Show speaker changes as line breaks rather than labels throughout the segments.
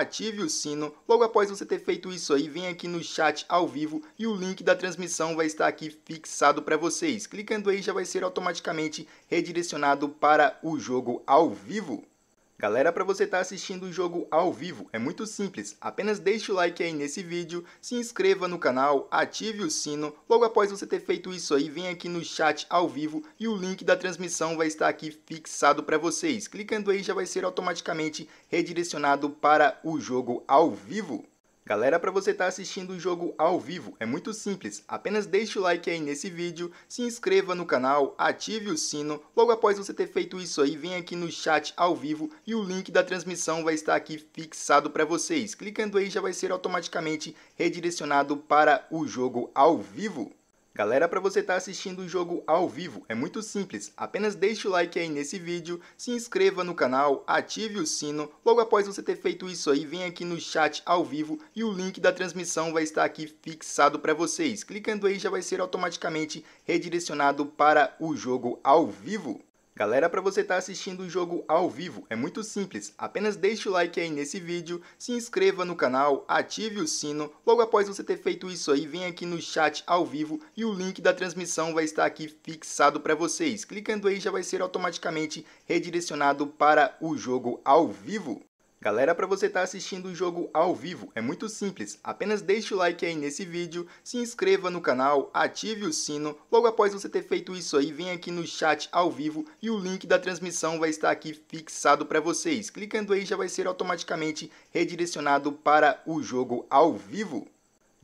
ative o sino. Logo após você ter feito isso aí, vem aqui no chat ao vivo e o link da transmissão vai estar aqui fixado para vocês. Clicando aí já vai ser automaticamente redirecionado para o jogo ao vivo. Galera, para você estar tá assistindo o jogo ao vivo, é muito simples. Apenas deixe o like aí nesse vídeo, se inscreva no canal, ative o sino. Logo após você ter feito isso aí, vem aqui no chat ao vivo e o link da transmissão vai estar aqui fixado para vocês. Clicando aí já vai ser automaticamente redirecionado para o jogo ao vivo. Galera, para você estar tá assistindo o jogo ao vivo, é muito simples. Apenas deixe o like aí nesse vídeo, se inscreva no canal, ative o sino. Logo após você ter feito isso aí, vem aqui no chat ao vivo e o link da transmissão vai estar aqui fixado para vocês. Clicando aí já vai ser automaticamente redirecionado para o jogo ao vivo. Galera, para você estar tá assistindo o jogo ao vivo, é muito simples. Apenas deixe o like aí nesse vídeo, se inscreva no canal, ative o sino. Logo após você ter feito isso aí, vem aqui no chat ao vivo e o link da transmissão vai estar aqui fixado para vocês. Clicando aí já vai ser automaticamente redirecionado para o jogo ao vivo. Galera, para você estar tá assistindo o jogo ao vivo, é muito simples. Apenas deixe o like aí nesse vídeo, se inscreva no canal, ative o sino. Logo após você ter feito isso aí, vem aqui no chat ao vivo e o link da transmissão vai estar aqui fixado para vocês. Clicando aí já vai ser automaticamente redirecionado para o jogo ao vivo. Galera, para você estar tá assistindo o jogo ao vivo, é muito simples. Apenas deixe o like aí nesse vídeo, se inscreva no canal, ative o sino. Logo após você ter feito isso aí, vem aqui no chat ao vivo e o link da transmissão vai estar aqui fixado para vocês. Clicando aí já vai ser automaticamente redirecionado para o jogo ao vivo.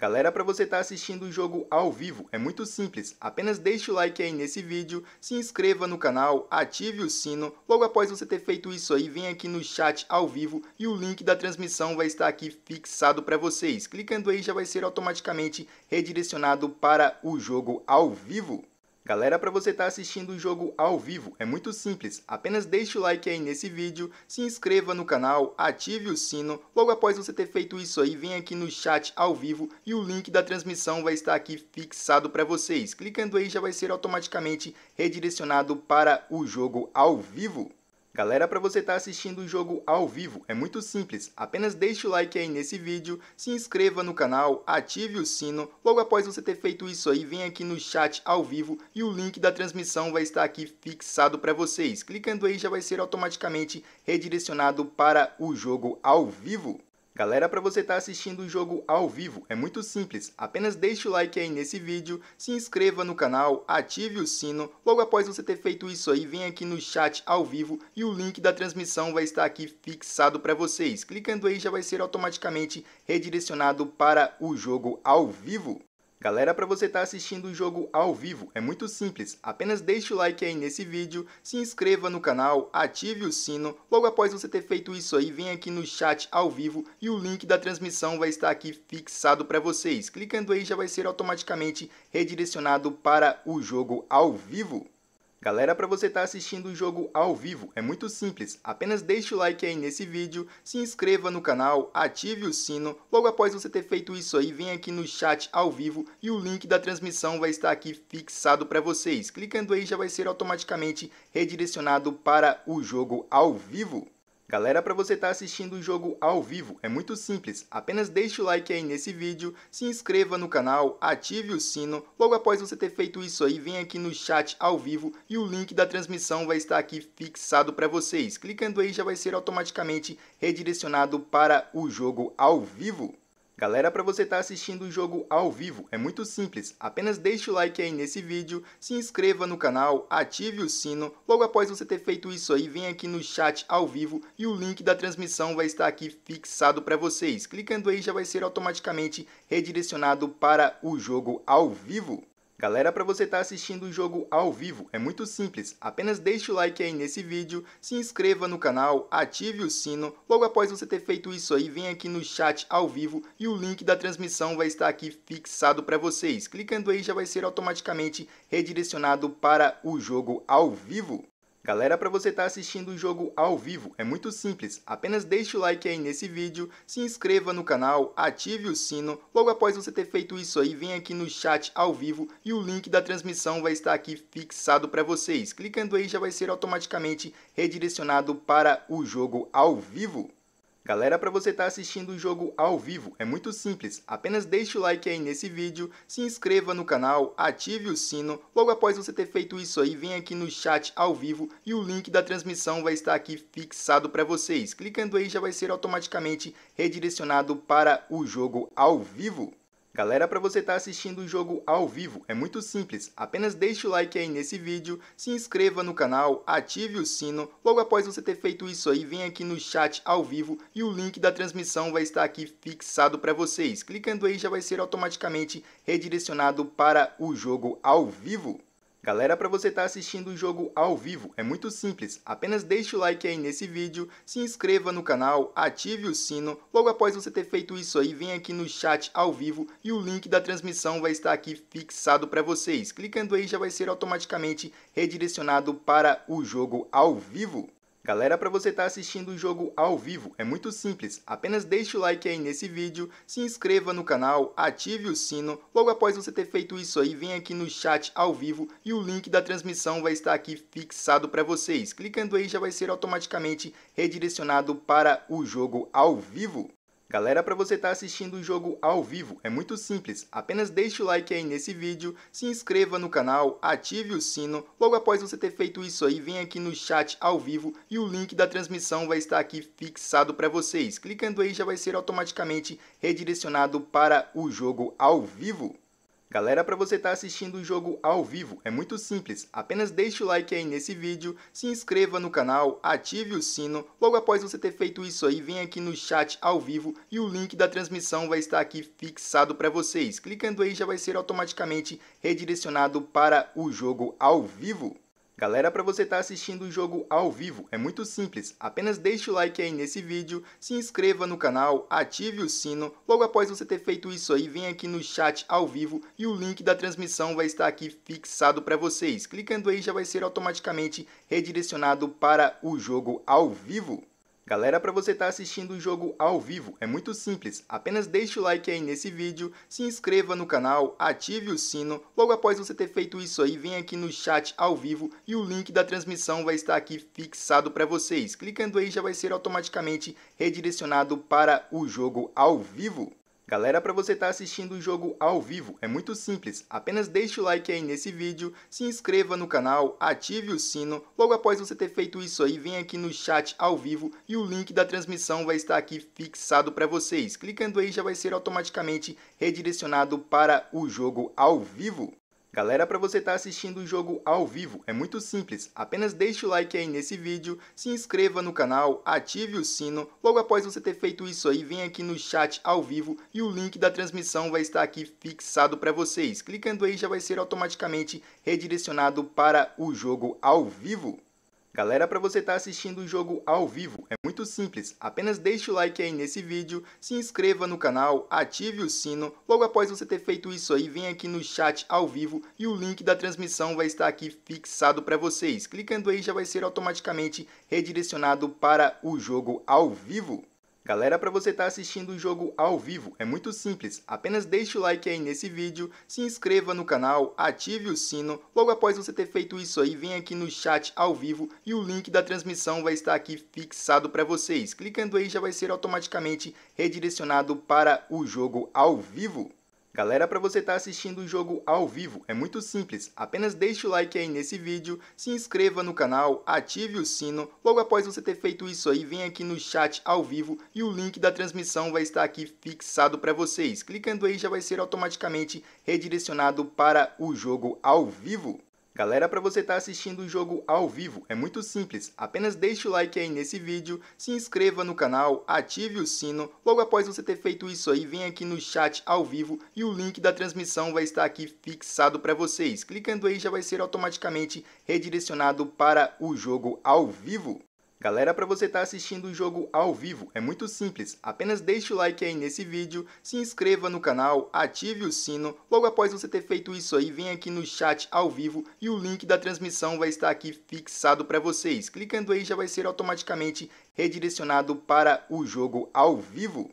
Galera, para você estar tá assistindo o jogo ao vivo, é muito simples. Apenas deixe o like aí nesse vídeo, se inscreva no canal, ative o sino. Logo após você ter feito isso aí, vem aqui no chat ao vivo e o link da transmissão vai estar aqui fixado para vocês. Clicando aí já vai ser automaticamente redirecionado para o jogo ao vivo. Galera, para você estar tá assistindo o jogo ao vivo, é muito simples. Apenas deixe o like aí nesse vídeo, se inscreva no canal, ative o sino. Logo após você ter feito isso aí, vem aqui no chat ao vivo e o link da transmissão vai estar aqui fixado para vocês. Clicando aí já vai ser automaticamente redirecionado para o jogo ao vivo. Galera, para você estar tá assistindo o jogo ao vivo, é muito simples. Apenas deixe o like aí nesse vídeo, se inscreva no canal, ative o sino. Logo após você ter feito isso aí, vem aqui no chat ao vivo e o link da transmissão vai estar aqui fixado para vocês. Clicando aí já vai ser automaticamente redirecionado para o jogo ao vivo. Galera, para você estar tá assistindo o jogo ao vivo, é muito simples. Apenas deixe o like aí nesse vídeo, se inscreva no canal, ative o sino. Logo após você ter feito isso aí, vem aqui no chat ao vivo e o link da transmissão vai estar aqui fixado para vocês. Clicando aí já vai ser automaticamente redirecionado para o jogo ao vivo. Galera, para você estar tá assistindo o jogo ao vivo, é muito simples. Apenas deixe o like aí nesse vídeo, se inscreva no canal, ative o sino. Logo após você ter feito isso aí, vem aqui no chat ao vivo e o link da transmissão vai estar aqui fixado para vocês. Clicando aí já vai ser automaticamente redirecionado para o jogo ao vivo. Galera, para você estar tá assistindo o jogo ao vivo, é muito simples. Apenas deixe o like aí nesse vídeo, se inscreva no canal, ative o sino. Logo após você ter feito isso aí, vem aqui no chat ao vivo e o link da transmissão vai estar aqui fixado para vocês. Clicando aí já vai ser automaticamente redirecionado para o jogo ao vivo. Galera, para você estar tá assistindo o jogo ao vivo, é muito simples. Apenas deixe o like aí nesse vídeo, se inscreva no canal, ative o sino. Logo após você ter feito isso aí, vem aqui no chat ao vivo e o link da transmissão vai estar aqui fixado para vocês. Clicando aí já vai ser automaticamente redirecionado para o jogo ao vivo. Galera, para você estar tá assistindo o jogo ao vivo, é muito simples. Apenas deixe o like aí nesse vídeo, se inscreva no canal, ative o sino. Logo após você ter feito isso aí, vem aqui no chat ao vivo e o link da transmissão vai estar aqui fixado para vocês. Clicando aí já vai ser automaticamente redirecionado para o jogo ao vivo. Galera, para você estar tá assistindo o jogo ao vivo, é muito simples. Apenas deixe o like aí nesse vídeo, se inscreva no canal, ative o sino. Logo após você ter feito isso aí, vem aqui no chat ao vivo e o link da transmissão vai estar aqui fixado para vocês. Clicando aí já vai ser automaticamente redirecionado para o jogo ao vivo. Galera, para você estar tá assistindo o jogo ao vivo, é muito simples. Apenas deixe o like aí nesse vídeo, se inscreva no canal, ative o sino. Logo após você ter feito isso aí, vem aqui no chat ao vivo e o link da transmissão vai estar aqui fixado para vocês. Clicando aí já vai ser automaticamente redirecionado para o jogo ao vivo. Galera, para você estar tá assistindo o jogo ao vivo, é muito simples. Apenas deixe o like aí nesse vídeo, se inscreva no canal, ative o sino. Logo após você ter feito isso aí, vem aqui no chat ao vivo e o link da transmissão vai estar aqui fixado para vocês. Clicando aí já vai ser automaticamente redirecionado para o jogo ao vivo. Galera, para você estar tá assistindo o jogo ao vivo, é muito simples. Apenas deixe o like aí nesse vídeo, se inscreva no canal, ative o sino. Logo após você ter feito isso aí, vem aqui no chat ao vivo e o link da transmissão vai estar aqui fixado para vocês. Clicando aí já vai ser automaticamente redirecionado para o jogo ao vivo. Galera, para você estar tá assistindo o jogo ao vivo, é muito simples. Apenas deixe o like aí nesse vídeo, se inscreva no canal, ative o sino. Logo após você ter feito isso aí, vem aqui no chat ao vivo e o link da transmissão vai estar aqui fixado para vocês. Clicando aí já vai ser automaticamente redirecionado para o jogo ao vivo. Galera, para você estar tá assistindo o jogo ao vivo, é muito simples. Apenas deixe o like aí nesse vídeo, se inscreva no canal, ative o sino. Logo após você ter feito isso aí, vem aqui no chat ao vivo e o link da transmissão vai estar aqui fixado para vocês. Clicando aí já vai ser automaticamente redirecionado para o jogo ao vivo. Galera, para você estar tá assistindo o jogo ao vivo, é muito simples. Apenas deixe o like aí nesse vídeo, se inscreva no canal, ative o sino. Logo após você ter feito isso aí, vem aqui no chat ao vivo e o link da transmissão vai estar aqui fixado para vocês. Clicando aí já vai ser automaticamente redirecionado para o jogo ao vivo. Galera, para você estar tá assistindo o jogo ao vivo, é muito simples. Apenas deixe o like aí nesse vídeo, se inscreva no canal, ative o sino. Logo após você ter feito isso aí, vem aqui no chat ao vivo e o link da transmissão vai estar aqui fixado para vocês. Clicando aí já vai ser automaticamente redirecionado para o jogo ao vivo. Galera, para você estar tá assistindo o jogo ao vivo, é muito simples. Apenas deixe o like aí nesse vídeo, se inscreva no canal, ative o sino. Logo após você ter feito isso aí, vem aqui no chat ao vivo e o link da transmissão vai estar aqui fixado para vocês. Clicando aí já vai ser automaticamente redirecionado para o jogo ao vivo. Galera, para você estar tá assistindo o jogo ao vivo, é muito simples. Apenas deixe o like aí nesse vídeo, se inscreva no canal, ative o sino. Logo após você ter feito isso aí, vem aqui no chat ao vivo e o link da transmissão vai estar aqui fixado para vocês. Clicando aí já vai ser automaticamente redirecionado para o jogo ao vivo. Galera, para você estar tá assistindo o jogo ao vivo, é muito simples. Apenas deixe o like aí nesse vídeo, se inscreva no canal, ative o sino. Logo após você ter feito isso aí, vem aqui no chat ao vivo e o link da transmissão vai estar aqui fixado para vocês. Clicando aí já vai ser automaticamente redirecionado para o jogo ao vivo. Galera, para você estar tá assistindo o jogo ao vivo, é muito simples. Apenas deixe o like aí nesse vídeo, se inscreva no canal, ative o sino. Logo após você ter feito isso aí, vem aqui no chat ao vivo e o link da transmissão vai estar aqui fixado para vocês. Clicando aí já vai ser automaticamente redirecionado para o jogo ao vivo. Galera, para você estar tá assistindo o jogo ao vivo, é muito simples, apenas deixe o like aí nesse vídeo, se inscreva no canal, ative o sino, logo após você ter feito isso aí, vem aqui no chat ao vivo e o link da transmissão vai estar aqui fixado para vocês. Clicando aí já vai ser automaticamente redirecionado para o jogo ao vivo. Galera, para você estar tá assistindo o jogo ao vivo, é muito simples. Apenas deixe o like aí nesse vídeo, se inscreva no canal, ative o sino. Logo após você ter feito isso aí, vem aqui no chat ao vivo e o link da transmissão vai estar aqui fixado para vocês. Clicando aí já vai ser automaticamente redirecionado para o jogo ao vivo. Galera, para você estar tá assistindo o jogo ao vivo, é muito simples. Apenas deixe o like aí nesse vídeo, se inscreva no canal, ative o sino. Logo após você ter feito isso aí, vem aqui no chat ao vivo e o link da transmissão vai estar aqui fixado para vocês. Clicando aí já vai ser automaticamente redirecionado para o jogo ao vivo. Galera, para você estar tá assistindo o jogo ao vivo, é muito simples. Apenas deixe o like aí nesse vídeo, se inscreva no canal, ative o sino. Logo após você ter feito isso aí, vem aqui no chat ao vivo e o link da transmissão vai estar aqui fixado para vocês. Clicando aí já vai ser automaticamente redirecionado para o jogo ao vivo. Galera, para você estar tá assistindo o jogo ao vivo, é muito simples. Apenas deixe o like aí nesse vídeo, se inscreva no canal, ative o sino. Logo após você ter feito isso aí, vem aqui no chat ao vivo e o link da transmissão vai estar aqui fixado para vocês. Clicando aí já vai ser automaticamente redirecionado para o jogo ao vivo.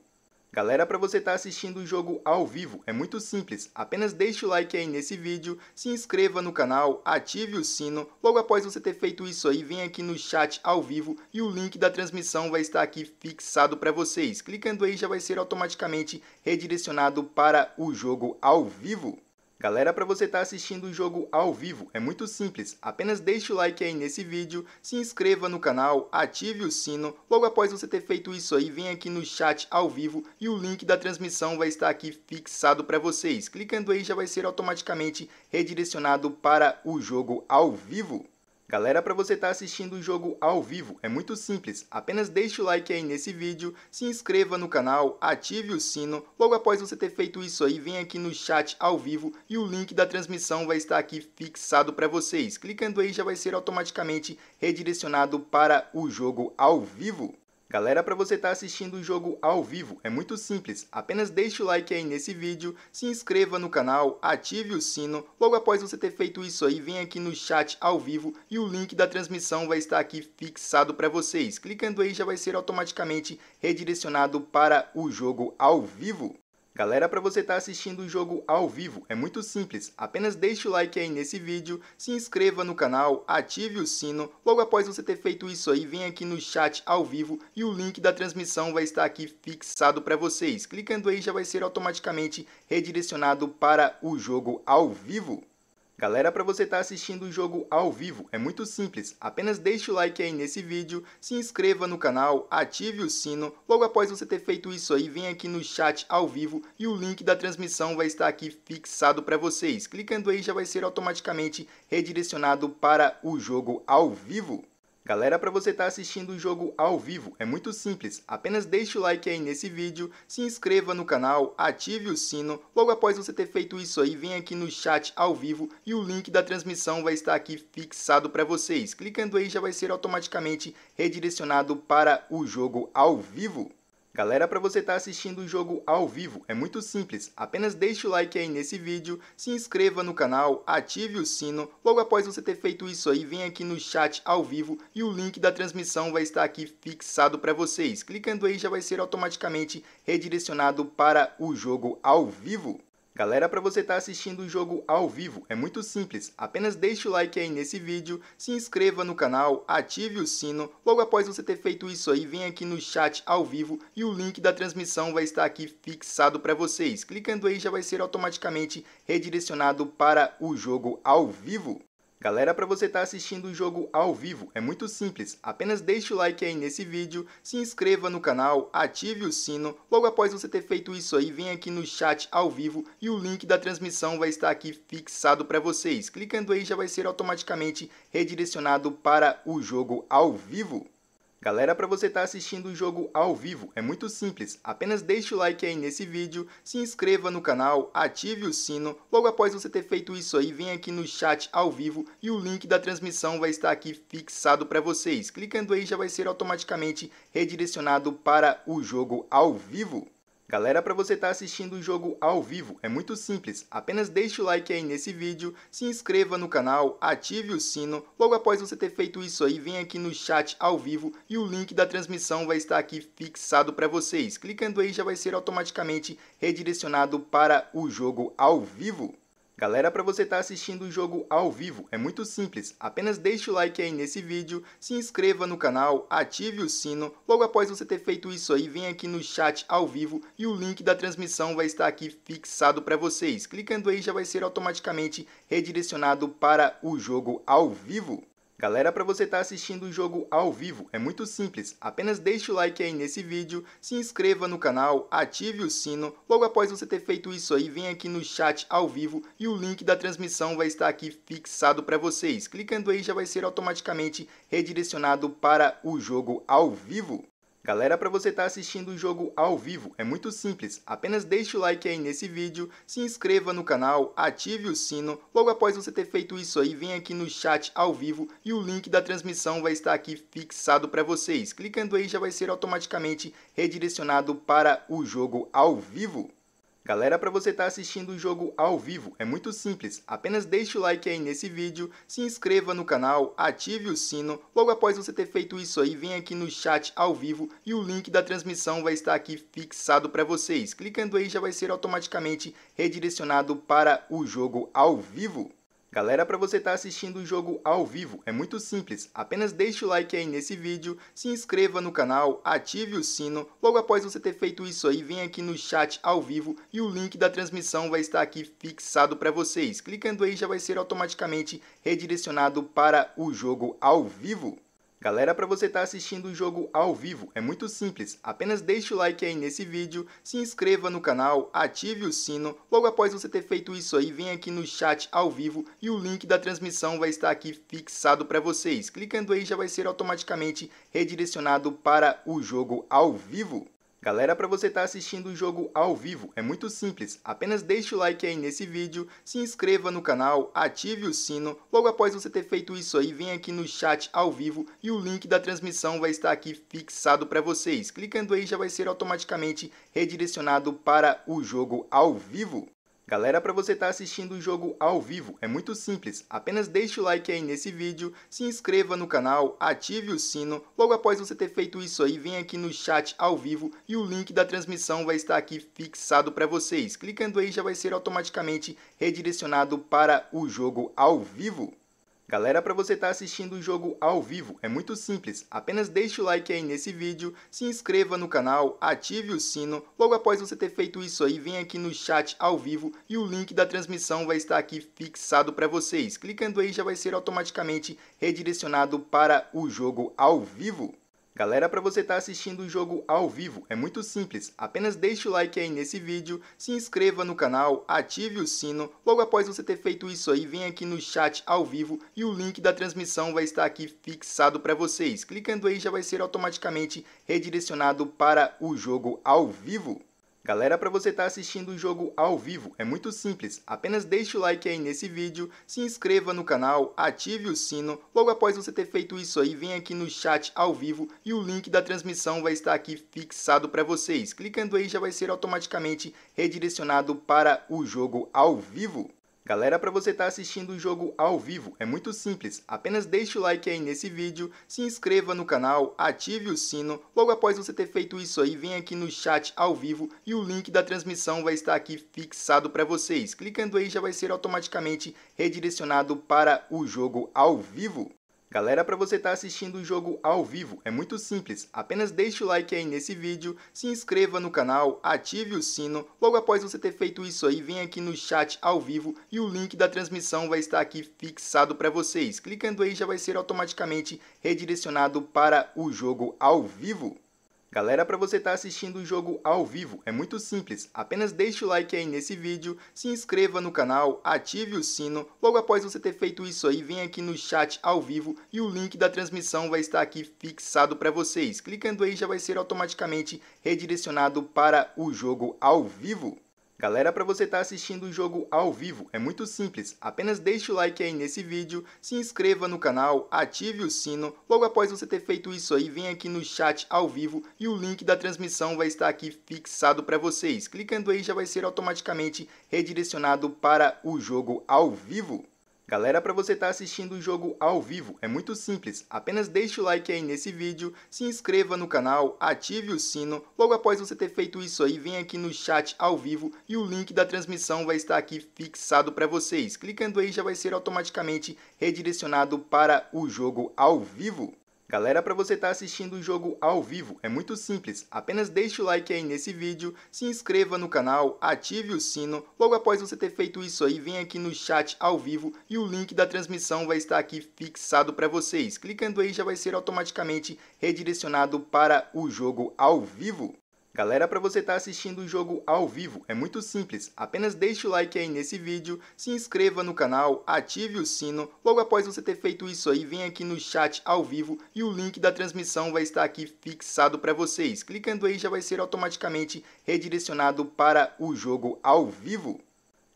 Galera, para você estar tá assistindo o jogo ao vivo, é muito simples. Apenas deixe o like aí nesse vídeo, se inscreva no canal, ative o sino. Logo após você ter feito isso aí, vem aqui no chat ao vivo e o link da transmissão vai estar aqui fixado para vocês. Clicando aí já vai ser automaticamente redirecionado para o jogo ao vivo. Galera, para você estar tá assistindo o jogo ao vivo, é muito simples. Apenas deixe o like aí nesse vídeo, se inscreva no canal, ative o sino. Logo após você ter feito isso aí, vem aqui no chat ao vivo e o link da transmissão vai estar aqui fixado para vocês. Clicando aí já vai ser automaticamente redirecionado para o jogo ao vivo. Galera, para você estar tá assistindo o jogo ao vivo, é muito simples. Apenas deixe o like aí nesse vídeo, se inscreva no canal, ative o sino. Logo após você ter feito isso aí, vem aqui no chat ao vivo e o link da transmissão vai estar aqui fixado para vocês. Clicando aí já vai ser automaticamente redirecionado para o jogo ao vivo. Galera, para você estar tá assistindo o jogo ao vivo, é muito simples. Apenas deixe o like aí nesse vídeo, se inscreva no canal, ative o sino. Logo após você ter feito isso aí, vem aqui no chat ao vivo e o link da transmissão vai estar aqui fixado para vocês. Clicando aí já vai ser automaticamente redirecionado para o jogo ao vivo. Galera, para você estar tá assistindo o jogo ao vivo, é muito simples. Apenas deixe o like aí nesse vídeo, se inscreva no canal, ative o sino. Logo após você ter feito isso aí, vem aqui no chat ao vivo e o link da transmissão vai estar aqui fixado para vocês. Clicando aí já vai ser automaticamente redirecionado para o jogo ao vivo. Galera, para você estar tá assistindo o jogo ao vivo, é muito simples. Apenas deixe o like aí nesse vídeo, se inscreva no canal, ative o sino. Logo após você ter feito isso aí, vem aqui no chat ao vivo e o link da transmissão vai estar aqui fixado para vocês. Clicando aí já vai ser automaticamente redirecionado para o jogo ao vivo. Galera, para você estar tá assistindo o jogo ao vivo, é muito simples. Apenas deixe o like aí nesse vídeo, se inscreva no canal, ative o sino. Logo após você ter feito isso aí, vem aqui no chat ao vivo e o link da transmissão vai estar aqui fixado para vocês. Clicando aí já vai ser automaticamente redirecionado para o jogo ao vivo. Galera, para você estar tá assistindo o jogo ao vivo, é muito simples. Apenas deixe o like aí nesse vídeo, se inscreva no canal, ative o sino. Logo após você ter feito isso aí, vem aqui no chat ao vivo e o link da transmissão vai estar aqui fixado para vocês. Clicando aí já vai ser automaticamente redirecionado para o jogo ao vivo. Galera, para você estar tá assistindo o jogo ao vivo, é muito simples. Apenas deixe o like aí nesse vídeo, se inscreva no canal, ative o sino. Logo após você ter feito isso aí, vem aqui no chat ao vivo e o link da transmissão vai estar aqui fixado para vocês. Clicando aí já vai ser automaticamente redirecionado para o jogo ao vivo. Galera, para você estar tá assistindo o jogo ao vivo, é muito simples. Apenas deixe o like aí nesse vídeo, se inscreva no canal, ative o sino. Logo após você ter feito isso aí, vem aqui no chat ao vivo e o link da transmissão vai estar aqui fixado para vocês. Clicando aí já vai ser automaticamente redirecionado para o jogo ao vivo. Galera, para você estar tá assistindo o jogo ao vivo, é muito simples. Apenas deixe o like aí nesse vídeo, se inscreva no canal, ative o sino. Logo após você ter feito isso aí, vem aqui no chat ao vivo e o link da transmissão vai estar aqui fixado para vocês. Clicando aí já vai ser automaticamente redirecionado para o jogo ao vivo. Galera, para você estar tá assistindo o jogo ao vivo, é muito simples. Apenas deixe o like aí nesse vídeo, se inscreva no canal, ative o sino. Logo após você ter feito isso aí, vem aqui no chat ao vivo e o link da transmissão vai estar aqui fixado para vocês. Clicando aí já vai ser automaticamente redirecionado para o jogo ao vivo. Galera, para você estar tá assistindo o jogo ao vivo, é muito simples. Apenas deixe o like aí nesse vídeo, se inscreva no canal, ative o sino. Logo após você ter feito isso aí, vem aqui no chat ao vivo e o link da transmissão vai estar aqui fixado para vocês. Clicando aí já vai ser automaticamente redirecionado para o jogo ao vivo. Galera, para você estar tá assistindo o jogo ao vivo, é muito simples. Apenas deixe o like aí nesse vídeo, se inscreva no canal, ative o sino. Logo após você ter feito isso aí, vem aqui no chat ao vivo e o link da transmissão vai estar aqui fixado para vocês. Clicando aí já vai ser automaticamente redirecionado para o jogo ao vivo. Galera, para você estar tá assistindo o jogo ao vivo, é muito simples. Apenas deixe o like aí nesse vídeo, se inscreva no canal, ative o sino. Logo após você ter feito isso aí, vem aqui no chat ao vivo e o link da transmissão vai estar aqui fixado para vocês. Clicando aí já vai ser automaticamente redirecionado para o jogo ao vivo. Galera, para você estar tá assistindo o jogo ao vivo, é muito simples. Apenas deixe o like aí nesse vídeo, se inscreva no canal, ative o sino. Logo após você ter feito isso aí, vem aqui no chat ao vivo e o link da transmissão vai estar aqui fixado para vocês. Clicando aí já vai ser automaticamente redirecionado para o jogo ao vivo. Galera, para você estar tá assistindo o jogo ao vivo, é muito simples. Apenas deixe o like aí nesse vídeo, se inscreva no canal, ative o sino. Logo após você ter feito isso aí, vem aqui no chat ao vivo e o link da transmissão vai estar aqui fixado para vocês. Clicando aí já vai ser automaticamente redirecionado para o jogo ao vivo. Galera, para você estar tá assistindo o jogo ao vivo, é muito simples. Apenas deixe o like aí nesse vídeo, se inscreva no canal, ative o sino. Logo após você ter feito isso aí, vem aqui no chat ao vivo e o link da transmissão vai estar aqui fixado para vocês. Clicando aí já vai ser automaticamente redirecionado para o jogo ao vivo. Galera, para você estar tá assistindo o jogo ao vivo, é muito simples. Apenas deixe o like aí nesse vídeo, se inscreva no canal, ative o sino. Logo após você ter feito isso aí, vem aqui no chat ao vivo e o link da transmissão vai estar aqui fixado para vocês. Clicando aí já vai ser automaticamente redirecionado para o jogo ao vivo. Galera, para você estar tá assistindo o jogo ao vivo, é muito simples. Apenas deixe o like aí nesse vídeo, se inscreva no canal, ative o sino. Logo após você ter feito isso aí, vem aqui no chat ao vivo e o link da transmissão vai estar aqui fixado para vocês. Clicando aí já vai ser automaticamente redirecionado para o jogo ao vivo. Galera, para você estar tá assistindo o jogo ao vivo, é muito simples. Apenas deixe o like aí nesse vídeo, se inscreva no canal, ative o sino. Logo após você ter feito isso aí, vem aqui no chat ao vivo e o link da transmissão vai estar aqui fixado para vocês. Clicando aí já vai ser automaticamente redirecionado para o jogo ao vivo. Galera, para você estar tá assistindo o jogo ao vivo, é muito simples. Apenas deixe o like aí nesse vídeo, se inscreva no canal, ative o sino. Logo após você ter feito isso aí, vem aqui no chat ao vivo e o link da transmissão vai estar aqui fixado para vocês. Clicando aí já vai ser automaticamente redirecionado para o jogo ao vivo. Galera, para você estar tá assistindo o jogo ao vivo, é muito simples. Apenas deixe o like aí nesse vídeo, se inscreva no canal, ative o sino. Logo após você ter feito isso aí, vem aqui no chat ao vivo e o link da transmissão vai estar aqui fixado para vocês. Clicando aí já vai ser automaticamente redirecionado para o jogo ao vivo. Galera, para você estar tá assistindo o jogo ao vivo, é muito simples. Apenas deixe o like aí nesse vídeo, se inscreva no canal, ative o sino. Logo após você ter feito isso aí, vem aqui no chat ao vivo e o link da transmissão vai estar aqui fixado para vocês. Clicando aí já vai ser automaticamente redirecionado para o jogo ao vivo. Galera, para você estar tá assistindo o jogo ao vivo, é muito simples. Apenas deixe o like aí nesse vídeo, se inscreva no canal, ative o sino. Logo após você ter feito isso aí, vem aqui no chat ao vivo e o link da transmissão vai estar aqui fixado para vocês. Clicando aí já vai ser automaticamente redirecionado para o jogo ao vivo. Galera, para você estar tá assistindo o jogo ao vivo, é muito simples. Apenas deixe o like aí nesse vídeo, se inscreva no canal, ative o sino. Logo após você ter feito isso aí, vem aqui no chat ao vivo e o link da transmissão vai estar aqui fixado para vocês. Clicando aí já vai ser automaticamente redirecionado para o jogo ao vivo. Galera, para você estar tá assistindo o jogo ao vivo, é muito simples. Apenas deixe o like aí nesse vídeo, se inscreva no canal, ative o sino. Logo após você ter feito isso aí, vem aqui no chat ao vivo e o link da transmissão vai estar aqui fixado para vocês. Clicando aí já vai ser automaticamente redirecionado para o jogo ao vivo. Galera, para você estar tá assistindo o jogo ao vivo, é muito simples. Apenas deixe o like aí nesse vídeo, se inscreva no canal, ative o sino. Logo após você ter feito isso aí, vem aqui no chat ao vivo e o link da transmissão vai estar aqui fixado para vocês. Clicando aí já vai ser automaticamente redirecionado para o jogo ao vivo. Galera, para você estar tá assistindo o jogo ao vivo, é muito simples. Apenas deixe o like aí nesse vídeo, se inscreva no canal, ative o sino. Logo após você ter feito isso aí, vem aqui no chat ao vivo e o link da transmissão vai estar aqui fixado para vocês. Clicando aí já vai ser automaticamente redirecionado para o jogo ao vivo. Galera, para você estar tá assistindo o jogo ao vivo, é muito simples. Apenas deixe o like aí nesse vídeo, se inscreva no canal, ative o sino. Logo após você ter feito isso aí, vem aqui no chat ao vivo e o link da transmissão vai estar aqui fixado para vocês. Clicando aí já vai ser automaticamente redirecionado para o jogo ao vivo.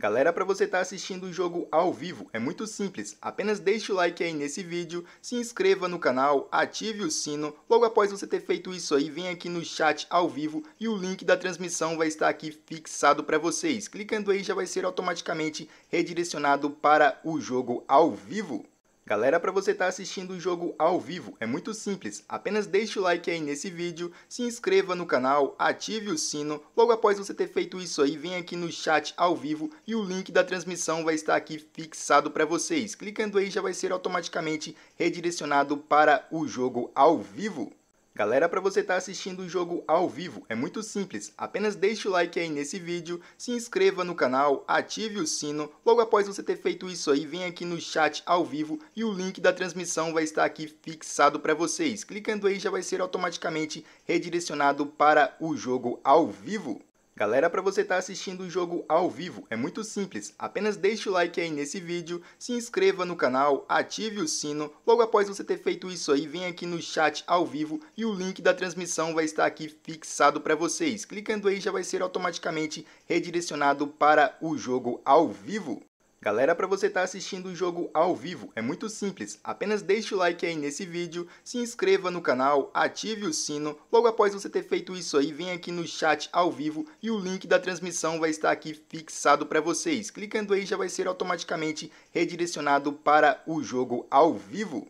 Galera, para você estar tá assistindo o jogo ao vivo, é muito simples. Apenas deixe o like aí nesse vídeo, se inscreva no canal, ative o sino. Logo após você ter feito isso aí, vem aqui no chat ao vivo e o link da transmissão vai estar aqui fixado para vocês. Clicando aí já vai ser automaticamente redirecionado para o jogo ao vivo. Galera, para você estar tá assistindo o jogo ao vivo, é muito simples. Apenas deixe o like aí nesse vídeo, se inscreva no canal, ative o sino. Logo após você ter feito isso aí, vem aqui no chat ao vivo e o link da transmissão vai estar aqui fixado para vocês. Clicando aí já vai ser automaticamente redirecionado para o jogo ao vivo. Galera, para você estar tá assistindo o jogo ao vivo, é muito simples. Apenas deixe o like aí nesse vídeo, se inscreva no canal, ative o sino. Logo após você ter feito isso aí, vem aqui no chat ao vivo e o link da transmissão vai estar aqui fixado para vocês. Clicando aí já vai ser automaticamente redirecionado para o jogo ao vivo. Galera, para você estar tá assistindo o jogo ao vivo, é muito simples. Apenas deixe o like aí nesse vídeo, se inscreva no canal, ative o sino. Logo após você ter feito isso aí, vem aqui no chat ao vivo e o link da transmissão vai estar aqui fixado para vocês. Clicando aí já vai ser automaticamente redirecionado para o jogo ao vivo. Galera, para você estar tá assistindo o jogo ao vivo, é muito simples. Apenas deixe o like aí nesse vídeo, se inscreva no canal, ative o sino. Logo após você ter feito isso aí, vem aqui no chat ao vivo e o link da transmissão vai estar aqui fixado para vocês. Clicando aí já vai ser automaticamente redirecionado para o jogo ao vivo.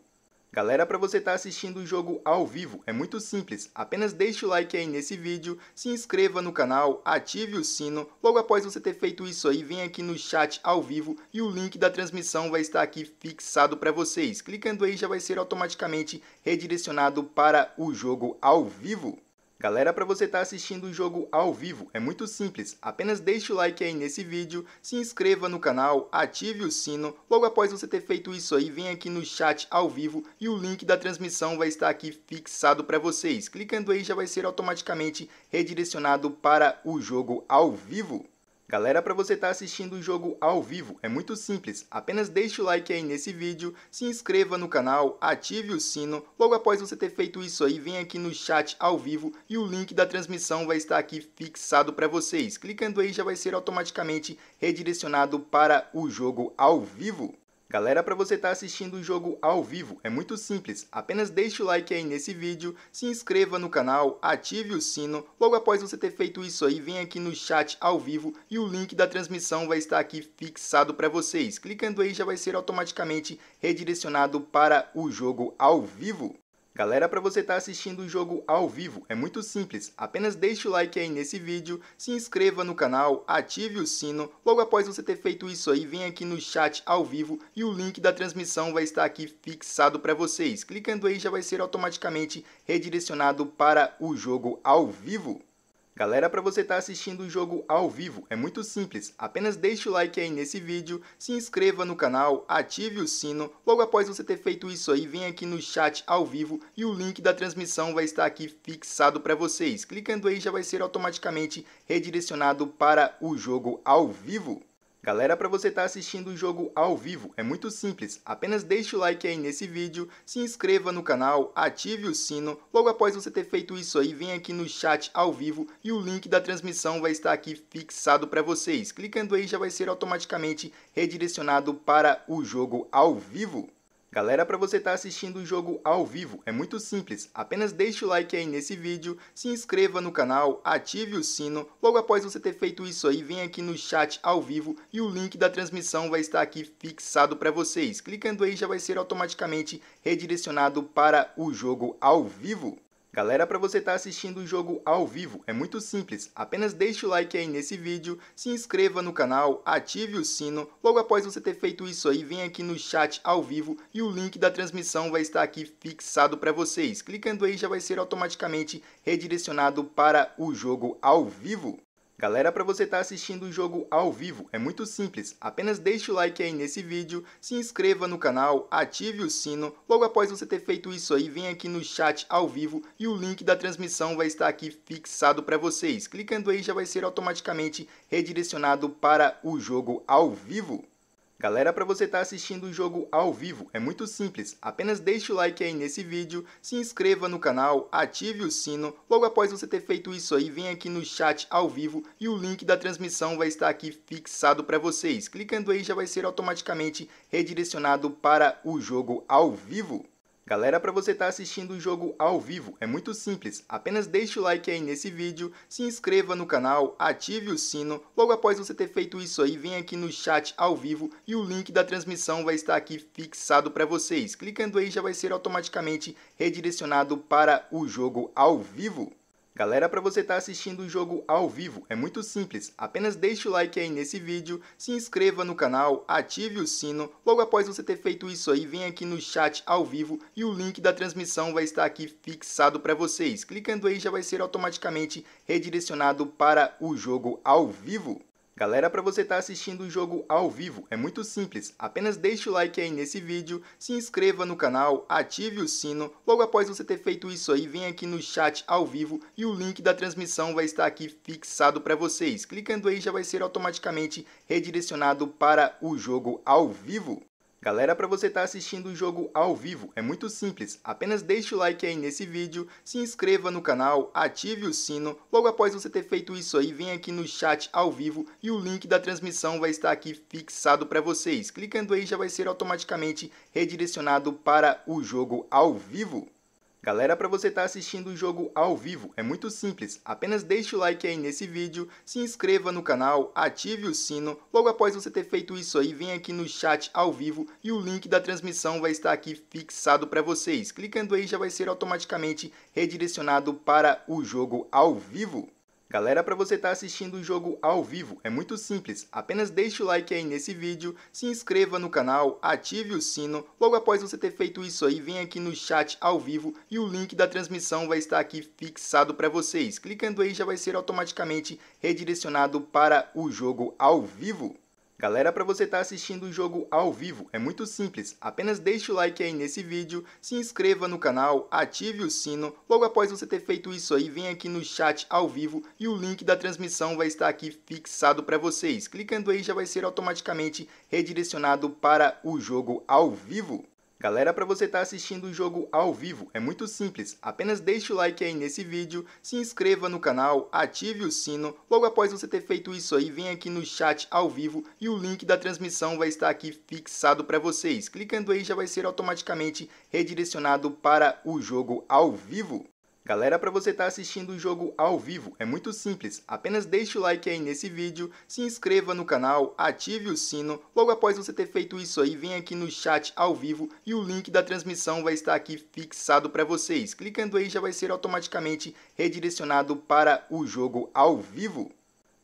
Galera, para você estar tá assistindo o jogo ao vivo, é muito simples. Apenas deixe o like aí nesse vídeo, se inscreva no canal, ative o sino. Logo após você ter feito isso aí, vem aqui no chat ao vivo e o link da transmissão vai estar aqui fixado para vocês. Clicando aí já vai ser automaticamente redirecionado para o jogo ao vivo. Galera, para você estar tá assistindo o jogo ao vivo, é muito simples. Apenas deixe o like aí nesse vídeo, se inscreva no canal, ative o sino. Logo após você ter feito isso aí, vem aqui no chat ao vivo e o link da transmissão vai estar aqui fixado para vocês. Clicando aí já vai ser automaticamente redirecionado para o jogo ao vivo. Galera, para você estar tá assistindo o jogo ao vivo, é muito simples. Apenas deixe o like aí nesse vídeo, se inscreva no canal, ative o sino. Logo após você ter feito isso aí, vem aqui no chat ao vivo e o link da transmissão vai estar aqui fixado para vocês. Clicando aí já vai ser automaticamente redirecionado para o jogo ao vivo. Galera, para você estar tá assistindo o jogo ao vivo, é muito simples. Apenas deixe o like aí nesse vídeo, se inscreva no canal, ative o sino. Logo após você ter feito isso aí, vem aqui no chat ao vivo e o link da transmissão vai estar aqui fixado para vocês. Clicando aí já vai ser automaticamente redirecionado para o jogo ao vivo. Galera, para você estar tá assistindo o jogo ao vivo, é muito simples. Apenas deixe o like aí nesse vídeo, se inscreva no canal, ative o sino. Logo após você ter feito isso aí, vem aqui no chat ao vivo e o link da transmissão vai estar aqui fixado para vocês. Clicando aí já vai ser automaticamente redirecionado para o jogo ao vivo. Galera, para você estar tá assistindo o jogo ao vivo, é muito simples. Apenas deixe o like aí nesse vídeo, se inscreva no canal, ative o sino. Logo após você ter feito isso aí, vem aqui no chat ao vivo e o link da transmissão vai estar aqui fixado para vocês. Clicando aí já vai ser automaticamente redirecionado para o jogo ao vivo. Galera, para você estar tá assistindo o jogo ao vivo, é muito simples. Apenas deixe o like aí nesse vídeo, se inscreva no canal, ative o sino. Logo após você ter feito isso aí, vem aqui no chat ao vivo e o link da transmissão vai estar aqui fixado para vocês. Clicando aí já vai ser automaticamente redirecionado para o jogo ao vivo. Galera, para você estar tá assistindo o jogo ao vivo, é muito simples. Apenas deixe o like aí nesse vídeo, se inscreva no canal, ative o sino. Logo após você ter feito isso aí, vem aqui no chat ao vivo e o link da transmissão vai estar aqui fixado para vocês. Clicando aí já vai ser automaticamente redirecionado para o jogo ao vivo. Galera, para você estar tá assistindo o jogo ao vivo, é muito simples. Apenas deixe o like aí nesse vídeo, se inscreva no canal, ative o sino. Logo após você ter feito isso aí, vem aqui no chat ao vivo e o link da transmissão vai estar aqui fixado para vocês. Clicando aí já vai ser automaticamente redirecionado para o jogo ao vivo. Galera, para você estar tá assistindo o jogo ao vivo, é muito simples. Apenas deixe o like aí nesse vídeo, se inscreva no canal, ative o sino. Logo após você ter feito isso aí, vem aqui no chat ao vivo e o link da transmissão vai estar aqui fixado para vocês. Clicando aí já vai ser automaticamente redirecionado para o jogo ao vivo. Galera, para você estar tá assistindo o jogo ao vivo, é muito simples. Apenas deixe o like aí nesse vídeo, se inscreva no canal, ative o sino. Logo após você ter feito isso aí, vem aqui no chat ao vivo e o link da transmissão vai estar aqui fixado para vocês. Clicando aí já vai ser automaticamente redirecionado para o jogo ao vivo. Galera, para você estar tá assistindo o jogo ao vivo, é muito simples. Apenas deixe o like aí nesse vídeo, se inscreva no canal, ative o sino. Logo após você ter feito isso aí, vem aqui no chat ao vivo e o link da transmissão vai estar aqui fixado para vocês. Clicando aí já vai ser automaticamente redirecionado para o jogo ao vivo. Galera, para você estar tá assistindo o jogo ao vivo, é muito simples. Apenas deixe o like aí nesse vídeo, se inscreva no canal, ative o sino. Logo após você ter feito isso aí, vem aqui no chat ao vivo e o link da transmissão vai estar aqui fixado para vocês. Clicando aí já vai ser automaticamente redirecionado para o jogo ao vivo. Galera, para você estar tá assistindo o jogo ao vivo, é muito simples. Apenas deixe o like aí nesse vídeo, se inscreva no canal, ative o sino. Logo após você ter feito isso aí, vem aqui no chat ao vivo e o link da transmissão vai estar aqui fixado para vocês. Clicando aí já vai ser automaticamente redirecionado para o jogo ao vivo. Galera, para você estar tá assistindo o jogo ao vivo, é muito simples. Apenas deixe o like aí nesse vídeo, se inscreva no canal, ative o sino. Logo após você ter feito isso aí, vem aqui no chat ao vivo e o link da transmissão vai estar aqui fixado para vocês. Clicando aí já vai ser automaticamente redirecionado para o jogo ao vivo. Galera, para você estar tá assistindo o jogo ao vivo, é muito simples. Apenas deixe o like aí nesse vídeo, se inscreva no canal, ative o sino. Logo após você ter feito isso aí, vem aqui no chat ao vivo e o link da transmissão vai estar aqui fixado para vocês. Clicando aí já vai ser automaticamente redirecionado para o jogo ao vivo. Galera, para você estar tá assistindo o jogo ao vivo, é muito simples. Apenas deixe o like aí nesse vídeo, se inscreva no canal, ative o sino. Logo após você ter feito isso aí, vem aqui no chat ao vivo e o link da transmissão vai estar aqui fixado para vocês. Clicando aí já vai ser automaticamente redirecionado para o jogo ao vivo. Galera, para você estar tá assistindo o jogo ao vivo, é muito simples. Apenas deixe o like aí nesse vídeo, se inscreva no canal, ative o sino. Logo após você ter feito isso aí, vem aqui no chat ao vivo e o link da transmissão vai estar aqui fixado para vocês. Clicando aí já vai ser automaticamente redirecionado para o jogo ao vivo. Galera, para você estar tá assistindo o jogo ao vivo, é muito simples. Apenas deixe o like aí nesse vídeo, se inscreva no canal, ative o sino. Logo após você ter feito isso aí, vem aqui no chat ao vivo e o link da transmissão vai estar aqui fixado para vocês. Clicando aí já vai ser automaticamente redirecionado para o jogo ao vivo. Galera, para você estar tá assistindo o jogo ao vivo, é muito simples. Apenas deixe o like aí nesse vídeo, se inscreva no canal, ative o sino. Logo após você ter feito isso aí, vem aqui no chat ao vivo e o link da transmissão vai estar aqui fixado para vocês. Clicando aí já vai ser automaticamente redirecionado para o jogo ao vivo.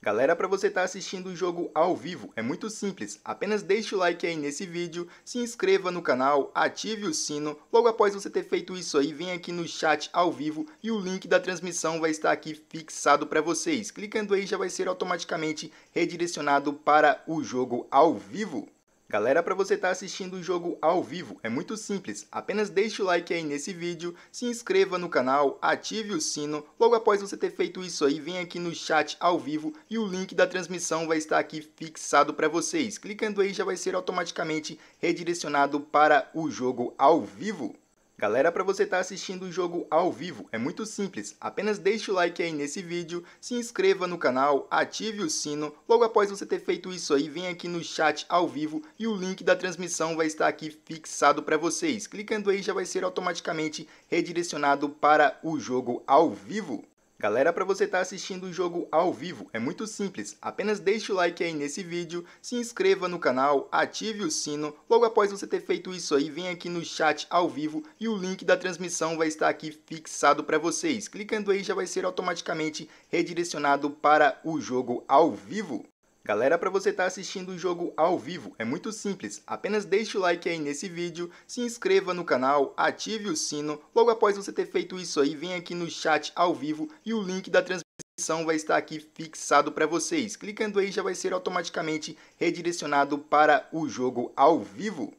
Galera, para você estar tá assistindo o jogo ao vivo, é muito simples. Apenas deixe o like aí nesse vídeo, se inscreva no canal, ative o sino. Logo após você ter feito isso aí, vem aqui no chat ao vivo e o link da transmissão vai estar aqui fixado para vocês. Clicando aí já vai ser automaticamente redirecionado para o jogo ao vivo. Galera, para você estar tá assistindo o jogo ao vivo, é muito simples. Apenas deixe o like aí nesse vídeo, se inscreva no canal, ative o sino. Logo após você ter feito isso aí, vem aqui no chat ao vivo e o link da transmissão vai estar aqui fixado para vocês. Clicando aí já vai ser automaticamente redirecionado para o jogo ao vivo. Galera, para você estar tá assistindo o jogo ao vivo, é muito simples. Apenas deixe o like aí nesse vídeo, se inscreva no canal, ative o sino. Logo após você ter feito isso aí, vem aqui no chat ao vivo e o link da transmissão vai estar aqui fixado para vocês. Clicando aí já vai ser automaticamente redirecionado para o jogo ao vivo. Galera, para você estar tá assistindo o jogo ao vivo, é muito simples. Apenas deixe o like aí nesse vídeo, se inscreva no canal, ative o sino. Logo após você ter feito isso aí, vem aqui no chat ao vivo e o link da transmissão vai estar aqui fixado para vocês. Clicando aí já vai ser automaticamente redirecionado para o jogo ao vivo. Galera, para você estar tá assistindo o jogo ao vivo, é muito simples. Apenas deixe o like aí nesse vídeo, se inscreva no canal, ative o sino. Logo após você ter feito isso aí, vem aqui no chat ao vivo e o link da transmissão vai estar aqui fixado para vocês. Clicando aí já vai ser automaticamente redirecionado para o jogo ao vivo.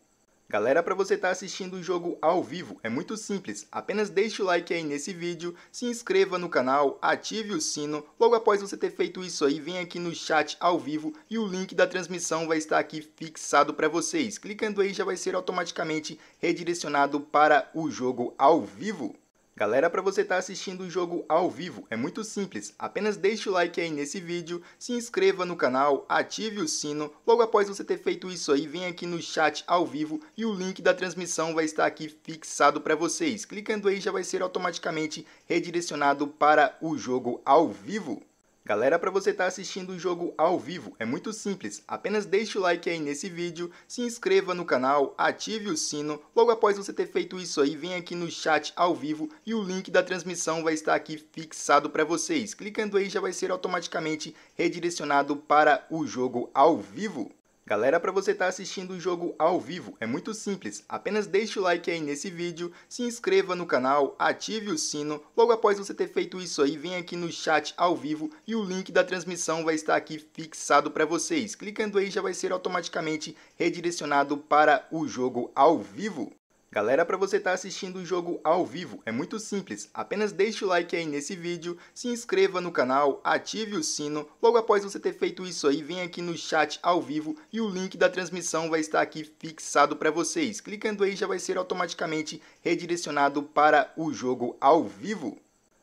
Galera, para você estar tá assistindo o jogo ao vivo, é muito simples. Apenas deixe o like aí nesse vídeo, se inscreva no canal, ative o sino. Logo após você ter feito isso aí, vem aqui no chat ao vivo e o link da transmissão vai estar aqui fixado para vocês. Clicando aí já vai ser automaticamente redirecionado para o jogo ao vivo. Galera, para você estar tá assistindo o jogo ao vivo, é muito simples. Apenas deixe o like aí nesse vídeo, se inscreva no canal, ative o sino. Logo após você ter feito isso aí, vem aqui no chat ao vivo e o link da transmissão vai estar aqui fixado para vocês. Clicando aí já vai ser automaticamente redirecionado para o jogo ao vivo. Galera, para você estar tá assistindo o jogo ao vivo, é muito simples. Apenas deixe o like aí nesse vídeo, se inscreva no canal, ative o sino. Logo após você ter feito isso aí, vem aqui no chat ao vivo e o link da transmissão vai estar aqui fixado para vocês. Clicando aí já vai ser automaticamente redirecionado para o jogo ao vivo. Galera, para você estar tá assistindo o jogo ao vivo, é muito simples. Apenas deixe o like aí nesse vídeo, se inscreva no canal, ative o sino. Logo após você ter feito isso aí, vem aqui no chat ao vivo e o link da transmissão vai estar aqui fixado para vocês. Clicando aí já vai ser automaticamente redirecionado para o jogo ao vivo. Galera, para você estar tá assistindo o jogo ao vivo, é muito simples. Apenas deixe o like aí nesse vídeo, se inscreva no canal, ative o sino. Logo após você ter feito isso aí, vem aqui no chat ao vivo e o link da transmissão vai estar aqui fixado para vocês. Clicando aí já vai ser automaticamente redirecionado para o jogo ao vivo.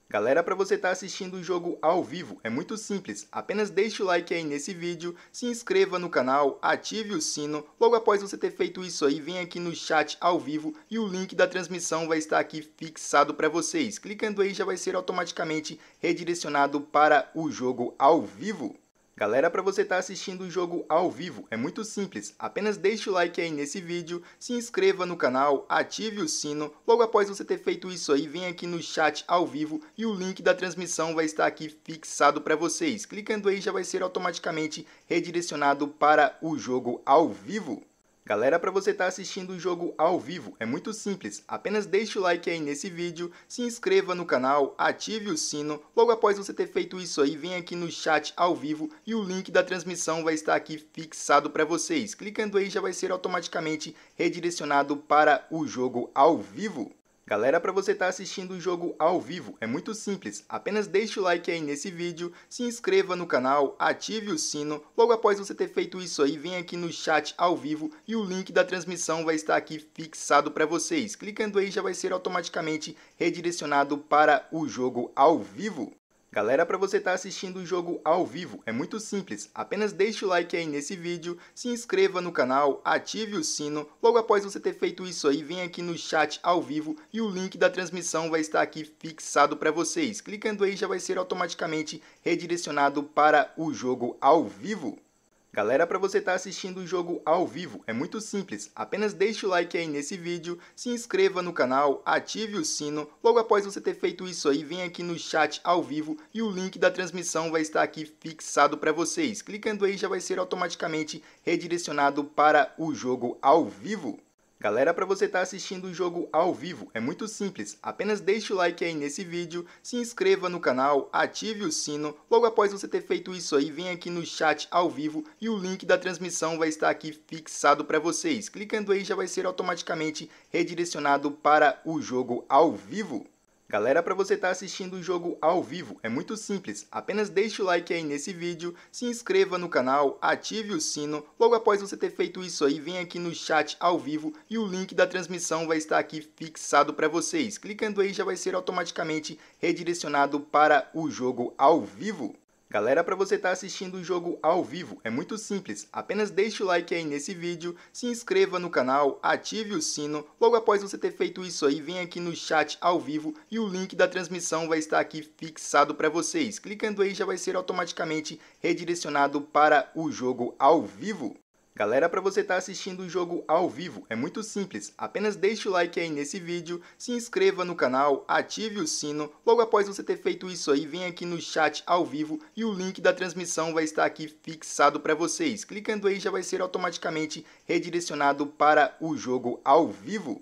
Galera, para você estar tá assistindo o jogo ao vivo, é muito simples. Apenas deixe o like aí nesse vídeo, se inscreva no canal, ative o sino. Logo após você ter feito isso aí, vem aqui no chat ao vivo e o link da transmissão vai estar aqui fixado para vocês. Clicando aí já vai ser automaticamente redirecionado para o jogo ao vivo. Galera, para você estar tá assistindo o jogo ao vivo, é muito simples. Apenas deixe o like aí nesse vídeo, se inscreva no canal, ative o sino. Logo após você ter feito isso aí, vem aqui no chat ao vivo e o link da transmissão vai estar aqui fixado para vocês. Clicando aí já vai ser automaticamente redirecionado para o jogo ao vivo. Galera, para você estar tá assistindo o jogo ao vivo, é muito simples. Apenas deixe o like aí nesse vídeo, se inscreva no canal, ative o sino. Logo após você ter feito isso aí, vem aqui no chat ao vivo e o link da transmissão vai estar aqui fixado para vocês. Clicando aí já vai ser automaticamente redirecionado para o jogo ao vivo. Galera, para você estar tá assistindo o jogo ao vivo, é muito simples. Apenas deixe o like aí nesse vídeo, se inscreva no canal, ative o sino. Logo após você ter feito isso aí, vem aqui no chat ao vivo e o link da transmissão vai estar aqui fixado para vocês. Clicando aí já vai ser automaticamente redirecionado para o jogo ao vivo. Galera, para você estar tá assistindo o jogo ao vivo, é muito simples. Apenas deixe o like aí nesse vídeo, se inscreva no canal, ative o sino. Logo após você ter feito isso aí, vem aqui no chat ao vivo e o link da transmissão vai estar aqui fixado para vocês. Clicando aí já vai ser automaticamente redirecionado para o jogo ao vivo. Galera, para você estar tá assistindo o jogo ao vivo, é muito simples. Apenas deixe o like aí nesse vídeo, se inscreva no canal, ative o sino. Logo após você ter feito isso aí, vem aqui no chat ao vivo e o link da transmissão vai estar aqui fixado para vocês. Clicando aí já vai ser automaticamente redirecionado para o jogo ao vivo. Galera, para você estar tá assistindo o jogo ao vivo, é muito simples. Apenas deixe o like aí nesse vídeo, se inscreva no canal, ative o sino. Logo após você ter feito isso aí, vem aqui no chat ao vivo e o link da transmissão vai estar aqui fixado para vocês. Clicando aí já vai ser automaticamente redirecionado para o jogo ao vivo. Galera, para você estar tá assistindo o jogo ao vivo, é muito simples. Apenas deixe o like aí nesse vídeo, se inscreva no canal, ative o sino. Logo após você ter feito isso aí, vem aqui no chat ao vivo e o link da transmissão vai estar aqui fixado para vocês. Clicando aí já vai ser automaticamente redirecionado para o jogo ao vivo. Galera, para você estar tá assistindo o jogo ao vivo, é muito simples. Apenas deixe o like aí nesse vídeo, se inscreva no canal, ative o sino. Logo após você ter feito isso aí, vem aqui no chat ao vivo e o link da transmissão vai estar aqui fixado para vocês. Clicando aí já vai ser automaticamente redirecionado para o jogo ao vivo. Galera, para você estar tá assistindo o jogo ao vivo, é muito simples. Apenas deixe o like aí nesse vídeo, se inscreva no canal, ative o sino. Logo após você ter feito isso aí, vem aqui no chat ao vivo e o link da transmissão vai estar aqui fixado para vocês. Clicando aí já vai ser automaticamente redirecionado para o jogo ao vivo.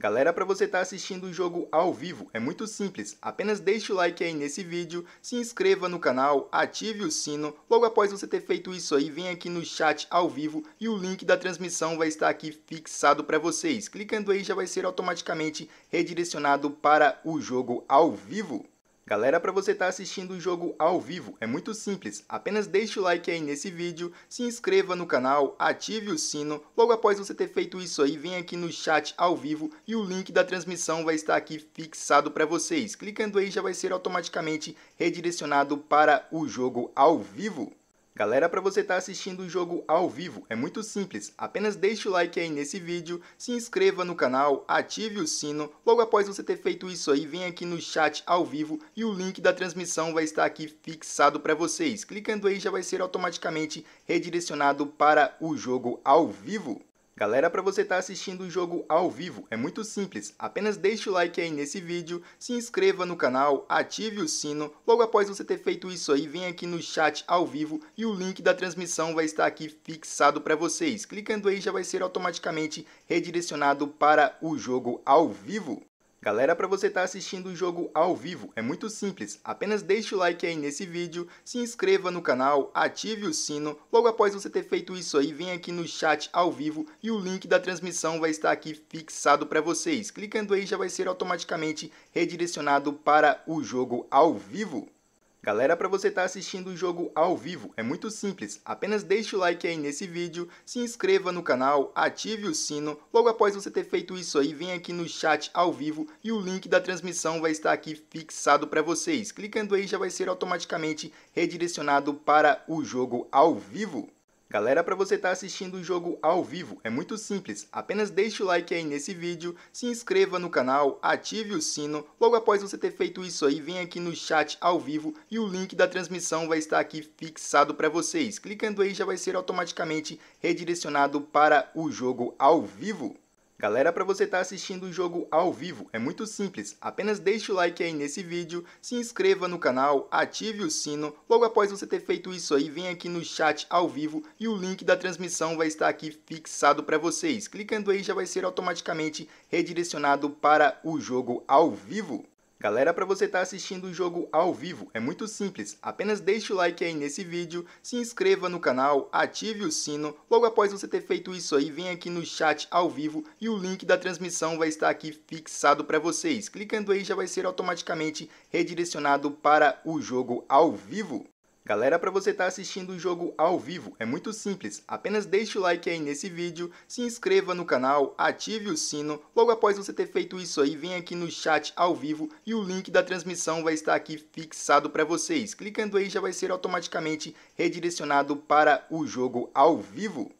Galera, para você estar tá assistindo o jogo ao vivo, é muito simples. Apenas deixe o like aí nesse vídeo, se inscreva no canal, ative o sino. Logo após você ter feito isso aí, vem aqui no chat ao vivo e o link da transmissão vai estar aqui fixado para vocês. Clicando aí já vai ser automaticamente redirecionado para o jogo ao vivo. Galera, para você estar tá assistindo o jogo ao vivo, é muito simples. Apenas deixe o like aí nesse vídeo, se inscreva no canal, ative o sino. Logo após você ter feito isso aí, vem aqui no chat ao vivo e o link da transmissão vai estar aqui fixado para vocês. Clicando aí já vai ser automaticamente redirecionado para o jogo ao vivo. Galera, para você estar tá assistindo o jogo ao vivo, é muito simples. Apenas deixe o like aí nesse vídeo, se inscreva no canal, ative o sino. Logo após você ter feito isso aí, vem aqui no chat ao vivo e o link da transmissão vai estar aqui fixado para vocês. Clicando aí já vai ser automaticamente redirecionado para o jogo ao vivo. Galera, para você estar tá assistindo o jogo ao vivo, é muito simples. Apenas deixe o like aí nesse vídeo, se inscreva no canal, ative o sino. Logo após você ter feito isso aí, vem aqui no chat ao vivo e o link da transmissão vai estar aqui fixado para vocês. Clicando aí já vai ser automaticamente redirecionado para o jogo ao vivo. Galera, para você estar tá assistindo o jogo ao vivo, é muito simples. Apenas deixe o like aí nesse vídeo, se inscreva no canal, ative o sino. Logo após você ter feito isso aí, vem aqui no chat ao vivo e o link da transmissão vai estar aqui fixado para vocês. Clicando aí já vai ser automaticamente redirecionado para o jogo ao vivo. Galera, para você estar tá assistindo o jogo ao vivo, é muito simples. Apenas deixe o like aí nesse vídeo, se inscreva no canal, ative o sino. Logo após você ter feito isso aí, vem aqui no chat ao vivo e o link da transmissão vai estar aqui fixado para vocês. Clicando aí já vai ser automaticamente redirecionado para o jogo ao vivo. Galera, para você estar tá assistindo o jogo ao vivo, é muito simples. Apenas deixe o like aí nesse vídeo, se inscreva no canal, ative o sino. Logo após você ter feito isso aí, vem aqui no chat ao vivo e o link da transmissão vai estar aqui fixado para vocês. Clicando aí já vai ser automaticamente redirecionado para o jogo ao vivo. Galera, para você estar tá assistindo o jogo ao vivo, é muito simples. Apenas deixe o like aí nesse vídeo, se inscreva no canal, ative o sino. Logo após você ter feito isso aí, vem aqui no chat ao vivo e o link da transmissão vai estar aqui fixado para vocês. Clicando aí já vai ser automaticamente redirecionado para o jogo ao vivo. Galera, para você estar tá assistindo o jogo ao vivo, é muito simples. Apenas deixe o like aí nesse vídeo, se inscreva no canal, ative o sino. Logo após você ter feito isso aí, vem aqui no chat ao vivo e o link da transmissão vai estar aqui fixado para vocês. Clicando aí já vai ser automaticamente redirecionado para o jogo ao vivo. Galera, para você estar tá assistindo o jogo ao vivo, é muito simples. Apenas deixe o like aí nesse vídeo, se inscreva no canal, ative o sino. Logo após você ter feito isso aí, vem aqui no chat ao vivo e o link da transmissão vai estar aqui fixado para vocês. Clicando aí já vai ser automaticamente redirecionado para o jogo ao vivo.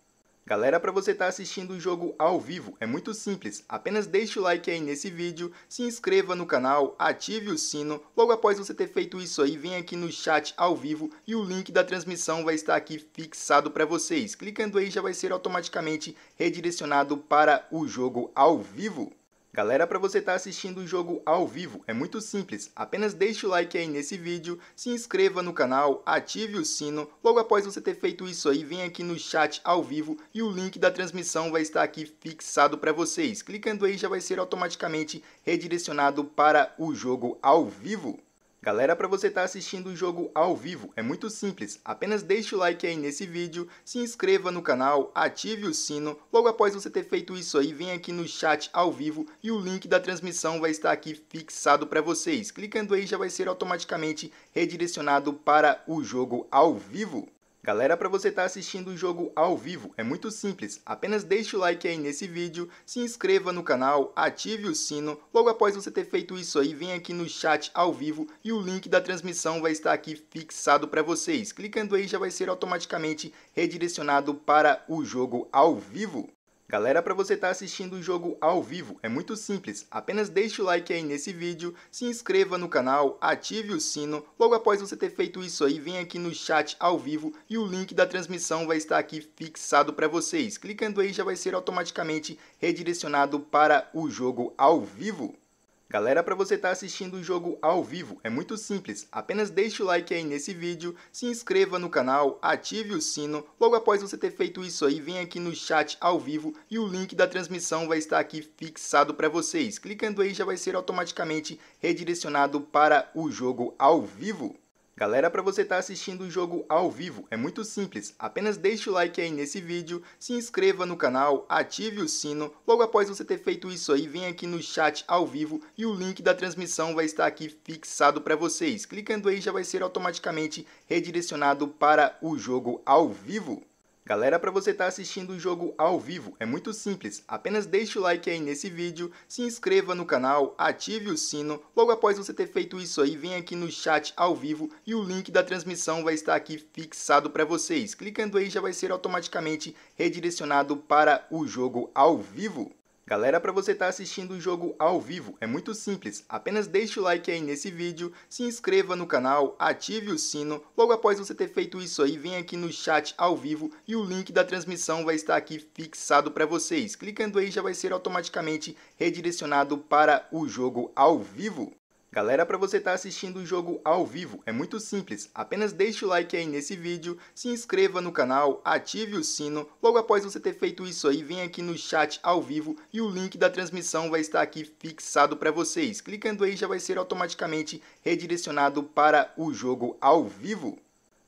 Galera, para você estar tá assistindo o jogo ao vivo, é muito simples. Apenas deixe o like aí nesse vídeo, se inscreva no canal, ative o sino. Logo após você ter feito isso aí, vem aqui no chat ao vivo e o link da transmissão vai estar aqui fixado para vocês. Clicando aí já vai ser automaticamente redirecionado para o jogo ao vivo. Galera, para você estar tá assistindo o jogo ao vivo, é muito simples. Apenas deixe o like aí nesse vídeo, se inscreva no canal, ative o sino. Logo após você ter feito isso aí, vem aqui no chat ao vivo e o link da transmissão vai estar aqui fixado para vocês. Clicando aí já vai ser automaticamente redirecionado para o jogo ao vivo. Galera, para você estar tá assistindo o jogo ao vivo, é muito simples. Apenas deixe o like aí nesse vídeo, se inscreva no canal, ative o sino. Logo após você ter feito isso aí, vem aqui no chat ao vivo e o link da transmissão vai estar aqui fixado para vocês. Clicando aí já vai ser automaticamente redirecionado para o jogo ao vivo. Galera, para você estar tá assistindo o jogo ao vivo, é muito simples. Apenas deixe o like aí nesse vídeo, se inscreva no canal, ative o sino. Logo após você ter feito isso aí, vem aqui no chat ao vivo e o link da transmissão vai estar aqui fixado para vocês. Clicando aí já vai ser automaticamente redirecionado para o jogo ao vivo. Galera, para você estar tá assistindo o jogo ao vivo, é muito simples. Apenas deixe o like aí nesse vídeo, se inscreva no canal, ative o sino. Logo após você ter feito isso aí, vem aqui no chat ao vivo e o link da transmissão vai estar aqui fixado para vocês. Clicando aí já vai ser automaticamente redirecionado para o jogo ao vivo. Galera, para você estar tá assistindo o jogo ao vivo, é muito simples. Apenas deixe o like aí nesse vídeo, se inscreva no canal, ative o sino. Logo após você ter feito isso aí, vem aqui no chat ao vivo e o link da transmissão vai estar aqui fixado para vocês. Clicando aí já vai ser automaticamente redirecionado para o jogo ao vivo. Galera, para você estar tá assistindo o jogo ao vivo, é muito simples. Apenas deixe o like aí nesse vídeo, se inscreva no canal, ative o sino. Logo após você ter feito isso aí, vem aqui no chat ao vivo e o link da transmissão vai estar aqui fixado para vocês. Clicando aí já vai ser automaticamente redirecionado para o jogo ao vivo. Galera, para você estar tá assistindo o jogo ao vivo, é muito simples. Apenas deixe o like aí nesse vídeo, se inscreva no canal, ative o sino. Logo após você ter feito isso aí, vem aqui no chat ao vivo e o link da transmissão vai estar aqui fixado para vocês. Clicando aí já vai ser automaticamente redirecionado para o jogo ao vivo. Galera, para você estar tá assistindo o jogo ao vivo, é muito simples. Apenas deixe o like aí nesse vídeo, se inscreva no canal, ative o sino. Logo após você ter feito isso aí, vem aqui no chat ao vivo e o link da transmissão vai estar aqui fixado para vocês. Clicando aí já vai ser automaticamente redirecionado para o jogo ao vivo. Galera, para você estar tá assistindo o jogo ao vivo, é muito simples. Apenas deixe o like aí nesse vídeo, se inscreva no canal, ative o sino. Logo após você ter feito isso aí, vem aqui no chat ao vivo e o link da transmissão vai estar aqui fixado para vocês. Clicando aí já vai ser automaticamente redirecionado para o jogo ao vivo.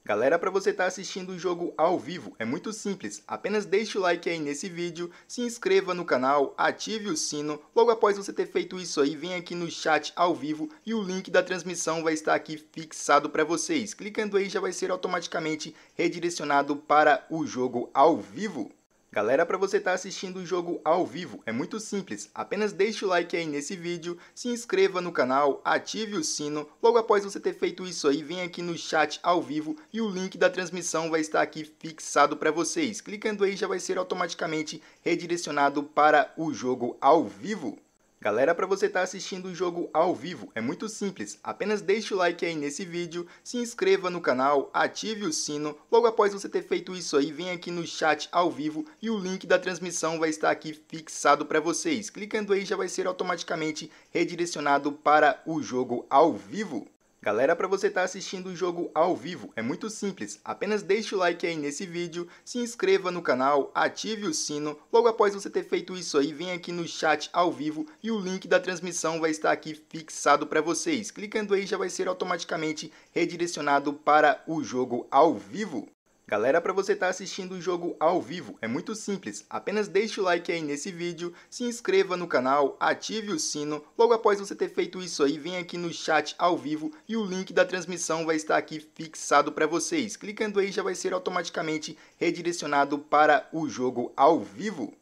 Galera, para você estar tá assistindo o jogo ao vivo, é muito simples. Apenas deixe o like aí nesse vídeo, se inscreva no canal, ative o sino. Logo após você ter feito isso aí, vem aqui no chat ao vivo e o link da transmissão vai estar aqui fixado para vocês. Clicando aí já vai ser automaticamente redirecionado para o jogo ao vivo. Galera, para você estar tá assistindo o jogo ao vivo, é muito simples. Apenas deixe o like aí nesse vídeo, se inscreva no canal, ative o sino. Logo após você ter feito isso aí, vem aqui no chat ao vivo e o link da transmissão vai estar aqui fixado para vocês. Clicando aí já vai ser automaticamente redirecionado para o jogo ao vivo. Galera, para você estar tá assistindo o jogo ao vivo, é muito simples. Apenas deixe o like aí nesse vídeo, se inscreva no canal, ative o sino. Logo após você ter feito isso aí, vem aqui no chat ao vivo e o link da transmissão vai estar aqui fixado para vocês. Clicando aí já vai ser automaticamente redirecionado para o jogo ao vivo. Galera, para você estar tá assistindo o jogo ao vivo, é muito simples. Apenas deixe o like aí nesse vídeo, se inscreva no canal, ative o sino. Logo após você ter feito isso aí, vem aqui no chat ao vivo e o link da transmissão vai estar aqui fixado para vocês. Clicando aí já vai ser automaticamente redirecionado para o jogo ao vivo. Galera, para você estar tá assistindo o jogo ao vivo, é muito simples. Apenas deixe o like aí nesse vídeo, se inscreva no canal, ative o sino. Logo após você ter feito isso aí, vem aqui no chat ao vivo e o link da transmissão vai estar aqui fixado para vocês. Clicando aí já vai ser automaticamente redirecionado para o jogo ao vivo.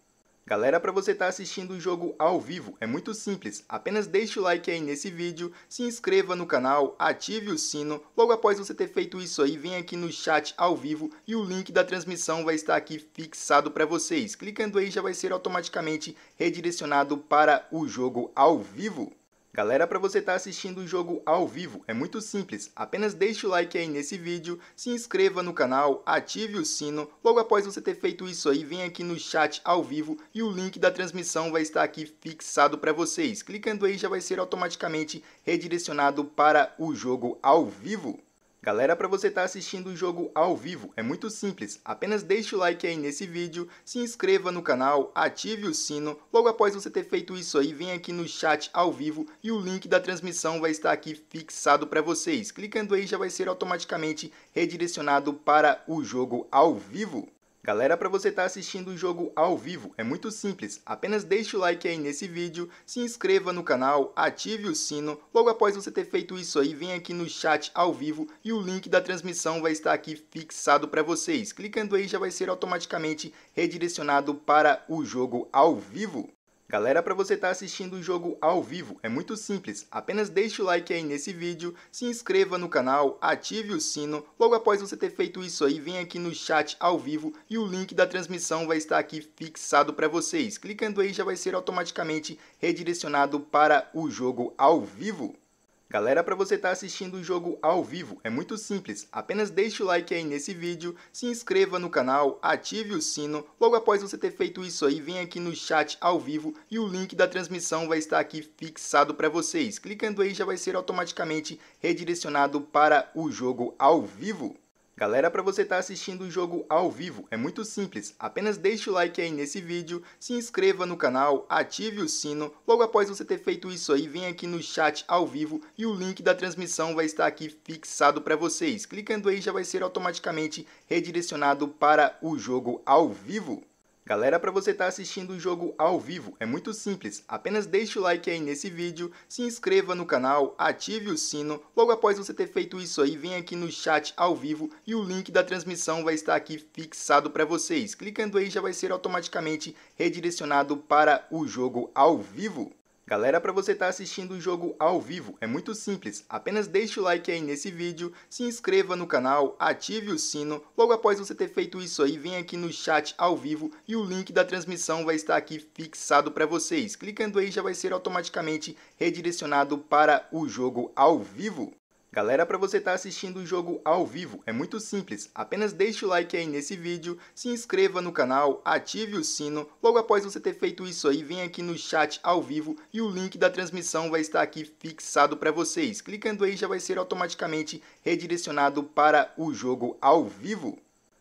Galera, para você estar tá assistindo o jogo ao vivo, é muito simples. Apenas deixe o like aí nesse vídeo, se inscreva no canal, ative o sino. Logo após você ter feito isso aí, vem aqui no chat ao vivo e o link da transmissão vai estar aqui fixado para vocês. Clicando aí já vai ser automaticamente redirecionado para o jogo ao vivo. Galera, para você estar tá assistindo o jogo ao vivo, é muito simples. Apenas deixe o like aí nesse vídeo, se inscreva no canal, ative o sino. Logo após você ter feito isso aí, vem aqui no chat ao vivo e o link da transmissão vai estar aqui fixado para vocês. Clicando aí já vai ser automaticamente redirecionado para o jogo ao vivo. Galera, para você estar tá assistindo o jogo ao vivo, é muito simples. Apenas deixe o like aí nesse vídeo, se inscreva no canal, ative o sino. Logo após você ter feito isso aí, vem aqui no chat ao vivo e o link da transmissão vai estar aqui fixado para vocês. Clicando aí já vai ser automaticamente redirecionado para o jogo ao vivo. Galera, para você estar tá assistindo o jogo ao vivo, é muito simples. Apenas deixe o like aí nesse vídeo, se inscreva no canal, ative o sino. Logo após você ter feito isso aí, vem aqui no chat ao vivo e o link da transmissão vai estar aqui fixado para vocês. Clicando aí já vai ser automaticamente redirecionado para o jogo ao vivo. Galera, para você estar tá assistindo o jogo ao vivo, é muito simples. Apenas deixe o like aí nesse vídeo, se inscreva no canal, ative o sino. Logo após você ter feito isso aí, vem aqui no chat ao vivo e o link da transmissão vai estar aqui fixado para vocês. Clicando aí já vai ser automaticamente redirecionado para o jogo ao vivo. Galera, para você estar tá assistindo o jogo ao vivo, é muito simples. Apenas deixe o like aí nesse vídeo, se inscreva no canal, ative o sino. Logo após você ter feito isso aí, vem aqui no chat ao vivo e o link da transmissão vai estar aqui fixado para vocês. Clicando aí já vai ser automaticamente redirecionado para o jogo ao vivo. Galera, para você estar tá assistindo o jogo ao vivo, é muito simples. Apenas deixe o like aí nesse vídeo, se inscreva no canal, ative o sino. Logo após você ter feito isso aí, vem aqui no chat ao vivo e o link da transmissão vai estar aqui fixado para vocês. Clicando aí já vai ser automaticamente redirecionado para o jogo ao vivo. Galera, para você estar tá assistindo o jogo ao vivo, é muito simples. Apenas deixe o like aí nesse vídeo, se inscreva no canal, ative o sino. Logo após você ter feito isso aí, vem aqui no chat ao vivo e o link da transmissão vai estar aqui fixado para vocês. Clicando aí já vai ser automaticamente redirecionado para o jogo ao vivo. Galera, para você estar tá assistindo o jogo ao vivo, é muito simples. Apenas deixe o like aí nesse vídeo, se inscreva no canal, ative o sino. Logo após você ter feito isso aí, vem aqui no chat ao vivo e o link da transmissão vai estar aqui fixado para vocês. Clicando aí já vai ser automaticamente redirecionado para o jogo ao vivo. Galera, para você estar tá assistindo o jogo ao vivo, é muito simples. Apenas deixe o like aí nesse vídeo, se inscreva no canal, ative o sino. Logo após você ter feito isso aí, vem aqui no chat ao vivo e o link da transmissão vai estar aqui fixado para vocês. Clicando aí já vai ser automaticamente redirecionado para o jogo ao vivo.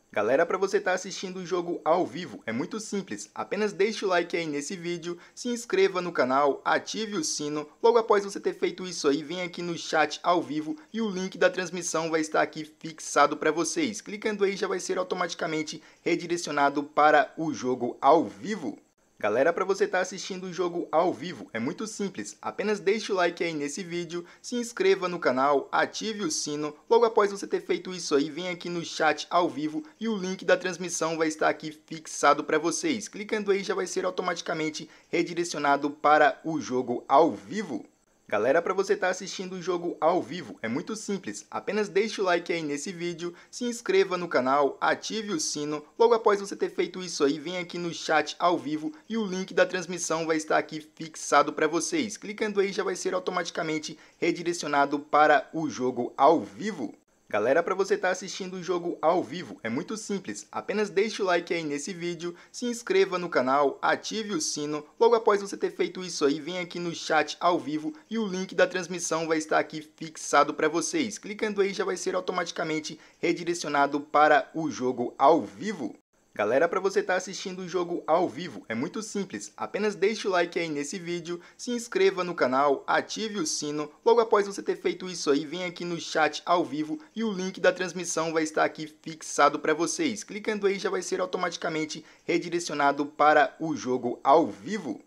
Galera, para você estar tá assistindo o jogo ao vivo, é muito simples. Apenas deixe o like aí nesse vídeo, se inscreva no canal, ative o sino. Logo após você ter feito isso aí, vem aqui no chat ao vivo e o link da transmissão vai estar aqui fixado para vocês. Clicando aí já vai ser automaticamente redirecionado para o jogo ao vivo. Galera, para você estar tá assistindo o jogo ao vivo, é muito simples. Apenas deixe o like aí nesse vídeo, se inscreva no canal, ative o sino. Logo após você ter feito isso aí, vem aqui no chat ao vivo e o link da transmissão vai estar aqui fixado para vocês. Clicando aí já vai ser automaticamente redirecionado para o jogo ao vivo. Galera, para você estar tá assistindo o jogo ao vivo, é muito simples. Apenas deixe o like aí nesse vídeo, se inscreva no canal, ative o sino. Logo após você ter feito isso aí, vem aqui no chat ao vivo e o link da transmissão vai estar aqui fixado para vocês. Clicando aí já vai ser automaticamente redirecionado para o jogo ao vivo. Galera, para você estar tá assistindo o jogo ao vivo, é muito simples. Apenas deixe o like aí nesse vídeo, se inscreva no canal, ative o sino. Logo após você ter feito isso aí, vem aqui no chat ao vivo e o link da transmissão vai estar aqui fixado para vocês. Clicando aí já vai ser automaticamente redirecionado para o jogo ao vivo. Galera, para você estar tá assistindo o jogo ao vivo, é muito simples. Apenas deixe o like aí nesse vídeo, se inscreva no canal, ative o sino. Logo após você ter feito isso aí, vem aqui no chat ao vivo e o link da transmissão vai estar aqui fixado para vocês. Clicando aí já vai ser automaticamente redirecionado para o jogo ao vivo.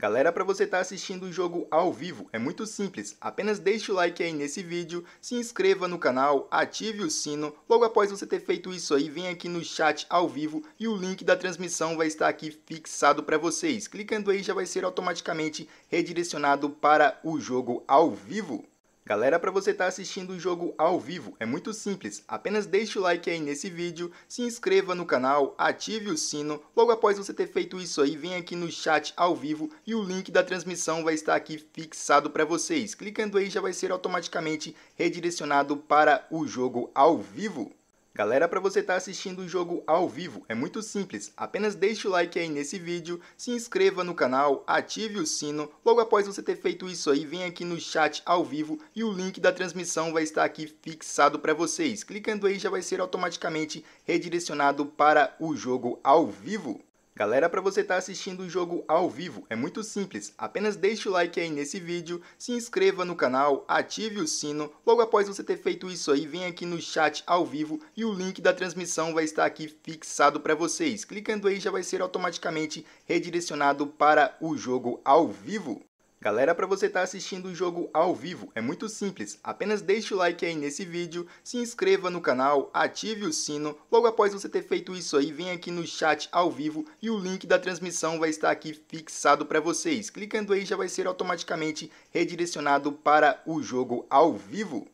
Galera, para você estar tá assistindo o jogo ao vivo, é muito simples. Apenas deixe o like aí nesse vídeo, se inscreva no canal, ative o sino. Logo após você ter feito isso aí, vem aqui no chat ao vivo e o link da transmissão vai estar aqui fixado para vocês. Clicando aí já vai ser automaticamente redirecionado para o jogo ao vivo. Galera, para você estar tá assistindo o jogo ao vivo, é muito simples. Apenas deixe o like aí nesse vídeo, se inscreva no canal, ative o sino. Logo após você ter feito isso aí, vem aqui no chat ao vivo e o link da transmissão vai estar aqui fixado para vocês. Clicando aí já vai ser automaticamente redirecionado para o jogo ao vivo. Galera, para você estar tá assistindo o jogo ao vivo, é muito simples. Apenas deixe o like aí nesse vídeo, se inscreva no canal, ative o sino. Logo após você ter feito isso aí, vem aqui no chat ao vivo e o link da transmissão vai estar aqui fixado para vocês. Clicando aí já vai ser automaticamente redirecionado para o jogo ao vivo. Galera, para você estar tá assistindo o jogo ao vivo, é muito simples. Apenas deixe o like aí nesse vídeo, se inscreva no canal, ative o sino. Logo após você ter feito isso aí, vem aqui no chat ao vivo e o link da transmissão vai estar aqui fixado para vocês. Clicando aí já vai ser automaticamente redirecionado para o jogo ao vivo. Galera, para você estar tá assistindo o jogo ao vivo, é muito simples. Apenas deixe o like aí nesse vídeo, se inscreva no canal, ative o sino. Logo após você ter feito isso aí, vem aqui no chat ao vivo e o link da transmissão vai estar aqui fixado para vocês. Clicando aí já vai ser automaticamente redirecionado para o jogo ao vivo.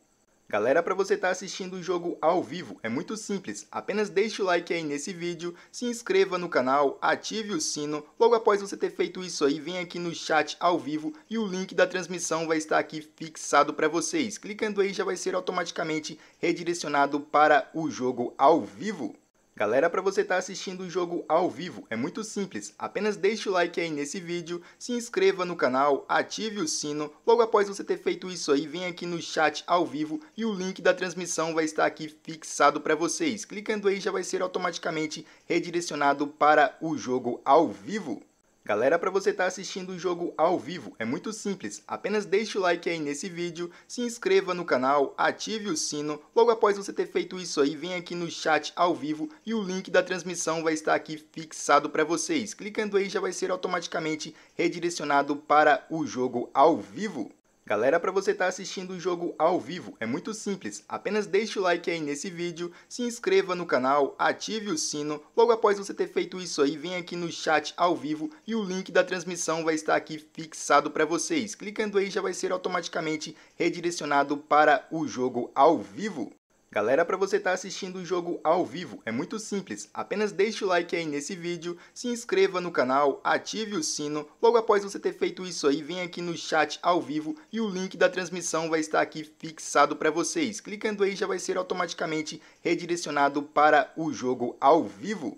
Galera, para você estar tá assistindo o jogo ao vivo, é muito simples. Apenas deixe o like aí nesse vídeo, se inscreva no canal, ative o sino. Logo após você ter feito isso aí, vem aqui no chat ao vivo e o link da transmissão vai estar aqui fixado para vocês. Clicando aí já vai ser automaticamente redirecionado para o jogo ao vivo. Galera, para você estar tá assistindo o jogo ao vivo, é muito simples. Apenas deixe o like aí nesse vídeo, se inscreva no canal, ative o sino. Logo após você ter feito isso aí, vem aqui no chat ao vivo e o link da transmissão vai estar aqui fixado para vocês. Clicando aí já vai ser automaticamente redirecionado para o jogo ao vivo. Galera, para você estar tá assistindo o jogo ao vivo, é muito simples. Apenas deixe o like aí nesse vídeo, se inscreva no canal, ative o sino. Logo após você ter feito isso aí, vem aqui no chat ao vivo e o link da transmissão vai estar aqui fixado para vocês. Clicando aí já vai ser automaticamente redirecionado para o jogo ao vivo. Galera, para você estar tá assistindo o jogo ao vivo, é muito simples. Apenas deixe o like aí nesse vídeo, se inscreva no canal, ative o sino. Logo após você ter feito isso aí, vem aqui no chat ao vivo e o link da transmissão vai estar aqui fixado para vocês. Clicando aí já vai ser automaticamente redirecionado para o jogo ao vivo. Galera, para você estar tá assistindo o jogo ao vivo, é muito simples. Apenas deixe o like aí nesse vídeo, se inscreva no canal, ative o sino. Logo após você ter feito isso aí, vem aqui no chat ao vivo e o link da transmissão vai estar aqui fixado para vocês. Clicando aí já vai ser automaticamente redirecionado para o jogo ao vivo.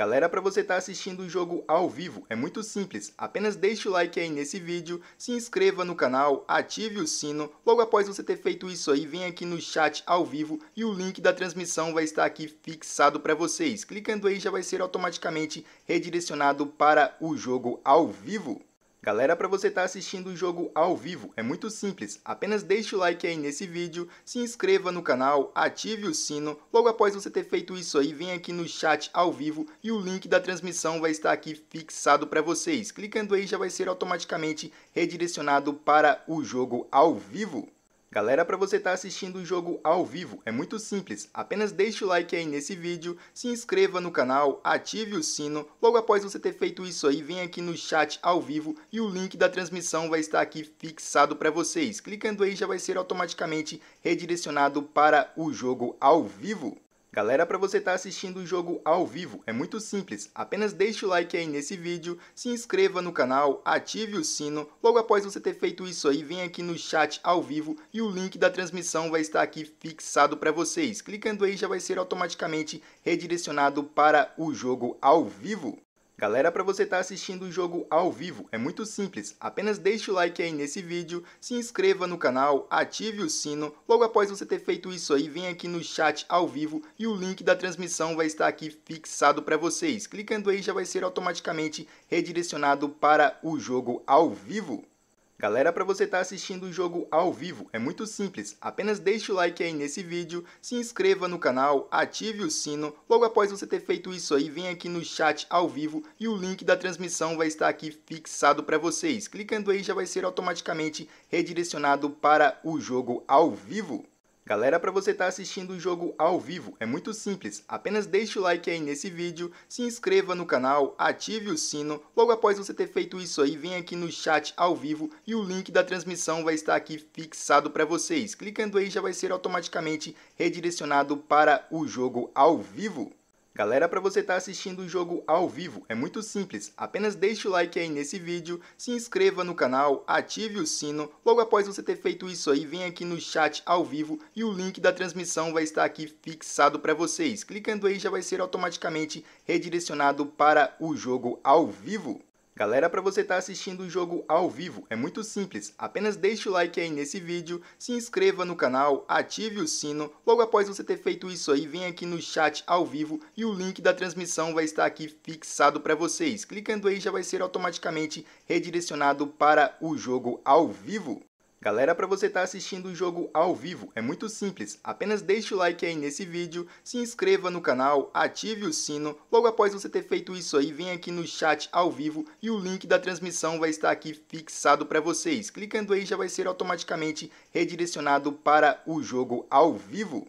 Galera, para você estar tá assistindo o jogo ao vivo, é muito simples. Apenas deixe o like aí nesse vídeo, se inscreva no canal, ative o sino. Logo após você ter feito isso aí, vem aqui no chat ao vivo e o link da transmissão vai estar aqui fixado para vocês. Clicando aí já vai ser automaticamente redirecionado para o jogo ao vivo. Galera, para você estar tá assistindo o jogo ao vivo, é muito simples. Apenas deixe o like aí nesse vídeo, se inscreva no canal, ative o sino. Logo após você ter feito isso aí, vem aqui no chat ao vivo e o link da transmissão vai estar aqui fixado para vocês. Clicando aí já vai ser automaticamente redirecionado para o jogo ao vivo. Galera, para você estar tá assistindo o jogo ao vivo, é muito simples. Apenas deixe o like aí nesse vídeo, se inscreva no canal, ative o sino. Logo após você ter feito isso aí, vem aqui no chat ao vivo e o link da transmissão vai estar aqui fixado para vocês. Clicando aí já vai ser automaticamente redirecionado para o jogo ao vivo. Galera, para você estar tá assistindo o jogo ao vivo, é muito simples. Apenas deixe o like aí nesse vídeo, se inscreva no canal, ative o sino. Logo após você ter feito isso aí, vem aqui no chat ao vivo e o link da transmissão vai estar aqui fixado para vocês. Clicando aí já vai ser automaticamente redirecionado para o jogo ao vivo. Galera, para você estar tá assistindo o jogo ao vivo, é muito simples. Apenas deixe o like aí nesse vídeo, se inscreva no canal, ative o sino. Logo após você ter feito isso aí, vem aqui no chat ao vivo e o link da transmissão vai estar aqui fixado para vocês. Clicando aí já vai ser automaticamente redirecionado para o jogo ao vivo. Galera, para você estar tá assistindo o jogo ao vivo, é muito simples. Apenas deixe o like aí nesse vídeo, se inscreva no canal, ative o sino. Logo após você ter feito isso aí, vem aqui no chat ao vivo e o link da transmissão vai estar aqui fixado para vocês. Clicando aí já vai ser automaticamente redirecionado para o jogo ao vivo. Galera, para você estar tá assistindo o jogo ao vivo, é muito simples. Apenas deixe o like aí nesse vídeo, se inscreva no canal, ative o sino. Logo após você ter feito isso aí, vem aqui no chat ao vivo e o link da transmissão vai estar aqui fixado para vocês. Clicando aí já vai ser automaticamente redirecionado para o jogo ao vivo. Galera, para você estar tá assistindo o jogo ao vivo, é muito simples. Apenas deixe o like aí nesse vídeo, se inscreva no canal, ative o sino. Logo após você ter feito isso aí, vem aqui no chat ao vivo e o link da transmissão vai estar aqui fixado para vocês. Clicando aí já vai ser automaticamente redirecionado para o jogo ao vivo. Galera, para você estar tá assistindo o jogo ao vivo, é muito simples. Apenas deixe o like aí nesse vídeo, se inscreva no canal, ative o sino. Logo após você ter feito isso aí, vem aqui no chat ao vivo e o link da transmissão vai estar aqui fixado para vocês. Clicando aí já vai ser automaticamente redirecionado para o jogo ao vivo. Galera, para você estar tá assistindo o jogo ao vivo, é muito simples. Apenas deixe o like aí nesse vídeo, se inscreva no canal, ative o sino. Logo após você ter feito isso aí, vem aqui no chat ao vivo e o link da transmissão vai estar aqui fixado para vocês. Clicando aí já vai ser automaticamente redirecionado para o jogo ao vivo.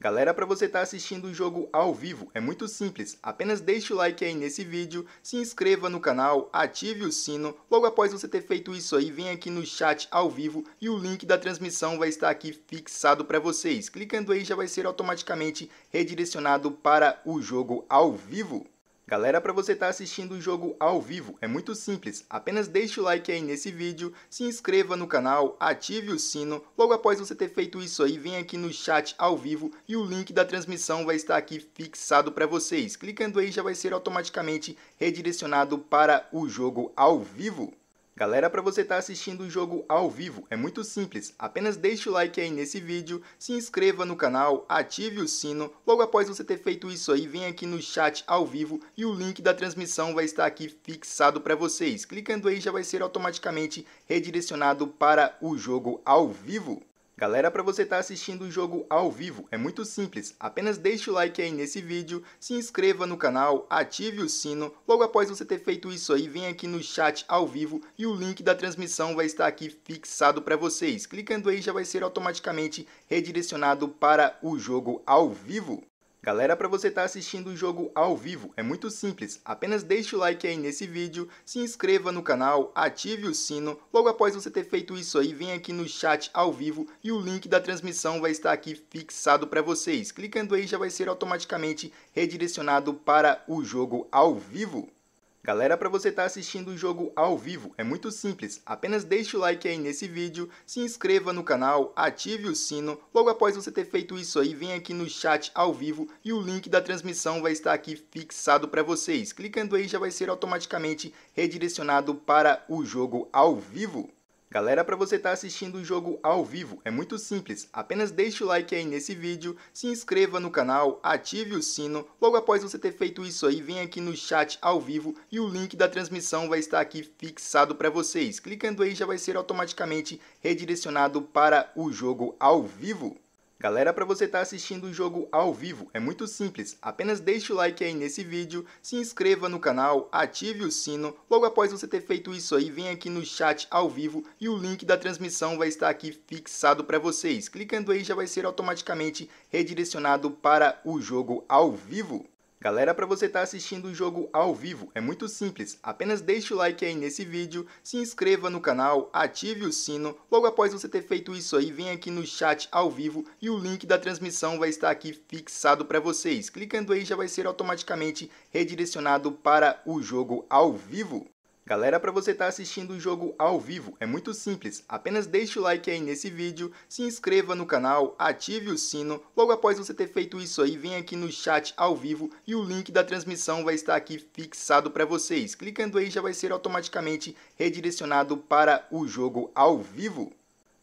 Galera, para você estar tá assistindo o jogo ao vivo, é muito simples. Apenas deixe o like aí nesse vídeo, se inscreva no canal, ative o sino. Logo após você ter feito isso aí, vem aqui no chat ao vivo e o link da transmissão vai estar aqui fixado para vocês. Clicando aí já vai ser automaticamente redirecionado para o jogo ao vivo. Galera, para você estar tá assistindo o jogo ao vivo, é muito simples. Apenas deixe o like aí nesse vídeo, se inscreva no canal, ative o sino. Logo após você ter feito isso aí, vem aqui no chat ao vivo e o link da transmissão vai estar aqui fixado para vocês. Clicando aí já vai ser automaticamente redirecionado para o jogo ao vivo. Galera, para você estar tá assistindo o jogo ao vivo, é muito simples. Apenas deixe o like aí nesse vídeo, se inscreva no canal, ative o sino. Logo após você ter feito isso aí, vem aqui no chat ao vivo e o link da transmissão vai estar aqui fixado para vocês. Clicando aí já vai ser automaticamente redirecionado para o jogo ao vivo. Galera, para você estar tá assistindo o jogo ao vivo, é muito simples. Apenas deixe o like aí nesse vídeo, se inscreva no canal, ative o sino. Logo após você ter feito isso aí, vem aqui no chat ao vivo e o link da transmissão vai estar aqui fixado para vocês. Clicando aí já vai ser automaticamente redirecionado para o jogo ao vivo. Galera, para você estar tá assistindo o jogo ao vivo, é muito simples. Apenas deixe o like aí nesse vídeo, se inscreva no canal, ative o sino. Logo após você ter feito isso aí, vem aqui no chat ao vivo e o link da transmissão vai estar aqui fixado para vocês. Clicando aí já vai ser automaticamente redirecionado para o jogo ao vivo. Galera, para você estar tá assistindo o jogo ao vivo, é muito simples. Apenas deixe o like aí nesse vídeo, se inscreva no canal, ative o sino. Logo após você ter feito isso aí, vem aqui no chat ao vivo e o link da transmissão vai estar aqui fixado para vocês. Clicando aí já vai ser automaticamente redirecionado para o jogo ao vivo. Galera, para você estar tá assistindo o jogo ao vivo, é muito simples. Apenas deixe o like aí nesse vídeo, se inscreva no canal, ative o sino. Logo após você ter feito isso aí, vem aqui no chat ao vivo e o link da transmissão vai estar aqui fixado para vocês. Clicando aí já vai ser automaticamente redirecionado para o jogo ao vivo. Galera, para você estar tá assistindo o jogo ao vivo, é muito simples. Apenas deixe o like aí nesse vídeo, se inscreva no canal, ative o sino. Logo após você ter feito isso aí, vem aqui no chat ao vivo e o link da transmissão vai estar aqui fixado para vocês. Clicando aí já vai ser automaticamente redirecionado para o jogo ao vivo. Galera, para você estar tá assistindo o jogo ao vivo, é muito simples. Apenas deixe o like aí nesse vídeo, se inscreva no canal, ative o sino. Logo após você ter feito isso aí, vem aqui no chat ao vivo e o link da transmissão vai estar aqui fixado para vocês. Clicando aí já vai ser automaticamente redirecionado para o jogo ao vivo. Galera, para você estar tá assistindo o jogo ao vivo, é muito simples. Apenas deixe o like aí nesse vídeo, se inscreva no canal, ative o sino. Logo após você ter feito isso aí, vem aqui no chat ao vivo e o link da transmissão vai estar aqui fixado para vocês. Clicando aí já vai ser automaticamente redirecionado para o jogo ao vivo.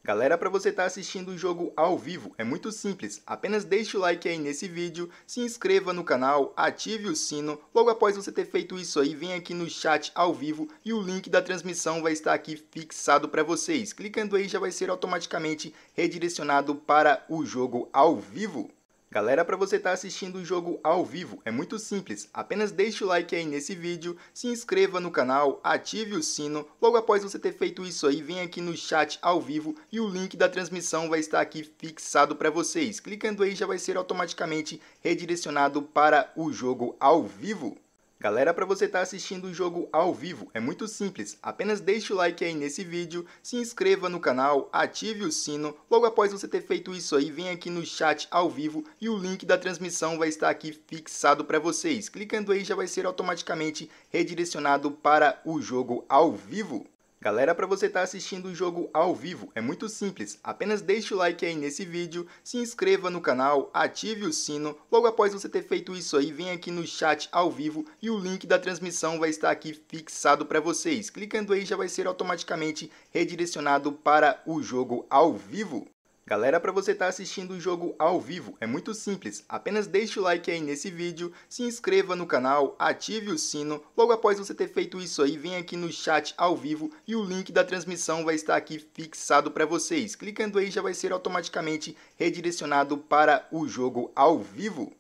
Galera, para você estar tá assistindo o jogo ao vivo, é muito simples. Apenas deixe o like aí nesse vídeo, se inscreva no canal, ative o sino. Logo após você ter feito isso aí, vem aqui no chat ao vivo e o link da transmissão vai estar aqui fixado para vocês. Clicando aí já vai ser automaticamente redirecionado para o jogo ao vivo. Galera, para você estar tá assistindo o jogo ao vivo, é muito simples. Apenas deixe o like aí nesse vídeo, se inscreva no canal, ative o sino. Logo após você ter feito isso aí, vem aqui no chat ao vivo e o link da transmissão vai estar aqui fixado para vocês. Clicando aí já vai ser automaticamente redirecionado para o jogo ao vivo. Galera, para você estar tá assistindo o jogo ao vivo, é muito simples. Apenas deixe o like aí nesse vídeo, se inscreva no canal, ative o sino. Logo após você ter feito isso aí, vem aqui no chat ao vivo e o link da transmissão vai estar aqui fixado para vocês. Clicando aí já vai ser automaticamente redirecionado para o jogo ao vivo. Galera, para você estar tá assistindo o jogo ao vivo, é muito simples. Apenas deixe o like aí nesse vídeo, se inscreva no canal, ative o sino. Logo após você ter feito isso aí, vem aqui no chat ao vivo e o link da transmissão vai estar aqui fixado para vocês. Clicando aí já vai ser automaticamente redirecionado para o jogo ao vivo. Galera, para você estar tá assistindo o jogo ao vivo, é muito simples. Apenas deixe o like aí nesse vídeo, se inscreva no canal, ative o sino. Logo após você ter feito isso aí, vem aqui no chat ao vivo e o link da transmissão vai estar aqui fixado para vocês. Clicando aí já vai ser automaticamente redirecionado para o jogo ao vivo.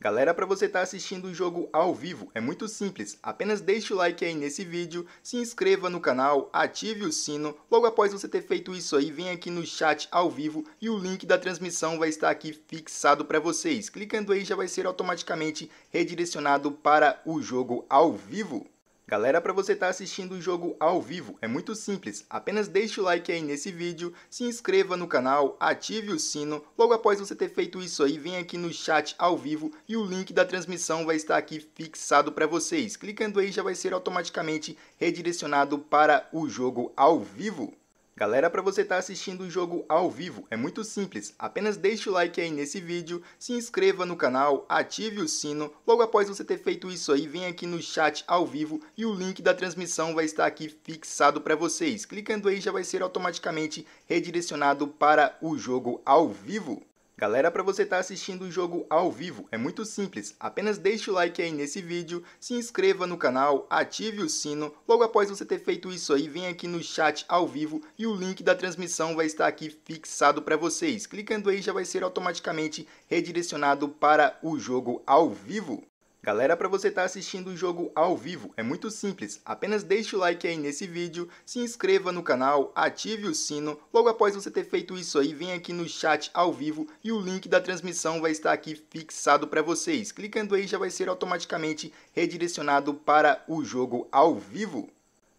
Galera, para você estar tá assistindo o jogo ao vivo, é muito simples. Apenas deixe o like aí nesse vídeo, se inscreva no canal, ative o sino. Logo após você ter feito isso aí, vem aqui no chat ao vivo e o link da transmissão vai estar aqui fixado para vocês. Clicando aí já vai ser automaticamente redirecionado para o jogo ao vivo. Galera, para você estar tá assistindo o jogo ao vivo, é muito simples. Apenas deixe o like aí nesse vídeo, se inscreva no canal, ative o sino. Logo após você ter feito isso aí, vem aqui no chat ao vivo e o link da transmissão vai estar aqui fixado para vocês. Clicando aí já vai ser automaticamente redirecionado para o jogo ao vivo. Galera, para você estar tá assistindo o jogo ao vivo, é muito simples. Apenas deixe o like aí nesse vídeo, se inscreva no canal, ative o sino. Logo após você ter feito isso aí, vem aqui no chat ao vivo e o link da transmissão vai estar aqui fixado para vocês. Clicando aí já vai ser automaticamente redirecionado para o jogo ao vivo. Galera, para você estar tá assistindo o jogo ao vivo, é muito simples. Apenas deixe o like aí nesse vídeo, se inscreva no canal, ative o sino. Logo após você ter feito isso aí, vem aqui no chat ao vivo e o link da transmissão vai estar aqui fixado para vocês. Clicando aí já vai ser automaticamente redirecionado para o jogo ao vivo. Galera, para você estar tá assistindo o jogo ao vivo, é muito simples. Apenas deixe o like aí nesse vídeo, se inscreva no canal, ative o sino. Logo após você ter feito isso aí, vem aqui no chat ao vivo e o link da transmissão vai estar aqui fixado para vocês. Clicando aí já vai ser automaticamente redirecionado para o jogo ao vivo.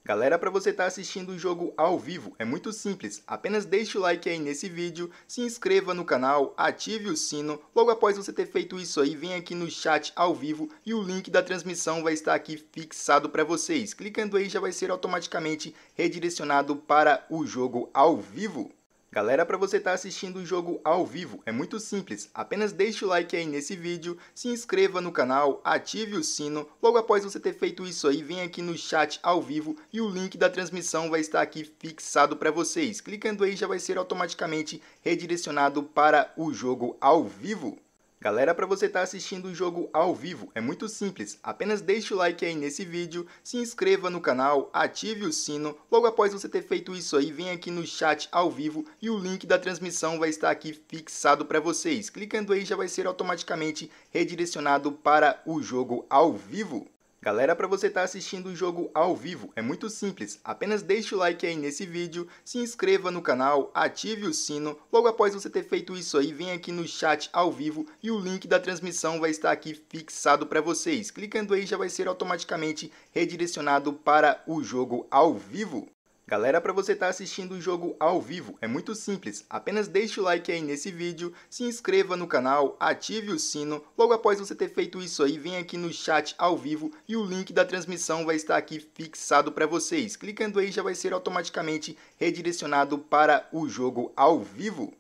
Galera, para você estar tá assistindo o jogo ao vivo, é muito simples. Apenas deixe o like aí nesse vídeo, se inscreva no canal, ative o sino. Logo após você ter feito isso aí, vem aqui no chat ao vivo e o link da transmissão vai estar aqui fixado para vocês. Clicando aí já vai ser automaticamente redirecionado para o jogo ao vivo. Galera, para você estar tá assistindo o jogo ao vivo, é muito simples. Apenas deixe o like aí nesse vídeo, se inscreva no canal, ative o sino. Logo após você ter feito isso aí, vem aqui no chat ao vivo e o link da transmissão vai estar aqui fixado para vocês. Clicando aí já vai ser automaticamente redirecionado para o jogo ao vivo. Galera, para você estar tá assistindo o jogo ao vivo, é muito simples. Apenas deixe o like aí nesse vídeo, se inscreva no canal, ative o sino. Logo após você ter feito isso aí, vem aqui no chat ao vivo e o link da transmissão vai estar aqui fixado para vocês. Clicando aí já vai ser automaticamente redirecionado para o jogo ao vivo. Galera, para você estar tá assistindo o jogo ao vivo, é muito simples. Apenas deixe o like aí nesse vídeo, se inscreva no canal, ative o sino. Logo após você ter feito isso aí, vem aqui no chat ao vivo e o link da transmissão vai estar aqui fixado para vocês. Clicando aí já vai ser automaticamente redirecionado para o jogo ao vivo. Galera, para você estar tá assistindo o jogo ao vivo, é muito simples. Apenas deixe o like aí nesse vídeo, se inscreva no canal, ative o sino. Logo após você ter feito isso aí, vem aqui no chat ao vivo e o link da transmissão vai estar aqui fixado para vocês. Clicando aí já vai ser automaticamente redirecionado para o jogo ao vivo.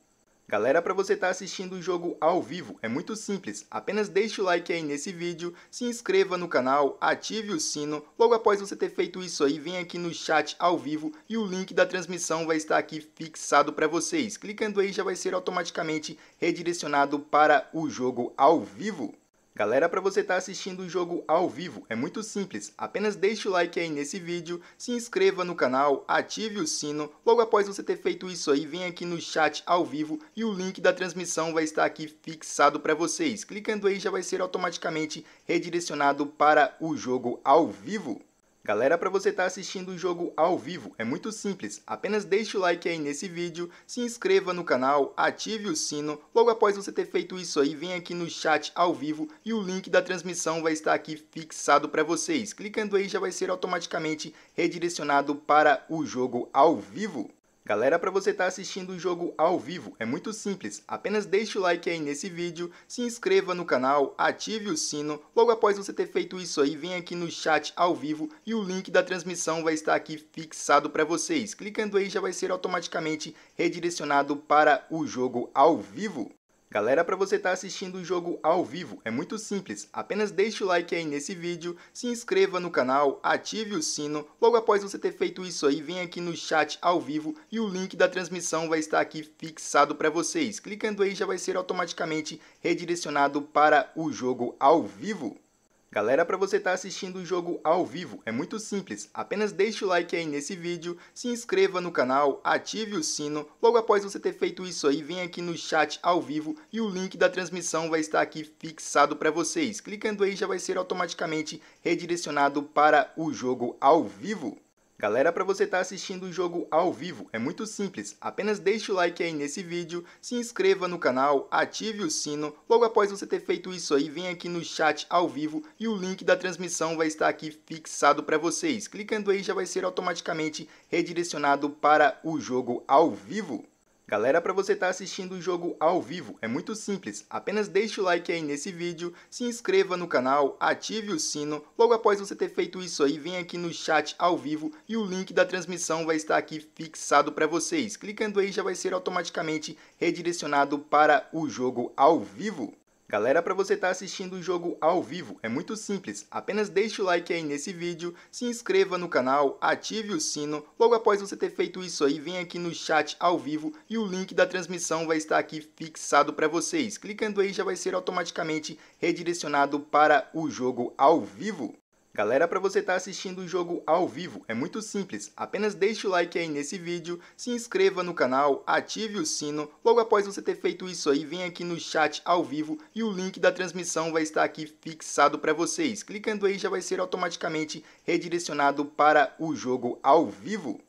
Galera, para você estar tá assistindo o jogo ao vivo, é muito simples. Apenas deixe o like aí nesse vídeo, se inscreva no canal, ative o sino. Logo após você ter feito isso aí, vem aqui no chat ao vivo e o link da transmissão vai estar aqui fixado para vocês. Clicando aí já vai ser automaticamente redirecionado para o jogo ao vivo. Galera, para você estar tá assistindo o jogo ao vivo, é muito simples. Apenas deixe o like aí nesse vídeo, se inscreva no canal, ative o sino. Logo após você ter feito isso aí, vem aqui no chat ao vivo e o link da transmissão vai estar aqui fixado para vocês. Clicando aí já vai ser automaticamente redirecionado para o jogo ao vivo. Galera, para você estar tá assistindo o jogo ao vivo, é muito simples. Apenas deixe o like aí nesse vídeo, se inscreva no canal, ative o sino. Logo após você ter feito isso aí, vem aqui no chat ao vivo e o link da transmissão vai estar aqui fixado para vocês. Clicando aí já vai ser automaticamente redirecionado para o jogo ao vivo. Galera, para você estar tá assistindo o jogo ao vivo, é muito simples. Apenas deixe o like aí nesse vídeo, se inscreva no canal, ative o sino. Logo após você ter feito isso aí, vem aqui no chat ao vivo e o link da transmissão vai estar aqui fixado para vocês. Clicando aí já vai ser automaticamente redirecionado para o jogo ao vivo. Galera, para você estar tá assistindo o jogo ao vivo, é muito simples. Apenas deixe o like aí nesse vídeo, se inscreva no canal, ative o sino. Logo após você ter feito isso aí, vem aqui no chat ao vivo e o link da transmissão vai estar aqui fixado para vocês. Clicando aí já vai ser automaticamente redirecionado para o jogo ao vivo. Galera, para você estar tá assistindo o jogo ao vivo, é muito simples. Apenas deixe o like aí nesse vídeo, se inscreva no canal, ative o sino. Logo após você ter feito isso aí, vem aqui no chat ao vivo e o link da transmissão vai estar aqui fixado para vocês. Clicando aí já vai ser automaticamente redirecionado para o jogo ao vivo. Galera, para você estar tá assistindo o jogo ao vivo, é muito simples. Apenas deixe o like aí nesse vídeo, se inscreva no canal, ative o sino. Logo após você ter feito isso aí, vem aqui no chat ao vivo e o link da transmissão vai estar aqui fixado para vocês. Clicando aí já vai ser automaticamente redirecionado para o jogo ao vivo. Galera, para você estar tá assistindo o jogo ao vivo, é muito simples. Apenas deixe o like aí nesse vídeo, se inscreva no canal, ative o sino. Logo após você ter feito isso aí, vem aqui no chat ao vivo e o link da transmissão vai estar aqui fixado para vocês. Clicando aí já vai ser automaticamente redirecionado para o jogo ao vivo. Galera, para você estar tá assistindo o jogo ao vivo, é muito simples. Apenas deixe o like aí nesse vídeo, se inscreva no canal, ative o sino. Logo após você ter feito isso aí, vem aqui no chat ao vivo e o link da transmissão vai estar aqui fixado para vocês. Clicando aí já vai ser automaticamente redirecionado para o jogo ao vivo. Galera, para você estar tá assistindo o jogo ao vivo, é muito simples. Apenas deixe o like aí nesse vídeo, se inscreva no canal, ative o sino. Logo após você ter feito isso aí, vem aqui no chat ao vivo e o link da transmissão vai estar aqui fixado para vocês. Clicando aí já vai ser automaticamente redirecionado para o jogo ao vivo.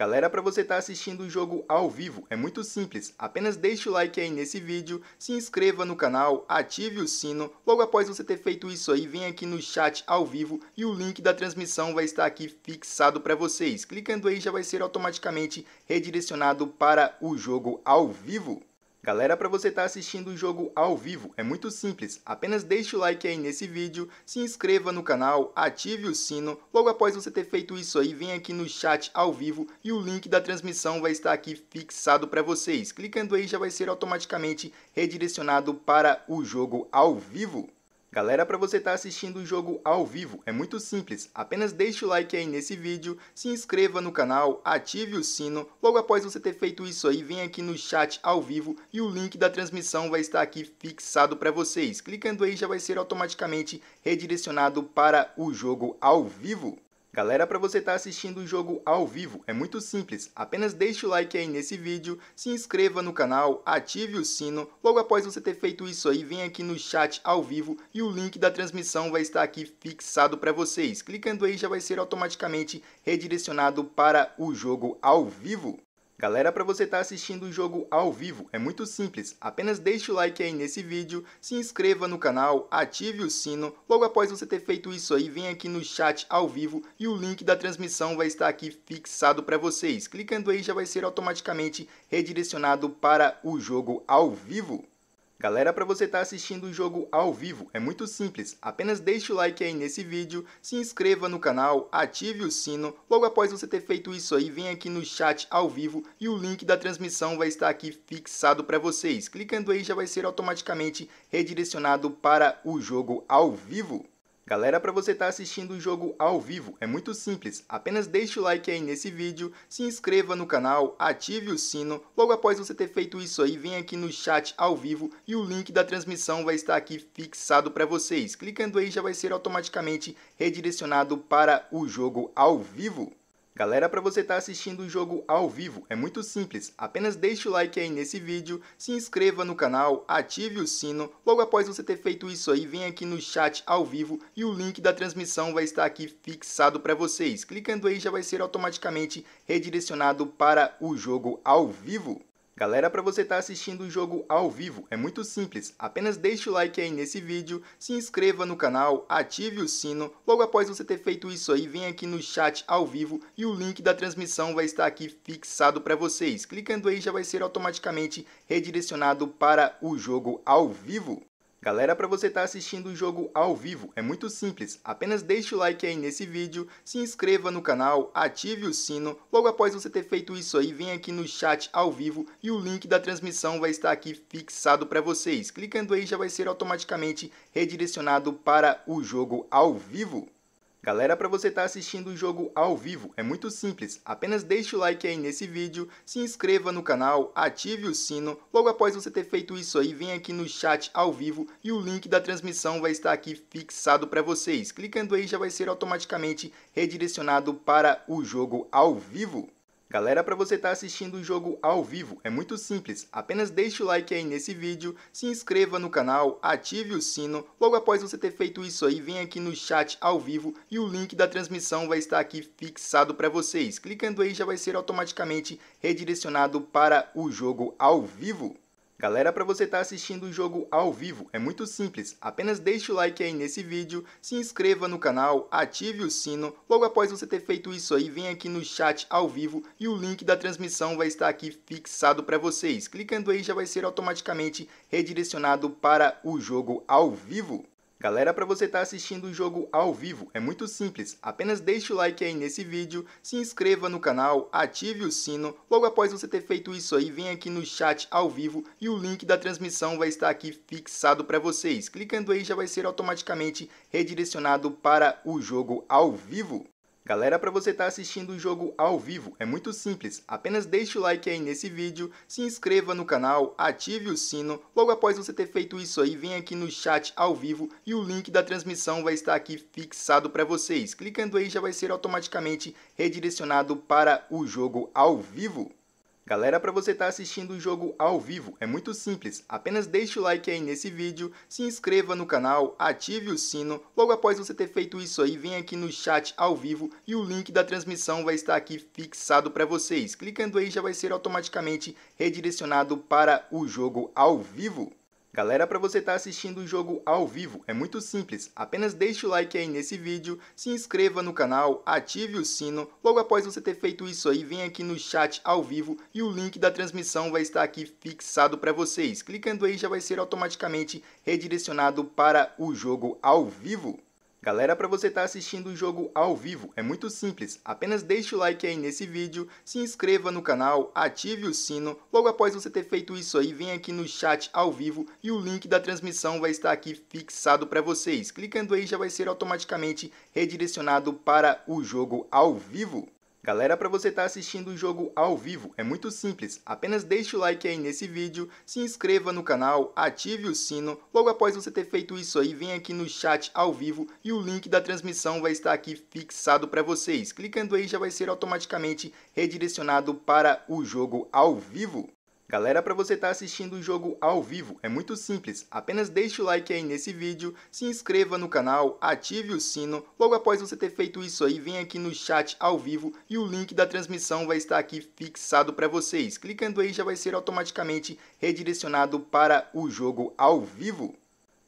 Galera, para você estar tá assistindo o jogo ao vivo, é muito simples. Apenas deixe o like aí nesse vídeo, se inscreva no canal, ative o sino. Logo após você ter feito isso aí, vem aqui no chat ao vivo e o link da transmissão vai estar aqui fixado para vocês. Clicando aí já vai ser automaticamente redirecionado para o jogo ao vivo. Galera, para você estar tá assistindo o jogo ao vivo, é muito simples. Apenas deixe o like aí nesse vídeo, se inscreva no canal, ative o sino. Logo após você ter feito isso aí, vem aqui no chat ao vivo e o link da transmissão vai estar aqui fixado para vocês. Clicando aí já vai ser automaticamente redirecionado para o jogo ao vivo. Galera, para você estar tá assistindo o jogo ao vivo, é muito simples. Apenas deixe o like aí nesse vídeo, se inscreva no canal, ative o sino. Logo após você ter feito isso aí, vem aqui no chat ao vivo e o link da transmissão vai estar aqui fixado para vocês. Clicando aí já vai ser automaticamente redirecionado para o jogo ao vivo. Galera, para você estar tá assistindo o jogo ao vivo, é muito simples. Apenas deixe o like aí nesse vídeo, se inscreva no canal, ative o sino. Logo após você ter feito isso aí, vem aqui no chat ao vivo e o link da transmissão vai estar aqui fixado para vocês. Clicando aí já vai ser automaticamente redirecionado para o jogo ao vivo. Galera, para você estar tá assistindo o jogo ao vivo, é muito simples. Apenas deixe o like aí nesse vídeo, se inscreva no canal, ative o sino. Logo após você ter feito isso aí, vem aqui no chat ao vivo e o link da transmissão vai estar aqui fixado para vocês. Clicando aí já vai ser automaticamente redirecionado para o jogo ao vivo. Galera, para você estar tá assistindo o jogo ao vivo, é muito simples. Apenas deixe o like aí nesse vídeo, se inscreva no canal, ative o sino. Logo após você ter feito isso aí, vem aqui no chat ao vivo e o link da transmissão vai estar aqui fixado para vocês. Clicando aí já vai ser automaticamente redirecionado para o jogo ao vivo. Galera, para você estar tá assistindo o jogo ao vivo, é muito simples. Apenas deixe o like aí nesse vídeo, se inscreva no canal, ative o sino. Logo após você ter feito isso aí, vem aqui no chat ao vivo e o link da transmissão vai estar aqui fixado para vocês. Clicando aí já vai ser automaticamente redirecionado para o jogo ao vivo. Galera, para você estar tá assistindo o jogo ao vivo, é muito simples. Apenas deixe o like aí nesse vídeo, se inscreva no canal, ative o sino. Logo após você ter feito isso aí, vem aqui no chat ao vivo e o link da transmissão vai estar aqui fixado para vocês. Clicando aí já vai ser automaticamente redirecionado para o jogo ao vivo. Galera, para você estar tá assistindo o jogo ao vivo, é muito simples. Apenas deixe o like aí nesse vídeo, se inscreva no canal, ative o sino. Logo após você ter feito isso aí, vem aqui no chat ao vivo e o link da transmissão vai estar aqui fixado para vocês. Clicando aí já vai ser automaticamente redirecionado para o jogo ao vivo. Galera, para você estar tá assistindo o jogo ao vivo, é muito simples. Apenas deixe o like aí nesse vídeo, se inscreva no canal, ative o sino. Logo após você ter feito isso aí, vem aqui no chat ao vivo e o link da transmissão vai estar aqui fixado para vocês. Clicando aí já vai ser automaticamente redirecionado para o jogo ao vivo. Galera, para você estar tá assistindo o jogo ao vivo, é muito simples. Apenas deixe o like aí nesse vídeo, se inscreva no canal, ative o sino. Logo após você ter feito isso aí, vem aqui no chat ao vivo e o link da transmissão vai estar aqui fixado para vocês. Clicando aí já vai ser automaticamente redirecionado para o jogo ao vivo. Galera, para você estar tá assistindo o jogo ao vivo, é muito simples. Apenas deixe o like aí nesse vídeo, se inscreva no canal, ative o sino. Logo após você ter feito isso aí, vem aqui no chat ao vivo e o link da transmissão vai estar aqui fixado para vocês. Clicando aí já vai ser automaticamente redirecionado para o jogo ao vivo. Galera, para você estar tá assistindo o jogo ao vivo, é muito simples. Apenas deixe o like aí nesse vídeo, se inscreva no canal, ative o sino. Logo após você ter feito isso aí, vem aqui no chat ao vivo e o link da transmissão vai estar aqui fixado para vocês. Clicando aí já vai ser automaticamente redirecionado para o jogo ao vivo. Galera, para você estar tá assistindo o jogo ao vivo, é muito simples. Apenas deixe o like aí nesse vídeo, se inscreva no canal, ative o sino. Logo após você ter feito isso aí, vem aqui no chat ao vivo e o link da transmissão vai estar aqui fixado para vocês. Clicando aí já vai ser automaticamente redirecionado para o jogo ao vivo. Galera, para você estar tá assistindo o jogo ao vivo, é muito simples. Apenas deixe o like aí nesse vídeo, se inscreva no canal, ative o sino. Logo após você ter feito isso aí, vem aqui no chat ao vivo e o link da transmissão vai estar aqui fixado para vocês. Clicando aí já vai ser automaticamente redirecionado para o jogo ao vivo. Galera, para você estar tá assistindo o jogo ao vivo, é muito simples. Apenas deixe o like aí nesse vídeo, se inscreva no canal, ative o sino. Logo após você ter feito isso aí, vem aqui no chat ao vivo e o link da transmissão vai estar aqui fixado para vocês. Clicando aí já vai ser automaticamente redirecionado para o jogo ao vivo. Galera, para você estar tá assistindo o jogo ao vivo, é muito simples. Apenas deixe o like aí nesse vídeo, se inscreva no canal, ative o sino. Logo após você ter feito isso aí, vem aqui no chat ao vivo e o link da transmissão vai estar aqui fixado para vocês. Clicando aí já vai ser automaticamente redirecionado para o jogo ao vivo. Galera, para você estar tá assistindo o jogo ao vivo, é muito simples. Apenas deixe o like aí nesse vídeo, se inscreva no canal, ative o sino. Logo após você ter feito isso aí, vem aqui no chat ao vivo e o link da transmissão vai estar aqui fixado para vocês. Clicando aí já vai ser automaticamente redirecionado para o jogo ao vivo. Galera, para você estar tá assistindo o jogo ao vivo, é muito simples. Apenas deixe o like aí nesse vídeo, se inscreva no canal, ative o sino. Logo após você ter feito isso aí, vem aqui no chat ao vivo e o link da transmissão vai estar aqui fixado para vocês. Clicando aí já vai ser automaticamente redirecionado para o jogo ao vivo. Galera, para você estar tá assistindo o jogo ao vivo, é muito simples. Apenas deixe o like aí nesse vídeo, se inscreva no canal, ative o sino. Logo após você ter feito isso aí, vem aqui no chat ao vivo e o link da transmissão vai estar aqui fixado para vocês. Clicando aí já vai ser automaticamente redirecionado para o jogo ao vivo.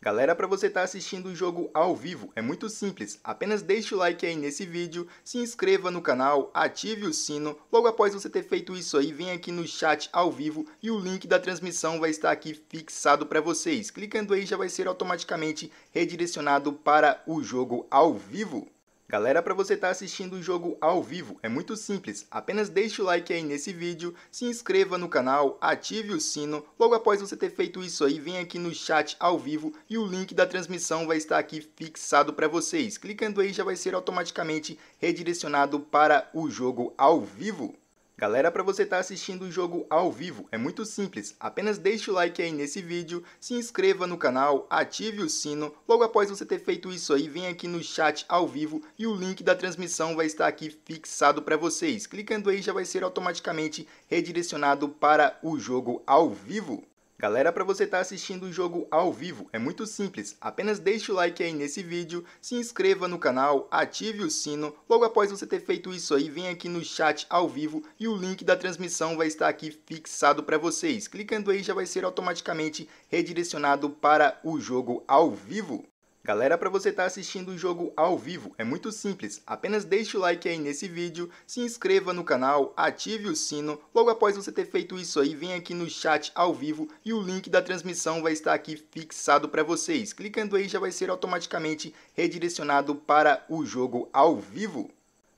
Galera, para você estar tá assistindo o jogo ao vivo, é muito simples. Apenas deixe o like aí nesse vídeo, se inscreva no canal, ative o sino. Logo após você ter feito isso aí, vem aqui no chat ao vivo e o link da transmissão vai estar aqui fixado para vocês. Clicando aí já vai ser automaticamente redirecionado para o jogo ao vivo. Galera, para você estar tá assistindo o jogo ao vivo, é muito simples. Apenas deixe o like aí nesse vídeo, se inscreva no canal, ative o sino. Logo após você ter feito isso aí, vem aqui no chat ao vivo e o link da transmissão vai estar aqui fixado para vocês. Clicando aí já vai ser automaticamente redirecionado para o jogo ao vivo. Galera, para você estar tá assistindo o jogo ao vivo, é muito simples. Apenas deixe o like aí nesse vídeo, se inscreva no canal, ative o sino. Logo após você ter feito isso aí, vem aqui no chat ao vivo e o link da transmissão vai estar aqui fixado para vocês. Clicando aí já vai ser automaticamente redirecionado para o jogo ao vivo. Galera, para você estar tá assistindo o jogo ao vivo, é muito simples. Apenas deixe o like aí nesse vídeo, se inscreva no canal, ative o sino. Logo após você ter feito isso aí, vem aqui no chat ao vivo e o link da transmissão vai estar aqui fixado para vocês. Clicando aí já vai ser automaticamente redirecionado para o jogo ao vivo. Galera, para você estar tá assistindo o jogo ao vivo, é muito simples. Apenas deixe o like aí nesse vídeo, se inscreva no canal, ative o sino. Logo após você ter feito isso aí, vem aqui no chat ao vivo e o link da transmissão vai estar aqui fixado para vocês. Clicando aí já vai ser automaticamente redirecionado para o jogo ao vivo.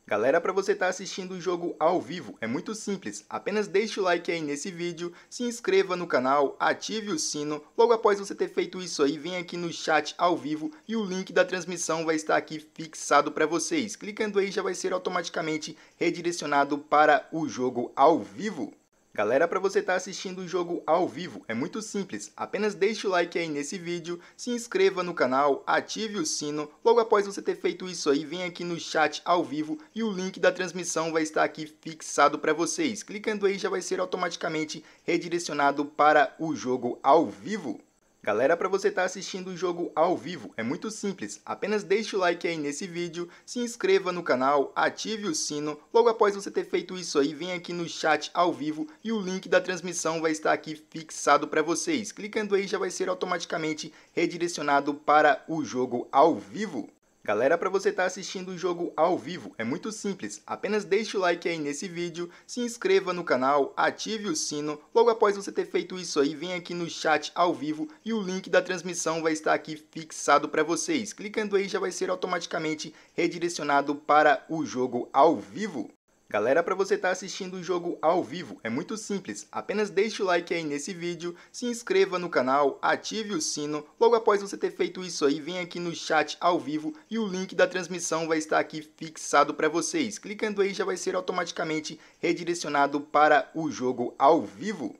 Galera, para você estar tá assistindo o jogo ao vivo, é muito simples. Apenas deixe o like aí nesse vídeo, se inscreva no canal, ative o sino. Logo após você ter feito isso aí, vem aqui no chat ao vivo e o link da transmissão vai estar aqui fixado para vocês. Clicando aí já vai ser automaticamente redirecionado para o jogo ao vivo. Galera, para você estar tá assistindo o jogo ao vivo, é muito simples. Apenas deixe o like aí nesse vídeo, se inscreva no canal, ative o sino. Logo após você ter feito isso aí, vem aqui no chat ao vivo e o link da transmissão vai estar aqui fixado para vocês. Clicando aí já vai ser automaticamente redirecionado para o jogo ao vivo. Galera, para você estar tá assistindo o jogo ao vivo, é muito simples. Apenas deixe o like aí nesse vídeo, se inscreva no canal, ative o sino. Logo após você ter feito isso aí, vem aqui no chat ao vivo e o link da transmissão vai estar aqui fixado para vocês. Clicando aí já vai ser automaticamente redirecionado para o jogo ao vivo. Galera, para você estar tá assistindo o jogo ao vivo, é muito simples. Apenas deixe o like aí nesse vídeo, se inscreva no canal, ative o sino. Logo após você ter feito isso aí, vem aqui no chat ao vivo e o link da transmissão vai estar aqui fixado para vocês. Clicando aí já vai ser automaticamente redirecionado para o jogo ao vivo. Galera, para você estar tá assistindo o jogo ao vivo, é muito simples. Apenas deixe o like aí nesse vídeo, se inscreva no canal, ative o sino. Logo após você ter feito isso aí, vem aqui no chat ao vivo e o link da transmissão vai estar aqui fixado para vocês. Clicando aí já vai ser automaticamente redirecionado para o jogo ao vivo.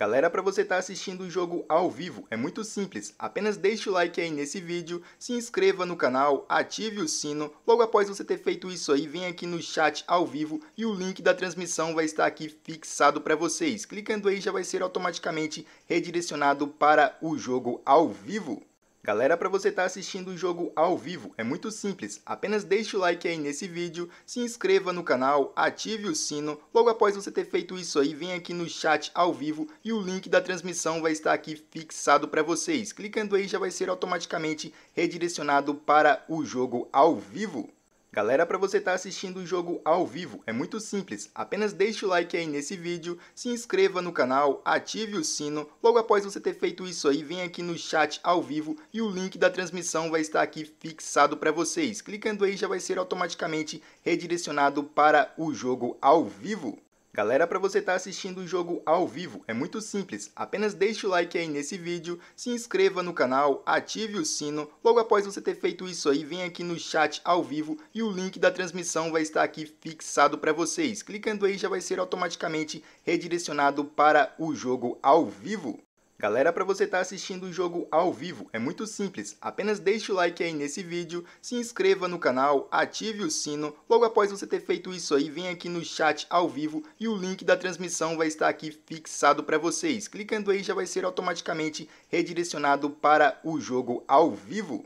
Galera, para você estar tá assistindo o jogo ao vivo, é muito simples. Apenas deixe o like aí nesse vídeo, se inscreva no canal, ative o sino. Logo após você ter feito isso aí, vem aqui no chat ao vivo e o link da transmissão vai estar aqui fixado para vocês. Clicando aí já vai ser automaticamente redirecionado para o jogo ao vivo. Galera, para você estar tá assistindo o jogo ao vivo, é muito simples. Apenas deixe o like aí nesse vídeo, se inscreva no canal, ative o sino. Logo após você ter feito isso aí, vem aqui no chat ao vivo e o link da transmissão vai estar aqui fixado para vocês. Clicando aí já vai ser automaticamente redirecionado para o jogo ao vivo. Galera, para você estar tá assistindo o jogo ao vivo, é muito simples. Apenas deixe o like aí nesse vídeo, se inscreva no canal, ative o sino. Logo após você ter feito isso aí, vem aqui no chat ao vivo e o link da transmissão vai estar aqui fixado para vocês. Clicando aí já vai ser automaticamente redirecionado para o jogo ao vivo. Galera, para você estar tá assistindo o jogo ao vivo, é muito simples. Apenas deixe o like aí nesse vídeo, se inscreva no canal, ative o sino. Logo após você ter feito isso aí, vem aqui no chat ao vivo e o link da transmissão vai estar aqui fixado para vocês. Clicando aí já vai ser automaticamente redirecionado para o jogo ao vivo. Galera, para você estar tá assistindo o jogo ao vivo, é muito simples. Apenas deixe o like aí nesse vídeo, se inscreva no canal, ative o sino. Logo após você ter feito isso aí, vem aqui no chat ao vivo e o link da transmissão vai estar aqui fixado para vocês. Clicando aí já vai ser automaticamente redirecionado para o jogo ao vivo.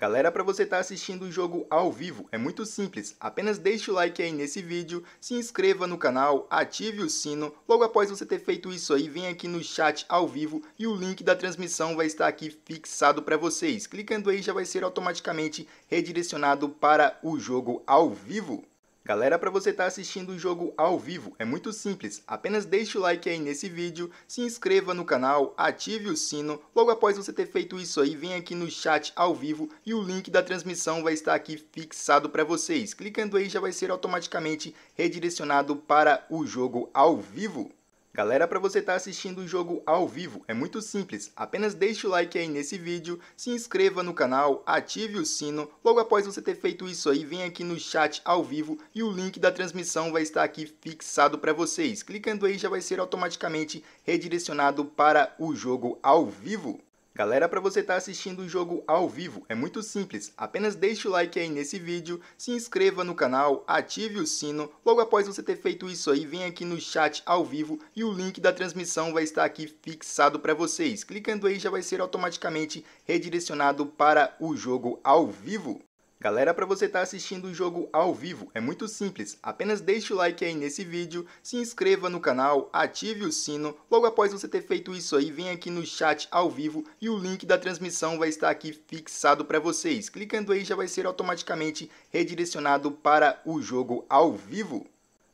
Galera, para você estar tá assistindo o jogo ao vivo, é muito simples. Apenas deixe o like aí nesse vídeo, se inscreva no canal, ative o sino. Logo após você ter feito isso aí, vem aqui no chat ao vivo e o link da transmissão vai estar aqui fixado para vocês. Clicando aí já vai ser automaticamente redirecionado para o jogo ao vivo. Galera, para você estar tá assistindo o jogo ao vivo, é muito simples. Apenas deixe o like aí nesse vídeo, se inscreva no canal, ative o sino. Logo após você ter feito isso aí, vem aqui no chat ao vivo e o link da transmissão vai estar aqui fixado para vocês. Clicando aí já vai ser automaticamente redirecionado para o jogo ao vivo. Galera, para você estar tá assistindo o jogo ao vivo, é muito simples. Apenas deixe o like aí nesse vídeo, se inscreva no canal, ative o sino. Logo após você ter feito isso aí, vem aqui no chat ao vivo e o link da transmissão vai estar aqui fixado para vocês. Clicando aí já vai ser automaticamente redirecionado para o jogo ao vivo. Galera, para você estar tá assistindo o jogo ao vivo, é muito simples. Apenas deixe o like aí nesse vídeo, se inscreva no canal, ative o sino. Logo após você ter feito isso aí, vem aqui no chat ao vivo e o link da transmissão vai estar aqui fixado para vocês. Clicando aí já vai ser automaticamente redirecionado para o jogo ao vivo. Galera, para você estar tá assistindo o jogo ao vivo, é muito simples. Apenas deixe o like aí nesse vídeo, se inscreva no canal, ative o sino. Logo após você ter feito isso aí, vem aqui no chat ao vivo e o link da transmissão vai estar aqui fixado para vocês. Clicando aí já vai ser automaticamente redirecionado para o jogo ao vivo.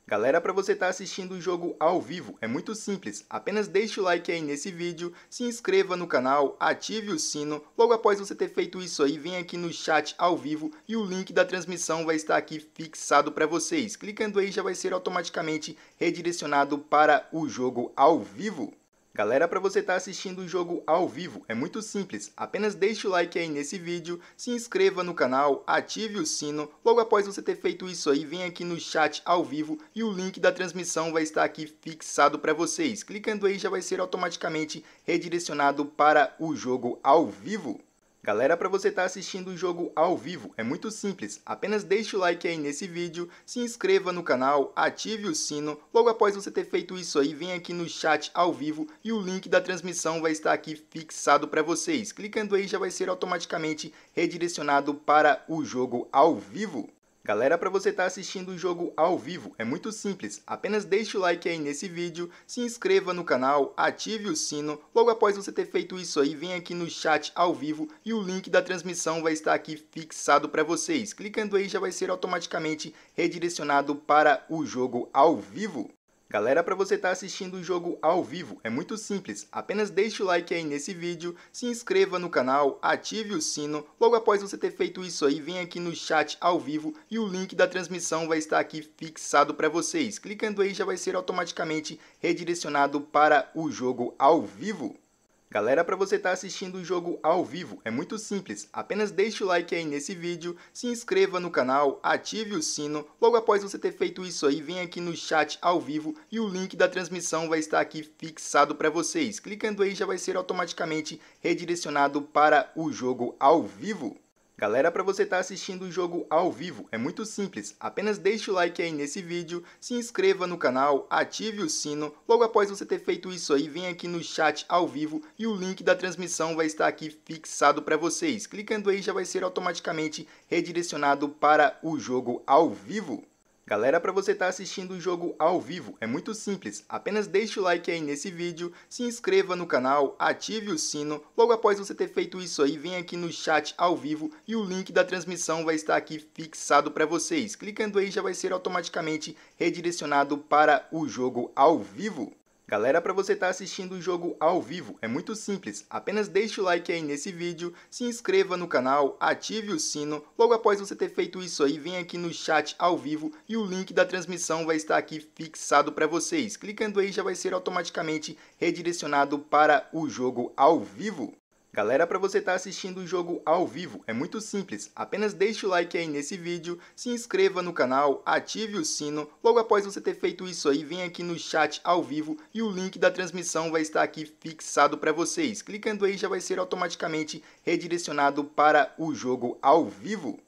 Galera, para você estar tá assistindo o jogo ao vivo, é muito simples. Apenas deixe o like aí nesse vídeo, se inscreva no canal, ative o sino. Logo após você ter feito isso aí, vem aqui no chat ao vivo e o link da transmissão vai estar aqui fixado para vocês. Clicando aí já vai ser automaticamente redirecionado para o jogo ao vivo. Galera, para você estar tá assistindo o jogo ao vivo, é muito simples. Apenas deixe o like aí nesse vídeo, se inscreva no canal, ative o sino. Logo após você ter feito isso aí, vem aqui no chat ao vivo e o link da transmissão vai estar aqui fixado para vocês. Clicando aí já vai ser automaticamente redirecionado para o jogo ao vivo. Galera, para você estar tá assistindo o jogo ao vivo, é muito simples. Apenas deixe o like aí nesse vídeo, se inscreva no canal, ative o sino. Logo após você ter feito isso aí, vem aqui no chat ao vivo e o link da transmissão vai estar aqui fixado para vocês. Clicando aí já vai ser automaticamente redirecionado para o jogo ao vivo. Galera, para você estar tá assistindo o jogo ao vivo, é muito simples. Apenas deixe o like aí nesse vídeo, se inscreva no canal, ative o sino. Logo após você ter feito isso aí, vem aqui no chat ao vivo e o link da transmissão vai estar aqui fixado para vocês. Clicando aí já vai ser automaticamente redirecionado para o jogo ao vivo. Galera, para você estar tá assistindo o jogo ao vivo, é muito simples. Apenas deixe o like aí nesse vídeo, se inscreva no canal, ative o sino. Logo após você ter feito isso aí, vem aqui no chat ao vivo e o link da transmissão vai estar aqui fixado para vocês. Clicando aí já vai ser automaticamente redirecionado para o jogo ao vivo. Galera, para você estar tá assistindo o jogo ao vivo, é muito simples. Apenas deixe o like aí nesse vídeo, se inscreva no canal, ative o sino. Logo após você ter feito isso aí, vem aqui no chat ao vivo e o link da transmissão vai estar aqui fixado para vocês. Clicando aí já vai ser automaticamente redirecionado para o jogo ao vivo. Galera, para você estar tá assistindo o jogo ao vivo, é muito simples. Apenas deixe o like aí nesse vídeo, se inscreva no canal, ative o sino. Logo após você ter feito isso aí, vem aqui no chat ao vivo e o link da transmissão vai estar aqui fixado para vocês. Clicando aí já vai ser automaticamente redirecionado para o jogo ao vivo. Galera, para você estar tá assistindo o jogo ao vivo, é muito simples. Apenas deixe o like aí nesse vídeo, se inscreva no canal, ative o sino. Logo após você ter feito isso aí, vem aqui no chat ao vivo e o link da transmissão vai estar aqui fixado para vocês. Clicando aí já vai ser automaticamente redirecionado para o jogo ao vivo. Galera, para você estar tá assistindo o jogo ao vivo, é muito simples. Apenas deixe o like aí nesse vídeo, se inscreva no canal, ative o sino. Logo após você ter feito isso aí, vem aqui no chat ao vivo e o link da transmissão vai estar aqui fixado para vocês. Clicando aí já vai ser automaticamente redirecionado para o jogo ao vivo. Galera, para você estar tá assistindo o jogo ao vivo, é muito simples. Apenas deixe o like aí nesse vídeo, se inscreva no canal, ative o sino. Logo após você ter feito isso aí, vem aqui no chat ao vivo e o link da transmissão vai estar aqui fixado para vocês. Clicando aí já vai ser automaticamente redirecionado para o jogo ao vivo.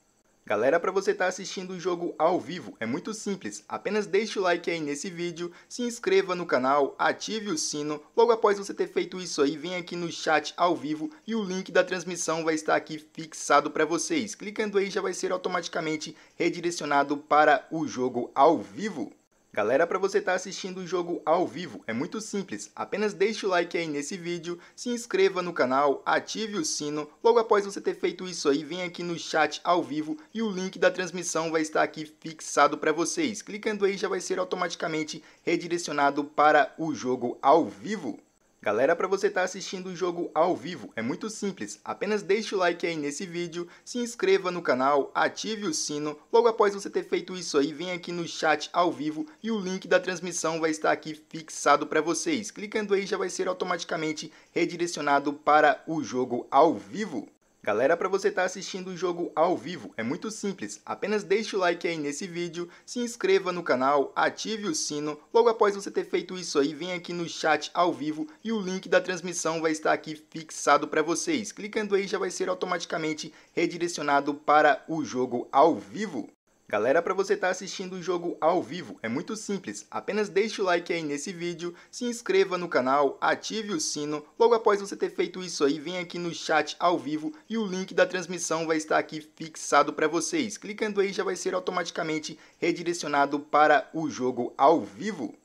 Galera, para você estar tá assistindo o jogo ao vivo, é muito simples. Apenas deixe o like aí nesse vídeo, se inscreva no canal, ative o sino. Logo após você ter feito isso aí, vem aqui no chat ao vivo e o link da transmissão vai estar aqui fixado para vocês. Clicando aí já vai ser automaticamente redirecionado para o jogo ao vivo. Galera, para você estar tá assistindo o jogo ao vivo, é muito simples. Apenas deixe o like aí nesse vídeo, se inscreva no canal, ative o sino. Logo após você ter feito isso aí, vem aqui no chat ao vivo e o link da transmissão vai estar aqui fixado para vocês. Clicando aí já vai ser automaticamente redirecionado para o jogo ao vivo. Galera, para você estar tá assistindo o jogo ao vivo, é muito simples. Apenas deixe o like aí nesse vídeo, se inscreva no canal, ative o sino. Logo após você ter feito isso aí, vem aqui no chat ao vivo e o link da transmissão vai estar aqui fixado para vocês. Clicando aí já vai ser automaticamente redirecionado para o jogo ao vivo. Galera, para você estar tá assistindo o jogo ao vivo, é muito simples. Apenas deixe o like aí nesse vídeo, se inscreva no canal, ative o sino. Logo após você ter feito isso aí, vem aqui no chat ao vivo e o link da transmissão vai estar aqui fixado para vocês. Clicando aí já vai ser automaticamente redirecionado para o jogo ao vivo. Galera, para você estar tá assistindo o jogo ao vivo, é muito simples. Apenas deixe o like aí nesse vídeo, se inscreva no canal, ative o sino. Logo após você ter feito isso aí, vem aqui no chat ao vivo e o link da transmissão vai estar aqui fixado para vocês. Clicando aí já vai ser automaticamente redirecionado para o jogo ao vivo.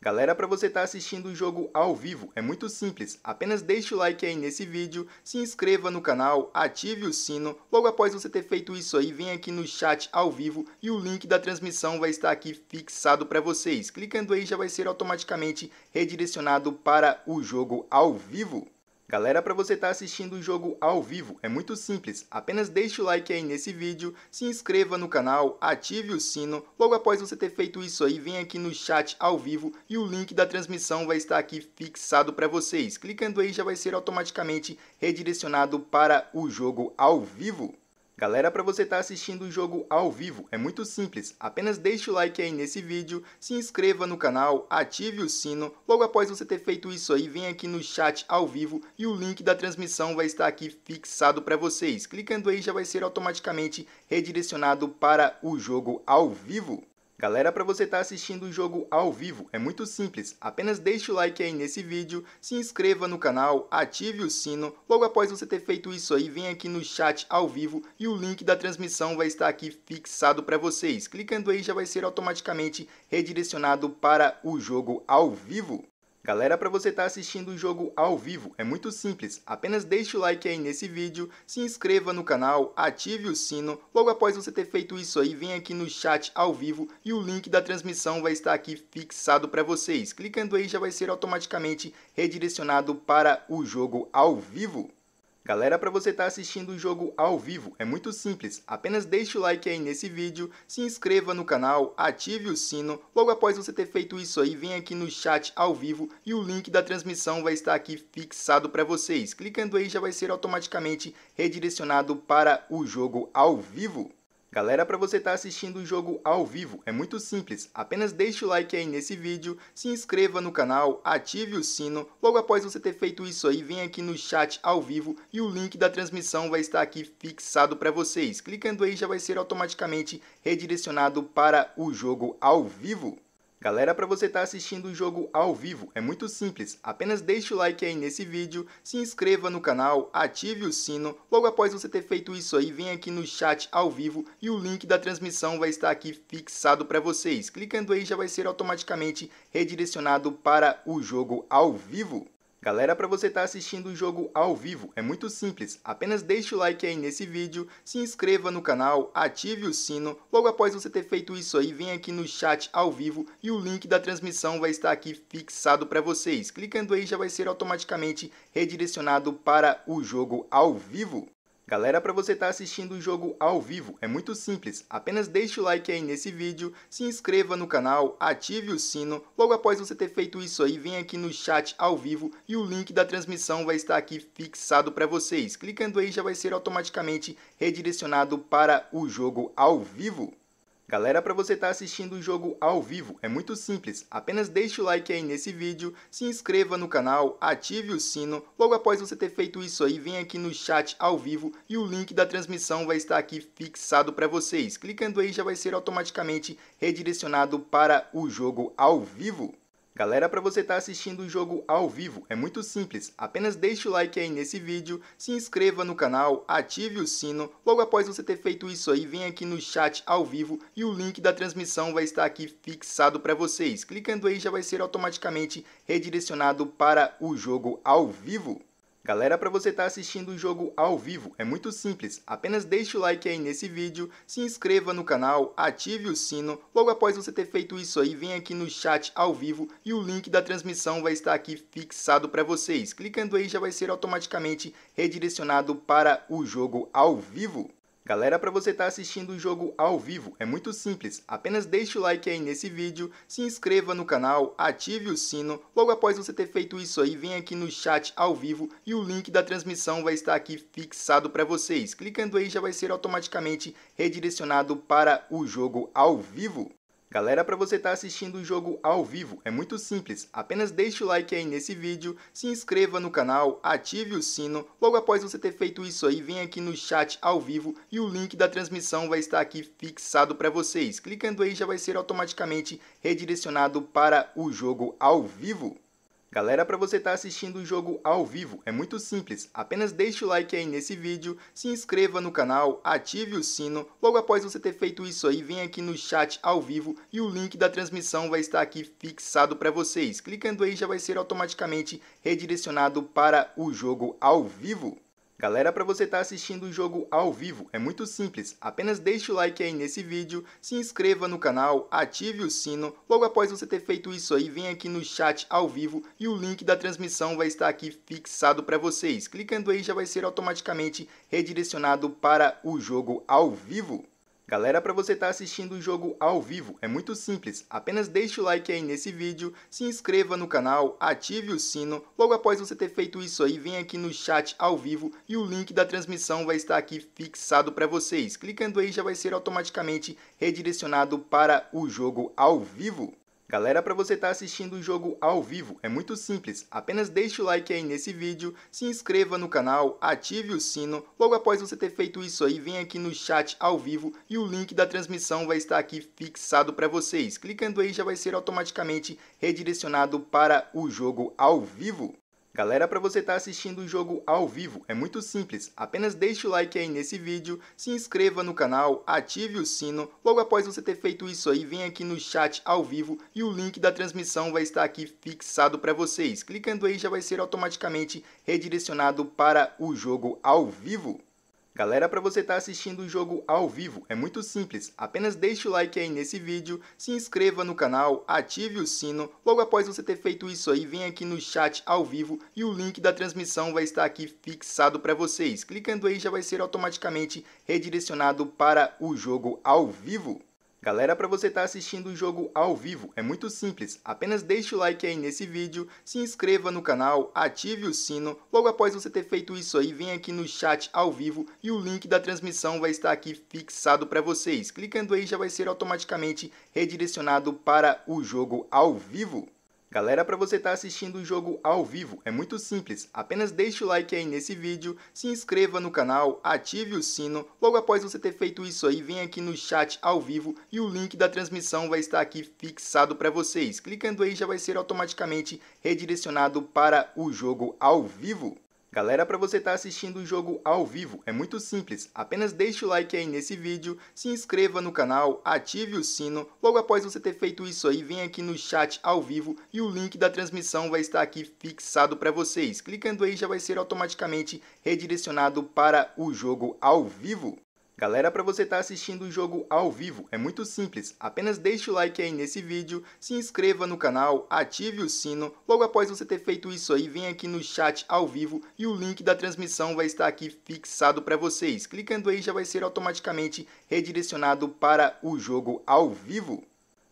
Galera, para você estar tá assistindo o jogo ao vivo, é muito simples. Apenas deixe o like aí nesse vídeo, se inscreva no canal, ative o sino. Logo após você ter feito isso aí, vem aqui no chat ao vivo e o link da transmissão vai estar aqui fixado para vocês. Clicando aí já vai ser automaticamente redirecionado para o jogo ao vivo. Galera, para você estar tá assistindo o jogo ao vivo, é muito simples. Apenas deixe o like aí nesse vídeo, se inscreva no canal, ative o sino. Logo após você ter feito isso aí, vem aqui no chat ao vivo e o link da transmissão vai estar aqui fixado para vocês. Clicando aí já vai ser automaticamente redirecionado para o jogo ao vivo. Galera, para você estar tá assistindo o jogo ao vivo, é muito simples. Apenas deixe o like aí nesse vídeo, se inscreva no canal, ative o sino. Logo após você ter feito isso aí, vem aqui no chat ao vivo e o link da transmissão vai estar aqui fixado para vocês. Clicando aí já vai ser automaticamente redirecionado para o jogo ao vivo. Galera, para você estar tá assistindo o jogo ao vivo, é muito simples. Apenas deixe o like aí nesse vídeo, se inscreva no canal, ative o sino. Logo após você ter feito isso aí, vem aqui no chat ao vivo e o link da transmissão vai estar aqui fixado para vocês. Clicando aí já vai ser automaticamente redirecionado para o jogo ao vivo. Galera, para você estar tá assistindo o jogo ao vivo, é muito simples. Apenas deixe o like aí nesse vídeo, se inscreva no canal, ative o sino. Logo após você ter feito isso aí, vem aqui no chat ao vivo e o link da transmissão vai estar aqui fixado para vocês. Clicando aí já vai ser automaticamente redirecionado para o jogo ao vivo. Galera, para você estar tá assistindo o jogo ao vivo, é muito simples. Apenas deixe o like aí nesse vídeo, se inscreva no canal, ative o sino. Logo após você ter feito isso aí, vem aqui no chat ao vivo e o link da transmissão vai estar aqui fixado para vocês. Clicando aí já vai ser automaticamente redirecionado para o jogo ao vivo. Galera, para você estar tá assistindo o jogo ao vivo, é muito simples. Apenas deixe o like aí nesse vídeo, se inscreva no canal, ative o sino. Logo após você ter feito isso aí, vem aqui no chat ao vivo e o link da transmissão vai estar aqui fixado para vocês. Clicando aí já vai ser automaticamente redirecionado para o jogo ao vivo. Galera, para você estar tá assistindo o jogo ao vivo, é muito simples. Apenas deixe o like aí nesse vídeo, se inscreva no canal, ative o sino. Logo após você ter feito isso aí, vem aqui no chat ao vivo e o link da transmissão vai estar aqui fixado para vocês. Clicando aí já vai ser automaticamente redirecionado para o jogo ao vivo. Galera, para você estar tá assistindo o jogo ao vivo, é muito simples. Apenas deixe o like aí nesse vídeo, se inscreva no canal, ative o sino. Logo após você ter feito isso aí, vem aqui no chat ao vivo e o link da transmissão vai estar aqui fixado para vocês. Clicando aí já vai ser automaticamente redirecionado para o jogo ao vivo. Galera, para você estar tá assistindo o jogo ao vivo, é muito simples. Apenas deixe o like aí nesse vídeo, se inscreva no canal, ative o sino. Logo após você ter feito isso aí, vem aqui no chat ao vivo e o link da transmissão vai estar aqui fixado para vocês. Clicando aí já vai ser automaticamente redirecionado para o jogo ao vivo. Galera, para você estar tá assistindo o jogo ao vivo, é muito simples. Apenas deixe o like aí nesse vídeo, se inscreva no canal, ative o sino. Logo após você ter feito isso aí, vem aqui no chat ao vivo e o link da transmissão vai estar aqui fixado para vocês. Clicando aí já vai ser automaticamente redirecionado para o jogo ao vivo. Galera, para você estar tá assistindo o jogo ao vivo, é muito simples. Apenas deixe o like aí nesse vídeo, se inscreva no canal, ative o sino. Logo após você ter feito isso aí, vem aqui no chat ao vivo e o link da transmissão vai estar aqui fixado para vocês. Clicando aí já vai ser automaticamente redirecionado para o jogo ao vivo. Galera, para você estar tá assistindo o jogo ao vivo, é muito simples. Apenas deixe o like aí nesse vídeo, se inscreva no canal, ative o sino. Logo após você ter feito isso aí, vem aqui no chat ao vivo e o link da transmissão vai estar aqui fixado para vocês. Clicando aí já vai ser automaticamente redirecionado para o jogo ao vivo. Galera, para você estar tá assistindo o jogo ao vivo, é muito simples. Apenas deixe o like aí nesse vídeo, se inscreva no canal, ative o sino. Logo após você ter feito isso aí, vem aqui no chat ao vivo e o link da transmissão vai estar aqui fixado para vocês. Clicando aí já vai ser automaticamente redirecionado para o jogo ao vivo. Galera, para você estar tá assistindo o jogo ao vivo, é muito simples. Apenas deixe o like aí nesse vídeo, se inscreva no canal, ative o sino. Logo após você ter feito isso aí, vem aqui no chat ao vivo e o link da transmissão vai estar aqui fixado para vocês. Clicando aí já vai ser automaticamente redirecionado para o jogo ao vivo. Galera, para você estar tá assistindo o jogo ao vivo, é muito simples. Apenas deixe o like aí nesse vídeo, se inscreva no canal, ative o sino. Logo após você ter feito isso aí, vem aqui no chat ao vivo e o link da transmissão vai estar aqui fixado para vocês. Clicando aí já vai ser automaticamente redirecionado para o jogo ao vivo. Galera, para você estar tá assistindo o jogo ao vivo, é muito simples. Apenas deixe o like aí nesse vídeo, se inscreva no canal, ative o sino. Logo após você ter feito isso aí, vem aqui no chat ao vivo e o link da transmissão vai estar aqui fixado para vocês. Clicando aí já vai ser automaticamente redirecionado para o jogo ao vivo. Galera, para você estar tá assistindo o jogo ao vivo, é muito simples. Apenas deixe o like aí nesse vídeo, se inscreva no canal, ative o sino. Logo após você ter feito isso aí, vem aqui no chat ao vivo e o link da transmissão vai estar aqui fixado para vocês. Clicando aí já vai ser automaticamente redirecionado para o jogo ao vivo. Galera, para você estar tá assistindo o jogo ao vivo, é muito simples. Apenas deixe o like aí nesse vídeo, se inscreva no canal, ative o sino. Logo após você ter feito isso aí, vem aqui no chat ao vivo e o link da transmissão vai estar aqui fixado para vocês. Clicando aí já vai ser automaticamente redirecionado para o jogo ao vivo. Galera, para você estar tá assistindo o jogo ao vivo, é muito simples. Apenas deixe o like aí nesse vídeo, se inscreva no canal, ative o sino. Logo após você ter feito isso aí, vem aqui no chat ao vivo e o link da transmissão vai estar aqui fixado para vocês. Clicando aí já vai ser automaticamente redirecionado para o jogo ao vivo. Galera, para você estar tá assistindo o jogo ao vivo, é muito simples. Apenas deixe o like aí nesse vídeo, se inscreva no canal, ative o sino. Logo após você ter feito isso aí, vem aqui no chat ao vivo e o link da transmissão vai estar aqui fixado para vocês. Clicando aí já vai ser automaticamente redirecionado para o jogo ao vivo. Galera, para você estar tá assistindo o jogo ao vivo, é muito simples. Apenas deixe o like aí nesse vídeo, se inscreva no canal, ative o sino. Logo após você ter feito isso aí, vem aqui no chat ao vivo e o link da transmissão vai estar aqui fixado para vocês. Clicando aí já vai ser automaticamente redirecionado para o jogo ao vivo. Galera, para você estar tá assistindo o jogo ao vivo, é muito simples. Apenas deixe o like aí nesse vídeo, se inscreva no canal, ative o sino. Logo após você ter feito isso aí, vem aqui no chat ao vivo e o link da transmissão vai estar aqui fixado para vocês. Clicando aí já vai ser automaticamente redirecionado para o jogo ao vivo. Galera, para você estar tá assistindo o jogo ao vivo, é muito simples. Apenas deixe o like aí nesse vídeo, se inscreva no canal, ative o sino. Logo após você ter feito isso aí, vem aqui no chat ao vivo e o link da transmissão vai estar aqui fixado para vocês. Clicando aí já vai ser automaticamente redirecionado para o jogo ao vivo. Galera, para você estar tá assistindo o jogo ao vivo, é muito simples. Apenas deixe o like aí nesse vídeo, se inscreva no canal, ative o sino. Logo após você ter feito isso aí, vem aqui no chat ao vivo e o link da transmissão vai estar aqui fixado para vocês. Clicando aí já vai ser automaticamente redirecionado para o jogo ao vivo.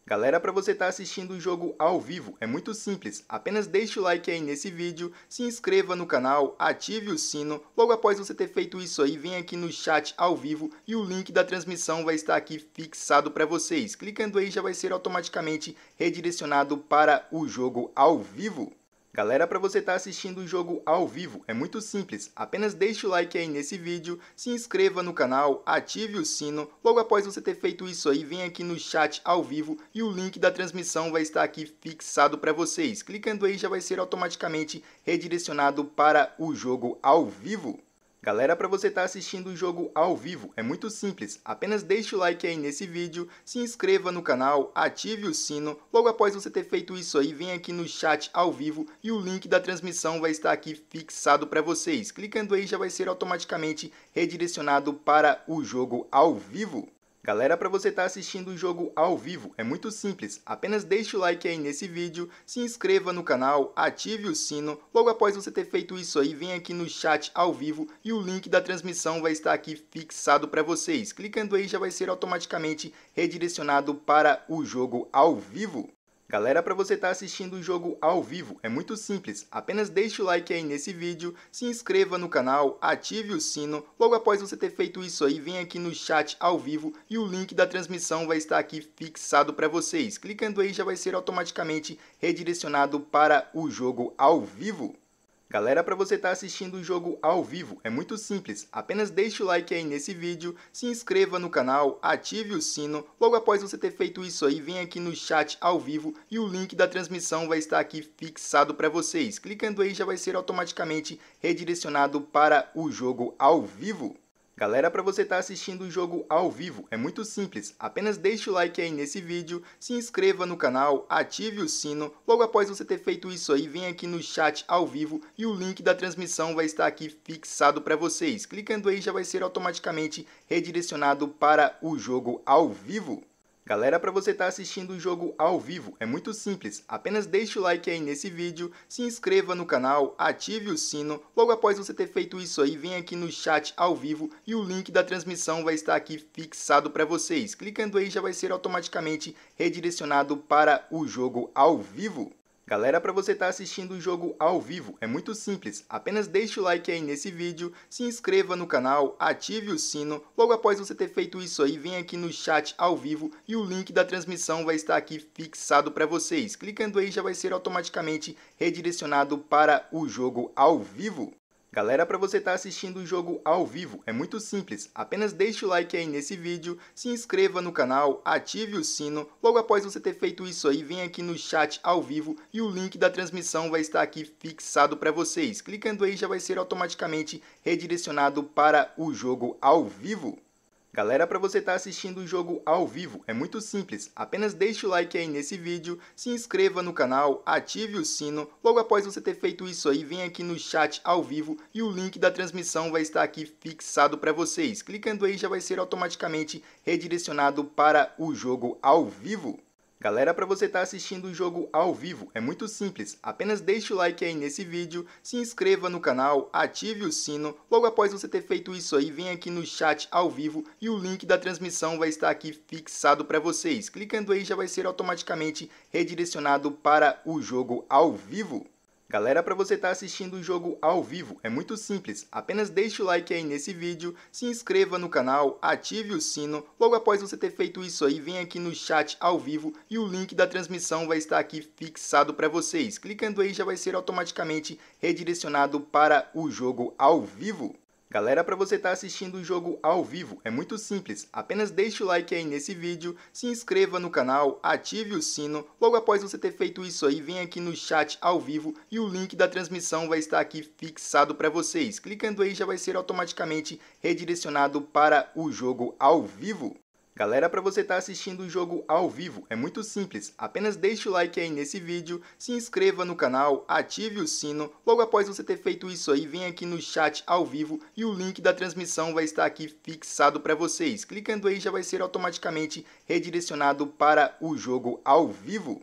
Galera, para você estar tá assistindo o jogo ao vivo, é muito simples. Apenas deixe o like aí nesse vídeo, se inscreva no canal, ative o sino. Logo após você ter feito isso aí, vem aqui no chat ao vivo e o link da transmissão vai estar aqui fixado para vocês. Clicando aí já vai ser automaticamente redirecionado para o jogo ao vivo. Galera, para você estar tá assistindo o jogo ao vivo, é muito simples. Apenas deixe o like aí nesse vídeo, se inscreva no canal, ative o sino. Logo após você ter feito isso aí, vem aqui no chat ao vivo e o link da transmissão vai estar aqui fixado para vocês. Clicando aí já vai ser automaticamente redirecionado para o jogo ao vivo. Galera, para você estar tá assistindo o jogo ao vivo, é muito simples. Apenas deixe o like aí nesse vídeo, se inscreva no canal, ative o sino. Logo após você ter feito isso aí, vem aqui no chat ao vivo e o link da transmissão vai estar aqui fixado para vocês. Clicando aí já vai ser automaticamente redirecionado para o jogo ao vivo. Galera, para você estar tá assistindo o jogo ao vivo, é muito simples. Apenas deixe o like aí nesse vídeo, se inscreva no canal, ative o sino. Logo após você ter feito isso aí, vem aqui no chat ao vivo e o link da transmissão vai estar aqui fixado para vocês. Clicando aí já vai ser automaticamente redirecionado para o jogo ao vivo. Galera, para você estar tá assistindo o jogo ao vivo, é muito simples. Apenas deixe o like aí nesse vídeo, se inscreva no canal, ative o sino. Logo após você ter feito isso aí, vem aqui no chat ao vivo e o link da transmissão vai estar aqui fixado para vocês. Clicando aí já vai ser automaticamente redirecionado para o jogo ao vivo. Galera, para você estar tá assistindo o jogo ao vivo, é muito simples. Apenas deixe o like aí nesse vídeo, se inscreva no canal, ative o sino. Logo após você ter feito isso aí, vem aqui no chat ao vivo e o link da transmissão vai estar aqui fixado para vocês. Clicando aí já vai ser automaticamente redirecionado para o jogo ao vivo. Galera, para você estar tá assistindo o jogo ao vivo, é muito simples. Apenas deixe o like aí nesse vídeo, se inscreva no canal, ative o sino. Logo após você ter feito isso aí, vem aqui no chat ao vivo e o link da transmissão vai estar aqui fixado para vocês. Clicando aí já vai ser automaticamente redirecionado para o jogo ao vivo. Galera, para você estar tá assistindo o jogo ao vivo, é muito simples. Apenas deixe o like aí nesse vídeo, se inscreva no canal, ative o sino. Logo após você ter feito isso aí, vem aqui no chat ao vivo e o link da transmissão vai estar aqui fixado para vocês. Clicando aí já vai ser automaticamente redirecionado para o jogo ao vivo. Galera, para você estar tá assistindo o jogo ao vivo, é muito simples. Apenas deixe o like aí nesse vídeo, se inscreva no canal, ative o sino. Logo após você ter feito isso aí, vem aqui no chat ao vivo e o link da transmissão vai estar aqui fixado para vocês. Clicando aí já vai ser automaticamente redirecionado para o jogo ao vivo. Galera, para você estar tá assistindo o jogo ao vivo, é muito simples. Apenas deixe o like aí nesse vídeo, se inscreva no canal, ative o sino. Logo após você ter feito isso aí, vem aqui no chat ao vivo e o link da transmissão vai estar aqui fixado para vocês. Clicando aí já vai ser automaticamente redirecionado para o jogo ao vivo. Galera, para você estar tá assistindo o jogo ao vivo, é muito simples. Apenas deixe o like aí nesse vídeo, se inscreva no canal, ative o sino. Logo após você ter feito isso aí, vem aqui no chat ao vivo e o link da transmissão vai estar aqui fixado para vocês. Clicando aí já vai ser automaticamente redirecionado para o jogo ao vivo. Galera, para você estar tá assistindo o jogo ao vivo, é muito simples. Apenas deixe o like aí nesse vídeo, se inscreva no canal, ative o sino. Logo após você ter feito isso aí, vem aqui no chat ao vivo e o link da transmissão vai estar aqui fixado para vocês. Clicando aí já vai ser automaticamente redirecionado para o jogo ao vivo. Galera, para você estar tá assistindo o jogo ao vivo, é muito simples. Apenas deixe o like aí nesse vídeo, se inscreva no canal, ative o sino. Logo após você ter feito isso aí, vem aqui no chat ao vivo e o link da transmissão vai estar aqui fixado para vocês. Clicando aí já vai ser automaticamente redirecionado para o jogo ao vivo. Galera, para você estar tá assistindo o jogo ao vivo, é muito simples. Apenas deixe o like aí nesse vídeo, se inscreva no canal, ative o sino. Logo após você ter feito isso aí, vem aqui no chat ao vivo e o link da transmissão vai estar aqui fixado para vocês. Clicando aí já vai ser automaticamente redirecionado para o jogo ao vivo. Galera, para você estar tá assistindo o jogo ao vivo, é muito simples. Apenas deixe o like aí nesse vídeo, se inscreva no canal, ative o sino. Logo após você ter feito isso aí, vem aqui no chat ao vivo e o link da transmissão vai estar aqui fixado para vocês. Clicando aí já vai ser automaticamente redirecionado para o jogo ao vivo.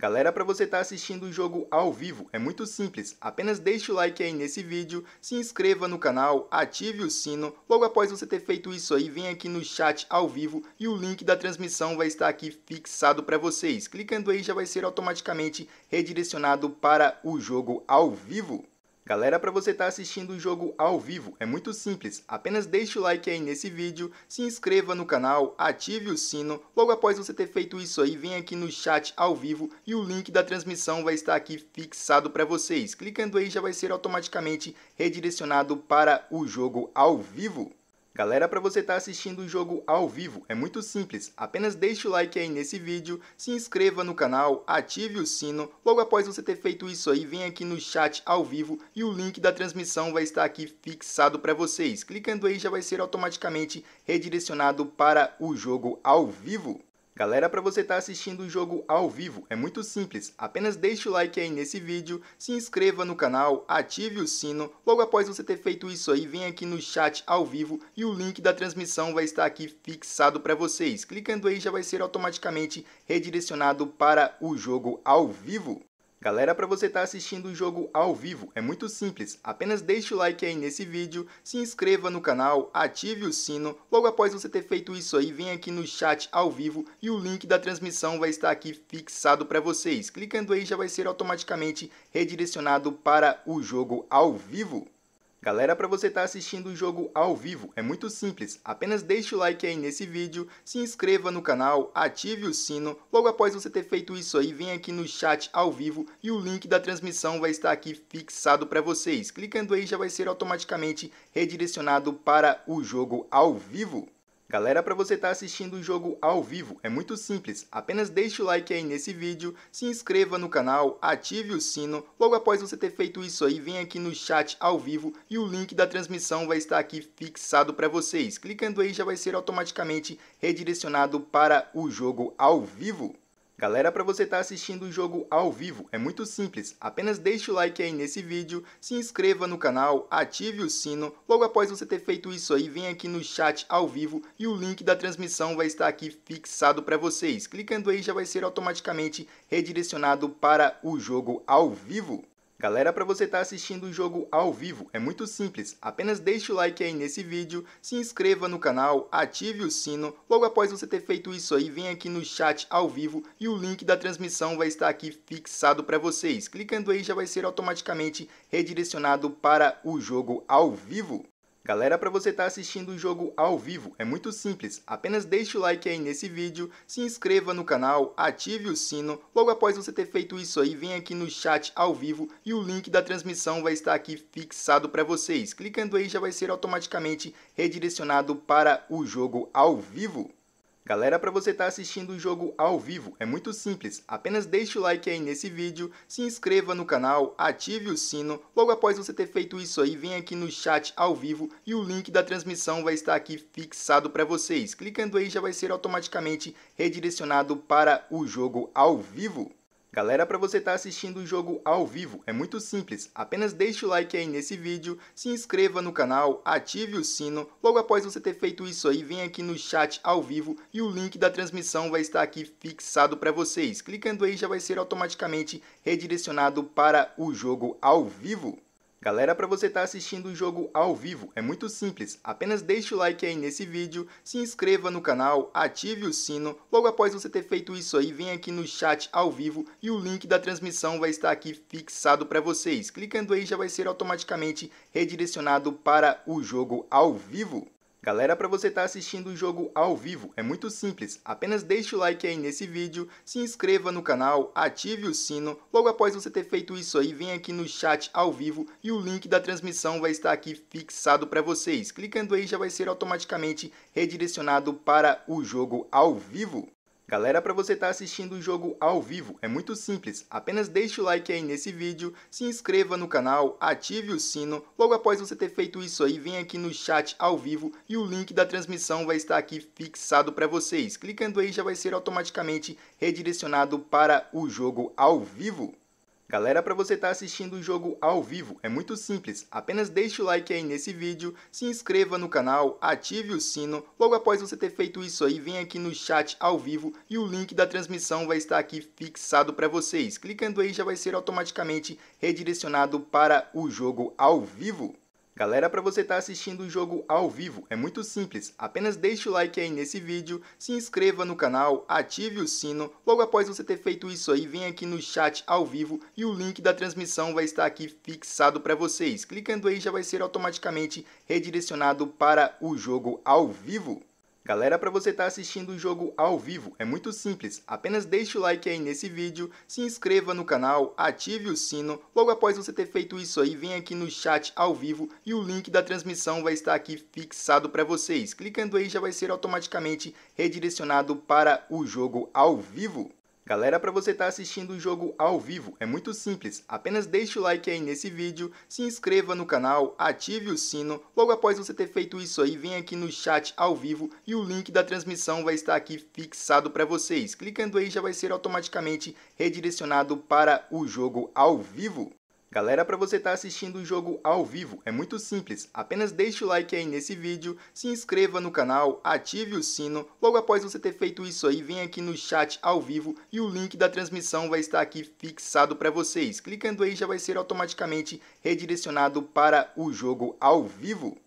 Galera, para você estar tá assistindo o jogo ao vivo, é muito simples. Apenas deixe o like aí nesse vídeo, se inscreva no canal, ative o sino. Logo após você ter feito isso aí, vem aqui no chat ao vivo e o link da transmissão vai estar aqui fixado para vocês. Clicando aí já vai ser automaticamente redirecionado para o jogo ao vivo. Galera, para você estar tá assistindo o jogo ao vivo, é muito simples. Apenas deixe o like aí nesse vídeo, se inscreva no canal, ative o sino. Logo após você ter feito isso aí, vem aqui no chat ao vivo e o link da transmissão vai estar aqui fixado para vocês. Clicando aí já vai ser automaticamente redirecionado para o jogo ao vivo. Galera, para você estar tá assistindo o jogo ao vivo, é muito simples. Apenas deixe o like aí nesse vídeo, se inscreva no canal, ative o sino. Logo após você ter feito isso aí, vem aqui no chat ao vivo e o link da transmissão vai estar aqui fixado para vocês. Clicando aí já vai ser automaticamente redirecionado para o jogo ao vivo. Galera, para você estar tá assistindo o jogo ao vivo, é muito simples. Apenas deixe o like aí nesse vídeo, se inscreva no canal, ative o sino. Logo após você ter feito isso aí, vem aqui no chat ao vivo e o link da transmissão vai estar aqui fixado para vocês. Clicando aí já vai ser automaticamente redirecionado para o jogo ao vivo. Galera, para você estar tá assistindo o jogo ao vivo, é muito simples. Apenas deixe o like aí nesse vídeo, se inscreva no canal, ative o sino. Logo após você ter feito isso aí, vem aqui no chat ao vivo e o link da transmissão vai estar aqui fixado para vocês. Clicando aí já vai ser automaticamente redirecionado para o jogo ao vivo. Galera, para você estar tá assistindo o jogo ao vivo, é muito simples. Apenas deixe o like aí nesse vídeo, se inscreva no canal, ative o sino. Logo após você ter feito isso aí, vem aqui no chat ao vivo e o link da transmissão vai estar aqui fixado para vocês. Clicando aí já vai ser automaticamente redirecionado para o jogo ao vivo. Galera, para você estar tá assistindo o jogo ao vivo, é muito simples. Apenas deixe o like aí nesse vídeo, se inscreva no canal, ative o sino. Logo após você ter feito isso aí, vem aqui no chat ao vivo e o link da transmissão vai estar aqui fixado para vocês. Clicando aí já vai ser automaticamente redirecionado para o jogo ao vivo. Galera, para você estar tá assistindo o jogo ao vivo, é muito simples. Apenas deixe o like aí nesse vídeo, se inscreva no canal, ative o sino. Logo após você ter feito isso aí, vem aqui no chat ao vivo e o link da transmissão vai estar aqui fixado para vocês. Clicando aí já vai ser automaticamente redirecionado para o jogo ao vivo. Galera, para você estar tá assistindo o jogo ao vivo, é muito simples. Apenas deixe o like aí nesse vídeo, se inscreva no canal, ative o sino. Logo após você ter feito isso aí, vem aqui no chat ao vivo e o link da transmissão vai estar aqui fixado para vocês. Clicando aí já vai ser automaticamente redirecionado para o jogo ao vivo. Galera, para você estar tá assistindo o jogo ao vivo, é muito simples. Apenas deixe o like aí nesse vídeo, se inscreva no canal, ative o sino. Logo após você ter feito isso aí, vem aqui no chat ao vivo e o link da transmissão vai estar aqui fixado para vocês. Clicando aí já vai ser automaticamente redirecionado para o jogo ao vivo. Galera, para você estar tá assistindo o jogo ao vivo, é muito simples. Apenas deixe o like aí nesse vídeo, se inscreva no canal, ative o sino. Logo após você ter feito isso aí, vem aqui no chat ao vivo e o link da transmissão vai estar aqui fixado para vocês. Clicando aí já vai ser automaticamente redirecionado para o jogo ao vivo. Galera, para você estar tá assistindo o jogo ao vivo, é muito simples. Apenas deixe o like aí nesse vídeo, se inscreva no canal, ative o sino. Logo após você ter feito isso aí, vem aqui no chat ao vivo e o link da transmissão vai estar aqui fixado para vocês. Clicando aí já vai ser automaticamente redirecionado para o jogo ao vivo. Galera, para você estar tá assistindo o jogo ao vivo, é muito simples. Apenas deixe o like aí nesse vídeo, se inscreva no canal, ative o sino. Logo após você ter feito isso aí, vem aqui no chat ao vivo e o link da transmissão vai estar aqui fixado para vocês. Clicando aí já vai ser automaticamente redirecionado para o jogo ao vivo. Galera, para você estar tá assistindo o jogo ao vivo, é muito simples. Apenas deixe o like aí nesse vídeo, se inscreva no canal, ative o sino. Logo após você ter feito isso aí, vem aqui no chat ao vivo e o link da transmissão vai estar aqui fixado para vocês. Clicando aí já vai ser automaticamente redirecionado para o jogo ao vivo. Galera, para você estar tá assistindo o jogo ao vivo, é muito simples. Apenas deixe o like aí nesse vídeo, se inscreva no canal, ative o sino. Logo após você ter feito isso aí, vem aqui no chat ao vivo e o link da transmissão vai estar aqui fixado para vocês. Clicando aí já vai ser automaticamente redirecionado para o jogo ao vivo. Galera, para você estar tá assistindo o jogo ao vivo, é muito simples. Apenas deixe o like aí nesse vídeo, se inscreva no canal, ative o sino. Logo após você ter feito isso aí, vem aqui no chat ao vivo e o link da transmissão vai estar aqui fixado para vocês. Clicando aí já vai ser automaticamente redirecionado para o jogo ao vivo. Galera, para você estar tá assistindo o jogo ao vivo, é muito simples. Apenas deixe o like aí nesse vídeo, se inscreva no canal, ative o sino. Logo após você ter feito isso aí, vem aqui no chat ao vivo e o link da transmissão vai estar aqui fixado para vocês. Clicando aí já vai ser automaticamente redirecionado para o jogo ao vivo. Galera, para você estar tá assistindo o jogo ao vivo, é muito simples. Apenas deixe o like aí nesse vídeo, se inscreva no canal, ative o sino. Logo após você ter feito isso aí, vem aqui no chat ao vivo e o link da transmissão vai estar aqui fixado para vocês. Clicando aí já vai ser automaticamente redirecionado para o jogo ao vivo. Galera, para você estar tá assistindo o jogo ao vivo, é muito simples. Apenas deixe o like aí nesse vídeo, se inscreva no canal, ative o sino. Logo após você ter feito isso aí, vem aqui no chat ao vivo e o link da transmissão vai estar aqui fixado para vocês. Clicando aí já vai ser automaticamente redirecionado para o jogo ao vivo. Galera, para você estar tá assistindo o jogo ao vivo, é muito simples. Apenas deixe o like aí nesse vídeo, se inscreva no canal, ative o sino. Logo após você ter feito isso aí, vem aqui no chat ao vivo e o link da transmissão vai estar aqui fixado para vocês. Clicando aí já vai ser automaticamente redirecionado para o jogo ao vivo.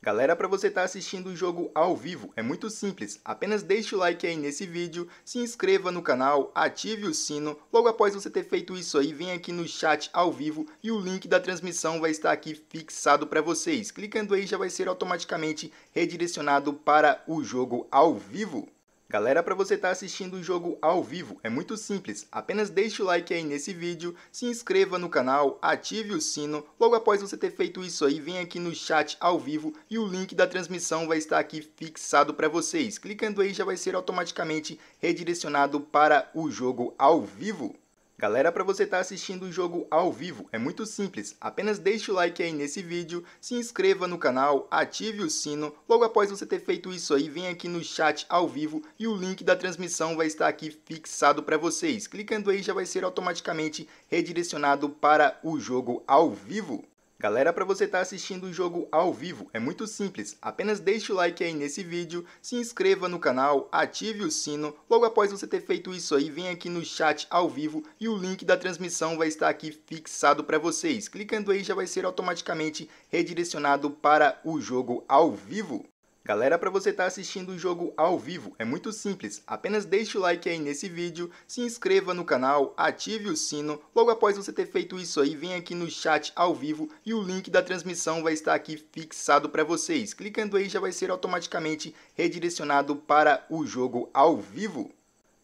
Galera, para você estar tá assistindo o jogo ao vivo, é muito simples. Apenas deixe o like aí nesse vídeo, se inscreva no canal, ative o sino. Logo após você ter feito isso aí, vem aqui no chat ao vivo e o link da transmissão vai estar aqui fixado para vocês. Clicando aí já vai ser automaticamente redirecionado para o jogo ao vivo. Galera, para você estar tá assistindo o jogo ao vivo, é muito simples. Apenas deixe o like aí nesse vídeo, se inscreva no canal, ative o sino. Logo após você ter feito isso aí, vem aqui no chat ao vivo e o link da transmissão vai estar aqui fixado para vocês. Clicando aí já vai ser automaticamente redirecionado para o jogo ao vivo. Galera, para você estar tá assistindo o jogo ao vivo, é muito simples. Apenas deixe o like aí nesse vídeo, se inscreva no canal, ative o sino. Logo após você ter feito isso aí, vem aqui no chat ao vivo e o link da transmissão vai estar aqui fixado para vocês. Clicando aí já vai ser automaticamente redirecionado para o jogo ao vivo. Galera, para você estar tá assistindo o jogo ao vivo, é muito simples. Apenas deixe o like aí nesse vídeo, se inscreva no canal, ative o sino. Logo após você ter feito isso aí, vem aqui no chat ao vivo e o link da transmissão vai estar aqui fixado para vocês. Clicando aí já vai ser automaticamente redirecionado para o jogo ao vivo. Galera, para você estar tá assistindo o jogo ao vivo, é muito simples. Apenas deixe o like aí nesse vídeo, se inscreva no canal, ative o sino. Logo após você ter feito isso aí, vem aqui no chat ao vivo e o link da transmissão vai estar aqui fixado para vocês. Clicando aí já vai ser automaticamente redirecionado para o jogo ao vivo.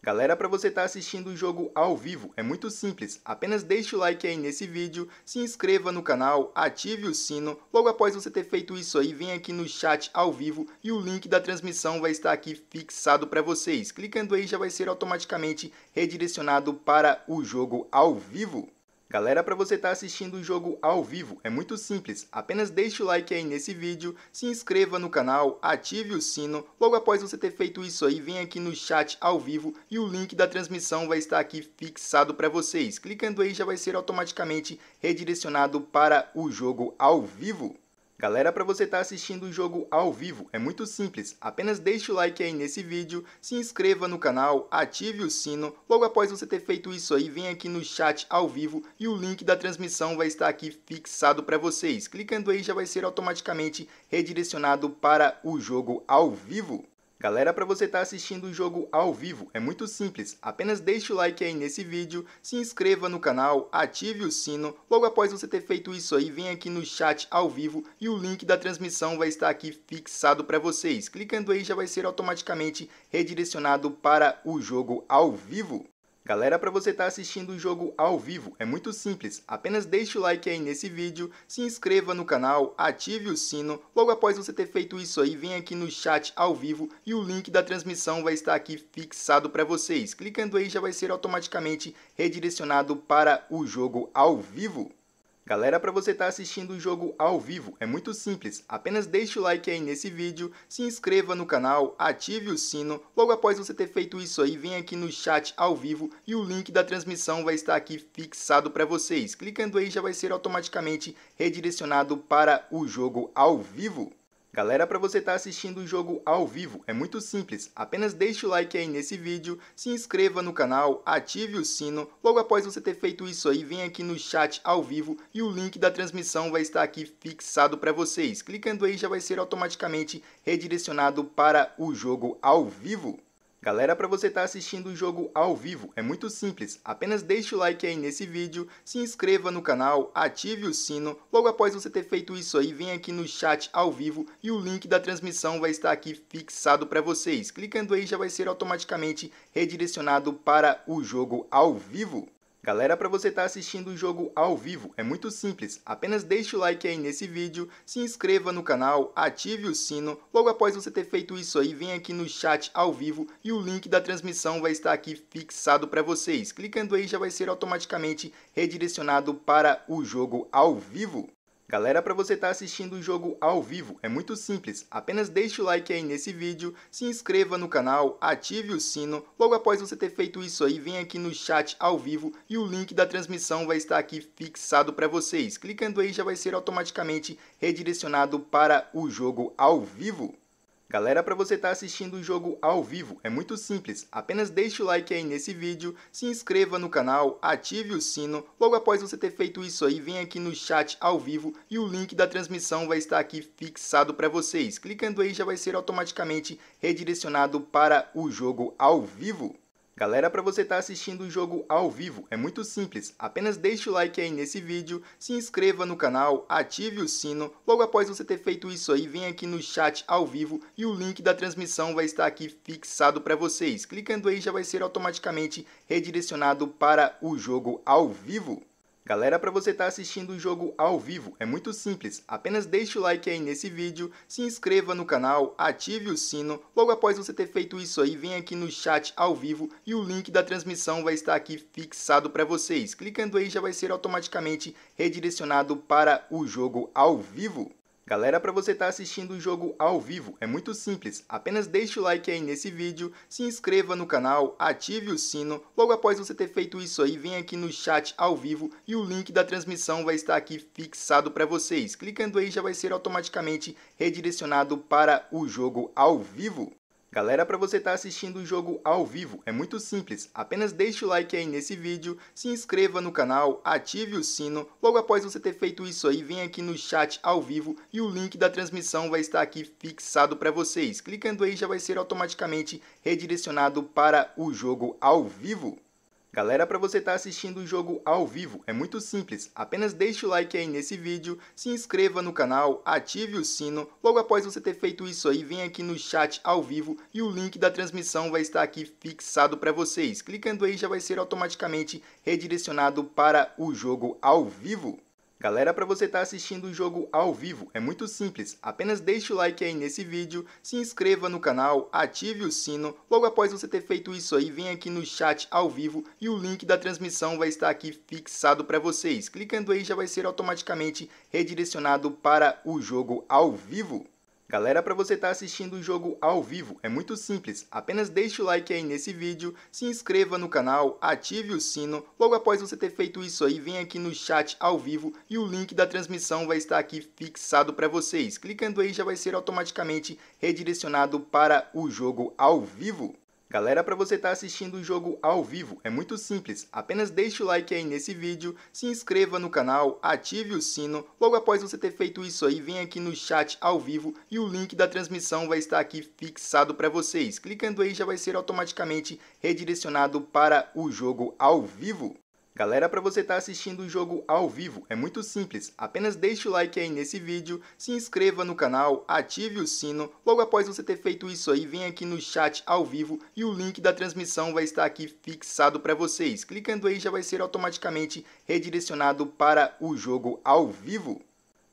Galera, para você estar tá assistindo o jogo ao vivo, é muito simples. Apenas deixe o like aí nesse vídeo, se inscreva no canal, ative o sino. Logo após você ter feito isso aí, vem aqui no chat ao vivo e o link da transmissão vai estar aqui fixado para vocês. Clicando aí já vai ser automaticamente redirecionado para o jogo ao vivo. Galera, para você estar tá assistindo o jogo ao vivo, é muito simples. Apenas deixe o like aí nesse vídeo, se inscreva no canal, ative o sino. Logo após você ter feito isso aí, vem aqui no chat ao vivo e o link da transmissão vai estar aqui fixado para vocês. Clicando aí já vai ser automaticamente redirecionado para o jogo ao vivo. Galera, para você estar tá assistindo o jogo ao vivo, é muito simples. Apenas deixe o like aí nesse vídeo, se inscreva no canal, ative o sino. Logo após você ter feito isso aí, vem aqui no chat ao vivo e o link da transmissão vai estar aqui fixado para vocês. Clicando aí já vai ser automaticamente redirecionado para o jogo ao vivo. Galera, para você estar tá assistindo o jogo ao vivo, é muito simples. Apenas deixe o like aí nesse vídeo, se inscreva no canal, ative o sino. Logo após você ter feito isso aí, vem aqui no chat ao vivo e o link da transmissão vai estar aqui fixado para vocês. Clicando aí já vai ser automaticamente redirecionado para o jogo ao vivo. Galera, para você estar tá assistindo o jogo ao vivo, é muito simples. Apenas deixe o like aí nesse vídeo, se inscreva no canal, ative o sino. Logo após você ter feito isso aí, vem aqui no chat ao vivo e o link da transmissão vai estar aqui fixado para vocês. Clicando aí já vai ser automaticamente redirecionado para o jogo ao vivo. Galera, para você estar tá assistindo o jogo ao vivo, é muito simples. Apenas deixe o like aí nesse vídeo, se inscreva no canal, ative o sino. Logo após você ter feito isso aí, vem aqui no chat ao vivo e o link da transmissão vai estar aqui fixado para vocês. Clicando aí já vai ser automaticamente redirecionado para o jogo ao vivo. Galera, para você estar tá assistindo o jogo ao vivo, é muito simples. Apenas deixe o like aí nesse vídeo, se inscreva no canal, ative o sino. Logo após você ter feito isso aí, vem aqui no chat ao vivo e o link da transmissão vai estar aqui fixado para vocês. Clicando aí já vai ser automaticamente redirecionado para o jogo ao vivo. Galera, para você estar tá assistindo o jogo ao vivo, é muito simples. Apenas deixe o like aí nesse vídeo, se inscreva no canal, ative o sino. Logo após você ter feito isso aí, vem aqui no chat ao vivo e o link da transmissão vai estar aqui fixado para vocês. Clicando aí já vai ser automaticamente redirecionado para o jogo ao vivo. Galera, para você estar tá assistindo o jogo ao vivo, é muito simples. Apenas deixe o like aí nesse vídeo, se inscreva no canal, ative o sino. Logo após você ter feito isso aí, vem aqui no chat ao vivo e o link da transmissão vai estar aqui fixado para vocês. Clicando aí já vai ser automaticamente redirecionado para o jogo ao vivo. Galera, para você estar tá assistindo o jogo ao vivo, é muito simples. Apenas deixe o like aí nesse vídeo, se inscreva no canal, ative o sino. Logo após você ter feito isso aí, vem aqui no chat ao vivo e o link da transmissão vai estar aqui fixado para vocês. Clicando aí já vai ser automaticamente redirecionado para o jogo ao vivo. Galera, para você estar tá assistindo o jogo ao vivo, é muito simples. Apenas deixe o like aí nesse vídeo, se inscreva no canal, ative o sino. Logo após você ter feito isso aí, vem aqui no chat ao vivo e o link da transmissão vai estar aqui fixado para vocês. Clicando aí já vai ser automaticamente redirecionado para o jogo ao vivo. Galera, para você estar tá assistindo o jogo ao vivo, é muito simples. Apenas deixe o like aí nesse vídeo, se inscreva no canal, ative o sino. Logo após você ter feito isso aí, vem aqui no chat ao vivo e o link da transmissão vai estar aqui fixado para vocês. Clicando aí já vai ser automaticamente redirecionado para o jogo ao vivo. Galera, para você estar tá assistindo o jogo ao vivo, é muito simples. Apenas deixe o like aí nesse vídeo, se inscreva no canal, ative o sino. Logo após você ter feito isso aí, vem aqui no chat ao vivo e o link da transmissão vai estar aqui fixado para vocês. Clicando aí já vai ser automaticamente redirecionado para o jogo ao vivo. Galera, para você estar tá assistindo o jogo ao vivo, é muito simples. Apenas deixe o like aí nesse vídeo, se inscreva no canal, ative o sino. Logo após você ter feito isso aí, vem aqui no chat ao vivo e o link da transmissão vai estar aqui fixado para vocês. Clicando aí já vai ser automaticamente redirecionado para o jogo ao vivo. Galera, para você estar tá assistindo o jogo ao vivo, é muito simples. Apenas deixe o like aí nesse vídeo, se inscreva no canal, ative o sino. Logo após você ter feito isso aí, vem aqui no chat ao vivo e o link da transmissão vai estar aqui fixado para vocês. Clicando aí já vai ser automaticamente redirecionado para o jogo ao vivo. Galera, para você estar tá assistindo o jogo ao vivo, é muito simples. Apenas deixe o like aí nesse vídeo, se inscreva no canal, ative o sino. Logo após você ter feito isso aí, vem aqui no chat ao vivo e o link da transmissão vai estar aqui fixado para vocês. Clicando aí já vai ser automaticamente redirecionado para o jogo ao vivo. Galera, para você estar tá assistindo o jogo ao vivo, é muito simples. Apenas deixe o like aí nesse vídeo, se inscreva no canal, ative o sino. Logo após você ter feito isso aí, vem aqui no chat ao vivo e o link da transmissão vai estar aqui fixado para vocês. Clicando aí já vai ser automaticamente redirecionado para o jogo ao vivo. Galera, para você estar tá assistindo o jogo ao vivo, é muito simples. Apenas deixe o like aí nesse vídeo, se inscreva no canal, ative o sino. Logo após você ter feito isso aí, vem aqui no chat ao vivo e o link da transmissão vai estar aqui fixado para vocês. Clicando aí já vai ser automaticamente redirecionado para o jogo ao vivo. Galera, para você estar tá assistindo o jogo ao vivo, é muito simples. Apenas deixe o like aí nesse vídeo, se inscreva no canal, ative o sino. Logo após você ter feito isso aí, vem aqui no chat ao vivo e o link da transmissão vai estar aqui fixado para vocês. Clicando aí já vai ser automaticamente redirecionado para o jogo ao vivo. Galera, para você estar tá assistindo o jogo ao vivo, é muito simples. Apenas deixe o like aí nesse vídeo, se inscreva no canal, ative o sino. Logo após você ter feito isso aí, vem aqui no chat ao vivo e o link da transmissão vai estar aqui fixado para vocês. Clicando aí já vai ser automaticamente redirecionado para o jogo ao vivo.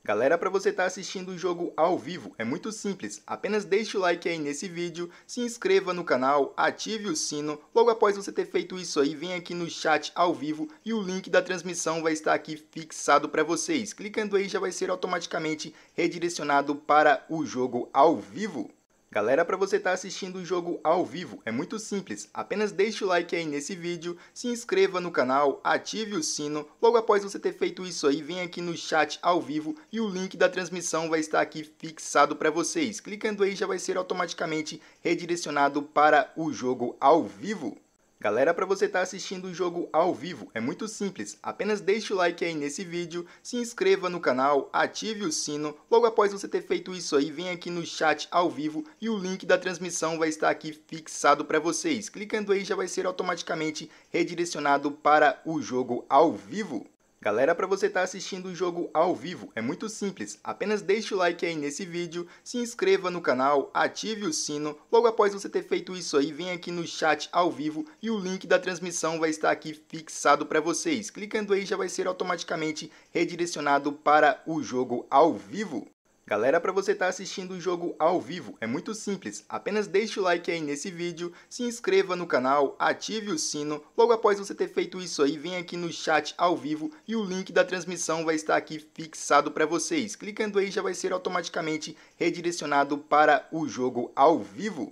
Galera, para você estar tá assistindo o jogo ao vivo, é muito simples. Apenas deixe o like aí nesse vídeo, se inscreva no canal, ative o sino. Logo após você ter feito isso aí, vem aqui no chat ao vivo e o link da transmissão vai estar aqui fixado para vocês. Clicando aí já vai ser automaticamente redirecionado para o jogo ao vivo. Galera, para você estar tá assistindo o jogo ao vivo, é muito simples. Apenas deixe o like aí nesse vídeo, se inscreva no canal, ative o sino. Logo após você ter feito isso aí, vem aqui no chat ao vivo e o link da transmissão vai estar aqui fixado para vocês. Clicando aí já vai ser automaticamente redirecionado para o jogo ao vivo. Galera, para você estar tá assistindo o jogo ao vivo, é muito simples. Apenas deixe o like aí nesse vídeo, se inscreva no canal, ative o sino. Logo após você ter feito isso aí, vem aqui no chat ao vivo e o link da transmissão vai estar aqui fixado para vocês. Clicando aí já vai ser automaticamente redirecionado para o jogo ao vivo. Galera, para você estar tá assistindo o jogo ao vivo, é muito simples. Apenas deixe o like aí nesse vídeo, se inscreva no canal, ative o sino. Logo após você ter feito isso aí, vem aqui no chat ao vivo e o link da transmissão vai estar aqui fixado para vocês. Clicando aí já vai ser automaticamente redirecionado para o jogo ao vivo. Galera, para você estar tá assistindo o jogo ao vivo, é muito simples. Apenas deixe o like aí nesse vídeo, se inscreva no canal, ative o sino. Logo após você ter feito isso aí, vem aqui no chat ao vivo e o link da transmissão vai estar aqui fixado para vocês. Clicando aí já vai ser automaticamente redirecionado para o jogo ao vivo.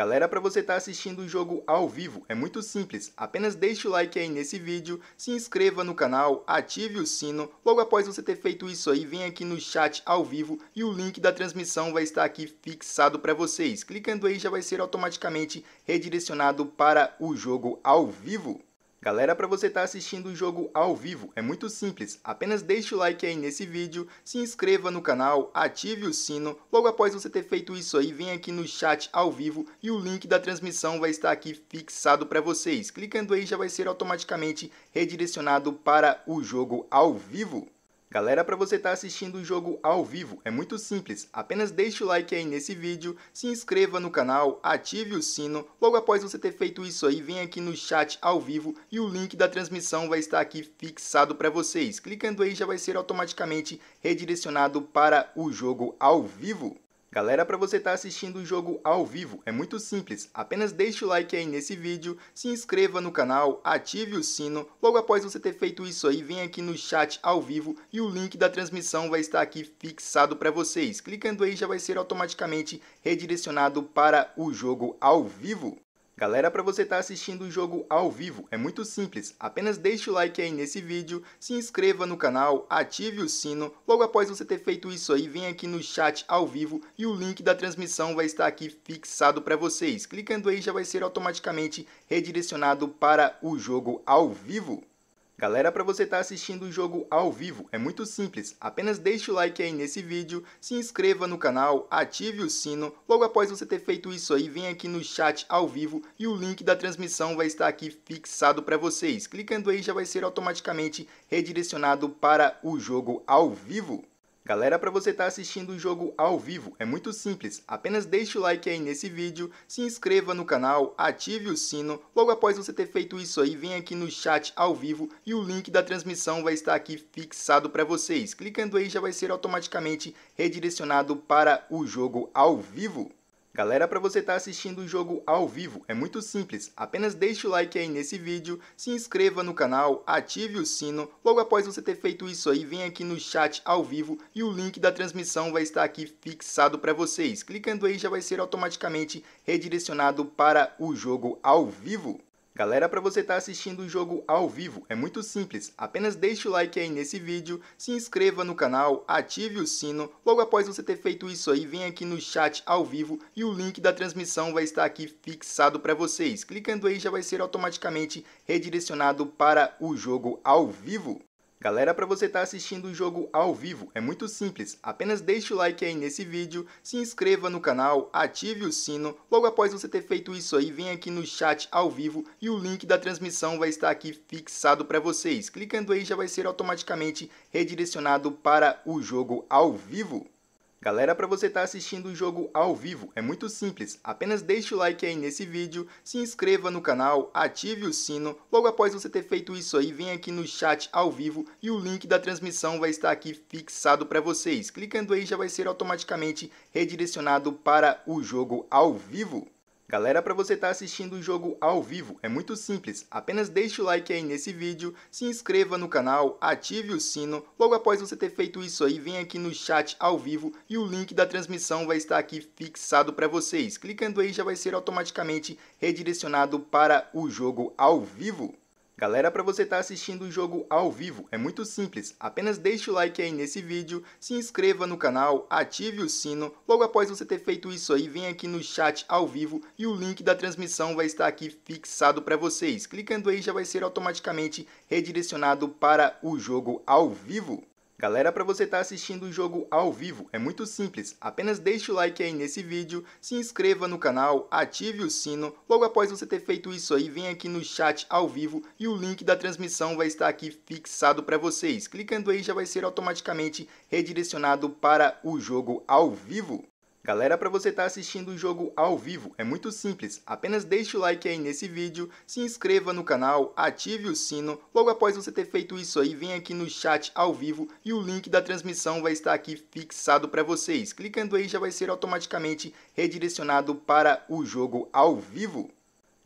Galera, para você estar tá assistindo o jogo ao vivo, é muito simples. Apenas deixe o like aí nesse vídeo, se inscreva no canal, ative o sino. Logo após você ter feito isso aí, vem aqui no chat ao vivo e o link da transmissão vai estar aqui fixado para vocês. Clicando aí já vai ser automaticamente redirecionado para o jogo ao vivo. Galera, para você estar tá assistindo o jogo ao vivo, é muito simples. Apenas deixe o like aí nesse vídeo, se inscreva no canal, ative o sino. Logo após você ter feito isso aí, vem aqui no chat ao vivo e o link da transmissão vai estar aqui fixado para vocês. Clicando aí já vai ser automaticamente redirecionado para o jogo ao vivo. Galera, para você estar tá assistindo o jogo ao vivo, é muito simples. Apenas deixe o like aí nesse vídeo, se inscreva no canal, ative o sino. Logo após você ter feito isso aí, vem aqui no chat ao vivo e o link da transmissão vai estar aqui fixado para vocês. Clicando aí já vai ser automaticamente redirecionado para o jogo ao vivo. Galera, para você estar tá assistindo o jogo ao vivo, é muito simples. Apenas deixe o like aí nesse vídeo, se inscreva no canal, ative o sino. Logo após você ter feito isso aí, vem aqui no chat ao vivo e o link da transmissão vai estar aqui fixado para vocês. Clicando aí já vai ser automaticamente redirecionado para o jogo ao vivo. Galera, para você estar tá assistindo o jogo ao vivo, é muito simples. Apenas deixe o like aí nesse vídeo, se inscreva no canal, ative o sino. Logo após você ter feito isso aí, vem aqui no chat ao vivo e o link da transmissão vai estar aqui fixado para vocês. Clicando aí já vai ser automaticamente redirecionado para o jogo ao vivo. Galera, para você estar tá assistindo o jogo ao vivo, é muito simples. Apenas deixe o like aí nesse vídeo, se inscreva no canal, ative o sino. Logo após você ter feito isso aí, vem aqui no chat ao vivo e o link da transmissão vai estar aqui fixado para vocês. Clicando aí já vai ser automaticamente redirecionado para o jogo ao vivo. Galera, para você estar tá assistindo o jogo ao vivo, é muito simples. Apenas deixe o like aí nesse vídeo, se inscreva no canal, ative o sino. Logo após você ter feito isso aí, vem aqui no chat ao vivo e o link da transmissão vai estar aqui fixado para vocês. Clicando aí já vai ser automaticamente redirecionado para o jogo ao vivo. Galera, para você estar tá assistindo o jogo ao vivo, é muito simples. Apenas deixe o like aí nesse vídeo, se inscreva no canal, ative o sino. Logo após você ter feito isso aí, vem aqui no chat ao vivo e o link da transmissão vai estar aqui fixado para vocês. Clicando aí já vai ser automaticamente redirecionado para o jogo ao vivo. Galera, para você estar tá assistindo o jogo ao vivo, é muito simples. Apenas deixe o like aí nesse vídeo, se inscreva no canal, ative o sino. Logo após você ter feito isso aí, vem aqui no chat ao vivo e o link da transmissão vai estar aqui fixado para vocês. Clicando aí já vai ser automaticamente redirecionado para o jogo ao vivo. Galera, para você estar tá assistindo o jogo ao vivo, é muito simples. Apenas deixe o like aí nesse vídeo, se inscreva no canal, ative o sino. Logo após você ter feito isso aí, vem aqui no chat ao vivo e o link da transmissão vai estar aqui fixado para vocês. Clicando aí já vai ser automaticamente redirecionado para o jogo ao vivo. Galera, para você estar tá assistindo o jogo ao vivo, é muito simples. Apenas deixe o like aí nesse vídeo, se inscreva no canal, ative o sino. Logo após você ter feito isso aí, vem aqui no chat ao vivo e o link da transmissão vai estar aqui fixado para vocês. Clicando aí já vai ser automaticamente redirecionado para o jogo ao vivo. Galera, para você estar tá assistindo o jogo ao vivo, é muito simples. Apenas deixe o like aí nesse vídeo, se inscreva no canal, ative o sino. Logo após você ter feito isso aí, vem aqui no chat ao vivo e o link da transmissão vai estar aqui fixado para vocês. Clicando aí já vai ser automaticamente redirecionado para o jogo ao vivo. Galera, para você estar tá assistindo o jogo ao vivo, é muito simples. Apenas deixe o like aí nesse vídeo, se inscreva no canal, ative o sino. Logo após você ter feito isso aí, vem aqui no chat ao vivo e o link da transmissão vai estar aqui fixado para vocês. Clicando aí já vai ser automaticamente redirecionado para o jogo ao vivo. Galera, para você estar tá assistindo o jogo ao vivo, é muito simples. Apenas deixe o like aí nesse vídeo, se inscreva no canal, ative o sino. Logo após você ter feito isso aí, vem aqui no chat ao vivo e o link da transmissão vai estar aqui fixado para vocês. Clicando aí já vai ser automaticamente redirecionado para o jogo ao vivo. Galera, para você estar tá assistindo o jogo ao vivo, é muito simples. Apenas deixe o like aí nesse vídeo, se inscreva no canal, ative o sino. Logo após você ter feito isso aí, vem aqui no chat ao vivo e o link da transmissão vai estar aqui fixado para vocês. Clicando aí já vai ser automaticamente redirecionado para o jogo ao vivo.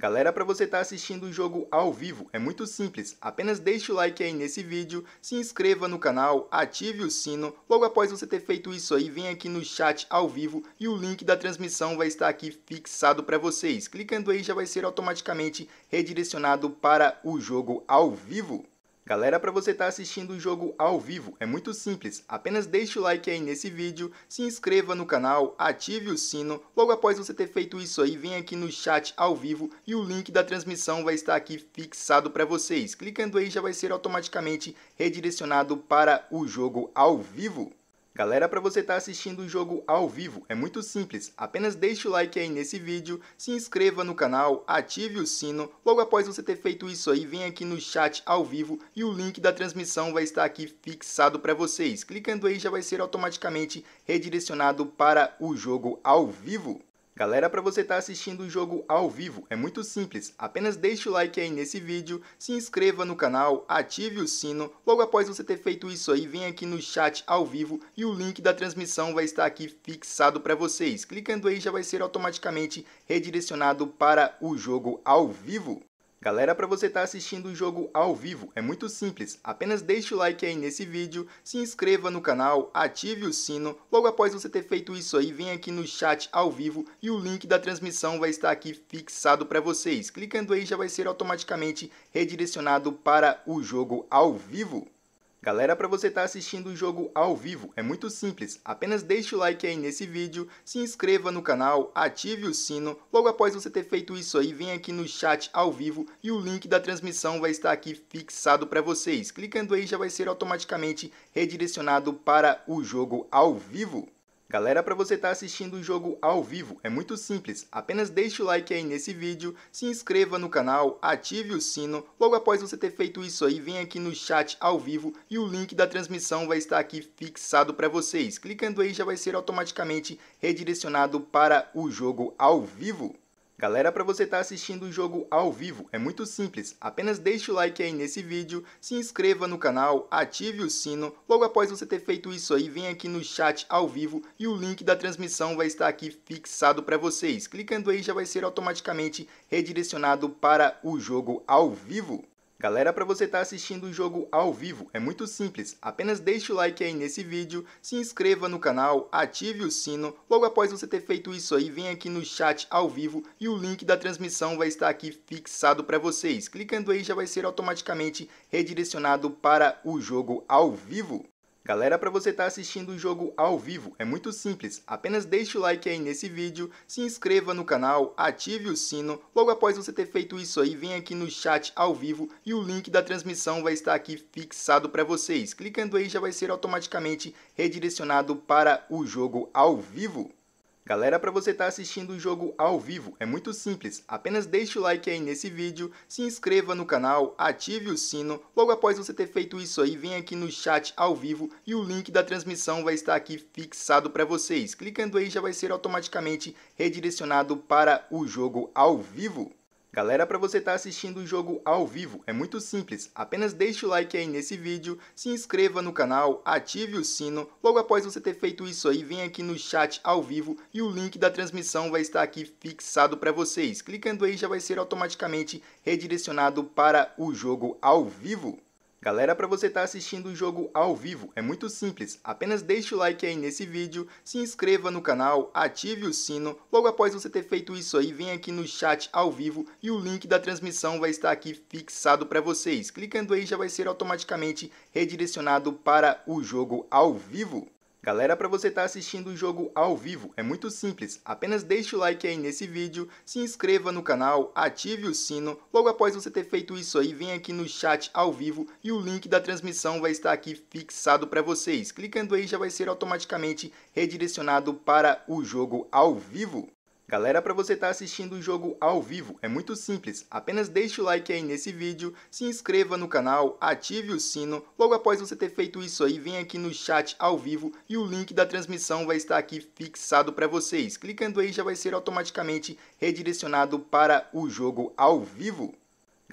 Galera, para você estar tá assistindo o jogo ao vivo, é muito simples. Apenas deixe o like aí nesse vídeo, se inscreva no canal, ative o sino. Logo após você ter feito isso aí, vem aqui no chat ao vivo e o link da transmissão vai estar aqui fixado para vocês. Clicando aí já vai ser automaticamente redirecionado para o jogo ao vivo. Galera, para você estar tá assistindo o jogo ao vivo, é muito simples. Apenas deixe o like aí nesse vídeo, se inscreva no canal, ative o sino. Logo após você ter feito isso aí, vem aqui no chat ao vivo e o link da transmissão vai estar aqui fixado para vocês. Clicando aí já vai ser automaticamente redirecionado para o jogo ao vivo. Galera, para você estar tá assistindo o jogo ao vivo, é muito simples. Apenas deixe o like aí nesse vídeo, se inscreva no canal, ative o sino. Logo após você ter feito isso aí, vem aqui no chat ao vivo e o link da transmissão vai estar aqui fixado para vocês. Clicando aí já vai ser automaticamente redirecionado para o jogo ao vivo. Galera, para você estar tá assistindo o jogo ao vivo, é muito simples. Apenas deixe o like aí nesse vídeo, se inscreva no canal, ative o sino. Logo após você ter feito isso aí, vem aqui no chat ao vivo e o link da transmissão vai estar aqui fixado para vocês. Clicando aí já vai ser automaticamente redirecionado para o jogo ao vivo. Galera, para você estar tá assistindo o jogo ao vivo, é muito simples. Apenas deixe o like aí nesse vídeo, se inscreva no canal, ative o sino. Logo após você ter feito isso aí, vem aqui no chat ao vivo e o link da transmissão vai estar aqui fixado para vocês. Clicando aí já vai ser automaticamente redirecionado para o jogo ao vivo. Galera, para você estar tá assistindo o jogo ao vivo, é muito simples. Apenas deixe o like aí nesse vídeo, se inscreva no canal, ative o sino. Logo após você ter feito isso aí, vem aqui no chat ao vivo e o link da transmissão vai estar aqui fixado para vocês. Clicando aí já vai ser automaticamente redirecionado para o jogo ao vivo. Galera, para você estar tá assistindo o jogo ao vivo, é muito simples. Apenas deixe o like aí nesse vídeo, se inscreva no canal, ative o sino. Logo após você ter feito isso aí, vem aqui no chat ao vivo e o link da transmissão vai estar aqui fixado para vocês. Clicando aí já vai ser automaticamente redirecionado para o jogo ao vivo. Galera, para você estar tá assistindo o jogo ao vivo, é muito simples. Apenas deixe o like aí nesse vídeo, se inscreva no canal, ative o sino. Logo após você ter feito isso aí, vem aqui no chat ao vivo e o link da transmissão vai estar aqui fixado para vocês. Clicando aí já vai ser automaticamente redirecionado para o jogo ao vivo. Galera, para você estar tá assistindo o jogo ao vivo, é muito simples. Apenas deixe o like aí nesse vídeo, se inscreva no canal, ative o sino. Logo após você ter feito isso aí, vem aqui no chat ao vivo e o link da transmissão vai estar aqui fixado para vocês. Clicando aí já vai ser automaticamente redirecionado para o jogo ao vivo. Galera, para você estar tá assistindo o jogo ao vivo, é muito simples. Apenas deixe o like aí nesse vídeo, se inscreva no canal, ative o sino. Logo após você ter feito isso aí, vem aqui no chat ao vivo e o link da transmissão vai estar aqui fixado para vocês. Clicando aí já vai ser automaticamente redirecionado para o jogo ao vivo. Galera, para você estar tá assistindo o jogo ao vivo, é muito simples. Apenas deixe o like aí nesse vídeo, se inscreva no canal, ative o sino. Logo após você ter feito isso aí, vem aqui no chat ao vivo e o link da transmissão vai estar aqui fixado para vocês. Clicando aí já vai ser automaticamente redirecionado para o jogo ao vivo. Galera, para você estar tá assistindo o jogo ao vivo, é muito simples. Apenas deixe o like aí nesse vídeo, se inscreva no canal, ative o sino. Logo após você ter feito isso aí, vem aqui no chat ao vivo e o link da transmissão vai estar aqui fixado para vocês. Clicando aí já vai ser automaticamente redirecionado para o jogo ao vivo. Galera, para você estar tá assistindo o jogo ao vivo, é muito simples. Apenas deixe o like aí nesse vídeo, se inscreva no canal, ative o sino. Logo após você ter feito isso aí, vem aqui no chat ao vivo e o link da transmissão vai estar aqui fixado para vocês. Clicando aí já vai ser automaticamente redirecionado para o jogo ao vivo. Galera, para você estar tá assistindo o jogo ao vivo, é muito simples. Apenas deixe o like aí nesse vídeo, se inscreva no canal, ative o sino. Logo após você ter feito isso aí, vem aqui no chat ao vivo e o link da transmissão vai estar aqui fixado para vocês. Clicando aí já vai ser automaticamente redirecionado para o jogo ao vivo. Galera, para você estar tá assistindo o jogo ao vivo, é muito simples. Apenas deixe o like aí nesse vídeo, se inscreva no canal, ative o sino. Logo após você ter feito isso aí, vem aqui no chat ao vivo e o link da transmissão vai estar aqui fixado para vocês. Clicando aí já vai ser automaticamente redirecionado para o jogo ao vivo.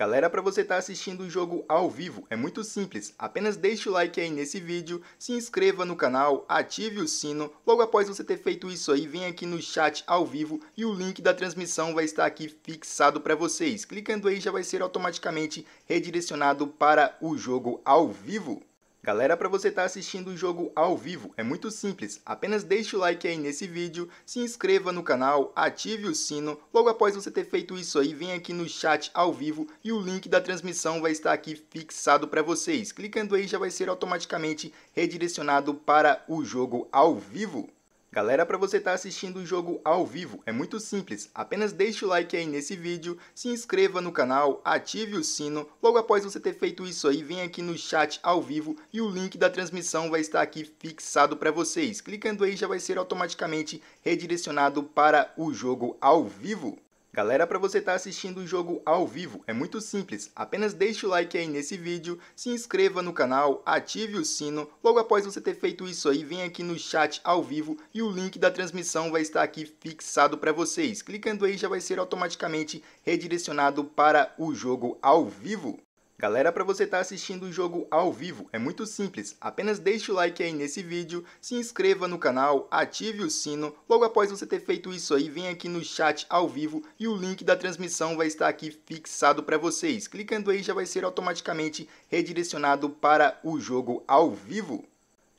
Galera, para você estar tá assistindo o jogo ao vivo, é muito simples. Apenas deixe o like aí nesse vídeo, se inscreva no canal, ative o sino. Logo após você ter feito isso aí, vem aqui no chat ao vivo e o link da transmissão vai estar aqui fixado para vocês. Clicando aí já vai ser automaticamente redirecionado para o jogo ao vivo. Galera, para você estar tá assistindo o jogo ao vivo, é muito simples. Apenas deixe o like aí nesse vídeo, se inscreva no canal, ative o sino. Logo após você ter feito isso aí, vem aqui no chat ao vivo e o link da transmissão vai estar aqui fixado para vocês. Clicando aí já vai ser automaticamente redirecionado para o jogo ao vivo. Galera, para você estar tá assistindo o jogo ao vivo, é muito simples. Apenas deixe o like aí nesse vídeo, se inscreva no canal, ative o sino. Logo após você ter feito isso aí, vem aqui no chat ao vivo e o link da transmissão vai estar aqui fixado para vocês. Clicando aí já vai ser automaticamente redirecionado para o jogo ao vivo. Galera, para você estar tá assistindo o jogo ao vivo, é muito simples. Apenas deixe o like aí nesse vídeo, se inscreva no canal, ative o sino. Logo após você ter feito isso aí, vem aqui no chat ao vivo e o link da transmissão vai estar aqui fixado para vocês. Clicando aí já vai ser automaticamente redirecionado para o jogo ao vivo. Galera, para você estar tá assistindo o jogo ao vivo, é muito simples. Apenas deixe o like aí nesse vídeo, se inscreva no canal, ative o sino. Logo após você ter feito isso aí, vem aqui no chat ao vivo e o link da transmissão vai estar aqui fixado para vocês. Clicando aí já vai ser automaticamente redirecionado para o jogo ao vivo.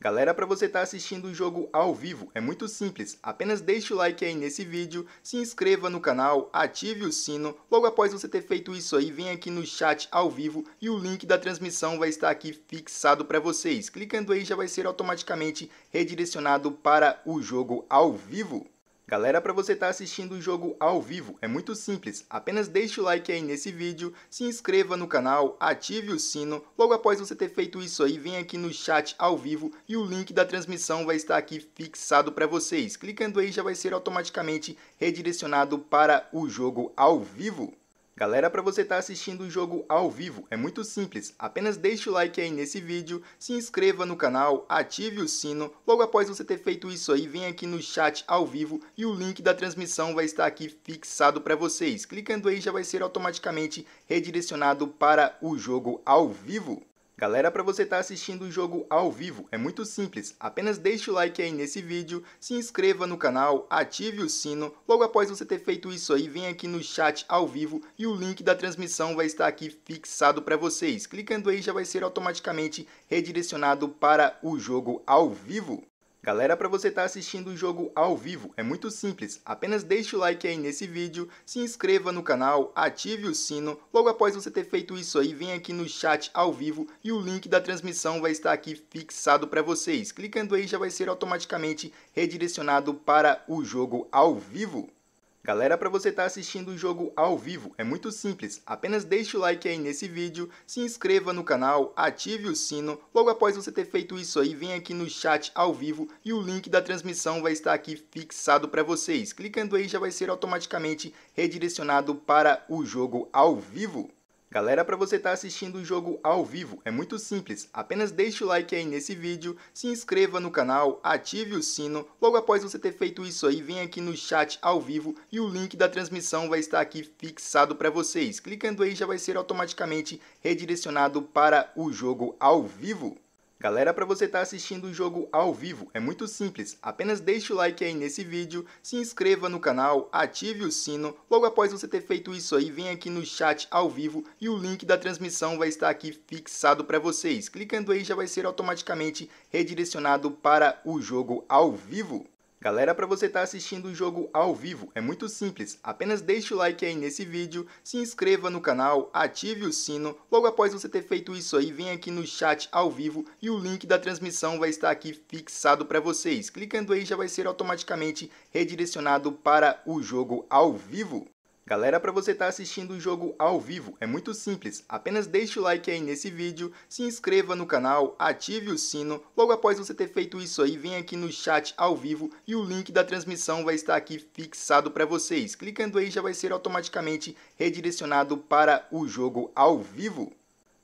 Galera, para você estar tá assistindo o jogo ao vivo, é muito simples. Apenas deixe o like aí nesse vídeo, se inscreva no canal, ative o sino. Logo após você ter feito isso aí, vem aqui no chat ao vivo e o link da transmissão vai estar aqui fixado para vocês. Clicando aí já vai ser automaticamente redirecionado para o jogo ao vivo. Galera, para você estar tá assistindo o jogo ao vivo, é muito simples. Apenas deixe o like aí nesse vídeo, se inscreva no canal, ative o sino. Logo após você ter feito isso aí, vem aqui no chat ao vivo e o link da transmissão vai estar aqui fixado para vocês. Clicando aí já vai ser automaticamente redirecionado para o jogo ao vivo. Galera, para você estar tá assistindo o jogo ao vivo, é muito simples. Apenas deixe o like aí nesse vídeo, se inscreva no canal, ative o sino. Logo após você ter feito isso aí, vem aqui no chat ao vivo e o link da transmissão vai estar aqui fixado para vocês. Clicando aí já vai ser automaticamente redirecionado para o jogo ao vivo. Galera, para você estar tá assistindo o jogo ao vivo, é muito simples. Apenas deixe o like aí nesse vídeo, se inscreva no canal, ative o sino. Logo após você ter feito isso aí, vem aqui no chat ao vivo e o link da transmissão vai estar aqui fixado para vocês. Clicando aí já vai ser automaticamente redirecionado para o jogo ao vivo. Galera, para você estar tá assistindo o jogo ao vivo, é muito simples. Apenas deixe o like aí nesse vídeo, se inscreva no canal, ative o sino. Logo após você ter feito isso aí, vem aqui no chat ao vivo e o link da transmissão vai estar aqui fixado para vocês. Clicando aí já vai ser automaticamente redirecionado para o jogo ao vivo. Galera, para você estar tá assistindo o jogo ao vivo, é muito simples. Apenas deixe o like aí nesse vídeo, se inscreva no canal, ative o sino. Logo após você ter feito isso aí, vem aqui no chat ao vivo e o link da transmissão vai estar aqui fixado para vocês. Clicando aí já vai ser automaticamente redirecionado para o jogo ao vivo. Galera, para você estar tá assistindo o jogo ao vivo, é muito simples. Apenas deixe o like aí nesse vídeo, se inscreva no canal, ative o sino. Logo após você ter feito isso aí, vem aqui no chat ao vivo e o link da transmissão vai estar aqui fixado para vocês. Clicando aí já vai ser automaticamente redirecionado para o jogo ao vivo. Galera, para você estar tá assistindo o jogo ao vivo, é muito simples. Apenas deixe o like aí nesse vídeo, se inscreva no canal, ative o sino. Logo após você ter feito isso aí, vem aqui no chat ao vivo e o link da transmissão vai estar aqui fixado para vocês. Clicando aí já vai ser automaticamente redirecionado para o jogo ao vivo. Galera, para você estar tá assistindo o jogo ao vivo, é muito simples. Apenas deixe o like aí nesse vídeo, se inscreva no canal, ative o sino. Logo após você ter feito isso aí, vem aqui no chat ao vivo e o link da transmissão vai estar aqui fixado para vocês. Clicando aí já vai ser automaticamente redirecionado para o jogo ao vivo. Galera, para você estar tá assistindo o jogo ao vivo, é muito simples. Apenas deixe o like aí nesse vídeo, se inscreva no canal, ative o sino. Logo após você ter feito isso aí, vem aqui no chat ao vivo e o link da transmissão vai estar aqui fixado para vocês. Clicando aí já vai ser automaticamente redirecionado para o jogo ao vivo.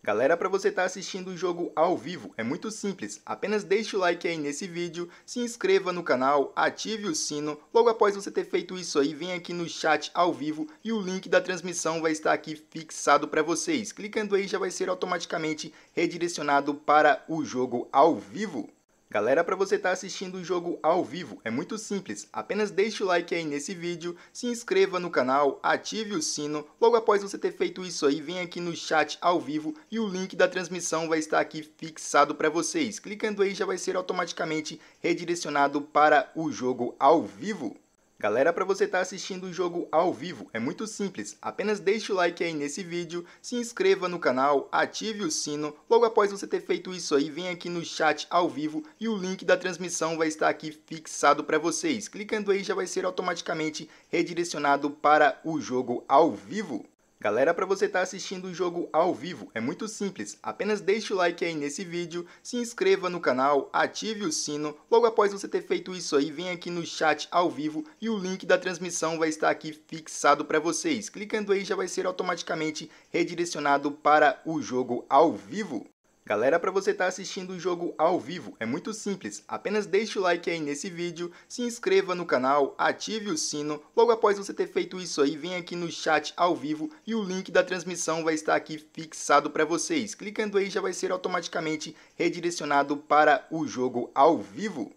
Galera, para você estar tá assistindo o jogo ao vivo, é muito simples. Apenas deixe o like aí nesse vídeo, se inscreva no canal, ative o sino. Logo após você ter feito isso aí, vem aqui no chat ao vivo e o link da transmissão vai estar aqui fixado para vocês. Clicando aí já vai ser automaticamente redirecionado para o jogo ao vivo. Galera, para você estar tá assistindo o jogo ao vivo, é muito simples. Apenas deixe o like aí nesse vídeo, se inscreva no canal, ative o sino. Logo após você ter feito isso aí, vem aqui no chat ao vivo e o link da transmissão vai estar aqui fixado para vocês. Clicando aí já vai ser automaticamente redirecionado para o jogo ao vivo. Galera, para você estar tá assistindo o jogo ao vivo, é muito simples. Apenas deixe o like aí nesse vídeo, se inscreva no canal, ative o sino. Logo após você ter feito isso aí, vem aqui no chat ao vivo e o link da transmissão vai estar aqui fixado para vocês. Clicando aí já vai ser automaticamente redirecionado para o jogo ao vivo. Galera, para você estar tá assistindo o jogo ao vivo, é muito simples. Apenas deixe o like aí nesse vídeo, se inscreva no canal, ative o sino. Logo após você ter feito isso aí, vem aqui no chat ao vivo e o link da transmissão vai estar aqui fixado para vocês. Clicando aí já vai ser automaticamente redirecionado para o jogo ao vivo. Galera, para você estar tá assistindo o jogo ao vivo, é muito simples. Apenas deixe o like aí nesse vídeo, se inscreva no canal, ative o sino. Logo após você ter feito isso aí, vem aqui no chat ao vivo e o link da transmissão vai estar aqui fixado para vocês. Clicando aí já vai ser automaticamente redirecionado para o jogo ao vivo.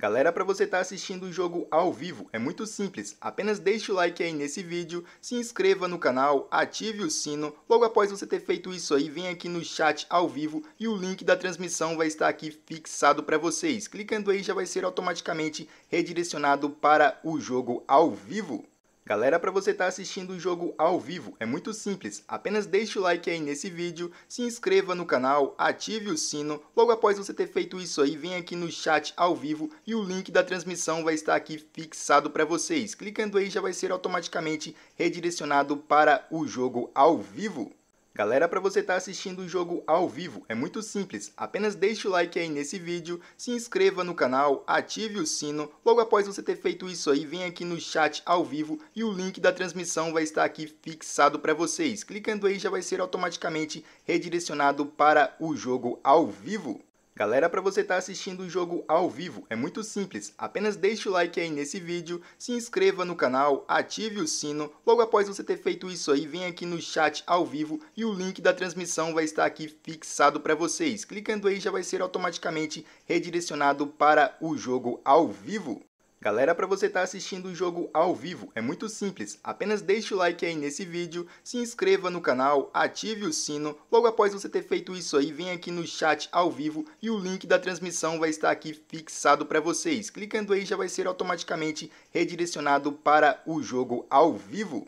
Galera, para você estar tá assistindo o jogo ao vivo, é muito simples. Apenas deixe o like aí nesse vídeo, se inscreva no canal, ative o sino. Logo após você ter feito isso aí, vem aqui no chat ao vivo e o link da transmissão vai estar aqui fixado para vocês. Clicando aí já vai ser automaticamente redirecionado para o jogo ao vivo. Galera, para você estar tá assistindo o jogo ao vivo, é muito simples. Apenas deixe o like aí nesse vídeo, se inscreva no canal, ative o sino. Logo após você ter feito isso aí, vem aqui no chat ao vivo e o link da transmissão vai estar aqui fixado para vocês. Clicando aí já vai ser automaticamente redirecionado para o jogo ao vivo. Galera, para você estar tá assistindo o jogo ao vivo, é muito simples. Apenas deixe o like aí nesse vídeo, se inscreva no canal, ative o sino. Logo após você ter feito isso aí, vem aqui no chat ao vivo e o link da transmissão vai estar aqui fixado para vocês. Clicando aí já vai ser automaticamente redirecionado para o jogo ao vivo. Galera, para você estar tá assistindo o jogo ao vivo, é muito simples. Apenas deixe o like aí nesse vídeo, se inscreva no canal, ative o sino. Logo após você ter feito isso aí, vem aqui no chat ao vivo e o link da transmissão vai estar aqui fixado para vocês. Clicando aí já vai ser automaticamente redirecionado para o jogo ao vivo. Galera, para você estar tá assistindo o jogo ao vivo, é muito simples. Apenas deixe o like aí nesse vídeo, se inscreva no canal, ative o sino. Logo após você ter feito isso aí, vem aqui no chat ao vivo e o link da transmissão vai estar aqui fixado para vocês. Clicando aí já vai ser automaticamente redirecionado para o jogo ao vivo.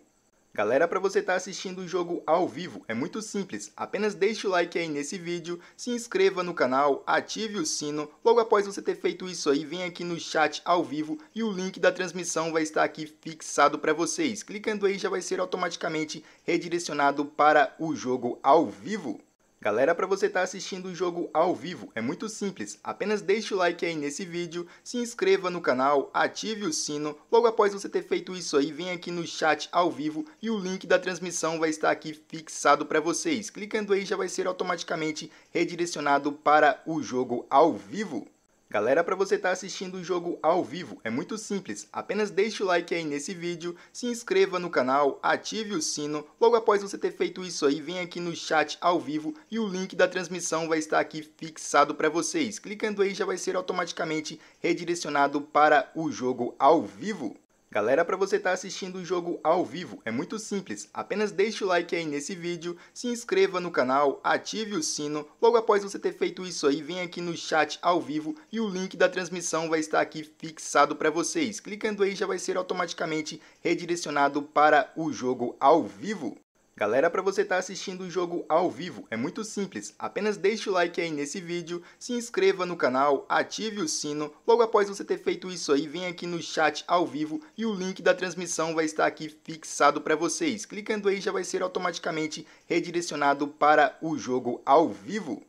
Galera, para você estar tá assistindo o jogo ao vivo, é muito simples. Apenas deixe o like aí nesse vídeo, se inscreva no canal, ative o sino. Logo após você ter feito isso aí, vem aqui no chat ao vivo e o link da transmissão vai estar aqui fixado para vocês. Clicando aí já vai ser automaticamente redirecionado para o jogo ao vivo. Galera, para você estar tá assistindo o jogo ao vivo, é muito simples. Apenas deixe o like aí nesse vídeo, se inscreva no canal, ative o sino. Logo após você ter feito isso aí, vem aqui no chat ao vivo e o link da transmissão vai estar aqui fixado para vocês. Clicando aí já vai ser automaticamente redirecionado para o jogo ao vivo. Galera, para você estar tá assistindo o jogo ao vivo, é muito simples. Apenas deixe o like aí nesse vídeo, se inscreva no canal, ative o sino. Logo após você ter feito isso aí, vem aqui no chat ao vivo e o link da transmissão vai estar aqui fixado para vocês. Clicando aí já vai ser automaticamente redirecionado para o jogo ao vivo. Galera, para você estar tá assistindo o jogo ao vivo, é muito simples. Apenas deixe o like aí nesse vídeo, se inscreva no canal, ative o sino. Logo após você ter feito isso aí, vem aqui no chat ao vivo e o link da transmissão vai estar aqui fixado para vocês. Clicando aí já vai ser automaticamente redirecionado para o jogo ao vivo. Galera, para você estar tá assistindo o jogo ao vivo, é muito simples. Apenas deixe o like aí nesse vídeo, se inscreva no canal, ative o sino. Logo após você ter feito isso aí, vem aqui no chat ao vivo e o link da transmissão vai estar aqui fixado para vocês. Clicando aí já vai ser automaticamente redirecionado para o jogo ao vivo.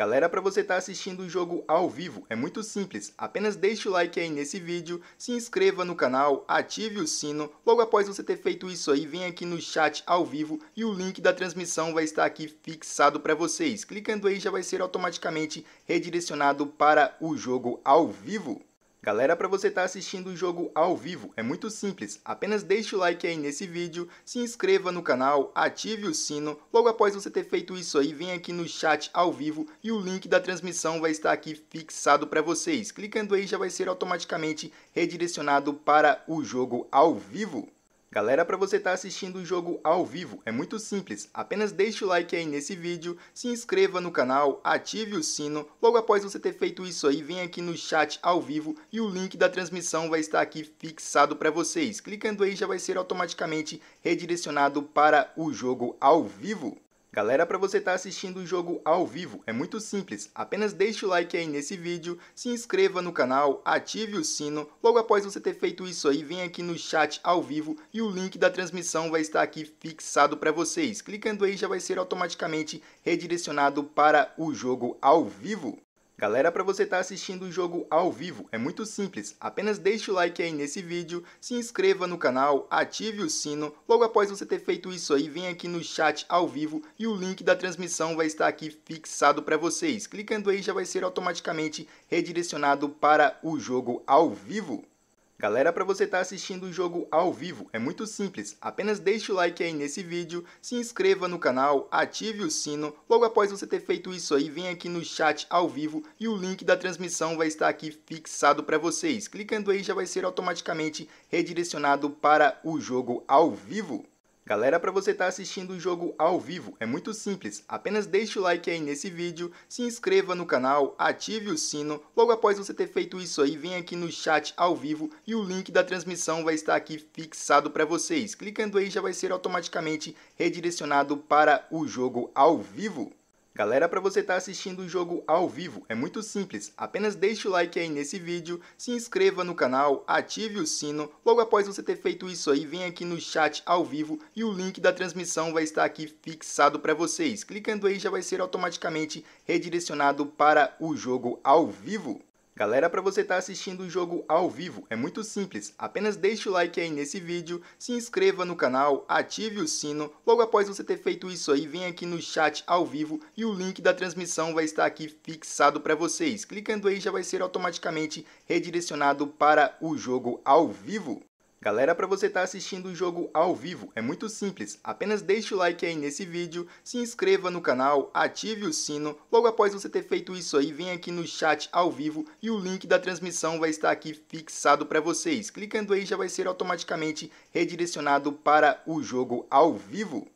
Galera, para você estar tá assistindo o jogo ao vivo, é muito simples. Apenas deixe o like aí nesse vídeo, se inscreva no canal, ative o sino. Logo após você ter feito isso aí, vem aqui no chat ao vivo e o link da transmissão vai estar aqui fixado para vocês. Clicando aí já vai ser automaticamente redirecionado para o jogo ao vivo. Galera, para você estar tá assistindo o jogo ao vivo, é muito simples. Apenas deixe o like aí nesse vídeo, se inscreva no canal, ative o sino. Logo após você ter feito isso aí, vem aqui no chat ao vivo e o link da transmissão vai estar aqui fixado para vocês. Clicando aí já vai ser automaticamente redirecionado para o jogo ao vivo. Galera, para você estar tá assistindo o jogo ao vivo, é muito simples. Apenas deixe o like aí nesse vídeo, se inscreva no canal, ative o sino. Logo após você ter feito isso aí, vem aqui no chat ao vivo e o link da transmissão vai estar aqui fixado para vocês. Clicando aí já vai ser automaticamente redirecionado para o jogo ao vivo. Galera, para você estar tá assistindo o jogo ao vivo, é muito simples. Apenas deixe o like aí nesse vídeo, se inscreva no canal, ative o sino. Logo após você ter feito isso aí, vem aqui no chat ao vivo e o link da transmissão vai estar aqui fixado para vocês. Clicando aí já vai ser automaticamente redirecionado para o jogo ao vivo. Galera, para você estar tá assistindo o jogo ao vivo, é muito simples. Apenas deixe o like aí nesse vídeo, se inscreva no canal, ative o sino. Logo após você ter feito isso aí, vem aqui no chat ao vivo e o link da transmissão vai estar aqui fixado para vocês. Clicando aí já vai ser automaticamente redirecionado para o jogo ao vivo. Galera, para você estar tá assistindo o jogo ao vivo, é muito simples. Apenas deixe o like aí nesse vídeo, se inscreva no canal, ative o sino. Logo após você ter feito isso aí, vem aqui no chat ao vivo e o link da transmissão vai estar aqui fixado para vocês. Clicando aí já vai ser automaticamente redirecionado para o jogo ao vivo. Galera, para você estar tá assistindo o jogo ao vivo, é muito simples. Apenas deixe o like aí nesse vídeo, se inscreva no canal, ative o sino. Logo após você ter feito isso aí, vem aqui no chat ao vivo e o link da transmissão vai estar aqui fixado para vocês. Clicando aí já vai ser automaticamente redirecionado para o jogo ao vivo. Galera, para você estar tá assistindo o jogo ao vivo, é muito simples. Apenas deixe o like aí nesse vídeo, se inscreva no canal, ative o sino. Logo após você ter feito isso aí, vem aqui no chat ao vivo e o link da transmissão vai estar aqui fixado para vocês. Clicando aí já vai ser automaticamente redirecionado para o jogo ao vivo. Galera, para você estar tá assistindo o jogo ao vivo, é muito simples. Apenas deixe o like aí nesse vídeo, se inscreva no canal, ative o sino. Logo após você ter feito isso aí, vem aqui no chat ao vivo e o link da transmissão vai estar aqui fixado para vocês. Clicando aí já vai ser automaticamente redirecionado para o jogo ao vivo. Galera, para você estar tá assistindo o jogo ao vivo, é muito simples. Apenas deixe o like aí nesse vídeo, se inscreva no canal, ative o sino. Logo após você ter feito isso aí, vem aqui no chat ao vivo e o link da transmissão vai estar aqui fixado para vocês. Clicando aí já vai ser automaticamente redirecionado para o jogo ao vivo.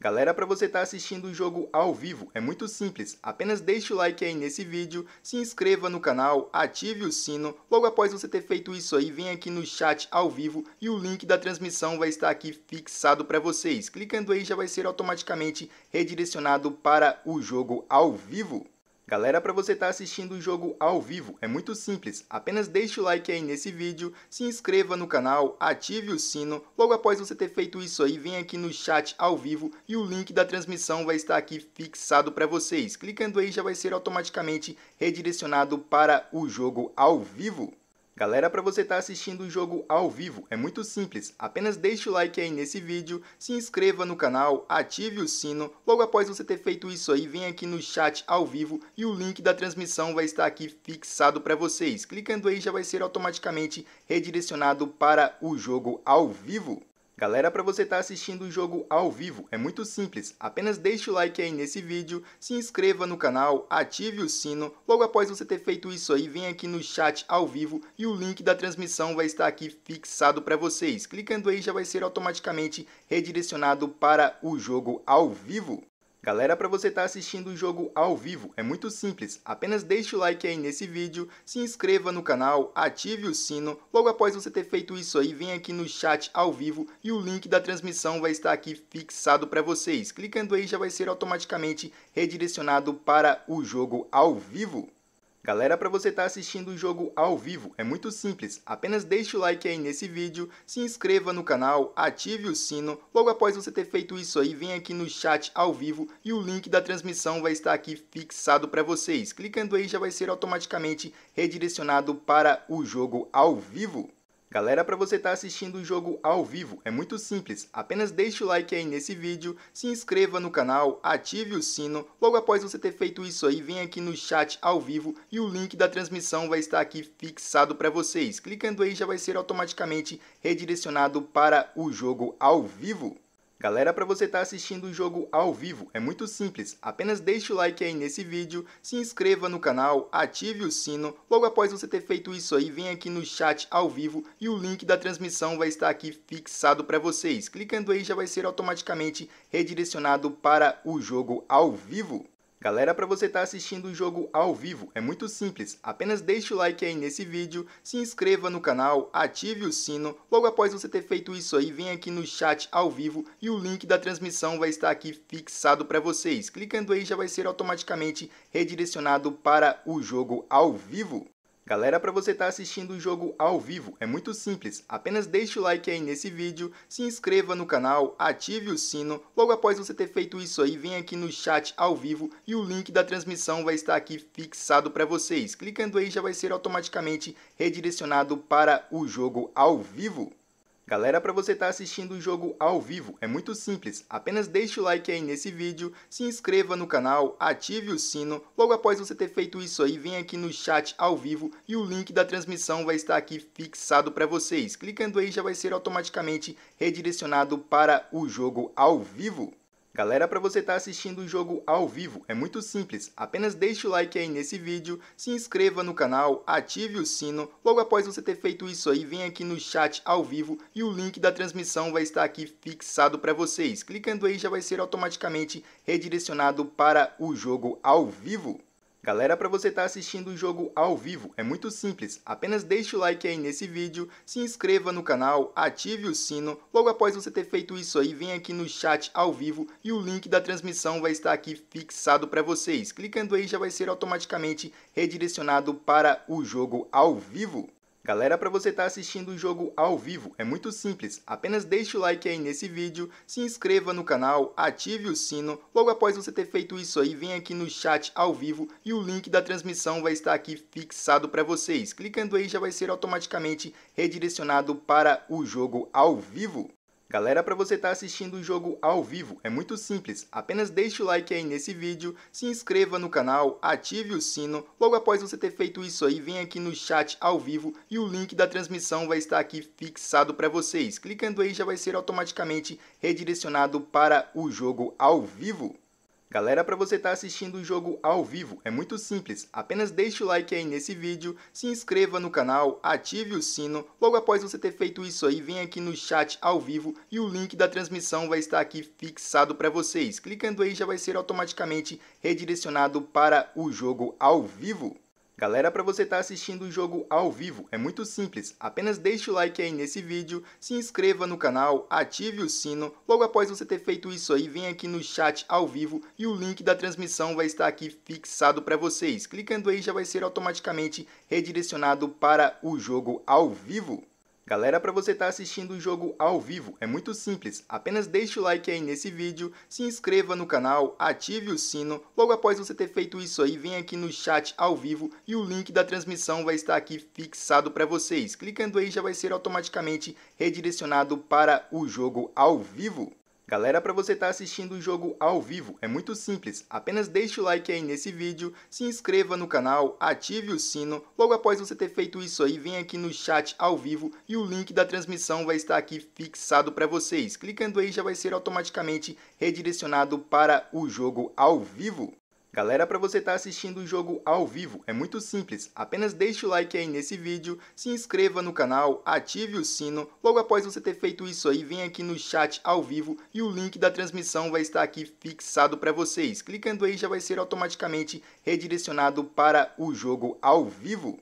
Galera, para você estar tá assistindo o jogo ao vivo, é muito simples. Apenas deixe o like aí nesse vídeo, se inscreva no canal, ative o sino. Logo após você ter feito isso aí, vem aqui no chat ao vivo e o link da transmissão vai estar aqui fixado para vocês. Clicando aí já vai ser automaticamente redirecionado para o jogo ao vivo. Galera, para você estar tá assistindo o jogo ao vivo, é muito simples. Apenas deixe o like aí nesse vídeo, se inscreva no canal, ative o sino. Logo após você ter feito isso aí, vem aqui no chat ao vivo e o link da transmissão vai estar aqui fixado para vocês. Clicando aí já vai ser automaticamente redirecionado para o jogo ao vivo. Galera, para você estar tá assistindo o jogo ao vivo, é muito simples. Apenas deixe o like aí nesse vídeo, se inscreva no canal, ative o sino. Logo após você ter feito isso aí, vem aqui no chat ao vivo e o link da transmissão vai estar aqui fixado para vocês. Clicando aí já vai ser automaticamente redirecionado para o jogo ao vivo. Galera, para você estar tá assistindo o jogo ao vivo, é muito simples. Apenas deixe o like aí nesse vídeo, se inscreva no canal, ative o sino. Logo após você ter feito isso aí, vem aqui no chat ao vivo e o link da transmissão vai estar aqui fixado para vocês. Clicando aí já vai ser automaticamente redirecionado para o jogo ao vivo. Galera, para você estar tá assistindo o jogo ao vivo, é muito simples. Apenas deixe o like aí nesse vídeo, se inscreva no canal, ative o sino. Logo após você ter feito isso aí, vem aqui no chat ao vivo e o link da transmissão vai estar aqui fixado para vocês. Clicando aí já vai ser automaticamente redirecionado para o jogo ao vivo. Galera, para você estar tá assistindo o jogo ao vivo, é muito simples. Apenas deixe o like aí nesse vídeo, se inscreva no canal, ative o sino. Logo após você ter feito isso aí, vem aqui no chat ao vivo e o link da transmissão vai estar aqui fixado para vocês. Clicando aí já vai ser automaticamente redirecionado para o jogo ao vivo. Galera, para você estar tá assistindo o jogo ao vivo, é muito simples. Apenas deixe o like aí nesse vídeo, se inscreva no canal, ative o sino. Logo após você ter feito isso aí, vem aqui no chat ao vivo e o link da transmissão vai estar aqui fixado para vocês. Clicando aí já vai ser automaticamente redirecionado para o jogo ao vivo. Galera, para você estar tá assistindo o jogo ao vivo, é muito simples. Apenas deixe o like aí nesse vídeo, se inscreva no canal, ative o sino. Logo após você ter feito isso aí, vem aqui no chat ao vivo e o link da transmissão vai estar aqui fixado para vocês. Clicando aí já vai ser automaticamente redirecionado para o jogo ao vivo. Galera, para você estar tá assistindo o jogo ao vivo, é muito simples. Apenas deixe o like aí nesse vídeo, se inscreva no canal, ative o sino. Logo após você ter feito isso aí, vem aqui no chat ao vivo e o link da transmissão vai estar aqui fixado para vocês. Clicando aí já vai ser automaticamente redirecionado para o jogo ao vivo. Galera, para você estar tá assistindo o jogo ao vivo, é muito simples. Apenas deixe o like aí nesse vídeo, se inscreva no canal, ative o sino. Logo após você ter feito isso aí, vem aqui no chat ao vivo e o link da transmissão vai estar aqui fixado para vocês. Clicando aí já vai ser automaticamente redirecionado para o jogo ao vivo. Galera, para você estar tá assistindo o jogo ao vivo, é muito simples. Apenas deixe o like aí nesse vídeo, se inscreva no canal, ative o sino. Logo após você ter feito isso aí, vem aqui no chat ao vivo e o link da transmissão vai estar aqui fixado para vocês. Clicando aí já vai ser automaticamente redirecionado para o jogo ao vivo. Galera, para você estar tá assistindo o jogo ao vivo, é muito simples. Apenas deixe o like aí nesse vídeo, se inscreva no canal, ative o sino. Logo após você ter feito isso aí, vem aqui no chat ao vivo e o link da transmissão vai estar aqui fixado para vocês. Clicando aí já vai ser automaticamente redirecionado para o jogo ao vivo. Galera, para você estar tá assistindo o jogo ao vivo, é muito simples. Apenas deixe o like aí nesse vídeo, se inscreva no canal, ative o sino. Logo após você ter feito isso aí, vem aqui no chat ao vivo e o link da transmissão vai estar aqui fixado para vocês. Clicando aí já vai ser automaticamente redirecionado para o jogo ao vivo. Galera, para você estar tá assistindo o jogo ao vivo, é muito simples. Apenas deixe o like aí nesse vídeo, se inscreva no canal, ative o sino. Logo após você ter feito isso aí, vem aqui no chat ao vivo e o link da transmissão vai estar aqui fixado para vocês. Clicando aí já vai ser automaticamente redirecionado para o jogo ao vivo. Galera, para você estar tá assistindo o jogo ao vivo, é muito simples. Apenas deixe o like aí nesse vídeo, se inscreva no canal, ative o sino. Logo após você ter feito isso aí, vem aqui no chat ao vivo e o link da transmissão vai estar aqui fixado para vocês. Clicando aí já vai ser automaticamente redirecionado para o jogo ao vivo. Galera, para você estar tá assistindo o jogo ao vivo, é muito simples. Apenas deixe o like aí nesse vídeo, se inscreva no canal, ative o sino. Logo após você ter feito isso aí, vem aqui no chat ao vivo e o link da transmissão vai estar aqui fixado para vocês. Clicando aí já vai ser automaticamente redirecionado para o jogo ao vivo. Galera, para você estar tá assistindo o jogo ao vivo, é muito simples. Apenas deixe o like aí nesse vídeo, se inscreva no canal, ative o sino. Logo após você ter feito isso aí, vem aqui no chat ao vivo e o link da transmissão vai estar aqui fixado para vocês. Clicando aí já vai ser automaticamente redirecionado para o jogo ao vivo. Galera, para você estar tá assistindo o jogo ao vivo, é muito simples. Apenas deixe o like aí nesse vídeo, se inscreva no canal, ative o sino. Logo após você ter feito isso aí, vem aqui no chat ao vivo e o link da transmissão vai estar aqui fixado para vocês. Clicando aí já vai ser automaticamente redirecionado para o jogo ao vivo. Galera, para você estar tá assistindo o jogo ao vivo, é muito simples. Apenas deixe o like aí nesse vídeo, se inscreva no canal, ative o sino. Logo após você ter feito isso aí, vem aqui no chat ao vivo e o link da transmissão vai estar aqui fixado para vocês. Clicando aí já vai ser automaticamente redirecionado para o jogo ao vivo. Galera, para você estar tá assistindo o jogo ao vivo, é muito simples. Apenas deixe o like aí nesse vídeo, se inscreva no canal, ative o sino. Logo após você ter feito isso aí, vem aqui no chat ao vivo e o link da transmissão vai estar aqui fixado para vocês. Clicando aí já vai ser automaticamente redirecionado para o jogo ao vivo.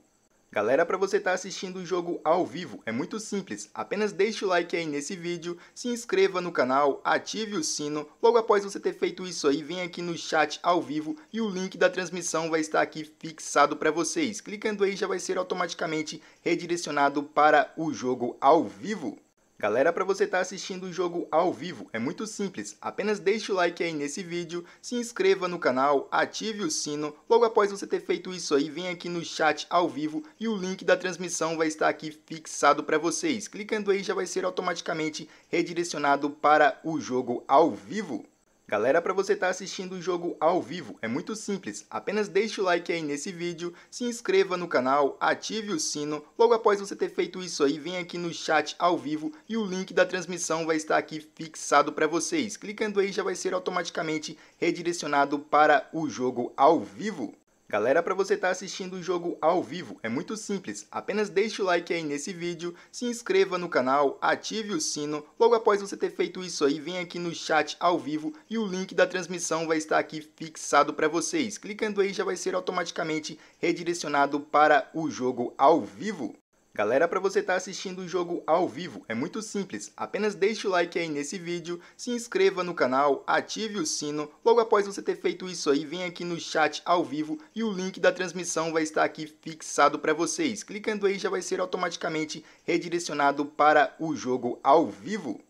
Galera, para você estar tá assistindo o jogo ao vivo, é muito simples. Apenas deixe o like aí nesse vídeo, se inscreva no canal, ative o sino. Logo após você ter feito isso aí, vem aqui no chat ao vivo e o link da transmissão vai estar aqui fixado para vocês. Clicando aí já vai ser automaticamente redirecionado para o jogo ao vivo. Galera, para você estar tá assistindo o jogo ao vivo, é muito simples. Apenas deixe o like aí nesse vídeo, se inscreva no canal, ative o sino. Logo após você ter feito isso aí, vem aqui no chat ao vivo e o link da transmissão vai estar aqui fixado para vocês. Clicando aí já vai ser automaticamente redirecionado para o jogo ao vivo. Galera, para você estar tá assistindo o jogo ao vivo, é muito simples. Apenas deixe o like aí nesse vídeo, se inscreva no canal, ative o sino. Logo após você ter feito isso aí, vem aqui no chat ao vivo e o link da transmissão vai estar aqui fixado para vocês. Clicando aí já vai ser automaticamente redirecionado para o jogo ao vivo. Galera, para você estar tá assistindo o jogo ao vivo, é muito simples. Apenas deixe o like aí nesse vídeo, se inscreva no canal, ative o sino. Logo após você ter feito isso aí, vem aqui no chat ao vivo e o link da transmissão vai estar aqui fixado para vocês. Clicando aí já vai ser automaticamente redirecionado para o jogo ao vivo. Galera, para você estar tá assistindo o jogo ao vivo, é muito simples. Apenas deixe o like aí nesse vídeo, se inscreva no canal, ative o sino. Logo após você ter feito isso aí, vem aqui no chat ao vivo e o link da transmissão vai estar aqui fixado para vocês. Clicando aí já vai ser automaticamente redirecionado para o jogo ao vivo.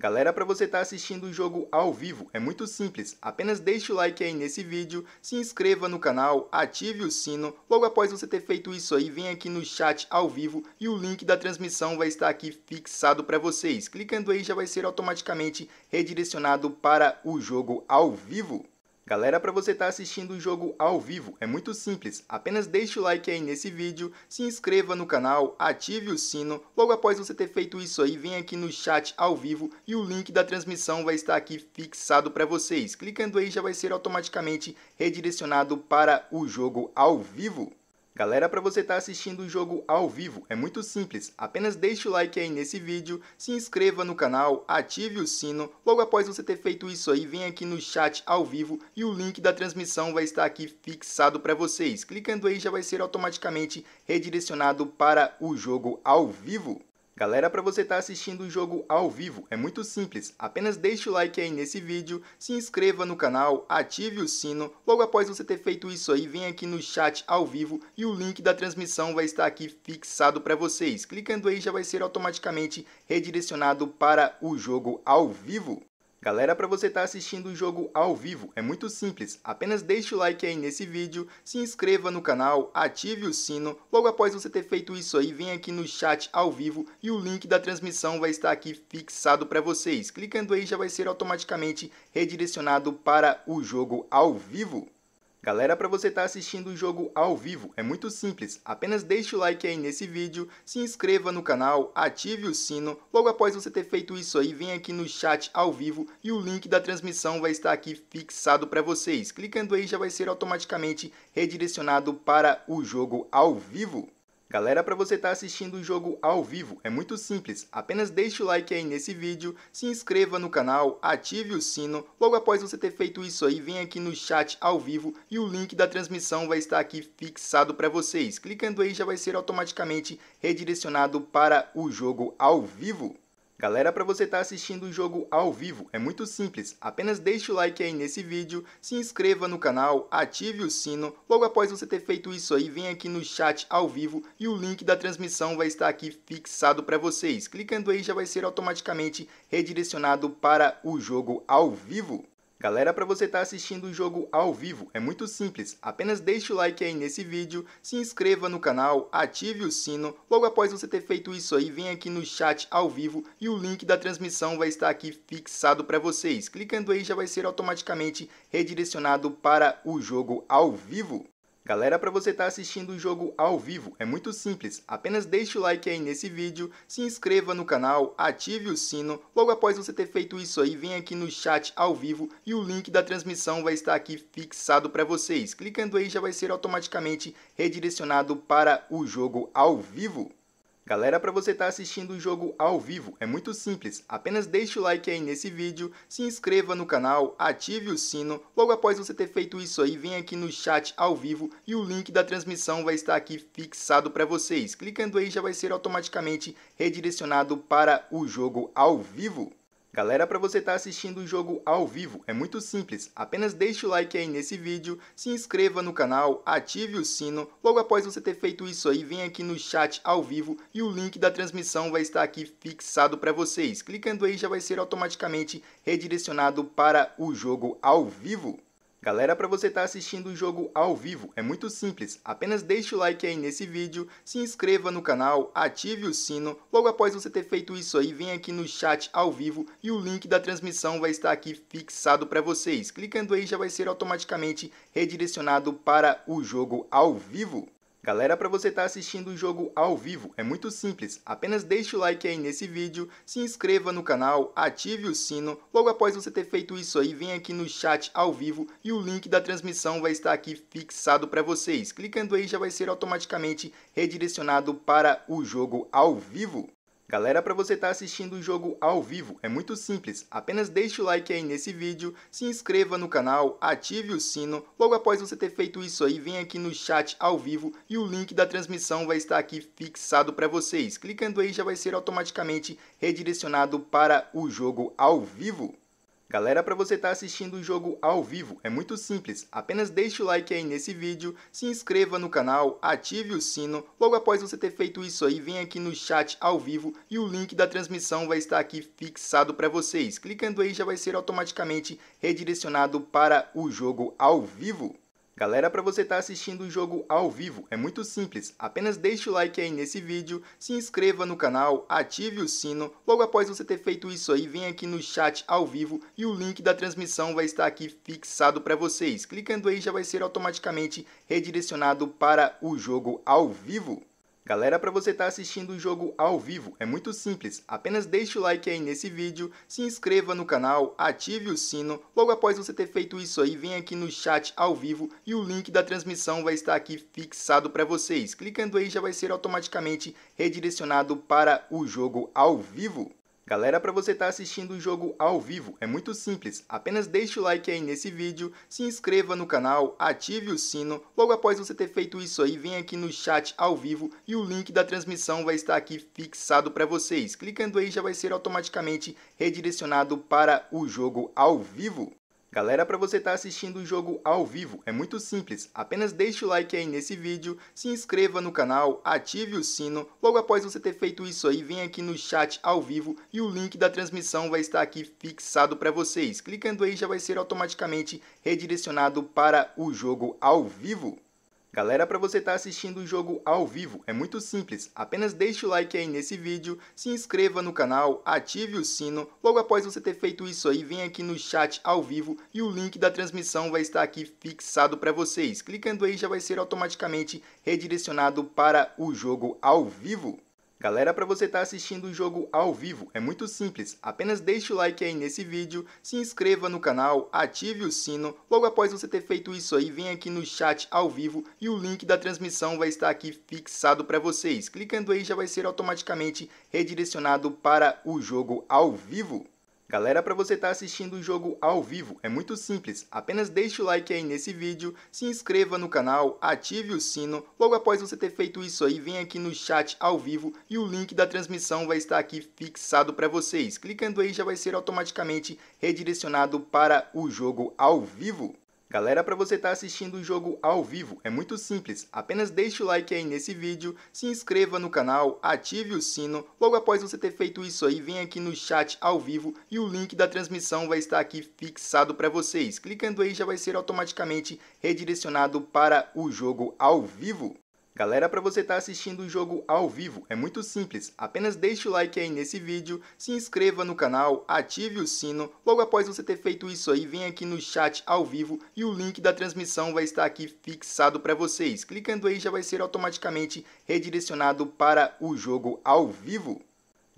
Galera, para você estar tá assistindo o jogo ao vivo, é muito simples. Apenas deixe o like aí nesse vídeo, se inscreva no canal, ative o sino. Logo após você ter feito isso aí, vem aqui no chat ao vivo e o link da transmissão vai estar aqui fixado para vocês. Clicando aí já vai ser automaticamente redirecionado para o jogo ao vivo. Galera, para você estar tá assistindo o jogo ao vivo, é muito simples. Apenas deixe o like aí nesse vídeo, se inscreva no canal, ative o sino. Logo após você ter feito isso aí, vem aqui no chat ao vivo e o link da transmissão vai estar aqui fixado para vocês. Clicando aí já vai ser automaticamente redirecionado para o jogo ao vivo. Galera, para você estar tá assistindo o jogo ao vivo, é muito simples. Apenas deixe o like aí nesse vídeo, se inscreva no canal, ative o sino. Logo após você ter feito isso aí, vem aqui no chat ao vivo e o link da transmissão vai estar aqui fixado para vocês. Clicando aí já vai ser automaticamente redirecionado para o jogo ao vivo. Galera, para você estar tá assistindo o jogo ao vivo, é muito simples. Apenas deixe o like aí nesse vídeo, se inscreva no canal, ative o sino. Logo após você ter feito isso aí, vem aqui no chat ao vivo e o link da transmissão vai estar aqui fixado para vocês. Clicando aí já vai ser automaticamente redirecionado para o jogo ao vivo. Galera, para você estar tá assistindo o jogo ao vivo, é muito simples. Apenas deixe o like aí nesse vídeo, se inscreva no canal, ative o sino. Logo após você ter feito isso aí, vem aqui no chat ao vivo e o link da transmissão vai estar aqui fixado para vocês. Clicando aí já vai ser automaticamente redirecionado para o jogo ao vivo. Galera, para você estar tá assistindo o jogo ao vivo, é muito simples. Apenas deixe o like aí nesse vídeo, se inscreva no canal, ative o sino. Logo após você ter feito isso aí, vem aqui no chat ao vivo e o link da transmissão vai estar aqui fixado para vocês. Clicando aí já vai ser automaticamente redirecionado para o jogo ao vivo. Galera, para você estar tá assistindo o jogo ao vivo, é muito simples. Apenas deixe o like aí nesse vídeo, se inscreva no canal, ative o sino. Logo após você ter feito isso aí, vem aqui no chat ao vivo e o link da transmissão vai estar aqui fixado para vocês. Clicando aí já vai ser automaticamente redirecionado para o jogo ao vivo. Galera, para você estar tá assistindo o jogo ao vivo, é muito simples. Apenas deixe o like aí nesse vídeo, se inscreva no canal, ative o sino. Logo após você ter feito isso aí, vem aqui no chat ao vivo e o link da transmissão vai estar aqui fixado para vocês. Clicando aí já vai ser automaticamente redirecionado para o jogo ao vivo. Galera, para você estar tá assistindo o jogo ao vivo, é muito simples. Apenas deixe o like aí nesse vídeo, se inscreva no canal, ative o sino. Logo após você ter feito isso aí, vem aqui no chat ao vivo e o link da transmissão vai estar aqui fixado para vocês. Clicando aí já vai ser automaticamente redirecionado para o jogo ao vivo. Galera, para você estar tá assistindo o jogo ao vivo, é muito simples. Apenas deixe o like aí nesse vídeo, se inscreva no canal, ative o sino. Logo após você ter feito isso aí, vem aqui no chat ao vivo e o link da transmissão vai estar aqui fixado para vocês. Clicando aí já vai ser automaticamente redirecionado para o jogo ao vivo. Galera, para você estar tá assistindo o jogo ao vivo, é muito simples. Apenas deixe o like aí nesse vídeo, se inscreva no canal, ative o sino. Logo após você ter feito isso aí, vem aqui no chat ao vivo e o link da transmissão vai estar aqui fixado para vocês. Clicando aí já vai ser automaticamente redirecionado para o jogo ao vivo. Galera, para você estar tá assistindo o jogo ao vivo, é muito simples. Apenas deixe o like aí nesse vídeo, se inscreva no canal, ative o sino. Logo após você ter feito isso aí, vem aqui no chat ao vivo e o link da transmissão vai estar aqui fixado para vocês. Clicando aí já vai ser automaticamente redirecionado para o jogo ao vivo. Galera, para você estar tá assistindo o jogo ao vivo, é muito simples. Apenas deixe o like aí nesse vídeo, se inscreva no canal, ative o sino. Logo após você ter feito isso aí, vem aqui no chat ao vivo e o link da transmissão vai estar aqui fixado para vocês. Clicando aí já vai ser automaticamente redirecionado para o jogo ao vivo. Galera, para você estar tá assistindo o jogo ao vivo, é muito simples. Apenas deixe o like aí nesse vídeo, se inscreva no canal, ative o sino. Logo após você ter feito isso aí, vem aqui no chat ao vivo e o link da transmissão vai estar aqui fixado para vocês. Clicando aí já vai ser automaticamente redirecionado para o jogo ao vivo. Galera, para você estar tá assistindo o jogo ao vivo, é muito simples. Apenas deixe o like aí nesse vídeo, se inscreva no canal, ative o sino. Logo após você ter feito isso aí, vem aqui no chat ao vivo e o link da transmissão vai estar aqui fixado para vocês. Clicando aí já vai ser automaticamente redirecionado para o jogo ao vivo. Galera, para você estar tá assistindo o jogo ao vivo, é muito simples. Apenas deixe o like aí nesse vídeo, se inscreva no canal, ative o sino. Logo após você ter feito isso aí, vem aqui no chat ao vivo e o link da transmissão vai estar aqui fixado para vocês. Clicando aí já vai ser automaticamente redirecionado para o jogo ao vivo. Galera, para você estar tá assistindo o jogo ao vivo, é muito simples. Apenas deixe o like aí nesse vídeo, se inscreva no canal, ative o sino. Logo após você ter feito isso aí, vem aqui no chat ao vivo e o link da transmissão vai estar aqui fixado para vocês. Clicando aí já vai ser automaticamente redirecionado para o jogo ao vivo. Galera, para você estar tá assistindo o jogo ao vivo, é muito simples. Apenas deixe o like aí nesse vídeo, se inscreva no canal, ative o sino. Logo após você ter feito isso aí, vem aqui no chat ao vivo e o link da transmissão vai estar aqui fixado para vocês. Clicando aí já vai ser automaticamente redirecionado para o jogo ao vivo. Galera, para você estar tá assistindo o jogo ao vivo, é muito simples. Apenas deixe o like aí nesse vídeo, se inscreva no canal, ative o sino. Logo após você ter feito isso aí, vem aqui no chat ao vivo e o link da transmissão vai estar aqui fixado para vocês. Clicando aí já vai ser automaticamente redirecionado para o jogo ao vivo. Galera, para você estar tá assistindo o jogo ao vivo, é muito simples. Apenas deixe o like aí nesse vídeo, se inscreva no canal, ative o sino. Logo após você ter feito isso aí, vem aqui no chat ao vivo e o link da transmissão vai estar aqui fixado para vocês. Clicando aí já vai ser automaticamente redirecionado para o jogo ao vivo. Galera, para você estar tá assistindo o jogo ao vivo, é muito simples. Apenas deixe o like aí nesse vídeo, se inscreva no canal, ative o sino. Logo após você ter feito isso aí, vem aqui no chat ao vivo e o link da transmissão vai estar aqui fixado para vocês. Clicando aí já vai ser automaticamente redirecionado para o jogo ao vivo. Galera, para você estar tá assistindo o jogo ao vivo, é muito simples. Apenas deixe o like aí nesse vídeo, se inscreva no canal, ative o sino. Logo após você ter feito isso aí, vem aqui no chat ao vivo e o link da transmissão vai estar aqui fixado para vocês. Clicando aí já vai ser automaticamente redirecionado para o jogo ao vivo. Galera, para você estar tá assistindo o jogo ao vivo, é muito simples. Apenas deixe o like aí nesse vídeo, se inscreva no canal, ative o sino. Logo após você ter feito isso aí, vem aqui no chat ao vivo e o link da transmissão vai estar aqui fixado para vocês. Clicando aí já vai ser automaticamente redirecionado para o jogo ao vivo. Galera, para você estar tá assistindo o jogo ao vivo, é muito simples. Apenas deixe o like aí nesse vídeo, se inscreva no canal, ative o sino. Logo após você ter feito isso aí, vem aqui no chat ao vivo e o link da transmissão vai estar aqui fixado para vocês. Clicando aí já vai ser automaticamente redirecionado para o jogo ao vivo. Galera, para você estar tá assistindo o jogo ao vivo, é muito simples. Apenas deixe o like aí nesse vídeo, se inscreva no canal, ative o sino. Logo após você ter feito isso aí, vem aqui no chat ao vivo e o link da transmissão vai estar aqui fixado para vocês. Clicando aí já vai ser automaticamente redirecionado para o jogo ao vivo.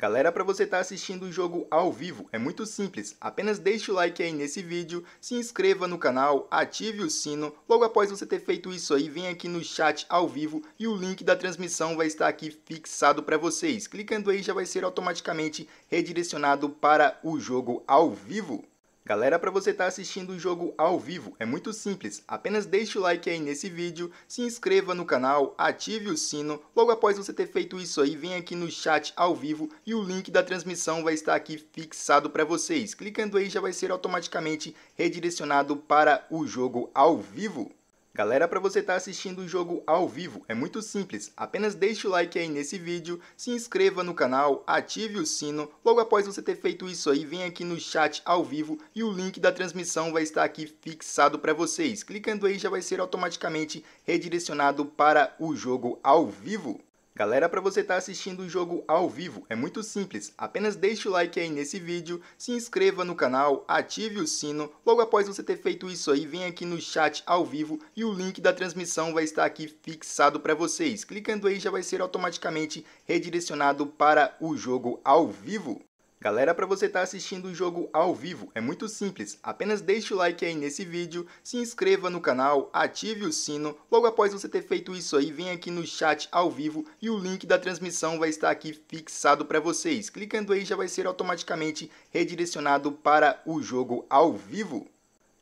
Galera, para você estar tá assistindo o jogo ao vivo, é muito simples. Apenas deixe o like aí nesse vídeo, se inscreva no canal, ative o sino. Logo após você ter feito isso aí, vem aqui no chat ao vivo e o link da transmissão vai estar aqui fixado para vocês. Clicando aí já vai ser automaticamente redirecionado para o jogo ao vivo. Galera, para você estar tá assistindo o jogo ao vivo, é muito simples. Apenas deixe o like aí nesse vídeo, se inscreva no canal, ative o sino. Logo após você ter feito isso aí, vem aqui no chat ao vivo e o link da transmissão vai estar aqui fixado para vocês. Clicando aí já vai ser automaticamente redirecionado para o jogo ao vivo. Galera, para você estar tá assistindo o jogo ao vivo, é muito simples. Apenas deixe o like aí nesse vídeo, se inscreva no canal, ative o sino. Logo após você ter feito isso aí, vem aqui no chat ao vivo e o link da transmissão vai estar aqui fixado para vocês. Clicando aí já vai ser automaticamente redirecionado para o jogo ao vivo. Galera, para você estar tá assistindo o jogo ao vivo, é muito simples. Apenas deixe o like aí nesse vídeo, se inscreva no canal, ative o sino. Logo após você ter feito isso aí, vem aqui no chat ao vivo e o link da transmissão vai estar aqui fixado para vocês. Clicando aí já vai ser automaticamente redirecionado para o jogo ao vivo. Galera, para você estar tá assistindo o jogo ao vivo, é muito simples. Apenas deixe o like aí nesse vídeo, se inscreva no canal, ative o sino. Logo após você ter feito isso aí, vem aqui no chat ao vivo e o link da transmissão vai estar aqui fixado para vocês. Clicando aí já vai ser automaticamente redirecionado para o jogo ao vivo.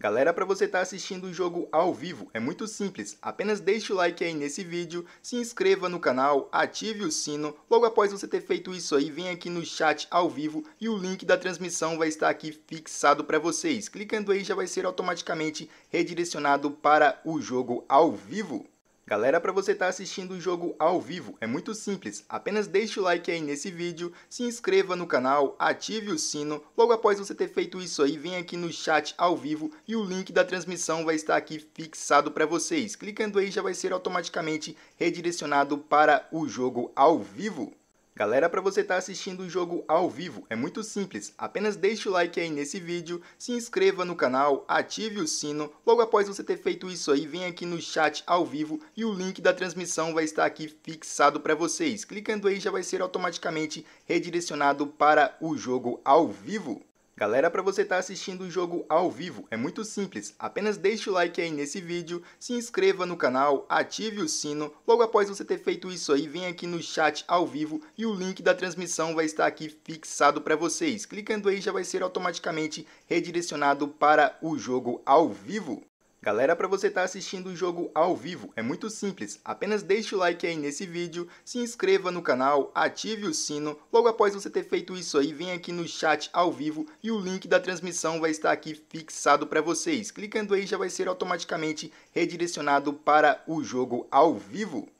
Galera, para você estar tá assistindo o jogo ao vivo, é muito simples. Apenas deixe o like aí nesse vídeo, se inscreva no canal, ative o sino. Logo após você ter feito isso aí, vem aqui no chat ao vivo e o link da transmissão vai estar aqui fixado para vocês. Clicando aí já vai ser automaticamente redirecionado para o jogo ao vivo. Galera, para você estar tá assistindo o jogo ao vivo, é muito simples. Apenas deixe o like aí nesse vídeo, se inscreva no canal, ative o sino. Logo após você ter feito isso aí, vem aqui no chat ao vivo e o link da transmissão vai estar aqui fixado para vocês. Clicando aí já vai ser automaticamente redirecionado para o jogo ao vivo. Galera, para você estar tá assistindo o jogo ao vivo, é muito simples. Apenas deixe o like aí nesse vídeo, se inscreva no canal, ative o sino. Logo após você ter feito isso aí, vem aqui no chat ao vivo e o link da transmissão vai estar aqui fixado para vocês. Clicando aí já vai ser automaticamente redirecionado para o jogo ao vivo. Galera, para você estar tá assistindo o jogo ao vivo, é muito simples. Apenas deixe o like aí nesse vídeo, se inscreva no canal, ative o sino. Logo após você ter feito isso aí, vem aqui no chat ao vivo e o link da transmissão vai estar aqui fixado para vocês. Clicando aí já vai ser automaticamente redirecionado para o jogo ao vivo. Galera, para você estar tá assistindo o jogo ao vivo, é muito simples. Apenas deixe o like aí nesse vídeo, se inscreva no canal, ative o sino. Logo após você ter feito isso aí, vem aqui no chat ao vivo e o link da transmissão vai estar aqui fixado para vocês. Clicando aí já vai ser automaticamente redirecionado para o jogo ao vivo.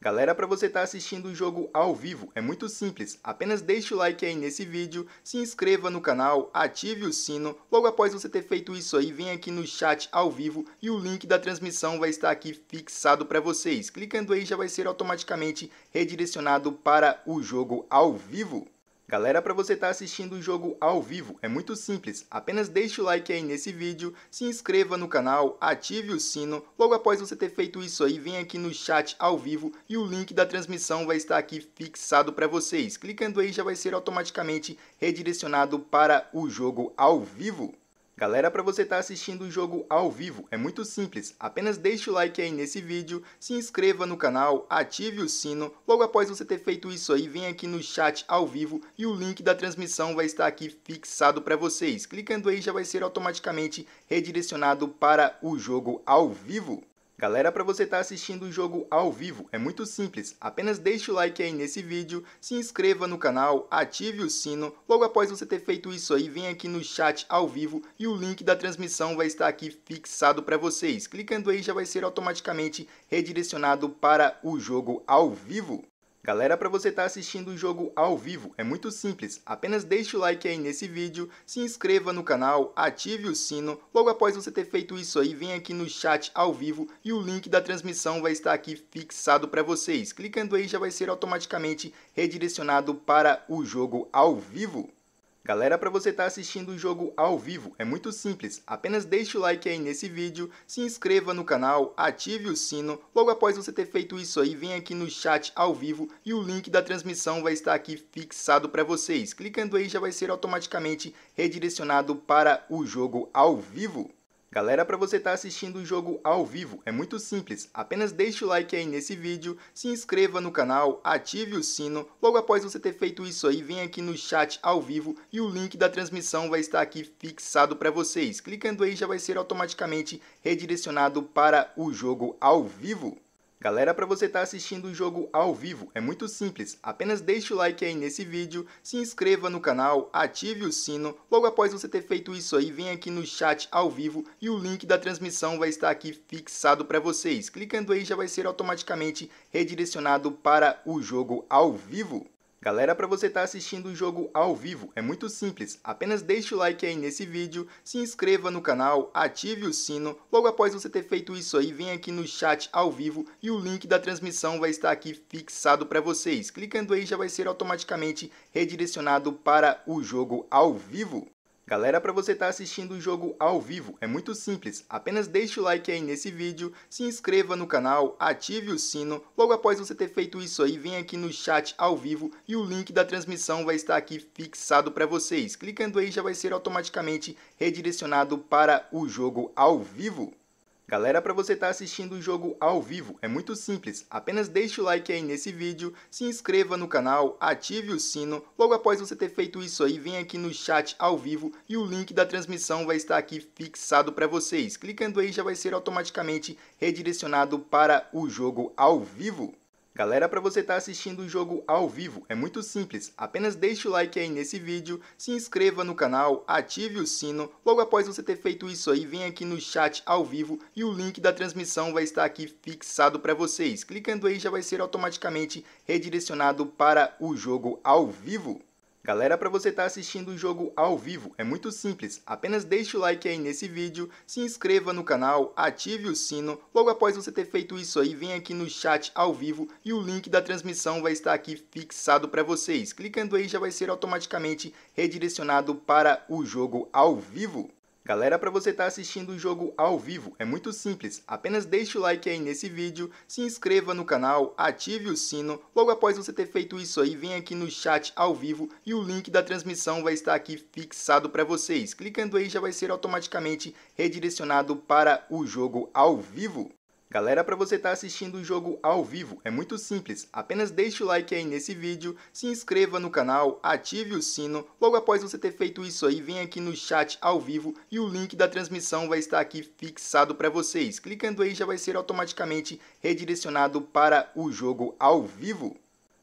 Galera, para você estar tá assistindo o jogo ao vivo, é muito simples. Apenas deixe o like aí nesse vídeo, se inscreva no canal, ative o sino. Logo após você ter feito isso aí, vem aqui no chat ao vivo e o link da transmissão vai estar aqui fixado para vocês. Clicando aí já vai ser automaticamente redirecionado para o jogo ao vivo. Galera, para você estar tá assistindo o jogo ao vivo, é muito simples. Apenas deixe o like aí nesse vídeo, se inscreva no canal, ative o sino. Logo após você ter feito isso aí, vem aqui no chat ao vivo e o link da transmissão vai estar aqui fixado para vocês. Clicando aí já vai ser automaticamente redirecionado para o jogo ao vivo. Galera, para você estar tá assistindo o jogo ao vivo, é muito simples. Apenas deixe o like aí nesse vídeo, se inscreva no canal, ative o sino. Logo após você ter feito isso aí, vem aqui no chat ao vivo e o link da transmissão vai estar aqui fixado para vocês. Clicando aí já vai ser automaticamente redirecionado para o jogo ao vivo. Galera, para você estar tá assistindo o jogo ao vivo, é muito simples. Apenas deixe o like aí nesse vídeo, se inscreva no canal, ative o sino. Logo após você ter feito isso aí, vem aqui no chat ao vivo e o link da transmissão vai estar aqui fixado para vocês. Clicando aí já vai ser automaticamente redirecionado para o jogo ao vivo. Galera, para você estar tá assistindo o jogo ao vivo, é muito simples. Apenas deixe o like aí nesse vídeo, se inscreva no canal, ative o sino. Logo após você ter feito isso aí, vem aqui no chat ao vivo e o link da transmissão vai estar aqui fixado para vocês. Clicando aí já vai ser automaticamente redirecionado para o jogo ao vivo. Galera, para você estar tá assistindo o jogo ao vivo, é muito simples. Apenas deixe o like aí nesse vídeo, se inscreva no canal, ative o sino. Logo após você ter feito isso aí, vem aqui no chat ao vivo e o link da transmissão vai estar aqui fixado para vocês. Clicando aí já vai ser automaticamente redirecionado para o jogo ao vivo. Galera, para você estar tá assistindo o jogo ao vivo, é muito simples. Apenas deixe o like aí nesse vídeo, se inscreva no canal, ative o sino. Logo após você ter feito isso aí, vem aqui no chat ao vivo e o link da transmissão vai estar aqui fixado para vocês. Clicando aí já vai ser automaticamente redirecionado para o jogo ao vivo. Galera, para você estar tá assistindo o jogo ao vivo, é muito simples. Apenas deixe o like aí nesse vídeo, se inscreva no canal, ative o sino. Logo após você ter feito isso aí, vem aqui no chat ao vivo e o link da transmissão vai estar aqui fixado para vocês. Clicando aí já vai ser automaticamente redirecionado para o jogo ao vivo. Galera, para você estar tá assistindo o jogo ao vivo, é muito simples. Apenas deixe o like aí nesse vídeo, se inscreva no canal, ative o sino. Logo após você ter feito isso aí, vem aqui no chat ao vivo e o link da transmissão vai estar aqui fixado para vocês. Clicando aí já vai ser automaticamente redirecionado para o jogo ao vivo. Galera, para você estar tá assistindo o jogo ao vivo, é muito simples. Apenas deixe o like aí nesse vídeo, se inscreva no canal, ative o sino. Logo após você ter feito isso aí, vem aqui no chat ao vivo e o link da transmissão vai estar aqui fixado para vocês. Clicando aí já vai ser automaticamente redirecionado para o jogo ao vivo. Galera, para você estar tá assistindo o jogo ao vivo, é muito simples. Apenas deixe o like aí nesse vídeo, se inscreva no canal, ative o sino. Logo após você ter feito isso aí, vem aqui no chat ao vivo e o link da transmissão vai estar aqui fixado para vocês. Clicando aí já vai ser automaticamente redirecionado para o jogo ao vivo. Galera, para você estar tá assistindo o jogo ao vivo, é muito simples. Apenas deixe o like aí nesse vídeo, se inscreva no canal, ative o sino. Logo após você ter feito isso aí, vem aqui no chat ao vivo e o link da transmissão vai estar aqui fixado para vocês. Clicando aí já vai ser automaticamente redirecionado para o jogo ao vivo. Galera, para você estar tá assistindo o jogo ao vivo, é muito simples. Apenas deixe o like aí nesse vídeo, se inscreva no canal, ative o sino. Logo após você ter feito isso aí, vem aqui no chat ao vivo e o link da transmissão vai estar aqui fixado para vocês. Clicando aí já vai ser automaticamente redirecionado para o jogo ao vivo. Galera, para você estar tá assistindo o jogo ao vivo, é muito simples. Apenas deixe o like aí nesse vídeo, se inscreva no canal, ative o sino. Logo após você ter feito isso aí, vem aqui no chat ao vivo e o link da transmissão vai estar aqui fixado para vocês. Clicando aí já vai ser automaticamente redirecionado para o jogo ao vivo. Galera, para você estar tá assistindo o jogo ao vivo, é muito simples. Apenas deixe o like aí nesse vídeo, se inscreva no canal, ative o sino. Logo após você ter feito isso aí, vem aqui no chat ao vivo e o link da transmissão vai estar aqui fixado para vocês. Clicando aí já vai ser automaticamente redirecionado para o jogo ao vivo.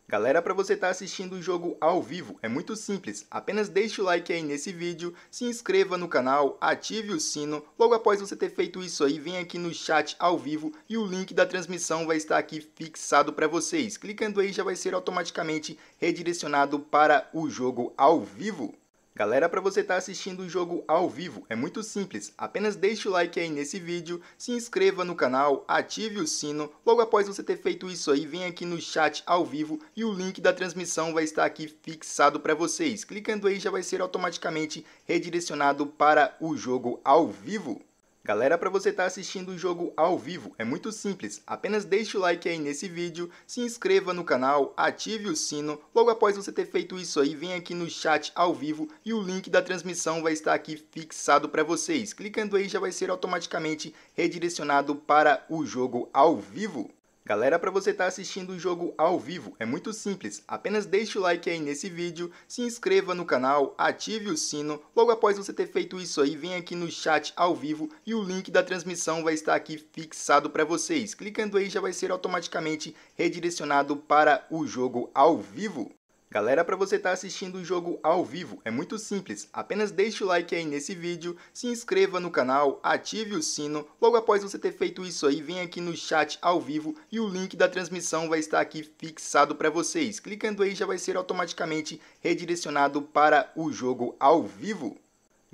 Galera, para você estar tá assistindo o jogo ao vivo, é muito simples. Apenas deixe o like aí nesse vídeo, se inscreva no canal, ative o sino. Logo após você ter feito isso aí, vem aqui no chat ao vivo e o link da transmissão vai estar aqui fixado para vocês. Clicando aí já vai ser automaticamente redirecionado para o jogo ao vivo. Galera, para você estar tá assistindo o jogo ao vivo, é muito simples. Apenas deixe o like aí nesse vídeo, se inscreva no canal, ative o sino. Logo após você ter feito isso aí, vem aqui no chat ao vivo e o link da transmissão vai estar aqui fixado para vocês. Clicando aí já vai ser automaticamente redirecionado para o jogo ao vivo. Galera, para você estar tá assistindo o jogo ao vivo, é muito simples. Apenas deixe o like aí nesse vídeo, se inscreva no canal, ative o sino. Logo após você ter feito isso aí, vem aqui no chat ao vivo e o link da transmissão vai estar aqui fixado para vocês. Clicando aí já vai ser automaticamente redirecionado para o jogo ao vivo. Galera, para você estar tá assistindo o jogo ao vivo, é muito simples. Apenas deixe o like aí nesse vídeo, se inscreva no canal, ative o sino. Logo após você ter feito isso aí, vem aqui no chat ao vivo e o link da transmissão vai estar aqui fixado para vocês. Clicando aí já vai ser automaticamente redirecionado para o jogo ao vivo. Galera, para você estar tá assistindo o jogo ao vivo, é muito simples. Apenas deixe o like aí nesse vídeo, se inscreva no canal, ative o sino. Logo após você ter feito isso aí, vem aqui no chat ao vivo e o link da transmissão vai estar aqui fixado para vocês. Clicando aí já vai ser automaticamente redirecionado para o jogo ao vivo.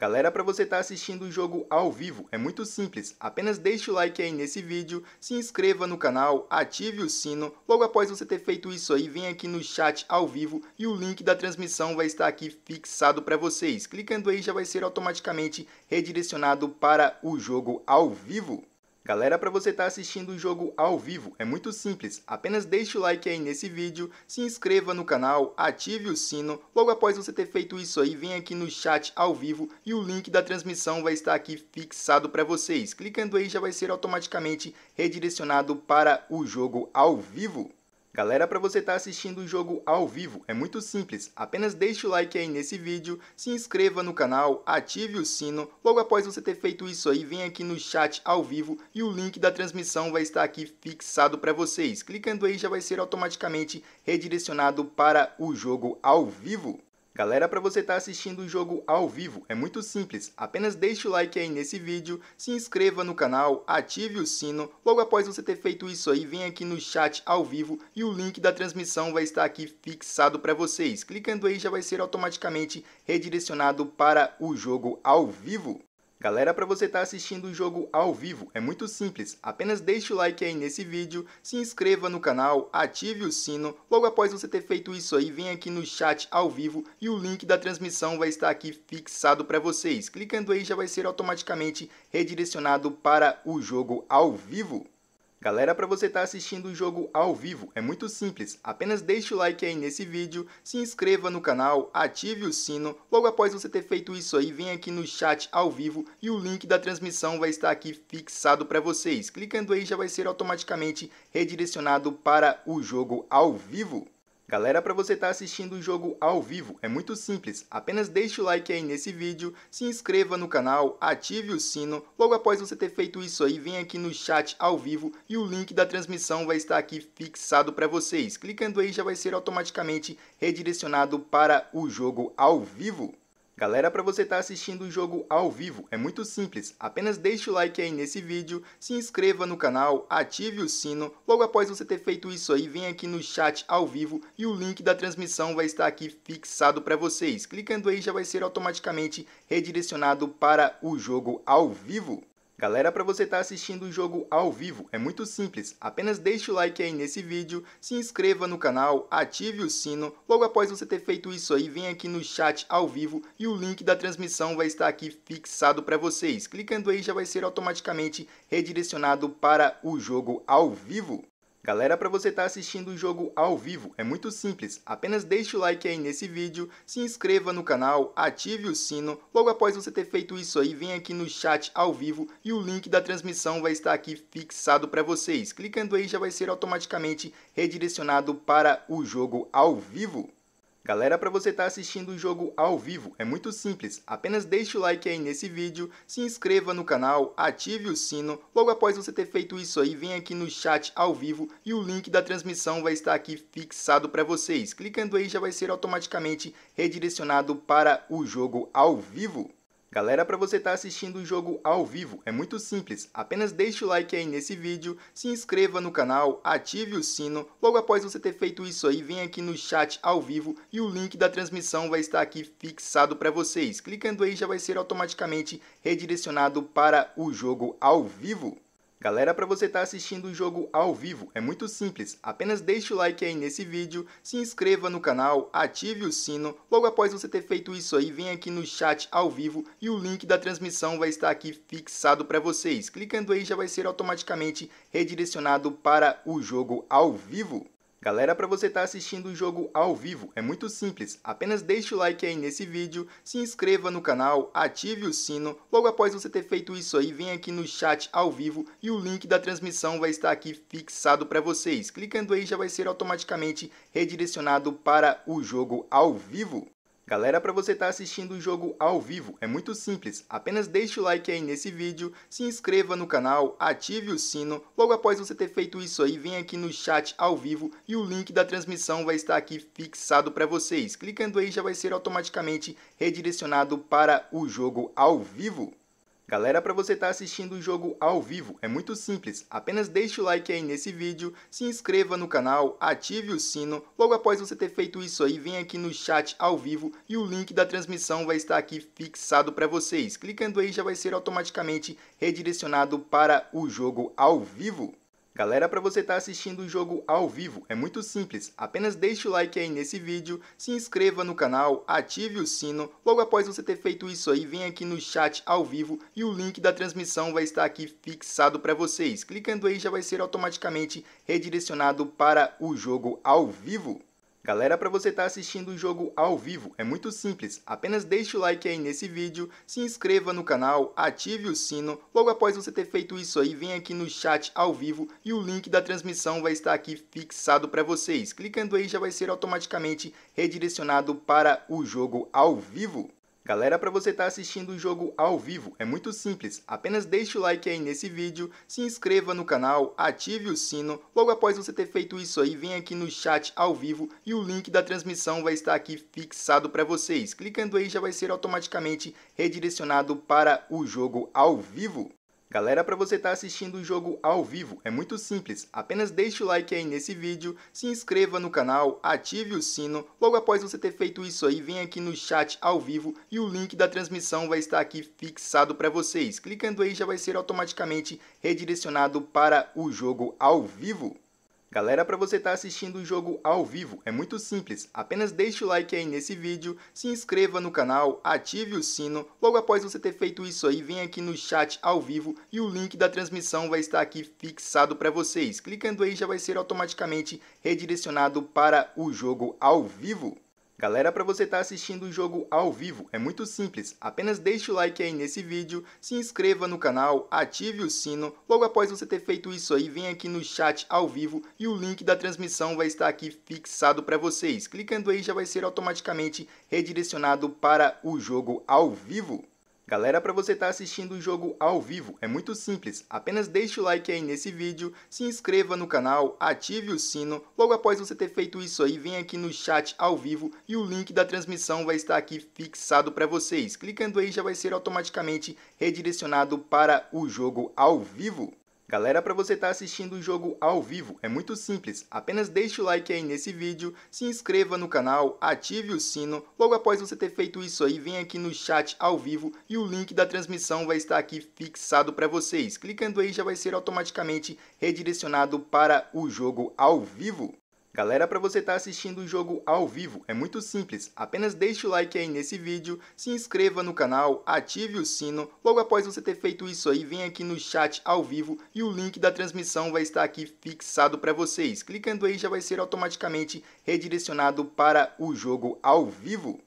Galera, para você estar tá assistindo o jogo ao vivo, é muito simples. Apenas deixe o like aí nesse vídeo, se inscreva no canal, ative o sino. Logo após você ter feito isso aí, vem aqui no chat ao vivo e o link da transmissão vai estar aqui fixado para vocês. Clicando aí já vai ser automaticamente redirecionado para o jogo ao vivo. Galera, para você estar tá assistindo o jogo ao vivo, é muito simples. Apenas deixe o like aí nesse vídeo, se inscreva no canal, ative o sino. Logo após você ter feito isso aí, vem aqui no chat ao vivo e o link da transmissão vai estar aqui fixado para vocês. Clicando aí já vai ser automaticamente redirecionado para o jogo ao vivo. Galera, para você estar tá assistindo o jogo ao vivo, é muito simples. Apenas deixe o like aí nesse vídeo, se inscreva no canal, ative o sino. Logo após você ter feito isso aí, vem aqui no chat ao vivo e o link da transmissão vai estar aqui fixado para vocês. Clicando aí já vai ser automaticamente redirecionado para o jogo ao vivo. Galera, para você estar tá assistindo o jogo ao vivo, é muito simples. Apenas deixe o like aí nesse vídeo, se inscreva no canal, ative o sino. Logo após você ter feito isso aí, vem aqui no chat ao vivo e o link da transmissão vai estar aqui fixado para vocês. Clicando aí já vai ser automaticamente redirecionado para o jogo ao vivo. Galera, para você estar tá assistindo o jogo ao vivo, é muito simples. Apenas deixe o like aí nesse vídeo, se inscreva no canal, ative o sino. Logo após você ter feito isso aí, vem aqui no chat ao vivo e o link da transmissão vai estar aqui fixado para vocês. Clicando aí já vai ser automaticamente redirecionado para o jogo ao vivo. Galera, para você estar tá assistindo o jogo ao vivo, é muito simples. Apenas deixe o like aí nesse vídeo, se inscreva no canal, ative o sino. Logo após você ter feito isso aí, vem aqui no chat ao vivo e o link da transmissão vai estar aqui fixado para vocês. Clicando aí já vai ser automaticamente redirecionado para o jogo ao vivo. Galera, para você estar tá assistindo o jogo ao vivo, é muito simples. Apenas deixe o like aí nesse vídeo, se inscreva no canal, ative o sino. Logo após você ter feito isso aí, vem aqui no chat ao vivo e o link da transmissão vai estar aqui fixado para vocês. Clicando aí já vai ser automaticamente redirecionado para o jogo ao vivo. Galera, para você estar tá assistindo o jogo ao vivo, é muito simples. Apenas deixe o like aí nesse vídeo, se inscreva no canal, ative o sino. Logo após você ter feito isso aí, vem aqui no chat ao vivo e o link da transmissão vai estar aqui fixado para vocês. Clicando aí já vai ser automaticamente redirecionado para o jogo ao vivo. Galera, para você estar tá assistindo o jogo ao vivo, é muito simples. Apenas deixe o like aí nesse vídeo, se inscreva no canal, ative o sino. Logo após você ter feito isso aí, vem aqui no chat ao vivo e o link da transmissão vai estar aqui fixado para vocês. Clicando aí já vai ser automaticamente redirecionado para o jogo ao vivo. Galera, para você estar tá assistindo o jogo ao vivo, é muito simples. Apenas deixe o like aí nesse vídeo, se inscreva no canal, ative o sino. Logo após você ter feito isso aí, vem aqui no chat ao vivo e o link da transmissão vai estar aqui fixado para vocês. Clicando aí já vai ser automaticamente redirecionado para o jogo ao vivo. Galera, para você estar tá assistindo o jogo ao vivo, é muito simples. Apenas deixe o like aí nesse vídeo, se inscreva no canal, ative o sino. Logo após você ter feito isso aí, vem aqui no chat ao vivo e o link da transmissão vai estar aqui fixado para vocês. Clicando aí já vai ser automaticamente redirecionado para o jogo ao vivo. Galera, para você estar tá assistindo o jogo ao vivo, é muito simples. Apenas deixe o like aí nesse vídeo, se inscreva no canal, ative o sino. Logo após você ter feito isso aí, vem aqui no chat ao vivo e o link da transmissão vai estar aqui fixado para vocês. Clicando aí já vai ser automaticamente redirecionado para o jogo ao vivo. Galera, para você estar tá assistindo o jogo ao vivo, é muito simples. Apenas deixe o like aí nesse vídeo, se inscreva no canal, ative o sino. Logo após você ter feito isso aí, vem aqui no chat ao vivo e o link da transmissão vai estar aqui fixado para vocês. Clicando aí já vai ser automaticamente redirecionado para o jogo ao vivo. Galera, para você estar tá assistindo o jogo ao vivo, é muito simples. Apenas deixe o like aí nesse vídeo, se inscreva no canal, ative o sino. Logo após você ter feito isso aí, vem aqui no chat ao vivo e o link da transmissão vai estar aqui fixado para vocês. Clicando aí já vai ser automaticamente redirecionado para o jogo ao vivo. Galera, para você estar tá assistindo o jogo ao vivo, é muito simples. Apenas deixe o like aí nesse vídeo, se inscreva no canal, ative o sino. Logo após você ter feito isso aí, vem aqui no chat ao vivo e o link da transmissão vai estar aqui fixado para vocês. Clicando aí já vai ser automaticamente redirecionado para o jogo ao vivo. Galera, para você estar tá assistindo o jogo ao vivo, é muito simples. Apenas deixe o like aí nesse vídeo, se inscreva no canal, ative o sino. Logo após você ter feito isso aí, vem aqui no chat ao vivo e o link da transmissão vai estar aqui fixado para vocês. Clicando aí já vai ser automaticamente redirecionado para o jogo ao vivo. Galera, para você estar tá assistindo o jogo ao vivo, é muito simples. Apenas deixe o like aí nesse vídeo, se inscreva no canal, ative o sino. Logo após você ter feito isso aí, vem aqui no chat ao vivo e o link da transmissão vai estar aqui fixado para vocês. Clicando aí já vai ser automaticamente redirecionado para o jogo ao vivo. Galera, para você estar tá assistindo o jogo ao vivo, é muito simples. Apenas deixe o like aí nesse vídeo, se inscreva no canal, ative o sino. Logo após você ter feito isso aí, vem aqui no chat ao vivo e o link da transmissão vai estar aqui fixado para vocês. Clicando aí já vai ser automaticamente redirecionado para o jogo ao vivo. Galera, para você estar tá assistindo o jogo ao vivo, é muito simples. Apenas deixe o like aí nesse vídeo, se inscreva no canal, ative o sino. Logo após você ter feito isso aí, vem aqui no chat ao vivo e o link da transmissão vai estar aqui fixado para vocês. Clicando aí já vai ser automaticamente redirecionado para o jogo ao vivo. Galera, para você estar tá assistindo o jogo ao vivo, é muito simples. Apenas deixe o like aí nesse vídeo, se inscreva no canal, ative o sino. Logo após você ter feito isso aí, vem aqui no chat ao vivo e o link da transmissão vai estar aqui fixado para vocês. Clicando aí já vai ser automaticamente redirecionado para o jogo ao vivo. Galera, para você estar tá assistindo o jogo ao vivo, é muito simples. Apenas deixe o like aí nesse vídeo, se inscreva no canal, ative o sino. Logo após você ter feito isso aí, vem aqui no chat ao vivo e o link da transmissão vai estar aqui fixado para vocês. Clicando aí já vai ser automaticamente redirecionado para o jogo ao vivo. Galera, para você estar tá assistindo o jogo ao vivo, é muito simples. Apenas deixe o like aí nesse vídeo, se inscreva no canal, ative o sino. Logo após você ter feito isso aí, vem aqui no chat ao vivo e o link da transmissão vai estar aqui fixado para vocês. Clicando aí já vai ser automaticamente redirecionado para o jogo ao vivo. Galera, para você estar tá assistindo o jogo ao vivo, é muito simples. Apenas deixe o like aí nesse vídeo, se inscreva no canal, ative o sino. Logo após você ter feito isso aí, vem aqui no chat ao vivo e o link da transmissão vai estar aqui fixado para vocês. Clicando aí já vai ser automaticamente redirecionado para o jogo ao vivo. Galera, para você estar tá assistindo o jogo ao vivo, é muito simples. Apenas deixe o like aí nesse vídeo, se inscreva no canal, ative o sino. Logo após você ter feito isso aí, vem aqui no chat ao vivo e o link da transmissão vai estar aqui fixado para vocês. Clicando aí já vai ser automaticamente redirecionado para o jogo ao vivo. Galera, para você estar tá assistindo o jogo ao vivo, é muito simples. Apenas deixe o like aí nesse vídeo, se inscreva no canal, ative o sino. Logo após você ter feito isso aí, vem aqui no chat ao vivo e o link da transmissão vai estar aqui fixado para vocês. Clicando aí já vai ser automaticamente redirecionado para o jogo ao vivo.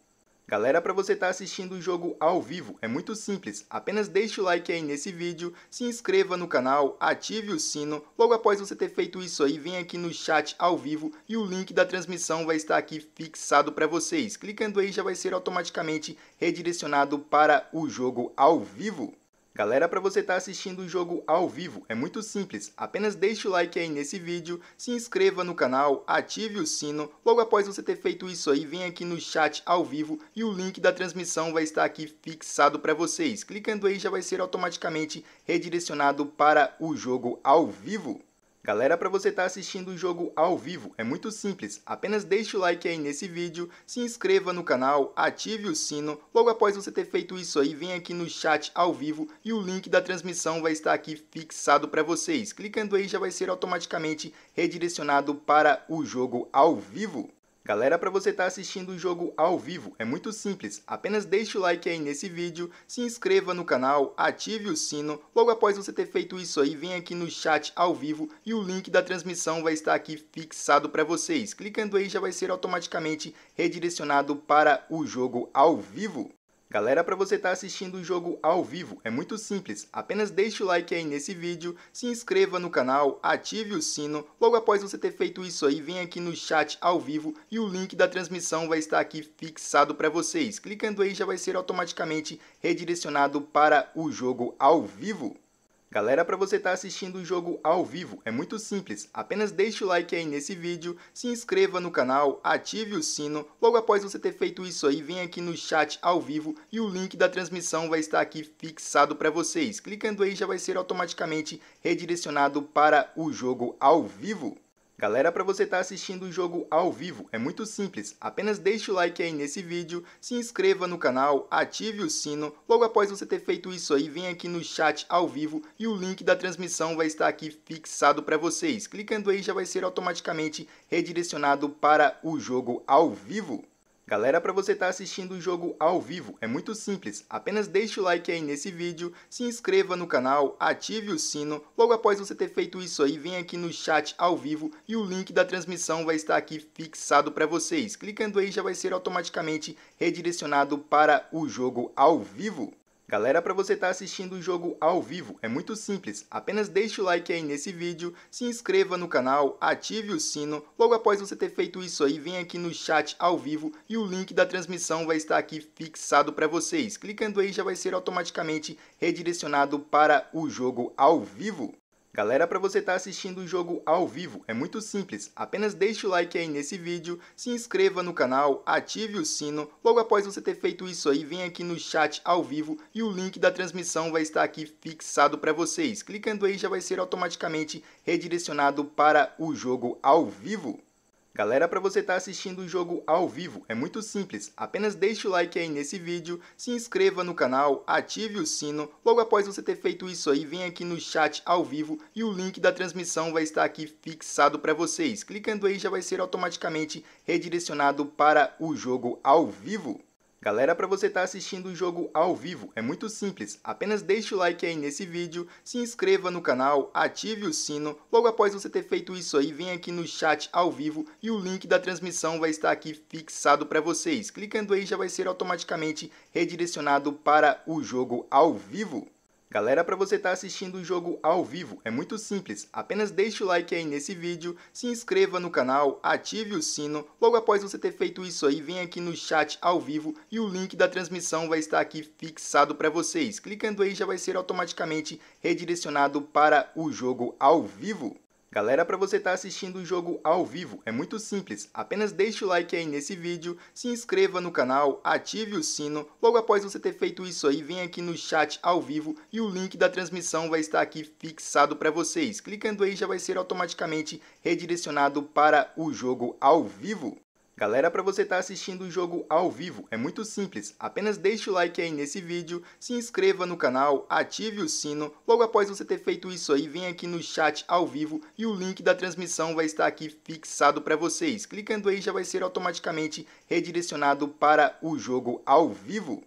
Galera, para você estar tá assistindo o jogo ao vivo, é muito simples. Apenas deixe o like aí nesse vídeo, se inscreva no canal, ative o sino. Logo após você ter feito isso aí, vem aqui no chat ao vivo e o link da transmissão vai estar aqui fixado para vocês. Clicando aí já vai ser automaticamente redirecionado para o jogo ao vivo. Galera, para você estar tá assistindo o jogo ao vivo, é muito simples. Apenas deixe o like aí nesse vídeo, se inscreva no canal, ative o sino. Logo após você ter feito isso aí, vem aqui no chat ao vivo e o link da transmissão vai estar aqui fixado para vocês. Clicando aí já vai ser automaticamente redirecionado para o jogo ao vivo. Galera, para você estar tá assistindo o jogo ao vivo, é muito simples. Apenas deixe o like aí nesse vídeo, se inscreva no canal, ative o sino. Logo após você ter feito isso aí, vem aqui no chat ao vivo e o link da transmissão vai estar aqui fixado para vocês. Clicando aí já vai ser automaticamente redirecionado para o jogo ao vivo. Galera, para você estar tá assistindo o jogo ao vivo, é muito simples. Apenas deixe o like aí nesse vídeo, se inscreva no canal, ative o sino. Logo após você ter feito isso aí, vem aqui no chat ao vivo e o link da transmissão vai estar aqui fixado para vocês. Clicando aí já vai ser automaticamente redirecionado para o jogo ao vivo. Galera, para você estar tá assistindo o jogo ao vivo, é muito simples. Apenas deixe o like aí nesse vídeo, se inscreva no canal, ative o sino. Logo após você ter feito isso aí, vem aqui no chat ao vivo e o link da transmissão vai estar aqui fixado para vocês. Clicando aí já vai ser automaticamente redirecionado para o jogo ao vivo. Galera, para você estar tá assistindo o jogo ao vivo, é muito simples. Apenas deixe o like aí nesse vídeo, se inscreva no canal, ative o sino. Logo após você ter feito isso aí, vem aqui no chat ao vivo e o link da transmissão vai estar aqui fixado para vocês. Clicando aí já vai ser automaticamente redirecionado para o jogo ao vivo. Galera, para você estar tá assistindo o jogo ao vivo, é muito simples. Apenas deixe o like aí nesse vídeo, se inscreva no canal, ative o sino. Logo após você ter feito isso aí, vem aqui no chat ao vivo e o link da transmissão vai estar aqui fixado para vocês. Clicando aí já vai ser automaticamente redirecionado para o jogo ao vivo. Galera, para você estar tá assistindo o jogo ao vivo, é muito simples. Apenas deixe o like aí nesse vídeo, se inscreva no canal, ative o sino. Logo após você ter feito isso aí, vem aqui no chat ao vivo e o link da transmissão vai estar aqui fixado para vocês. Clicando aí já vai ser automaticamente redirecionado para o jogo ao vivo. Galera, para você estar tá assistindo o jogo ao vivo, é muito simples. Apenas deixe o like aí nesse vídeo, se inscreva no canal, ative o sino. Logo após você ter feito isso aí, vem aqui no chat ao vivo e o link da transmissão vai estar aqui fixado para vocês. Clicando aí já vai ser automaticamente redirecionado para o jogo ao vivo. Galera, para você estar tá assistindo o jogo ao vivo, é muito simples. Apenas deixe o like aí nesse vídeo, se inscreva no canal, ative o sino. Logo após você ter feito isso aí, vem aqui no chat ao vivo e o link da transmissão vai estar aqui fixado para vocês. Clicando aí já vai ser automaticamente redirecionado para o jogo ao vivo. Galera, para você estar tá assistindo o jogo ao vivo, é muito simples. Apenas deixe o like aí nesse vídeo, se inscreva no canal, ative o sino. Logo após você ter feito isso aí, vem aqui no chat ao vivo e o link da transmissão vai estar aqui fixado para vocês. Clicando aí já vai ser automaticamente redirecionado para o jogo ao vivo. Galera, para você estar tá assistindo o jogo ao vivo, é muito simples. Apenas deixe o like aí nesse vídeo, se inscreva no canal, ative o sino. Logo após você ter feito isso aí, vem aqui no chat ao vivo e o link da transmissão vai estar aqui fixado para vocês. Clicando aí já vai ser automaticamente redirecionado para o jogo ao vivo. Galera, para você estar tá assistindo o jogo ao vivo, é muito simples. Apenas deixe o like aí nesse vídeo, se inscreva no canal, ative o sino. Logo após você ter feito isso aí, vem aqui no chat ao vivo e o link da transmissão vai estar aqui fixado para vocês. Clicando aí já vai ser automaticamente redirecionado para o jogo ao vivo. Galera, para você estar tá assistindo o jogo ao vivo, é muito simples. Apenas deixe o like aí nesse vídeo, se inscreva no canal, ative o sino. Logo após você ter feito isso aí, vem aqui no chat ao vivo e o link da transmissão vai estar aqui fixado para vocês. Clicando aí já vai ser automaticamente redirecionado para o jogo ao vivo. Galera, para você estar tá assistindo o jogo ao vivo, é muito simples. Apenas deixe o like aí nesse vídeo, se inscreva no canal, ative o sino. Logo após você ter feito isso aí, vem aqui no chat ao vivo e o link da transmissão vai estar aqui fixado para vocês. Clicando aí já vai ser automaticamente redirecionado para o jogo ao vivo.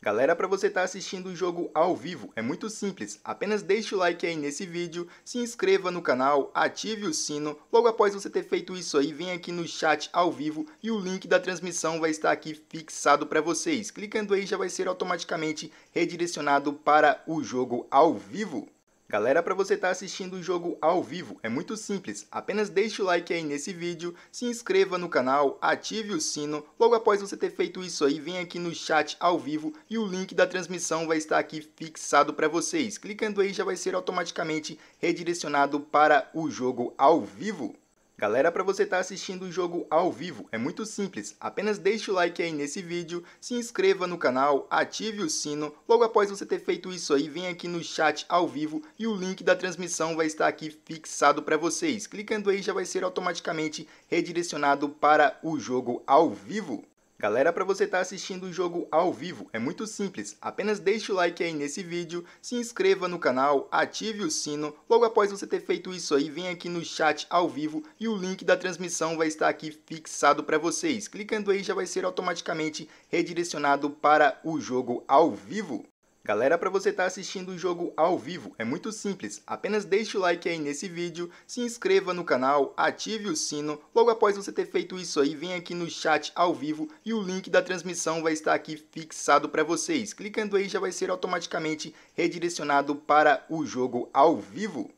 Galera, para você estar tá assistindo o jogo ao vivo, é muito simples. Apenas deixe o like aí nesse vídeo, se inscreva no canal, ative o sino. Logo após você ter feito isso aí, vem aqui no chat ao vivo e o link da transmissão vai estar aqui fixado para vocês. Clicando aí já vai ser automaticamente redirecionado para o jogo ao vivo. Galera, para você estar tá assistindo o jogo ao vivo, é muito simples. Apenas deixe o like aí nesse vídeo, se inscreva no canal, ative o sino. Logo após você ter feito isso aí, vem aqui no chat ao vivo e o link da transmissão vai estar aqui fixado para vocês. Clicando aí já vai ser automaticamente redirecionado para o jogo ao vivo. Galera, para você estar tá assistindo o jogo ao vivo, é muito simples. Apenas deixe o like aí nesse vídeo, se inscreva no canal, ative o sino. Logo após você ter feito isso aí, vem aqui no chat ao vivo e o link da transmissão vai estar aqui fixado para vocês. Clicando aí já vai ser automaticamente redirecionado para o jogo ao vivo. Galera, para você estar tá assistindo o jogo ao vivo, é muito simples. Apenas deixe o like aí nesse vídeo, se inscreva no canal, ative o sino. Logo após você ter feito isso aí, vem aqui no chat ao vivo e o link da transmissão vai estar aqui fixado para vocês. Clicando aí já vai ser automaticamente redirecionado para o jogo ao vivo. Galera, para você estar tá assistindo o jogo ao vivo, é muito simples. Apenas deixe o like aí nesse vídeo, se inscreva no canal, ative o sino. Logo após você ter feito isso aí, vem aqui no chat ao vivo e o link da transmissão vai estar aqui fixado para vocês. Clicando aí já vai ser automaticamente redirecionado para o jogo ao vivo.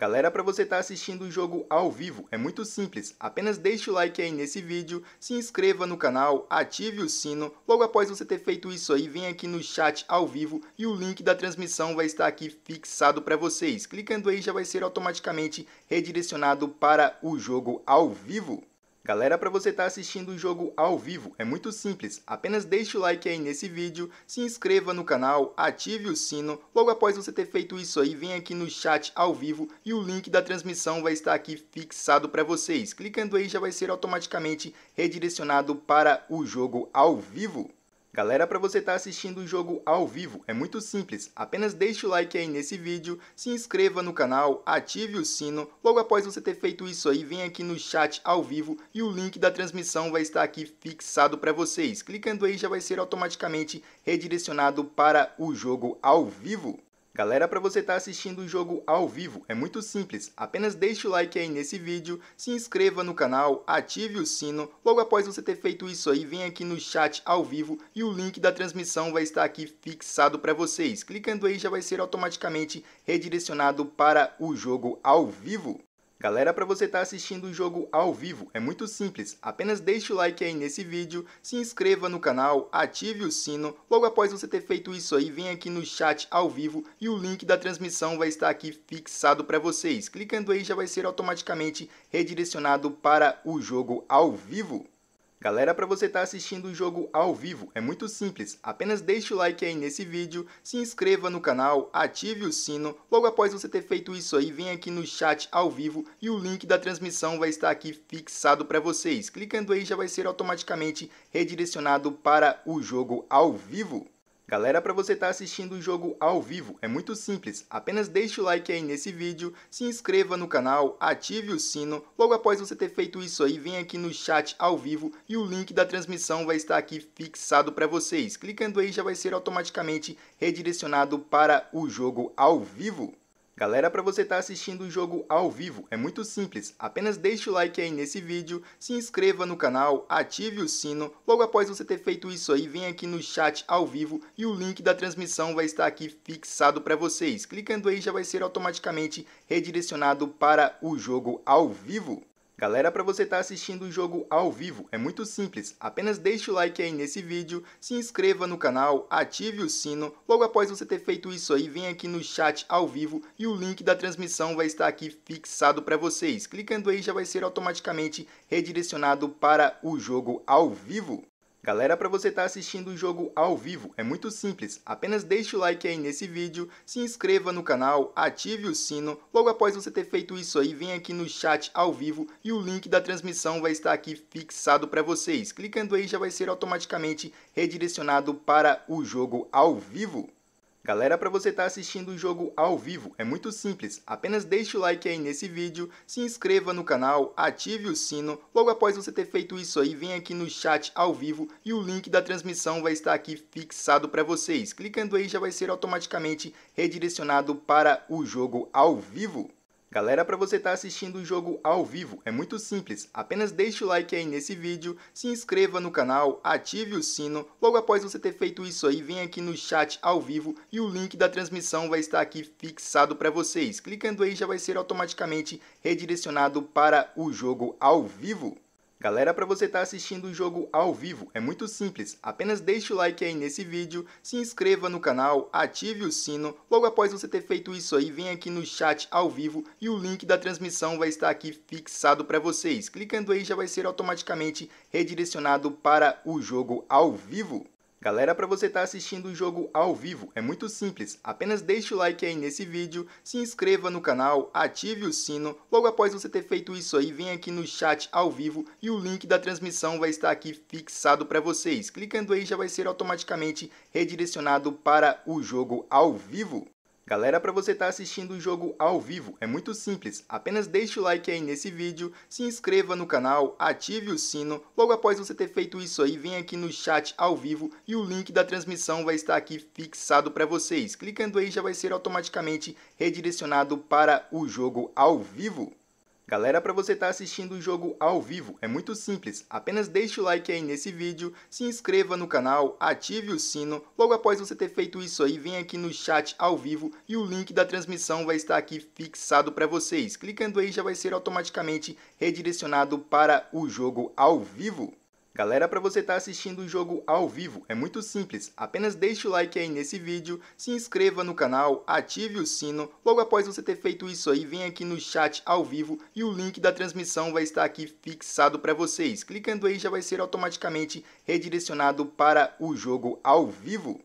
Galera, para você estar tá assistindo o jogo ao vivo, é muito simples. Apenas deixe o like aí nesse vídeo, se inscreva no canal, ative o sino. Logo após você ter feito isso aí, vem aqui no chat ao vivo e o link da transmissão vai estar aqui fixado para vocês. Clicando aí já vai ser automaticamente redirecionado para o jogo ao vivo. Galera, para você estar tá assistindo o jogo ao vivo, é muito simples. Apenas deixe o like aí nesse vídeo, se inscreva no canal, ative o sino. Logo após você ter feito isso aí, vem aqui no chat ao vivo e o link da transmissão vai estar aqui fixado para vocês. Clicando aí já vai ser automaticamente redirecionado para o jogo ao vivo. Galera, para você estar tá assistindo o jogo ao vivo, é muito simples. Apenas deixe o like aí nesse vídeo, se inscreva no canal, ative o sino. Logo após você ter feito isso aí, vem aqui no chat ao vivo e o link da transmissão vai estar aqui fixado para vocês. Clicando aí já vai ser automaticamente redirecionado para o jogo ao vivo. Galera, para você estar tá assistindo o jogo ao vivo, é muito simples. Apenas deixe o like aí nesse vídeo, se inscreva no canal, ative o sino. Logo após você ter feito isso aí, vem aqui no chat ao vivo e o link da transmissão vai estar aqui fixado para vocês. Clicando aí já vai ser automaticamente redirecionado para o jogo ao vivo. Galera, para você estar tá assistindo o jogo ao vivo, é muito simples. Apenas deixe o like aí nesse vídeo, se inscreva no canal, ative o sino. Logo após você ter feito isso aí, vem aqui no chat ao vivo e o link da transmissão vai estar aqui fixado para vocês. Clicando aí já vai ser automaticamente redirecionado para o jogo ao vivo. Galera, para você estar tá assistindo o jogo ao vivo, é muito simples. Apenas deixe o like aí nesse vídeo, se inscreva no canal, ative o sino. Logo após você ter feito isso aí, vem aqui no chat ao vivo e o link da transmissão vai estar aqui fixado para vocês. Clicando aí já vai ser automaticamente redirecionado para o jogo ao vivo. Galera, para você estar tá assistindo o jogo ao vivo, é muito simples. Apenas deixe o like aí nesse vídeo, se inscreva no canal, ative o sino. Logo após você ter feito isso aí, vem aqui no chat ao vivo e o link da transmissão vai estar aqui fixado para vocês. Clicando aí já vai ser automaticamente redirecionado para o jogo ao vivo. Galera, para você estar tá assistindo o jogo ao vivo, é muito simples. Apenas deixe o like aí nesse vídeo, se inscreva no canal, ative o sino. Logo após você ter feito isso aí, vem aqui no chat ao vivo e o link da transmissão vai estar aqui fixado para vocês. Clicando aí já vai ser automaticamente redirecionado para o jogo ao vivo. Galera, para você estar tá assistindo o jogo ao vivo, é muito simples. Apenas deixe o like aí nesse vídeo, se inscreva no canal, ative o sino. Logo após você ter feito isso aí, vem aqui no chat ao vivo e o link da transmissão vai estar aqui fixado para vocês. Clicando aí já vai ser automaticamente redirecionado para o jogo ao vivo. Galera, para você estar tá assistindo o jogo ao vivo, é muito simples. Apenas deixe o like aí nesse vídeo, se inscreva no canal, ative o sino. Logo após você ter feito isso aí, vem aqui no chat ao vivo e o link da transmissão vai estar aqui fixado para vocês. Clicando aí já vai ser automaticamente redirecionado para o jogo ao vivo. Galera, para você estar tá assistindo o jogo ao vivo, é muito simples. Apenas deixe o like aí nesse vídeo, se inscreva no canal, ative o sino. Logo após você ter feito isso aí, vem aqui no chat ao vivo e o link da transmissão vai estar aqui fixado para vocês. Clicando aí já vai ser automaticamente redirecionado para o jogo ao vivo. Galera, para você estar tá assistindo o jogo ao vivo, é muito simples. Apenas deixe o like aí nesse vídeo, se inscreva no canal, ative o sino. Logo após você ter feito isso aí, vem aqui no chat ao vivo e o link da transmissão vai estar aqui fixado para vocês. Clicando aí já vai ser automaticamente redirecionado para o jogo ao vivo. Galera, para você estar tá assistindo o jogo ao vivo, é muito simples. Apenas deixe o like aí nesse vídeo, se inscreva no canal, ative o sino. Logo após você ter feito isso aí, vem aqui no chat ao vivo e o link da transmissão vai estar aqui fixado para vocês. Clicando aí já vai ser automaticamente redirecionado para o jogo ao vivo. Galera, para você estar tá assistindo o jogo ao vivo, é muito simples. Apenas deixe o like aí nesse vídeo, se inscreva no canal, ative o sino. Logo após você ter feito isso aí, vem aqui no chat ao vivo e o link da transmissão vai estar aqui fixado para vocês. Clicando aí já vai ser automaticamente redirecionado para o jogo ao vivo. Galera, para você estar tá assistindo o jogo ao vivo, é muito simples. Apenas deixe o like aí nesse vídeo, se inscreva no canal, ative o sino. Logo após você ter feito isso aí, vem aqui no chat ao vivo e o link da transmissão vai estar aqui fixado para vocês. Clicando aí já vai ser automaticamente redirecionado para o jogo ao vivo. Galera, para você estar tá assistindo o jogo ao vivo, é muito simples. Apenas deixe o like aí nesse vídeo, se inscreva no canal, ative o sino. Logo após você ter feito isso aí, vem aqui no chat ao vivo e o link da transmissão vai estar aqui fixado para vocês. Clicando aí já vai ser automaticamente redirecionado para o jogo ao vivo. Galera, para você estar tá assistindo o jogo ao vivo, é muito simples. Apenas deixe o like aí nesse vídeo, se inscreva no canal, ative o sino. Logo após você ter feito isso aí, vem aqui no chat ao vivo e o link da transmissão vai estar aqui fixado para vocês. Clicando aí já vai ser automaticamente redirecionado para o jogo ao vivo.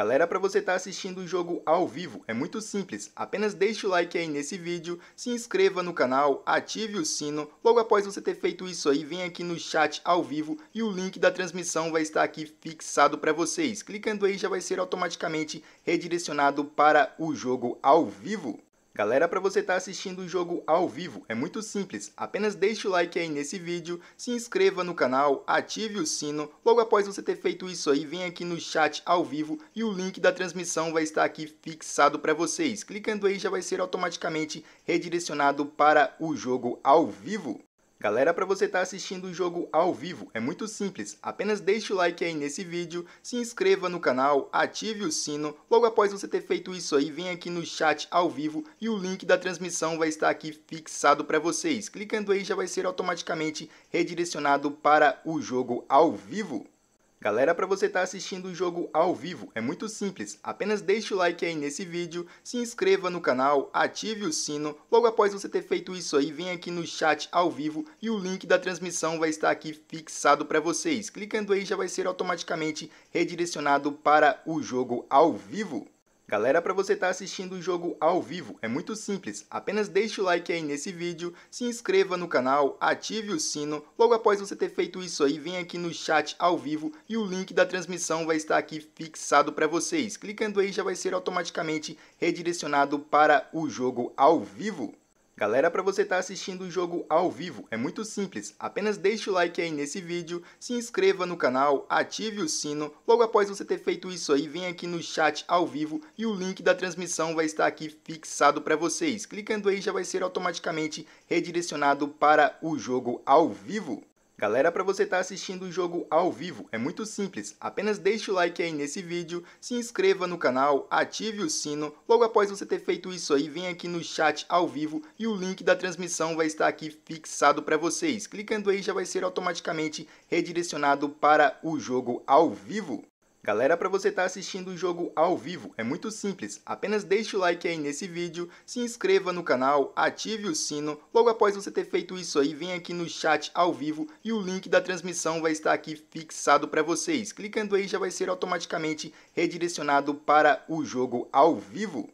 Galera, para você estar tá assistindo o jogo ao vivo, é muito simples. Apenas deixe o like aí nesse vídeo, se inscreva no canal, ative o sino. Logo após você ter feito isso aí, vem aqui no chat ao vivo e o link da transmissão vai estar aqui fixado para vocês. Clicando aí já vai ser automaticamente redirecionado para o jogo ao vivo. Galera, para você estar tá assistindo o jogo ao vivo, é muito simples. Apenas deixe o like aí nesse vídeo, se inscreva no canal, ative o sino. Logo após você ter feito isso aí, vem aqui no chat ao vivo e o link da transmissão vai estar aqui fixado para vocês. Clicando aí já vai ser automaticamente redirecionado para o jogo ao vivo. Galera, para você estar tá assistindo o jogo ao vivo, é muito simples. Apenas deixe o like aí nesse vídeo, se inscreva no canal, ative o sino. Logo após você ter feito isso aí, vem aqui no chat ao vivo e o link da transmissão vai estar aqui fixado para vocês. Clicando aí já vai ser automaticamente redirecionado para o jogo ao vivo. Galera, para você estar tá assistindo o jogo ao vivo, é muito simples. Apenas deixe o like aí nesse vídeo, se inscreva no canal, ative o sino. Logo após você ter feito isso aí, vem aqui no chat ao vivo e o link da transmissão vai estar aqui fixado para vocês. Clicando aí já vai ser automaticamente redirecionado para o jogo ao vivo. Galera, para você estar tá assistindo o jogo ao vivo, é muito simples. Apenas deixe o like aí nesse vídeo, se inscreva no canal, ative o sino. Logo após você ter feito isso aí, vem aqui no chat ao vivo e o link da transmissão vai estar aqui fixado para vocês. Clicando aí já vai ser automaticamente redirecionado para o jogo ao vivo. Galera, para você estar tá assistindo o jogo ao vivo, é muito simples. Apenas deixe o like aí nesse vídeo, se inscreva no canal, ative o sino. Logo após você ter feito isso aí, vem aqui no chat ao vivo e o link da transmissão vai estar aqui fixado para vocês. Clicando aí já vai ser automaticamente redirecionado para o jogo ao vivo. Galera, para você estar tá assistindo o jogo ao vivo, é muito simples. Apenas deixe o like aí nesse vídeo, se inscreva no canal, ative o sino. Logo após você ter feito isso aí, vem aqui no chat ao vivo e o link da transmissão vai estar aqui fixado para vocês. Clicando aí já vai ser automaticamente redirecionado para o jogo ao vivo. Galera, para você estar tá assistindo o jogo ao vivo, é muito simples. Apenas deixe o like aí nesse vídeo, se inscreva no canal, ative o sino. Logo após você ter feito isso aí, vem aqui no chat ao vivo e o link da transmissão vai estar aqui fixado para vocês. Clicando aí já vai ser automaticamente redirecionado para o jogo ao vivo.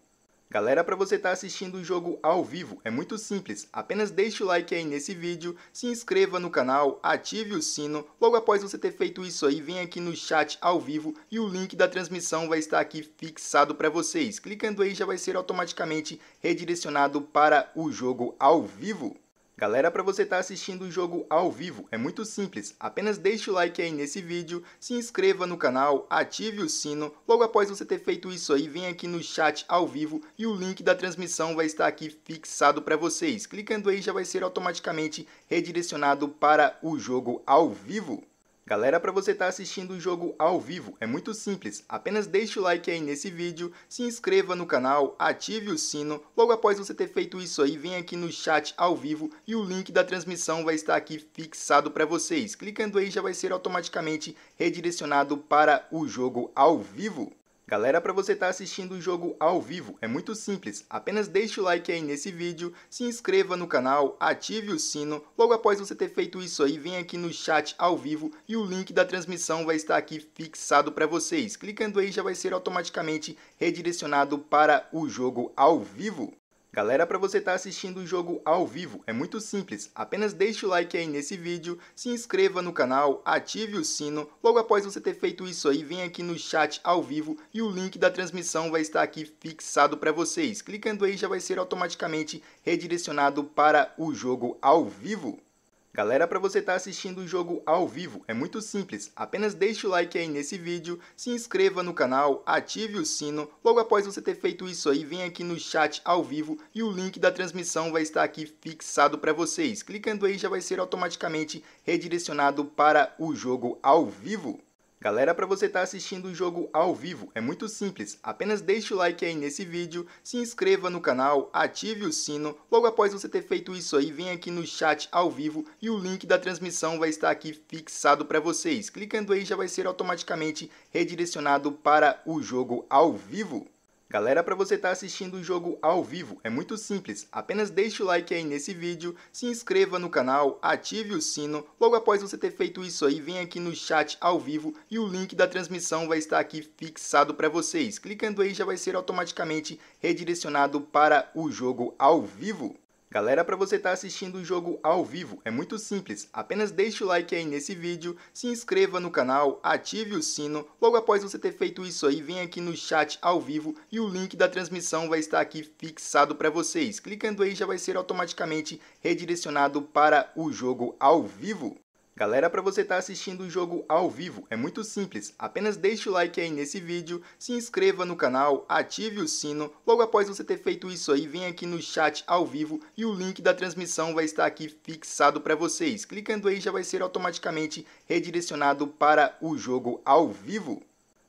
Galera, para você estar tá assistindo o jogo ao vivo, é muito simples. Apenas deixe o like aí nesse vídeo, se inscreva no canal, ative o sino. Logo após você ter feito isso aí, vem aqui no chat ao vivo e o link da transmissão vai estar aqui fixado para vocês. Clicando aí já vai ser automaticamente redirecionado para o jogo ao vivo. Galera, para você estar tá assistindo o jogo ao vivo, é muito simples. Apenas deixe o like aí nesse vídeo, se inscreva no canal, ative o sino. Logo após você ter feito isso aí, vem aqui no chat ao vivo e o link da transmissão vai estar aqui fixado para vocês. Clicando aí já vai ser automaticamente redirecionado para o jogo ao vivo. Galera, para você estar tá assistindo o jogo ao vivo, é muito simples. Apenas deixe o like aí nesse vídeo, se inscreva no canal, ative o sino. Logo após você ter feito isso aí, vem aqui no chat ao vivo e o link da transmissão vai estar aqui fixado para vocês. Clicando aí já vai ser automaticamente redirecionado para o jogo ao vivo. Galera, para você estar tá assistindo o jogo ao vivo, é muito simples. Apenas deixe o like aí nesse vídeo, se inscreva no canal, ative o sino. Logo após você ter feito isso aí, vem aqui no chat ao vivo e o link da transmissão vai estar aqui fixado para vocês. Clicando aí já vai ser automaticamente redirecionado para o jogo ao vivo. Galera, para você estar tá assistindo o jogo ao vivo, é muito simples. Apenas deixe o like aí nesse vídeo, se inscreva no canal, ative o sino. Logo após você ter feito isso aí, vem aqui no chat ao vivo e o link da transmissão vai estar aqui fixado para vocês. Clicando aí já vai ser automaticamente redirecionado para o jogo ao vivo. Galera, para você estar tá assistindo o jogo ao vivo, é muito simples. Apenas deixe o like aí nesse vídeo, se inscreva no canal, ative o sino. Logo após você ter feito isso aí, vem aqui no chat ao vivo e o link da transmissão vai estar aqui fixado para vocês. Clicando aí já vai ser automaticamente redirecionado para o jogo ao vivo. Galera, para você estar tá assistindo o jogo ao vivo, é muito simples. Apenas deixe o like aí nesse vídeo, se inscreva no canal, ative o sino. Logo após você ter feito isso aí, vem aqui no chat ao vivo e o link da transmissão vai estar aqui fixado para vocês. Clicando aí já vai ser automaticamente redirecionado para o jogo ao vivo. Galera, para você estar tá assistindo o jogo ao vivo, é muito simples. Apenas deixe o like aí nesse vídeo, se inscreva no canal, ative o sino. Logo após você ter feito isso aí, vem aqui no chat ao vivo e o link da transmissão vai estar aqui fixado para vocês. Clicando aí já vai ser automaticamente redirecionado para o jogo ao vivo. Galera, para você estar tá assistindo o jogo ao vivo, é muito simples. Apenas deixe o like aí nesse vídeo, se inscreva no canal, ative o sino. Logo após você ter feito isso aí, vem aqui no chat ao vivo e o link da transmissão vai estar aqui fixado para vocês. Clicando aí já vai ser automaticamente redirecionado para o jogo ao vivo. Galera, para você estar tá assistindo o jogo ao vivo, é muito simples. Apenas deixe o like aí nesse vídeo, se inscreva no canal, ative o sino. Logo após você ter feito isso aí, vem aqui no chat ao vivo e o link da transmissão vai estar aqui fixado para vocês. Clicando aí já vai ser automaticamente redirecionado para o jogo ao vivo.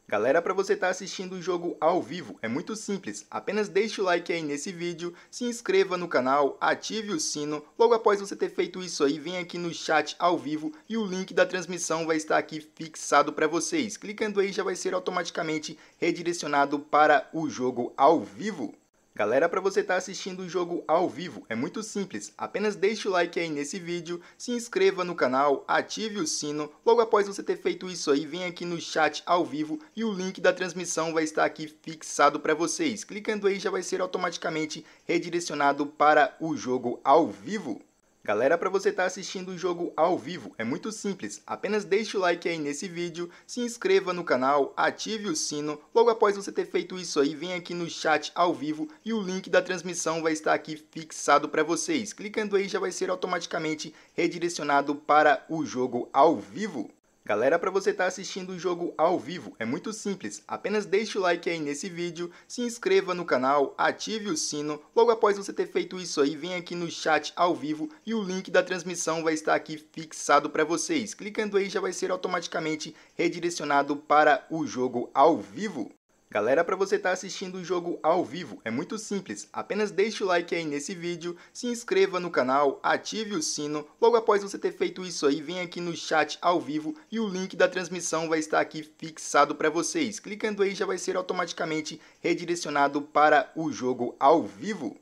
Galera, para você estar tá assistindo o jogo ao vivo, é muito simples. Apenas deixe o like aí nesse vídeo, se inscreva no canal, ative o sino. Logo após você ter feito isso aí, vem aqui no chat ao vivo e o link da transmissão vai estar aqui fixado para vocês. Clicando aí já vai ser automaticamente redirecionado para o jogo ao vivo. Galera, para você estar tá assistindo o jogo ao vivo, é muito simples. Apenas deixe o like aí nesse vídeo, se inscreva no canal, ative o sino. Logo após você ter feito isso aí, vem aqui no chat ao vivo e o link da transmissão vai estar aqui fixado para vocês. Clicando aí já vai ser automaticamente redirecionado para o jogo ao vivo. Galera, para você estar tá assistindo o jogo ao vivo, é muito simples. Apenas deixe o like aí nesse vídeo, se inscreva no canal, ative o sino. Logo após você ter feito isso aí, vem aqui no chat ao vivo e o link da transmissão vai estar aqui fixado para vocês. Clicando aí já vai ser automaticamente redirecionado para o jogo ao vivo. Galera, para você estar tá assistindo o jogo ao vivo, é muito simples. Apenas deixe o like aí nesse vídeo, se inscreva no canal, ative o sino. Logo após você ter feito isso aí, vem aqui no chat ao vivo e o link da transmissão vai estar aqui fixado para vocês. Clicando aí já vai ser automaticamente redirecionado para o jogo ao vivo. Galera, para você estar tá assistindo o jogo ao vivo, é muito simples. Apenas deixe o like aí nesse vídeo, se inscreva no canal, ative o sino. Logo após você ter feito isso aí, vem aqui no chat ao vivo e o link da transmissão vai estar aqui fixado para vocês. Clicando aí já vai ser automaticamente redirecionado para o jogo ao vivo.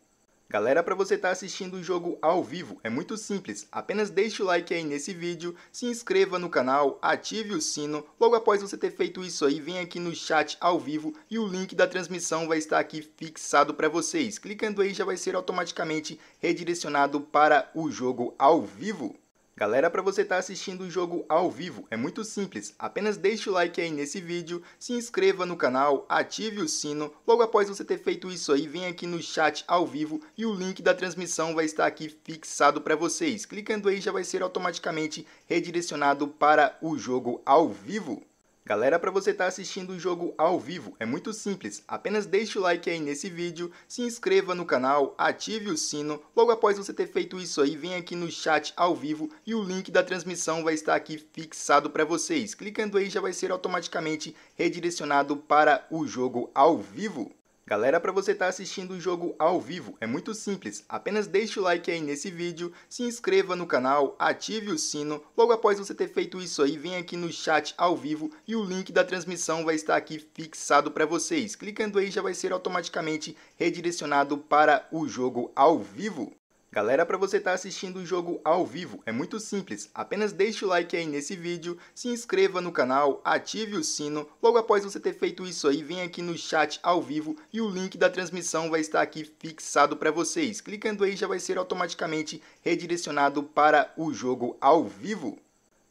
Galera, para você estar tá assistindo o jogo ao vivo, é muito simples. Apenas deixe o like aí nesse vídeo, se inscreva no canal, ative o sino. Logo após você ter feito isso aí, vem aqui no chat ao vivo e o link da transmissão vai estar aqui fixado para vocês. Clicando aí já vai ser automaticamente redirecionado para o jogo ao vivo. Galera, para você estar tá assistindo o jogo ao vivo, é muito simples. Apenas deixe o like aí nesse vídeo, se inscreva no canal, ative o sino. Logo após você ter feito isso aí, vem aqui no chat ao vivo e o link da transmissão vai estar aqui fixado para vocês. Clicando aí já vai ser automaticamente redirecionado para o jogo ao vivo. Galera, para você estar tá assistindo o jogo ao vivo, é muito simples. Apenas deixe o like aí nesse vídeo, se inscreva no canal, ative o sino. Logo após você ter feito isso aí, vem aqui no chat ao vivo e o link da transmissão vai estar aqui fixado para vocês. Clicando aí já vai ser automaticamente redirecionado para o jogo ao vivo. Galera, para você estar tá assistindo o jogo ao vivo, é muito simples. Apenas deixe o like aí nesse vídeo, se inscreva no canal, ative o sino. Logo após você ter feito isso aí, vem aqui no chat ao vivo e o link da transmissão vai estar aqui fixado para vocês. Clicando aí já vai ser automaticamente redirecionado para o jogo ao vivo. Galera, para você estar tá assistindo o jogo ao vivo, é muito simples. Apenas deixe o like aí nesse vídeo, se inscreva no canal, ative o sino. Logo após você ter feito isso aí, vem aqui no chat ao vivo e o link da transmissão vai estar aqui fixado para vocês. Clicando aí já vai ser automaticamente redirecionado para o jogo ao vivo.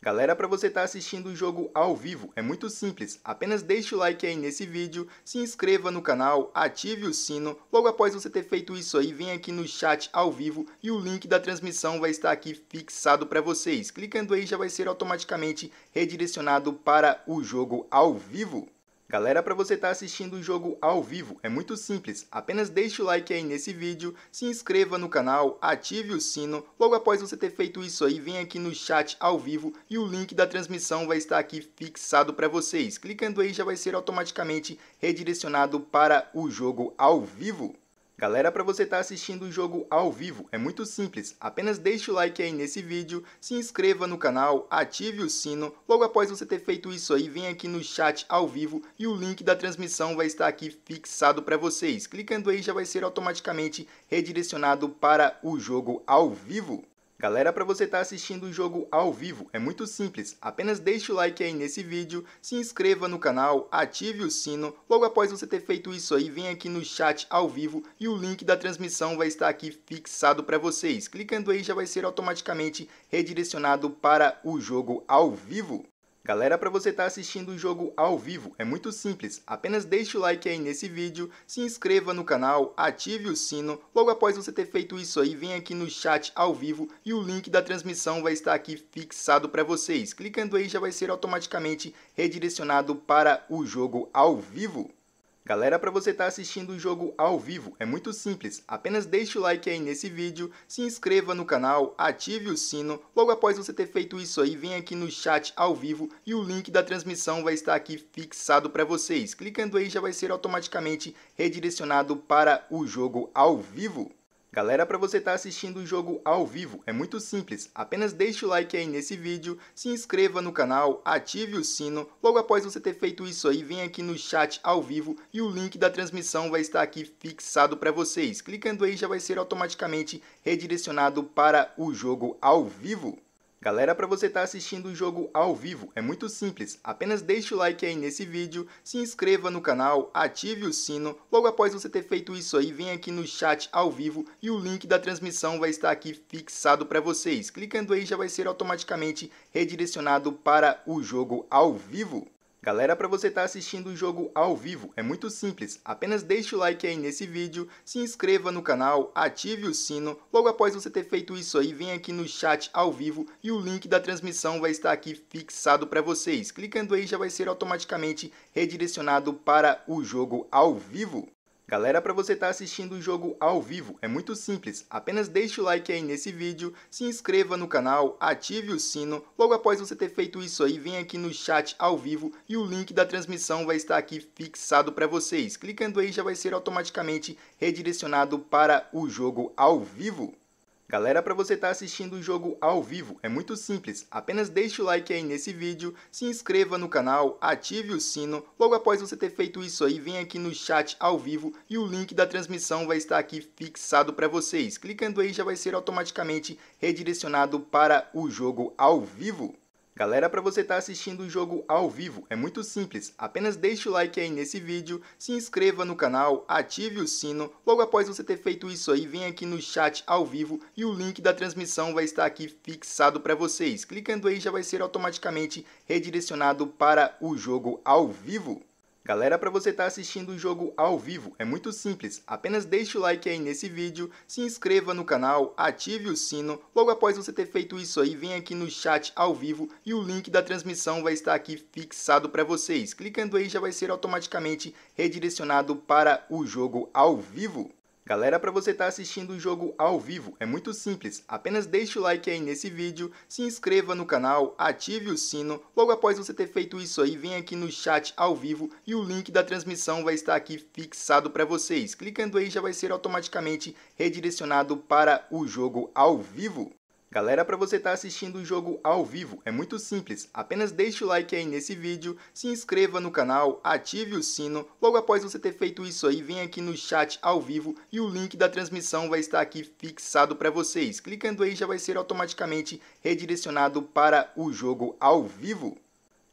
Galera, para você estar tá assistindo o jogo ao vivo, é muito simples. Apenas deixe o like aí nesse vídeo, se inscreva no canal, ative o sino. Logo após você ter feito isso aí, vem aqui no chat ao vivo e o link da transmissão vai estar aqui fixado para vocês. Clicando aí já vai ser automaticamente redirecionado para o jogo ao vivo. Galera, para você estar tá assistindo o jogo ao vivo, é muito simples. Apenas deixe o like aí nesse vídeo, se inscreva no canal, ative o sino. Logo após você ter feito isso aí, vem aqui no chat ao vivo e o link da transmissão vai estar aqui fixado para vocês. Clicando aí já vai ser automaticamente redirecionado para o jogo ao vivo. Galera, para você estar tá assistindo o jogo ao vivo, é muito simples. Apenas deixe o like aí nesse vídeo, se inscreva no canal, ative o sino. Logo após você ter feito isso aí, vem aqui no chat ao vivo e o link da transmissão vai estar aqui fixado para vocês. Clicando aí já vai ser automaticamente redirecionado para o jogo ao vivo. Galera, para você estar tá assistindo o jogo ao vivo, é muito simples. Apenas deixe o like aí nesse vídeo, se inscreva no canal, ative o sino. Logo após você ter feito isso aí, vem aqui no chat ao vivo e o link da transmissão vai estar aqui fixado para vocês. Clicando aí já vai ser automaticamente redirecionado para o jogo ao vivo. Galera, para você estar tá assistindo o jogo ao vivo, é muito simples. Apenas deixe o like aí nesse vídeo, se inscreva no canal, ative o sino. Logo após você ter feito isso aí, vem aqui no chat ao vivo e o link da transmissão vai estar aqui fixado para vocês. Clicando aí já vai ser automaticamente redirecionado para o jogo ao vivo. Galera, para você estar tá assistindo o jogo ao vivo, é muito simples. Apenas deixe o like aí nesse vídeo, se inscreva no canal, ative o sino. Logo após você ter feito isso aí, vem aqui no chat ao vivo e o link da transmissão vai estar aqui fixado para vocês. Clicando aí já vai ser automaticamente redirecionado para o jogo ao vivo. Galera, para você estar tá assistindo o jogo ao vivo, é muito simples. Apenas deixe o like aí nesse vídeo, se inscreva no canal, ative o sino. Logo após você ter feito isso aí, vem aqui no chat ao vivo e o link da transmissão vai estar aqui fixado para vocês. Clicando aí já vai ser automaticamente redirecionado para o jogo ao vivo. Galera, para você estar tá assistindo o jogo ao vivo, é muito simples. Apenas deixe o like aí nesse vídeo, se inscreva no canal, ative o sino. Logo após você ter feito isso aí, vem aqui no chat ao vivo e o link da transmissão vai estar aqui fixado para vocês. Clicando aí já vai ser automaticamente redirecionado para o jogo ao vivo. Galera, para você estar tá assistindo o jogo ao vivo, é muito simples. Apenas deixe o like aí nesse vídeo, se inscreva no canal, ative o sino. Logo após você ter feito isso aí, vem aqui no chat ao vivo e o link da transmissão vai estar aqui fixado para vocês. Clicando aí já vai ser automaticamente redirecionado para o jogo ao vivo. Galera, para você estar tá assistindo o jogo ao vivo, é muito simples. Apenas deixe o like aí nesse vídeo, se inscreva no canal, ative o sino. Logo após você ter feito isso aí, vem aqui no chat ao vivo e o link da transmissão vai estar aqui fixado para vocês. Clicando aí já vai ser automaticamente redirecionado para o jogo ao vivo. Galera, para você estar tá assistindo o jogo ao vivo, é muito simples. Apenas deixe o like aí nesse vídeo, se inscreva no canal, ative o sino. Logo após você ter feito isso aí, vem aqui no chat ao vivo e o link da transmissão vai estar aqui fixado para vocês. Clicando aí já vai ser automaticamente redirecionado para o jogo ao vivo. Galera, para você estar tá assistindo o jogo ao vivo, é muito simples. Apenas deixe o like aí nesse vídeo, se inscreva no canal, ative o sino. Logo após você ter feito isso aí, vem aqui no chat ao vivo e o link da transmissão vai estar aqui fixado para vocês. Clicando aí já vai ser automaticamente redirecionado para o jogo ao vivo. Galera, para você estar tá assistindo o jogo ao vivo, é muito simples. Apenas deixe o like aí nesse vídeo, se inscreva no canal, ative o sino. Logo após você ter feito isso aí, vem aqui no chat ao vivo e o link da transmissão vai estar aqui fixado para vocês. Clicando aí já vai ser automaticamente redirecionado para o jogo ao vivo. Galera, para você estar tá assistindo o jogo ao vivo, é muito simples. Apenas deixe o like aí nesse vídeo, se inscreva no canal, ative o sino. Logo após você ter feito isso aí, vem aqui no chat ao vivo e o link da transmissão vai estar aqui fixado para vocês. Clicando aí já vai ser automaticamente redirecionado para o jogo ao vivo. Galera, para você estar tá assistindo o jogo ao vivo, é muito simples. Apenas deixe o like aí nesse vídeo, se inscreva no canal, ative o sino. Logo após você ter feito isso aí, vem aqui no chat ao vivo e o link da transmissão vai estar aqui fixado para vocês. Clicando aí já vai ser automaticamente redirecionado para o jogo ao vivo.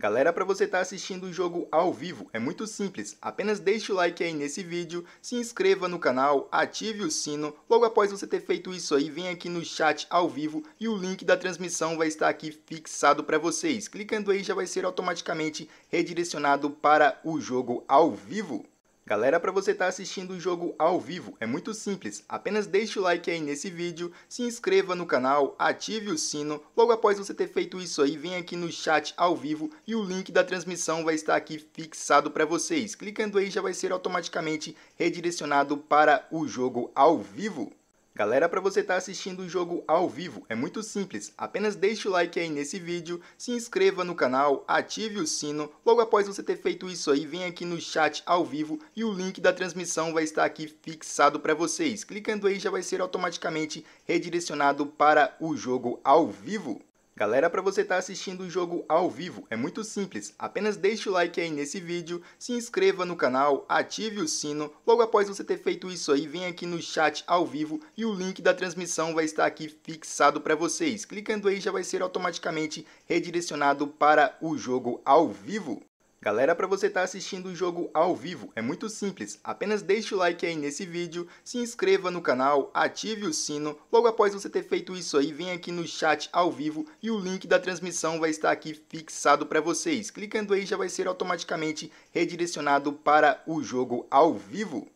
Galera, para você estar tá assistindo o jogo ao vivo, é muito simples. Apenas deixe o like aí nesse vídeo, se inscreva no canal, ative o sino. Logo após você ter feito isso aí, vem aqui no chat ao vivo e o link da transmissão vai estar aqui fixado para vocês. Clicando aí já vai ser automaticamente redirecionado para o jogo ao vivo. Galera, para você estar tá assistindo o jogo ao vivo, é muito simples. Apenas deixe o like aí nesse vídeo, se inscreva no canal, ative o sino. Logo após você ter feito isso aí, vem aqui no chat ao vivo e o link da transmissão vai estar aqui fixado para vocês. Clicando aí já vai ser automaticamente redirecionado para o jogo ao vivo. Galera, para você estar tá assistindo o jogo ao vivo, é muito simples. Apenas deixe o like aí nesse vídeo, se inscreva no canal, ative o sino. Logo após você ter feito isso aí, vem aqui no chat ao vivo e o link da transmissão vai estar aqui fixado para vocês. Clicando aí já vai ser automaticamente redirecionado para o jogo ao vivo. Galera, para você estar tá assistindo o jogo ao vivo, é muito simples. Apenas deixe o like aí nesse vídeo, se inscreva no canal, ative o sino. Logo após você ter feito isso aí, vem aqui no chat ao vivo e o link da transmissão vai estar aqui fixado para vocês. Clicando aí já vai ser automaticamente redirecionado para o jogo ao vivo. Galera, para você estar tá assistindo o jogo ao vivo, é muito simples. Apenas deixe o like aí nesse vídeo, se inscreva no canal, ative o sino. Logo após você ter feito isso aí, vem aqui no chat ao vivo e o link da transmissão vai estar aqui fixado para vocês. Clicando aí já vai ser automaticamente redirecionado para o jogo ao vivo.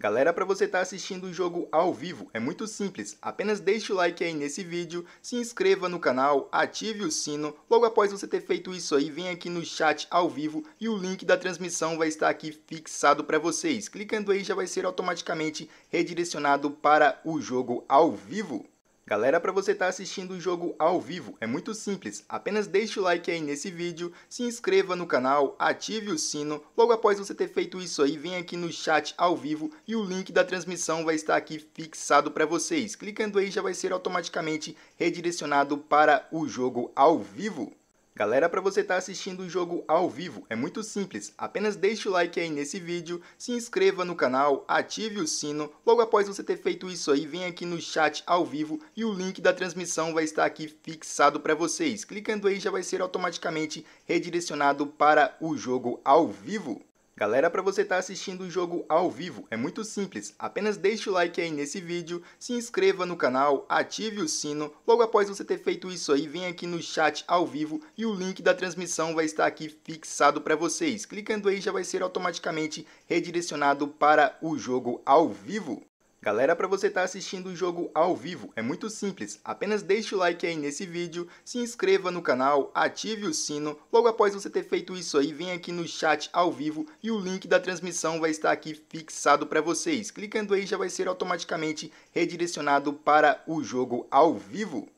Galera, para você estar tá assistindo o jogo ao vivo, é muito simples. Apenas deixe o like aí nesse vídeo, se inscreva no canal, ative o sino. Logo após você ter feito isso aí, vem aqui no chat ao vivo e o link da transmissão vai estar aqui fixado para vocês. Clicando aí já vai ser automaticamente redirecionado para o jogo ao vivo. Galera, para você estar tá assistindo o jogo ao vivo, é muito simples. Apenas deixe o like aí nesse vídeo, se inscreva no canal, ative o sino. Logo após você ter feito isso aí, vem aqui no chat ao vivo e o link da transmissão vai estar aqui fixado para vocês. Clicando aí já vai ser automaticamente redirecionado para o jogo ao vivo. Galera, para você estar tá assistindo o jogo ao vivo, é muito simples. Apenas deixe o like aí nesse vídeo, se inscreva no canal, ative o sino. Logo após você ter feito isso aí, vem aqui no chat ao vivo e o link da transmissão vai estar aqui fixado para vocês. Clicando aí já vai ser automaticamente redirecionado para o jogo ao vivo. Galera, para você estar tá assistindo o jogo ao vivo, é muito simples. Apenas deixe o like aí nesse vídeo, se inscreva no canal, ative o sino. Logo após você ter feito isso aí, vem aqui no chat ao vivo e o link da transmissão vai estar aqui fixado para vocês. Clicando aí já vai ser automaticamente redirecionado para o jogo ao vivo. Galera, para você estar tá assistindo o jogo ao vivo, é muito simples. Apenas deixe o like aí nesse vídeo, se inscreva no canal, ative o sino. Logo após você ter feito isso aí, vem aqui no chat ao vivo e o link da transmissão vai estar aqui fixado para vocês. Clicando aí já vai ser automaticamente redirecionado para o jogo ao vivo.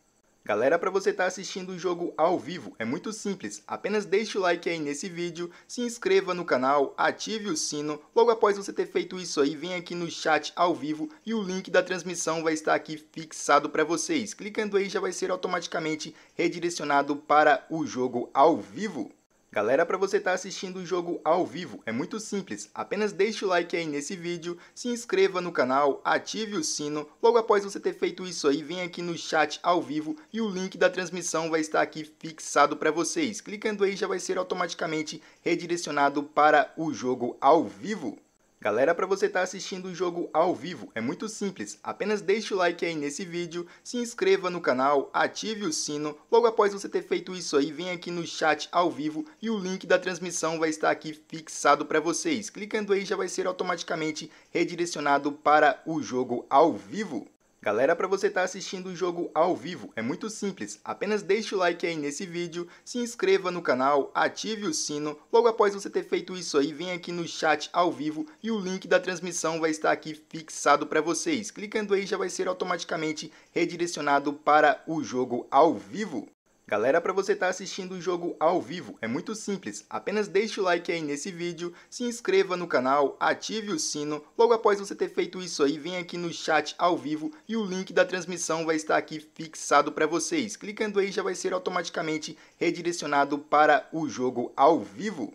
Galera, para você estar tá assistindo o jogo ao vivo, é muito simples. Apenas deixe o like aí nesse vídeo, se inscreva no canal, ative o sino. Logo após você ter feito isso aí, vem aqui no chat ao vivo e o link da transmissão vai estar aqui fixado para vocês. Clicando aí já vai ser automaticamente redirecionado para o jogo ao vivo. Galera, para você estar tá assistindo o jogo ao vivo, é muito simples. Apenas deixe o like aí nesse vídeo, se inscreva no canal, ative o sino. Logo após você ter feito isso aí, vem aqui no chat ao vivo e o link da transmissão vai estar aqui fixado para vocês. Clicando aí já vai ser automaticamente redirecionado para o jogo ao vivo. Galera, para você estar tá assistindo o jogo ao vivo, é muito simples. Apenas deixe o like aí nesse vídeo, se inscreva no canal, ative o sino. Logo após você ter feito isso aí, vem aqui no chat ao vivo e o link da transmissão vai estar aqui fixado para vocês. Clicando aí já vai ser automaticamente redirecionado para o jogo ao vivo. Galera, para você estar tá assistindo o jogo ao vivo, é muito simples. Apenas deixe o like aí nesse vídeo, se inscreva no canal, ative o sino. Logo após você ter feito isso aí, vem aqui no chat ao vivo e o link da transmissão vai estar aqui fixado para vocês. Clicando aí já vai ser automaticamente redirecionado para o jogo ao vivo. Galera, para você estar tá assistindo o jogo ao vivo, é muito simples. Apenas deixe o like aí nesse vídeo, se inscreva no canal, ative o sino. Logo após você ter feito isso aí, vem aqui no chat ao vivo e o link da transmissão vai estar aqui fixado para vocês. Clicando aí já vai ser automaticamente redirecionado para o jogo ao vivo.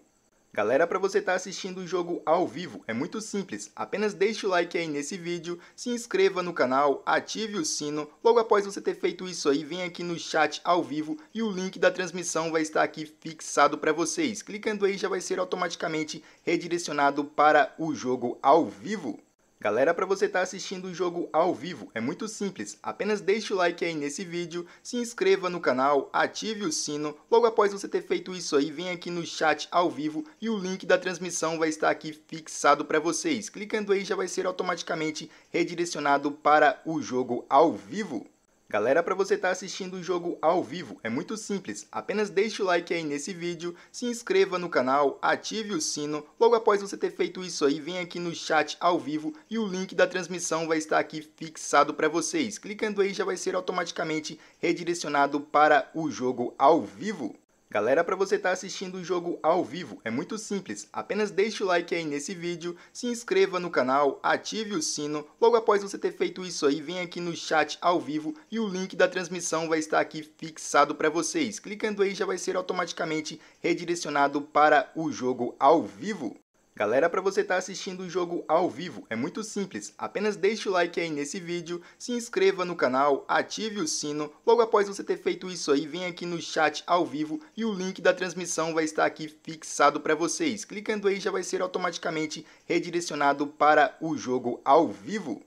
Galera, para você estar tá assistindo o jogo ao vivo, é muito simples. Apenas deixe o like aí nesse vídeo, se inscreva no canal, ative o sino. Logo após você ter feito isso aí, vem aqui no chat ao vivo e o link da transmissão vai estar aqui fixado para vocês. Clicando aí já vai ser automaticamente redirecionado para o jogo ao vivo. Galera, para você estar tá assistindo o jogo ao vivo, é muito simples. Apenas deixe o like aí nesse vídeo, se inscreva no canal, ative o sino. Logo após você ter feito isso aí, vem aqui no chat ao vivo e o link da transmissão vai estar aqui fixado para vocês. Clicando aí já vai ser automaticamente redirecionado para o jogo ao vivo. Galera, para você estar tá assistindo o jogo ao vivo, é muito simples. Apenas deixe o like aí nesse vídeo, se inscreva no canal, ative o sino. Logo após você ter feito isso aí, vem aqui no chat ao vivo e o link da transmissão vai estar aqui fixado para vocês. Clicando aí já vai ser automaticamente redirecionado para o jogo ao vivo. Galera, para você estar tá assistindo o jogo ao vivo, é muito simples. Apenas deixe o like aí nesse vídeo, se inscreva no canal, ative o sino. Logo após você ter feito isso aí, vem aqui no chat ao vivo e o link da transmissão vai estar aqui fixado para vocês. Clicando aí já vai ser automaticamente redirecionado para o jogo ao vivo. Galera, para você estar tá assistindo o jogo ao vivo, é muito simples. Apenas deixe o like aí nesse vídeo, se inscreva no canal, ative o sino. Logo após você ter feito isso aí, vem aqui no chat ao vivo e o link da transmissão vai estar aqui fixado para vocês. Clicando aí já vai ser automaticamente redirecionado para o jogo ao vivo.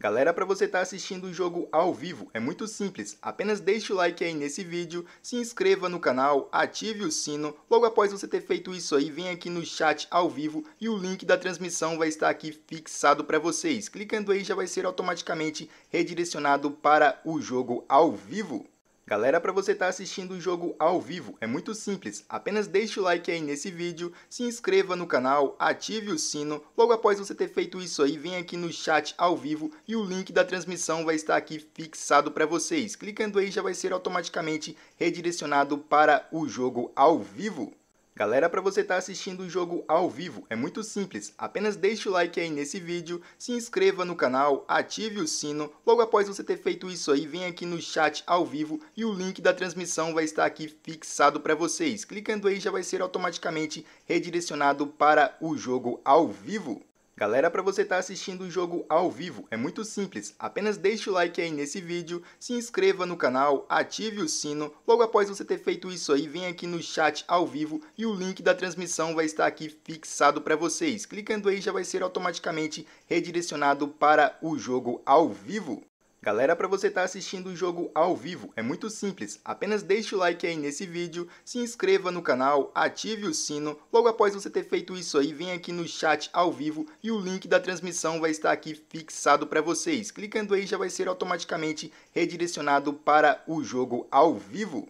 Galera, para você estar tá assistindo o jogo ao vivo, é muito simples. Apenas deixe o like aí nesse vídeo, se inscreva no canal, ative o sino. Logo após você ter feito isso aí, vem aqui no chat ao vivo e o link da transmissão vai estar aqui fixado para vocês. Clicando aí já vai ser automaticamente redirecionado para o jogo ao vivo. Galera, para você estar tá assistindo o jogo ao vivo, é muito simples. Apenas deixe o like aí nesse vídeo, se inscreva no canal, ative o sino. Logo após você ter feito isso aí, vem aqui no chat ao vivo e o link da transmissão vai estar aqui fixado para vocês. Clicando aí já vai ser automaticamente redirecionado para o jogo ao vivo. Galera, para você estar tá assistindo o jogo ao vivo, é muito simples. Apenas deixe o like aí nesse vídeo, se inscreva no canal, ative o sino. Logo após você ter feito isso aí, vem aqui no chat ao vivo e o link da transmissão vai estar aqui fixado para vocês. Clicando aí já vai ser automaticamente redirecionado para o jogo ao vivo. Galera, para você estar tá assistindo o jogo ao vivo, é muito simples. Apenas deixe o like aí nesse vídeo, se inscreva no canal, ative o sino. Logo após você ter feito isso aí, vem aqui no chat ao vivo e o link da transmissão vai estar aqui fixado para vocês. Clicando aí já vai ser automaticamente redirecionado para o jogo ao vivo. Galera, para você estar tá assistindo o jogo ao vivo, é muito simples. Apenas deixe o like aí nesse vídeo, se inscreva no canal, ative o sino. Logo após você ter feito isso aí, vem aqui no chat ao vivo e o link da transmissão vai estar aqui fixado para vocês. Clicando aí já vai ser automaticamente redirecionado para o jogo ao vivo.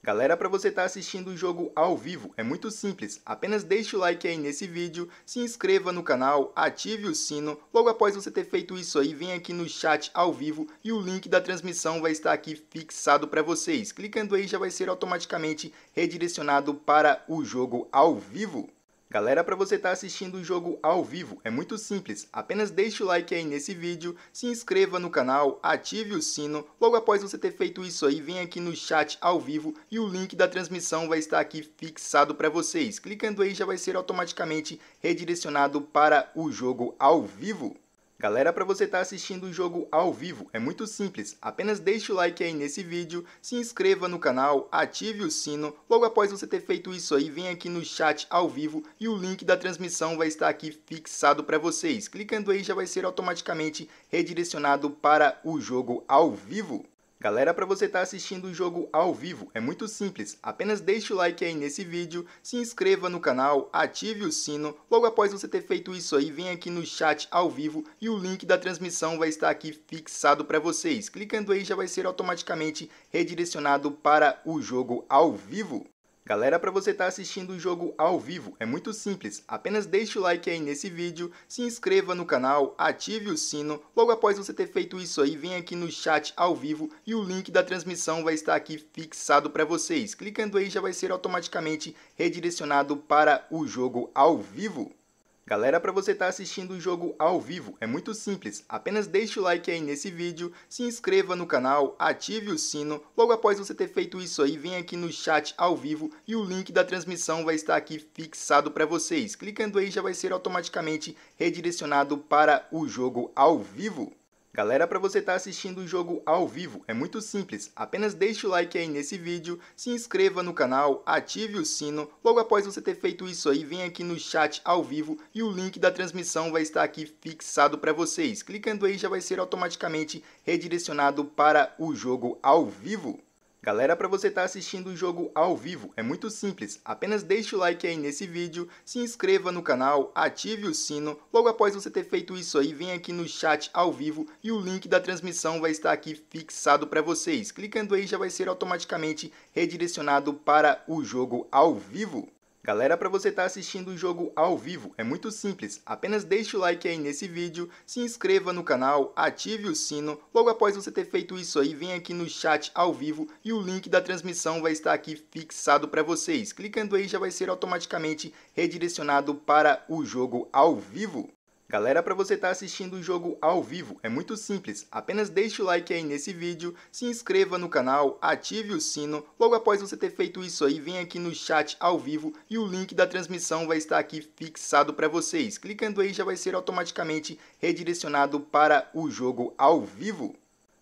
Galera, para você estar tá assistindo o jogo ao vivo, é muito simples. Apenas deixe o like aí nesse vídeo, se inscreva no canal, ative o sino. Logo após você ter feito isso aí, vem aqui no chat ao vivo e o link da transmissão vai estar aqui fixado para vocês. Clicando aí já vai ser automaticamente redirecionado para o jogo ao vivo. Galera, para você estar tá assistindo o jogo ao vivo, é muito simples. Apenas deixe o like aí nesse vídeo, se inscreva no canal, ative o sino. Logo após você ter feito isso aí, vem aqui no chat ao vivo e o link da transmissão vai estar aqui fixado para vocês. Clicando aí já vai ser automaticamente redirecionado para o jogo ao vivo. Galera, para você estar tá assistindo o jogo ao vivo, é muito simples. Apenas deixe o like aí nesse vídeo, se inscreva no canal, ative o sino. Logo após você ter feito isso aí, vem aqui no chat ao vivo e o link da transmissão vai estar aqui fixado para vocês. Clicando aí já vai ser automaticamente redirecionado para o jogo ao vivo. Galera, para você estar tá assistindo o jogo ao vivo, é muito simples. Apenas deixe o like aí nesse vídeo, se inscreva no canal, ative o sino. Logo após você ter feito isso aí, vem aqui no chat ao vivo e o link da transmissão vai estar aqui fixado para vocês. Clicando aí já vai ser automaticamente redirecionado para o jogo ao vivo. Galera, para você estar tá assistindo o jogo ao vivo, é muito simples. Apenas deixe o like aí nesse vídeo, se inscreva no canal, ative o sino. Logo após você ter feito isso aí, vem aqui no chat ao vivo e o link da transmissão vai estar aqui fixado para vocês. Clicando aí já vai ser automaticamente redirecionado para o jogo ao vivo. Galera, para você estar tá assistindo o jogo ao vivo, é muito simples. Apenas deixe o like aí nesse vídeo, se inscreva no canal, ative o sino. Logo após você ter feito isso aí, vem aqui no chat ao vivo e o link da transmissão vai estar aqui fixado para vocês. Clicando aí já vai ser automaticamente redirecionado para o jogo ao vivo. Galera, para você estar tá assistindo o jogo ao vivo, é muito simples. Apenas deixe o like aí nesse vídeo, se inscreva no canal, ative o sino. Logo após você ter feito isso aí, vem aqui no chat ao vivo e o link da transmissão vai estar aqui fixado para vocês. Clicando aí já vai ser automaticamente redirecionado para o jogo ao vivo. Galera, para você estar tá assistindo o jogo ao vivo, é muito simples. Apenas deixe o like aí nesse vídeo, se inscreva no canal, ative o sino. Logo após você ter feito isso aí, vem aqui no chat ao vivo e o link da transmissão vai estar aqui fixado para vocês. Clicando aí já vai ser automaticamente redirecionado para o jogo ao vivo. Galera, para você estar tá assistindo o jogo ao vivo, é muito simples. Apenas deixe o like aí nesse vídeo, se inscreva no canal, ative o sino. Logo após você ter feito isso aí, vem aqui no chat ao vivo e o link da transmissão vai estar aqui fixado para vocês. Clicando aí já vai ser automaticamente redirecionado para o jogo ao vivo. Galera, para você estar tá assistindo o jogo ao vivo, é muito simples. Apenas deixe o like aí nesse vídeo, se inscreva no canal, ative o sino. Logo após você ter feito isso aí, vem aqui no chat ao vivo e o link da transmissão vai estar aqui fixado para vocês. Clicando aí já vai ser automaticamente redirecionado para o jogo ao vivo.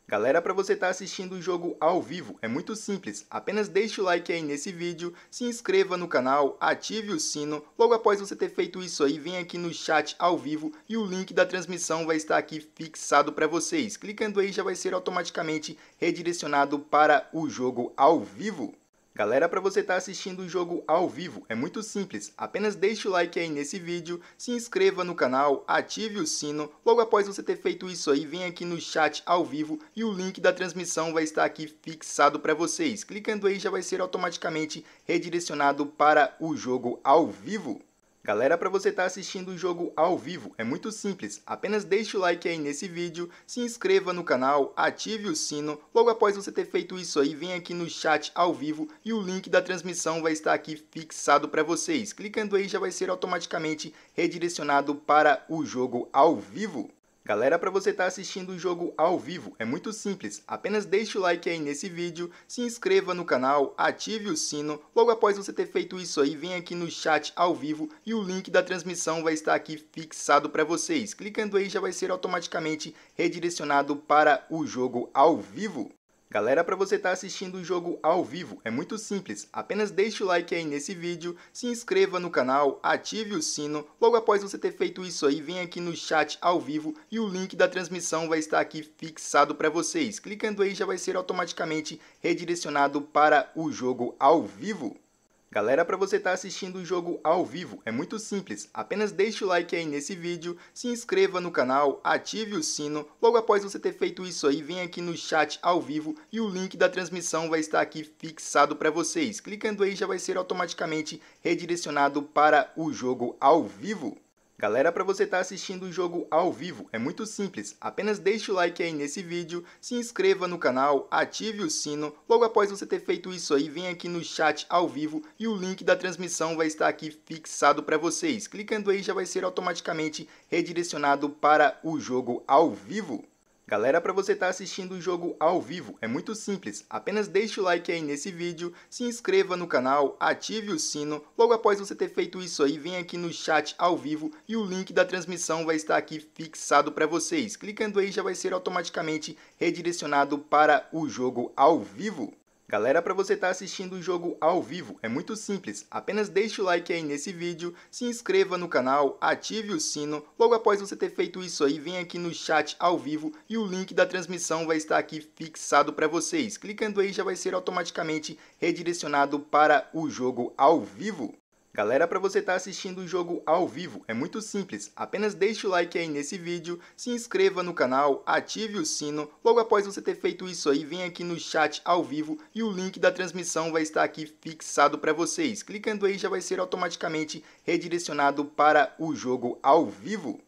Galera, para você estar tá assistindo o jogo ao vivo, é muito simples. Apenas deixe o like aí nesse vídeo, se inscreva no canal, ative o sino. Logo após você ter feito isso aí, vem aqui no chat ao vivo e o link da transmissão vai estar aqui fixado para vocês. Clicando aí já vai ser automaticamente redirecionado para o jogo ao vivo. Galera, para você estar tá assistindo o jogo ao vivo, é muito simples. Apenas deixe o like aí nesse vídeo, se inscreva no canal, ative o sino. Logo após você ter feito isso aí, vem aqui no chat ao vivo e o link da transmissão vai estar aqui fixado para vocês. Clicando aí já vai ser automaticamente redirecionado para o jogo ao vivo. Galera, para você estar tá assistindo o jogo ao vivo, é muito simples. Apenas deixe o like aí nesse vídeo, se inscreva no canal, ative o sino. Logo após você ter feito isso aí, vem aqui no chat ao vivo e o link da transmissão vai estar aqui fixado para vocês. Clicando aí já vai ser automaticamente redirecionado para o jogo ao vivo. Galera, para você estar tá assistindo o jogo ao vivo, é muito simples. Apenas deixe o like aí nesse vídeo, se inscreva no canal, ative o sino. Logo após você ter feito isso aí, vem aqui no chat ao vivo e o link da transmissão vai estar aqui fixado para vocês. Clicando aí já vai ser automaticamente redirecionado para o jogo ao vivo. Galera, para você estar tá assistindo o jogo ao vivo, é muito simples. Apenas deixe o like aí nesse vídeo, se inscreva no canal, ative o sino. Logo após você ter feito isso aí, vem aqui no chat ao vivo e o link da transmissão vai estar aqui fixado para vocês. Clicando aí já vai ser automaticamente redirecionado para o jogo ao vivo. Galera, para você estar tá assistindo o jogo ao vivo, é muito simples. Apenas deixe o like aí nesse vídeo, se inscreva no canal, ative o sino. Logo após você ter feito isso aí, vem aqui no chat ao vivo e o link da transmissão vai estar aqui fixado para vocês. Clicando aí já vai ser automaticamente redirecionado para o jogo ao vivo. Galera, para você estar tá assistindo o jogo ao vivo, é muito simples. Apenas deixe o like aí nesse vídeo, se inscreva no canal, ative o sino. Logo após você ter feito isso aí, vem aqui no chat ao vivo e o link da transmissão vai estar aqui fixado para vocês. Clicando aí já vai ser automaticamente redirecionado para o jogo ao vivo. Galera, para você estar tá assistindo o jogo ao vivo, é muito simples. Apenas deixe o like aí nesse vídeo, se inscreva no canal, ative o sino. Logo após você ter feito isso aí, vem aqui no chat ao vivo e o link da transmissão vai estar aqui fixado para vocês. Clicando aí já vai ser automaticamente redirecionado para o jogo ao vivo. Galera, para você estar tá assistindo o jogo ao vivo, é muito simples. Apenas deixe o like aí nesse vídeo, se inscreva no canal, ative o sino. Logo após você ter feito isso aí, vem aqui no chat ao vivo e o link da transmissão vai estar aqui fixado para vocês. Clicando aí já vai ser automaticamente redirecionado para o jogo ao vivo. Galera, para você estar tá assistindo o jogo ao vivo, é muito simples. Apenas deixe o like aí nesse vídeo, se inscreva no canal, ative o sino. Logo após você ter feito isso aí, vem aqui no chat ao vivo e o link da transmissão vai estar aqui fixado para vocês. Clicando aí já vai ser automaticamente redirecionado para o jogo ao vivo.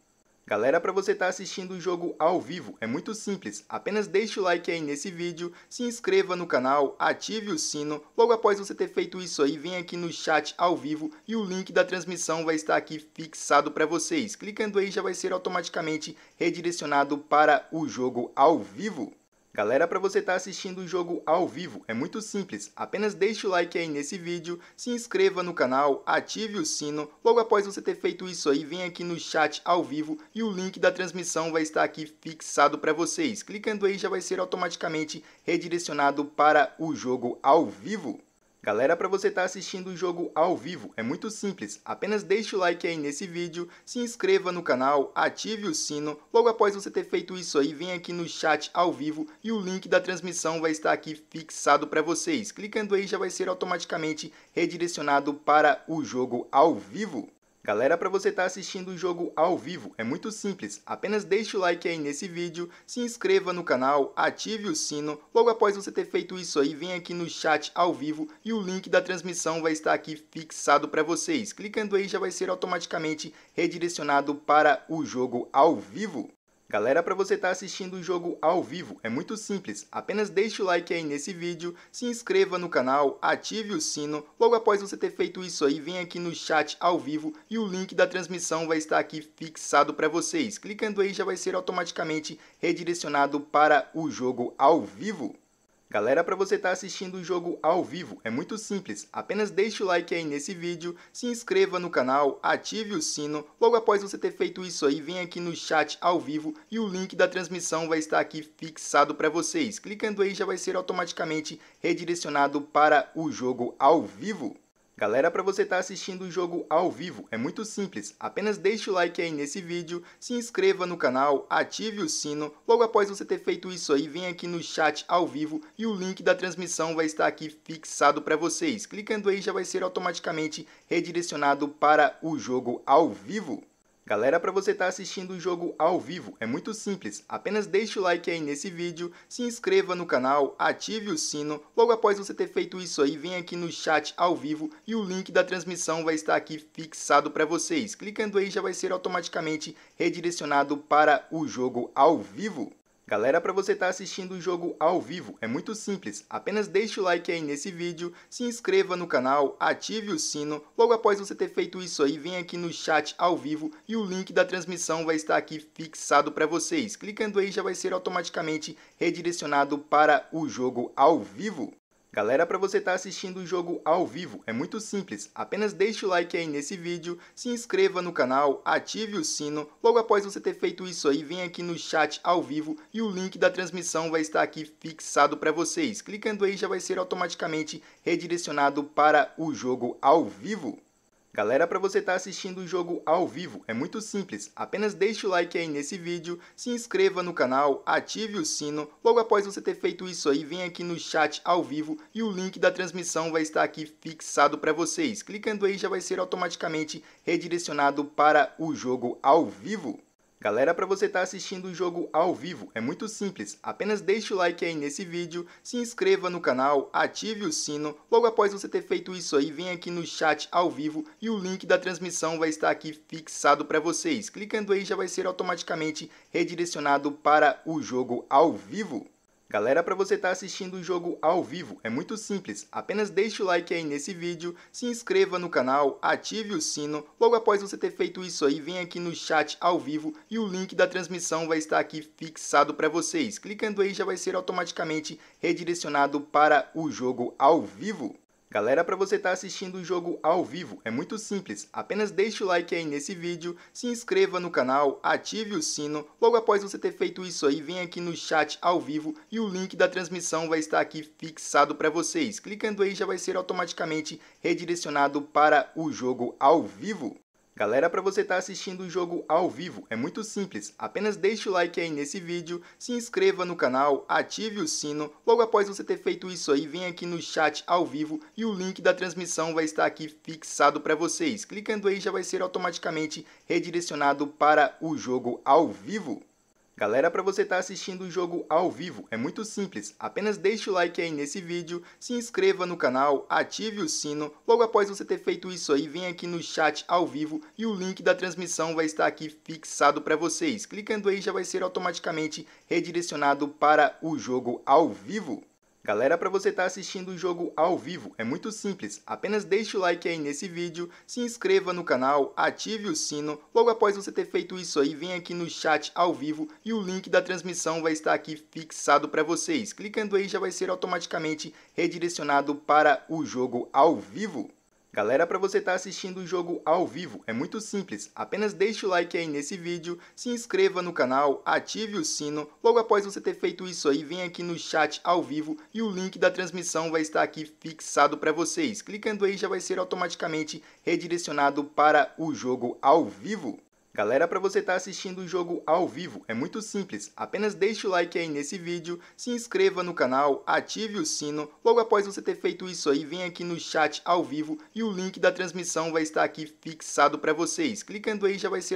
Galera, para você estar tá assistindo o jogo ao vivo, é muito simples. Apenas deixe o like aí nesse vídeo, se inscreva no canal, ative o sino. Logo após você ter feito isso aí, vem aqui no chat ao vivo e o link da transmissão vai estar aqui fixado para vocês. Clicando aí já vai ser automaticamente redirecionado para o jogo ao vivo. Galera, para você estar tá assistindo o jogo ao vivo, é muito simples. Apenas deixe o like aí nesse vídeo, se inscreva no canal, ative o sino. Logo após você ter feito isso aí, vem aqui no chat ao vivo e o link da transmissão vai estar aqui fixado para vocês. Clicando aí já vai ser automaticamente redirecionado para o jogo ao vivo. Galera, para você estar tá assistindo o jogo ao vivo, é muito simples. Apenas deixe o like aí nesse vídeo, se inscreva no canal, ative o sino. Logo após você ter feito isso aí, vem aqui no chat ao vivo e o link da transmissão vai estar aqui fixado para vocês. Clicando aí já vai ser automaticamente redirecionado para o jogo ao vivo. Galera, para você estar tá assistindo o jogo ao vivo, é muito simples. Apenas deixe o like aí nesse vídeo, se inscreva no canal, ative o sino. Logo após você ter feito isso aí, vem aqui no chat ao vivo e o link da transmissão vai estar aqui fixado para vocês. Clicando aí já vai ser automaticamente redirecionado para o jogo ao vivo. Galera, para você estar tá assistindo o jogo ao vivo, é muito simples. Apenas deixe o like aí nesse vídeo, se inscreva no canal, ative o sino. Logo após você ter feito isso aí, vem aqui no chat ao vivo e o link da transmissão vai estar aqui fixado para vocês. Clicando aí já vai ser automaticamente redirecionado para o jogo ao vivo. Galera, para você estar tá assistindo o jogo ao vivo, é muito simples. Apenas deixe o like aí nesse vídeo, se inscreva no canal, ative o sino. Logo após você ter feito isso aí, vem aqui no chat ao vivo e o link da transmissão vai estar aqui fixado para vocês. Clicando aí já vai ser automaticamente redirecionado para o jogo ao vivo. Galera, para você estar tá assistindo o jogo ao vivo, é muito simples. Apenas deixe o like aí nesse vídeo, se inscreva no canal, ative o sino. Logo após você ter feito isso aí, vem aqui no chat ao vivo e o link da transmissão vai estar aqui fixado para vocês. Clicando aí já vai ser automaticamente redirecionado para o jogo ao vivo. Galera, para você estar tá assistindo o jogo ao vivo, é muito simples. Apenas deixe o like aí nesse vídeo, se inscreva no canal, ative o sino. Logo após você ter feito isso aí, vem aqui no chat ao vivo e o link da transmissão vai estar aqui fixado para vocês. Clicando aí já vai ser automaticamente redirecionado para o jogo ao vivo. Galera, para você estar tá assistindo o jogo ao vivo, é muito simples. Apenas deixe o like aí nesse vídeo, se inscreva no canal, ative o sino. Logo após você ter feito isso aí, vem aqui no chat ao vivo e o link da transmissão vai estar aqui fixado para vocês. Clicando aí já vai ser automaticamente redirecionado para o jogo ao vivo. Galera, para você estar tá assistindo o jogo ao vivo, é muito simples. Apenas deixe o like aí nesse vídeo, se inscreva no canal, ative o sino. Logo após você ter feito isso aí, vem aqui no chat ao vivo e o link da transmissão vai estar aqui fixado para vocês. Clicando aí já vai ser automaticamente redirecionado para o jogo ao vivo. Galera, para você estar tá assistindo o jogo ao vivo, é muito simples. Apenas deixe o like aí nesse vídeo, se inscreva no canal, ative o sino. Logo após você ter feito isso aí, vem aqui no chat ao vivo e o link da transmissão vai estar aqui fixado para vocês. Clicando aí já vai ser automaticamente redirecionado para o jogo ao vivo. Galera, para você estar tá assistindo o jogo ao vivo, é muito simples. Apenas deixe o like aí nesse vídeo, se inscreva no canal, ative o sino. Logo após você ter feito isso aí, vem aqui no chat ao vivo e o link da transmissão vai estar aqui fixado para vocês. Clicando aí já vai ser automaticamente redirecionado para o jogo ao vivo. Galera, para você estar tá assistindo o jogo ao vivo, é muito simples. Apenas deixe o like aí nesse vídeo, se inscreva no canal, ative o sino. Logo após você ter feito isso aí, vem aqui no chat ao vivo e o link da transmissão vai estar aqui fixado para vocês. Clicando aí já vai ser automaticamente redirecionado para o jogo ao vivo. Galera, para você estar tá assistindo o jogo ao vivo, é muito simples. Apenas deixe o like aí nesse vídeo, se inscreva no canal, ative o sino. Logo após você ter feito isso aí, vem aqui no chat ao vivo e o link da transmissão vai estar aqui fixado para vocês. Clicando aí já vai ser automaticamente redirecionado para o jogo ao vivo. Galera, para você estar tá assistindo o jogo ao vivo, é muito simples. Apenas deixe o like aí nesse vídeo, se inscreva no canal, ative o sino. Logo após você ter feito isso aí, vem aqui no chat ao vivo e o link da transmissão vai estar aqui fixado para vocês. Clicando aí já vai ser automaticamente redirecionado para o jogo ao vivo. Galera, para você estar tá assistindo o jogo ao vivo, é muito simples. Apenas deixe o like aí nesse vídeo, se inscreva no canal, ative o sino. Logo após você ter feito isso aí, vem aqui no chat ao vivo e o link da transmissão vai estar aqui fixado para vocês. Clicando aí já vai ser automaticamente redirecionado para o jogo ao vivo. Galera, para você estar tá assistindo o jogo ao vivo, é muito simples. Apenas deixe o like aí nesse vídeo, se inscreva no canal, ative o sino. Logo após você ter feito isso aí, vem aqui no chat ao vivo e o link da transmissão vai estar aqui fixado para vocês. Clicando aí já vai ser automaticamente redirecionado para o jogo ao vivo. Galera, para você estar tá assistindo o jogo ao vivo, é muito simples. Apenas deixe o like aí nesse vídeo, se inscreva no canal, ative o sino. Logo após você ter feito isso aí, vem aqui no chat ao vivo e o link da transmissão vai estar aqui fixado para vocês. Clicando aí já vai ser automaticamente redirecionado para o jogo ao vivo. Galera, para você estar tá assistindo o jogo ao vivo, é muito simples. Apenas deixe o like aí nesse vídeo, se inscreva no canal, ative o sino. Logo após você ter feito isso aí, vem aqui no chat ao vivo e o link da transmissão vai estar aqui fixado para vocês. Clicando aí já vai ser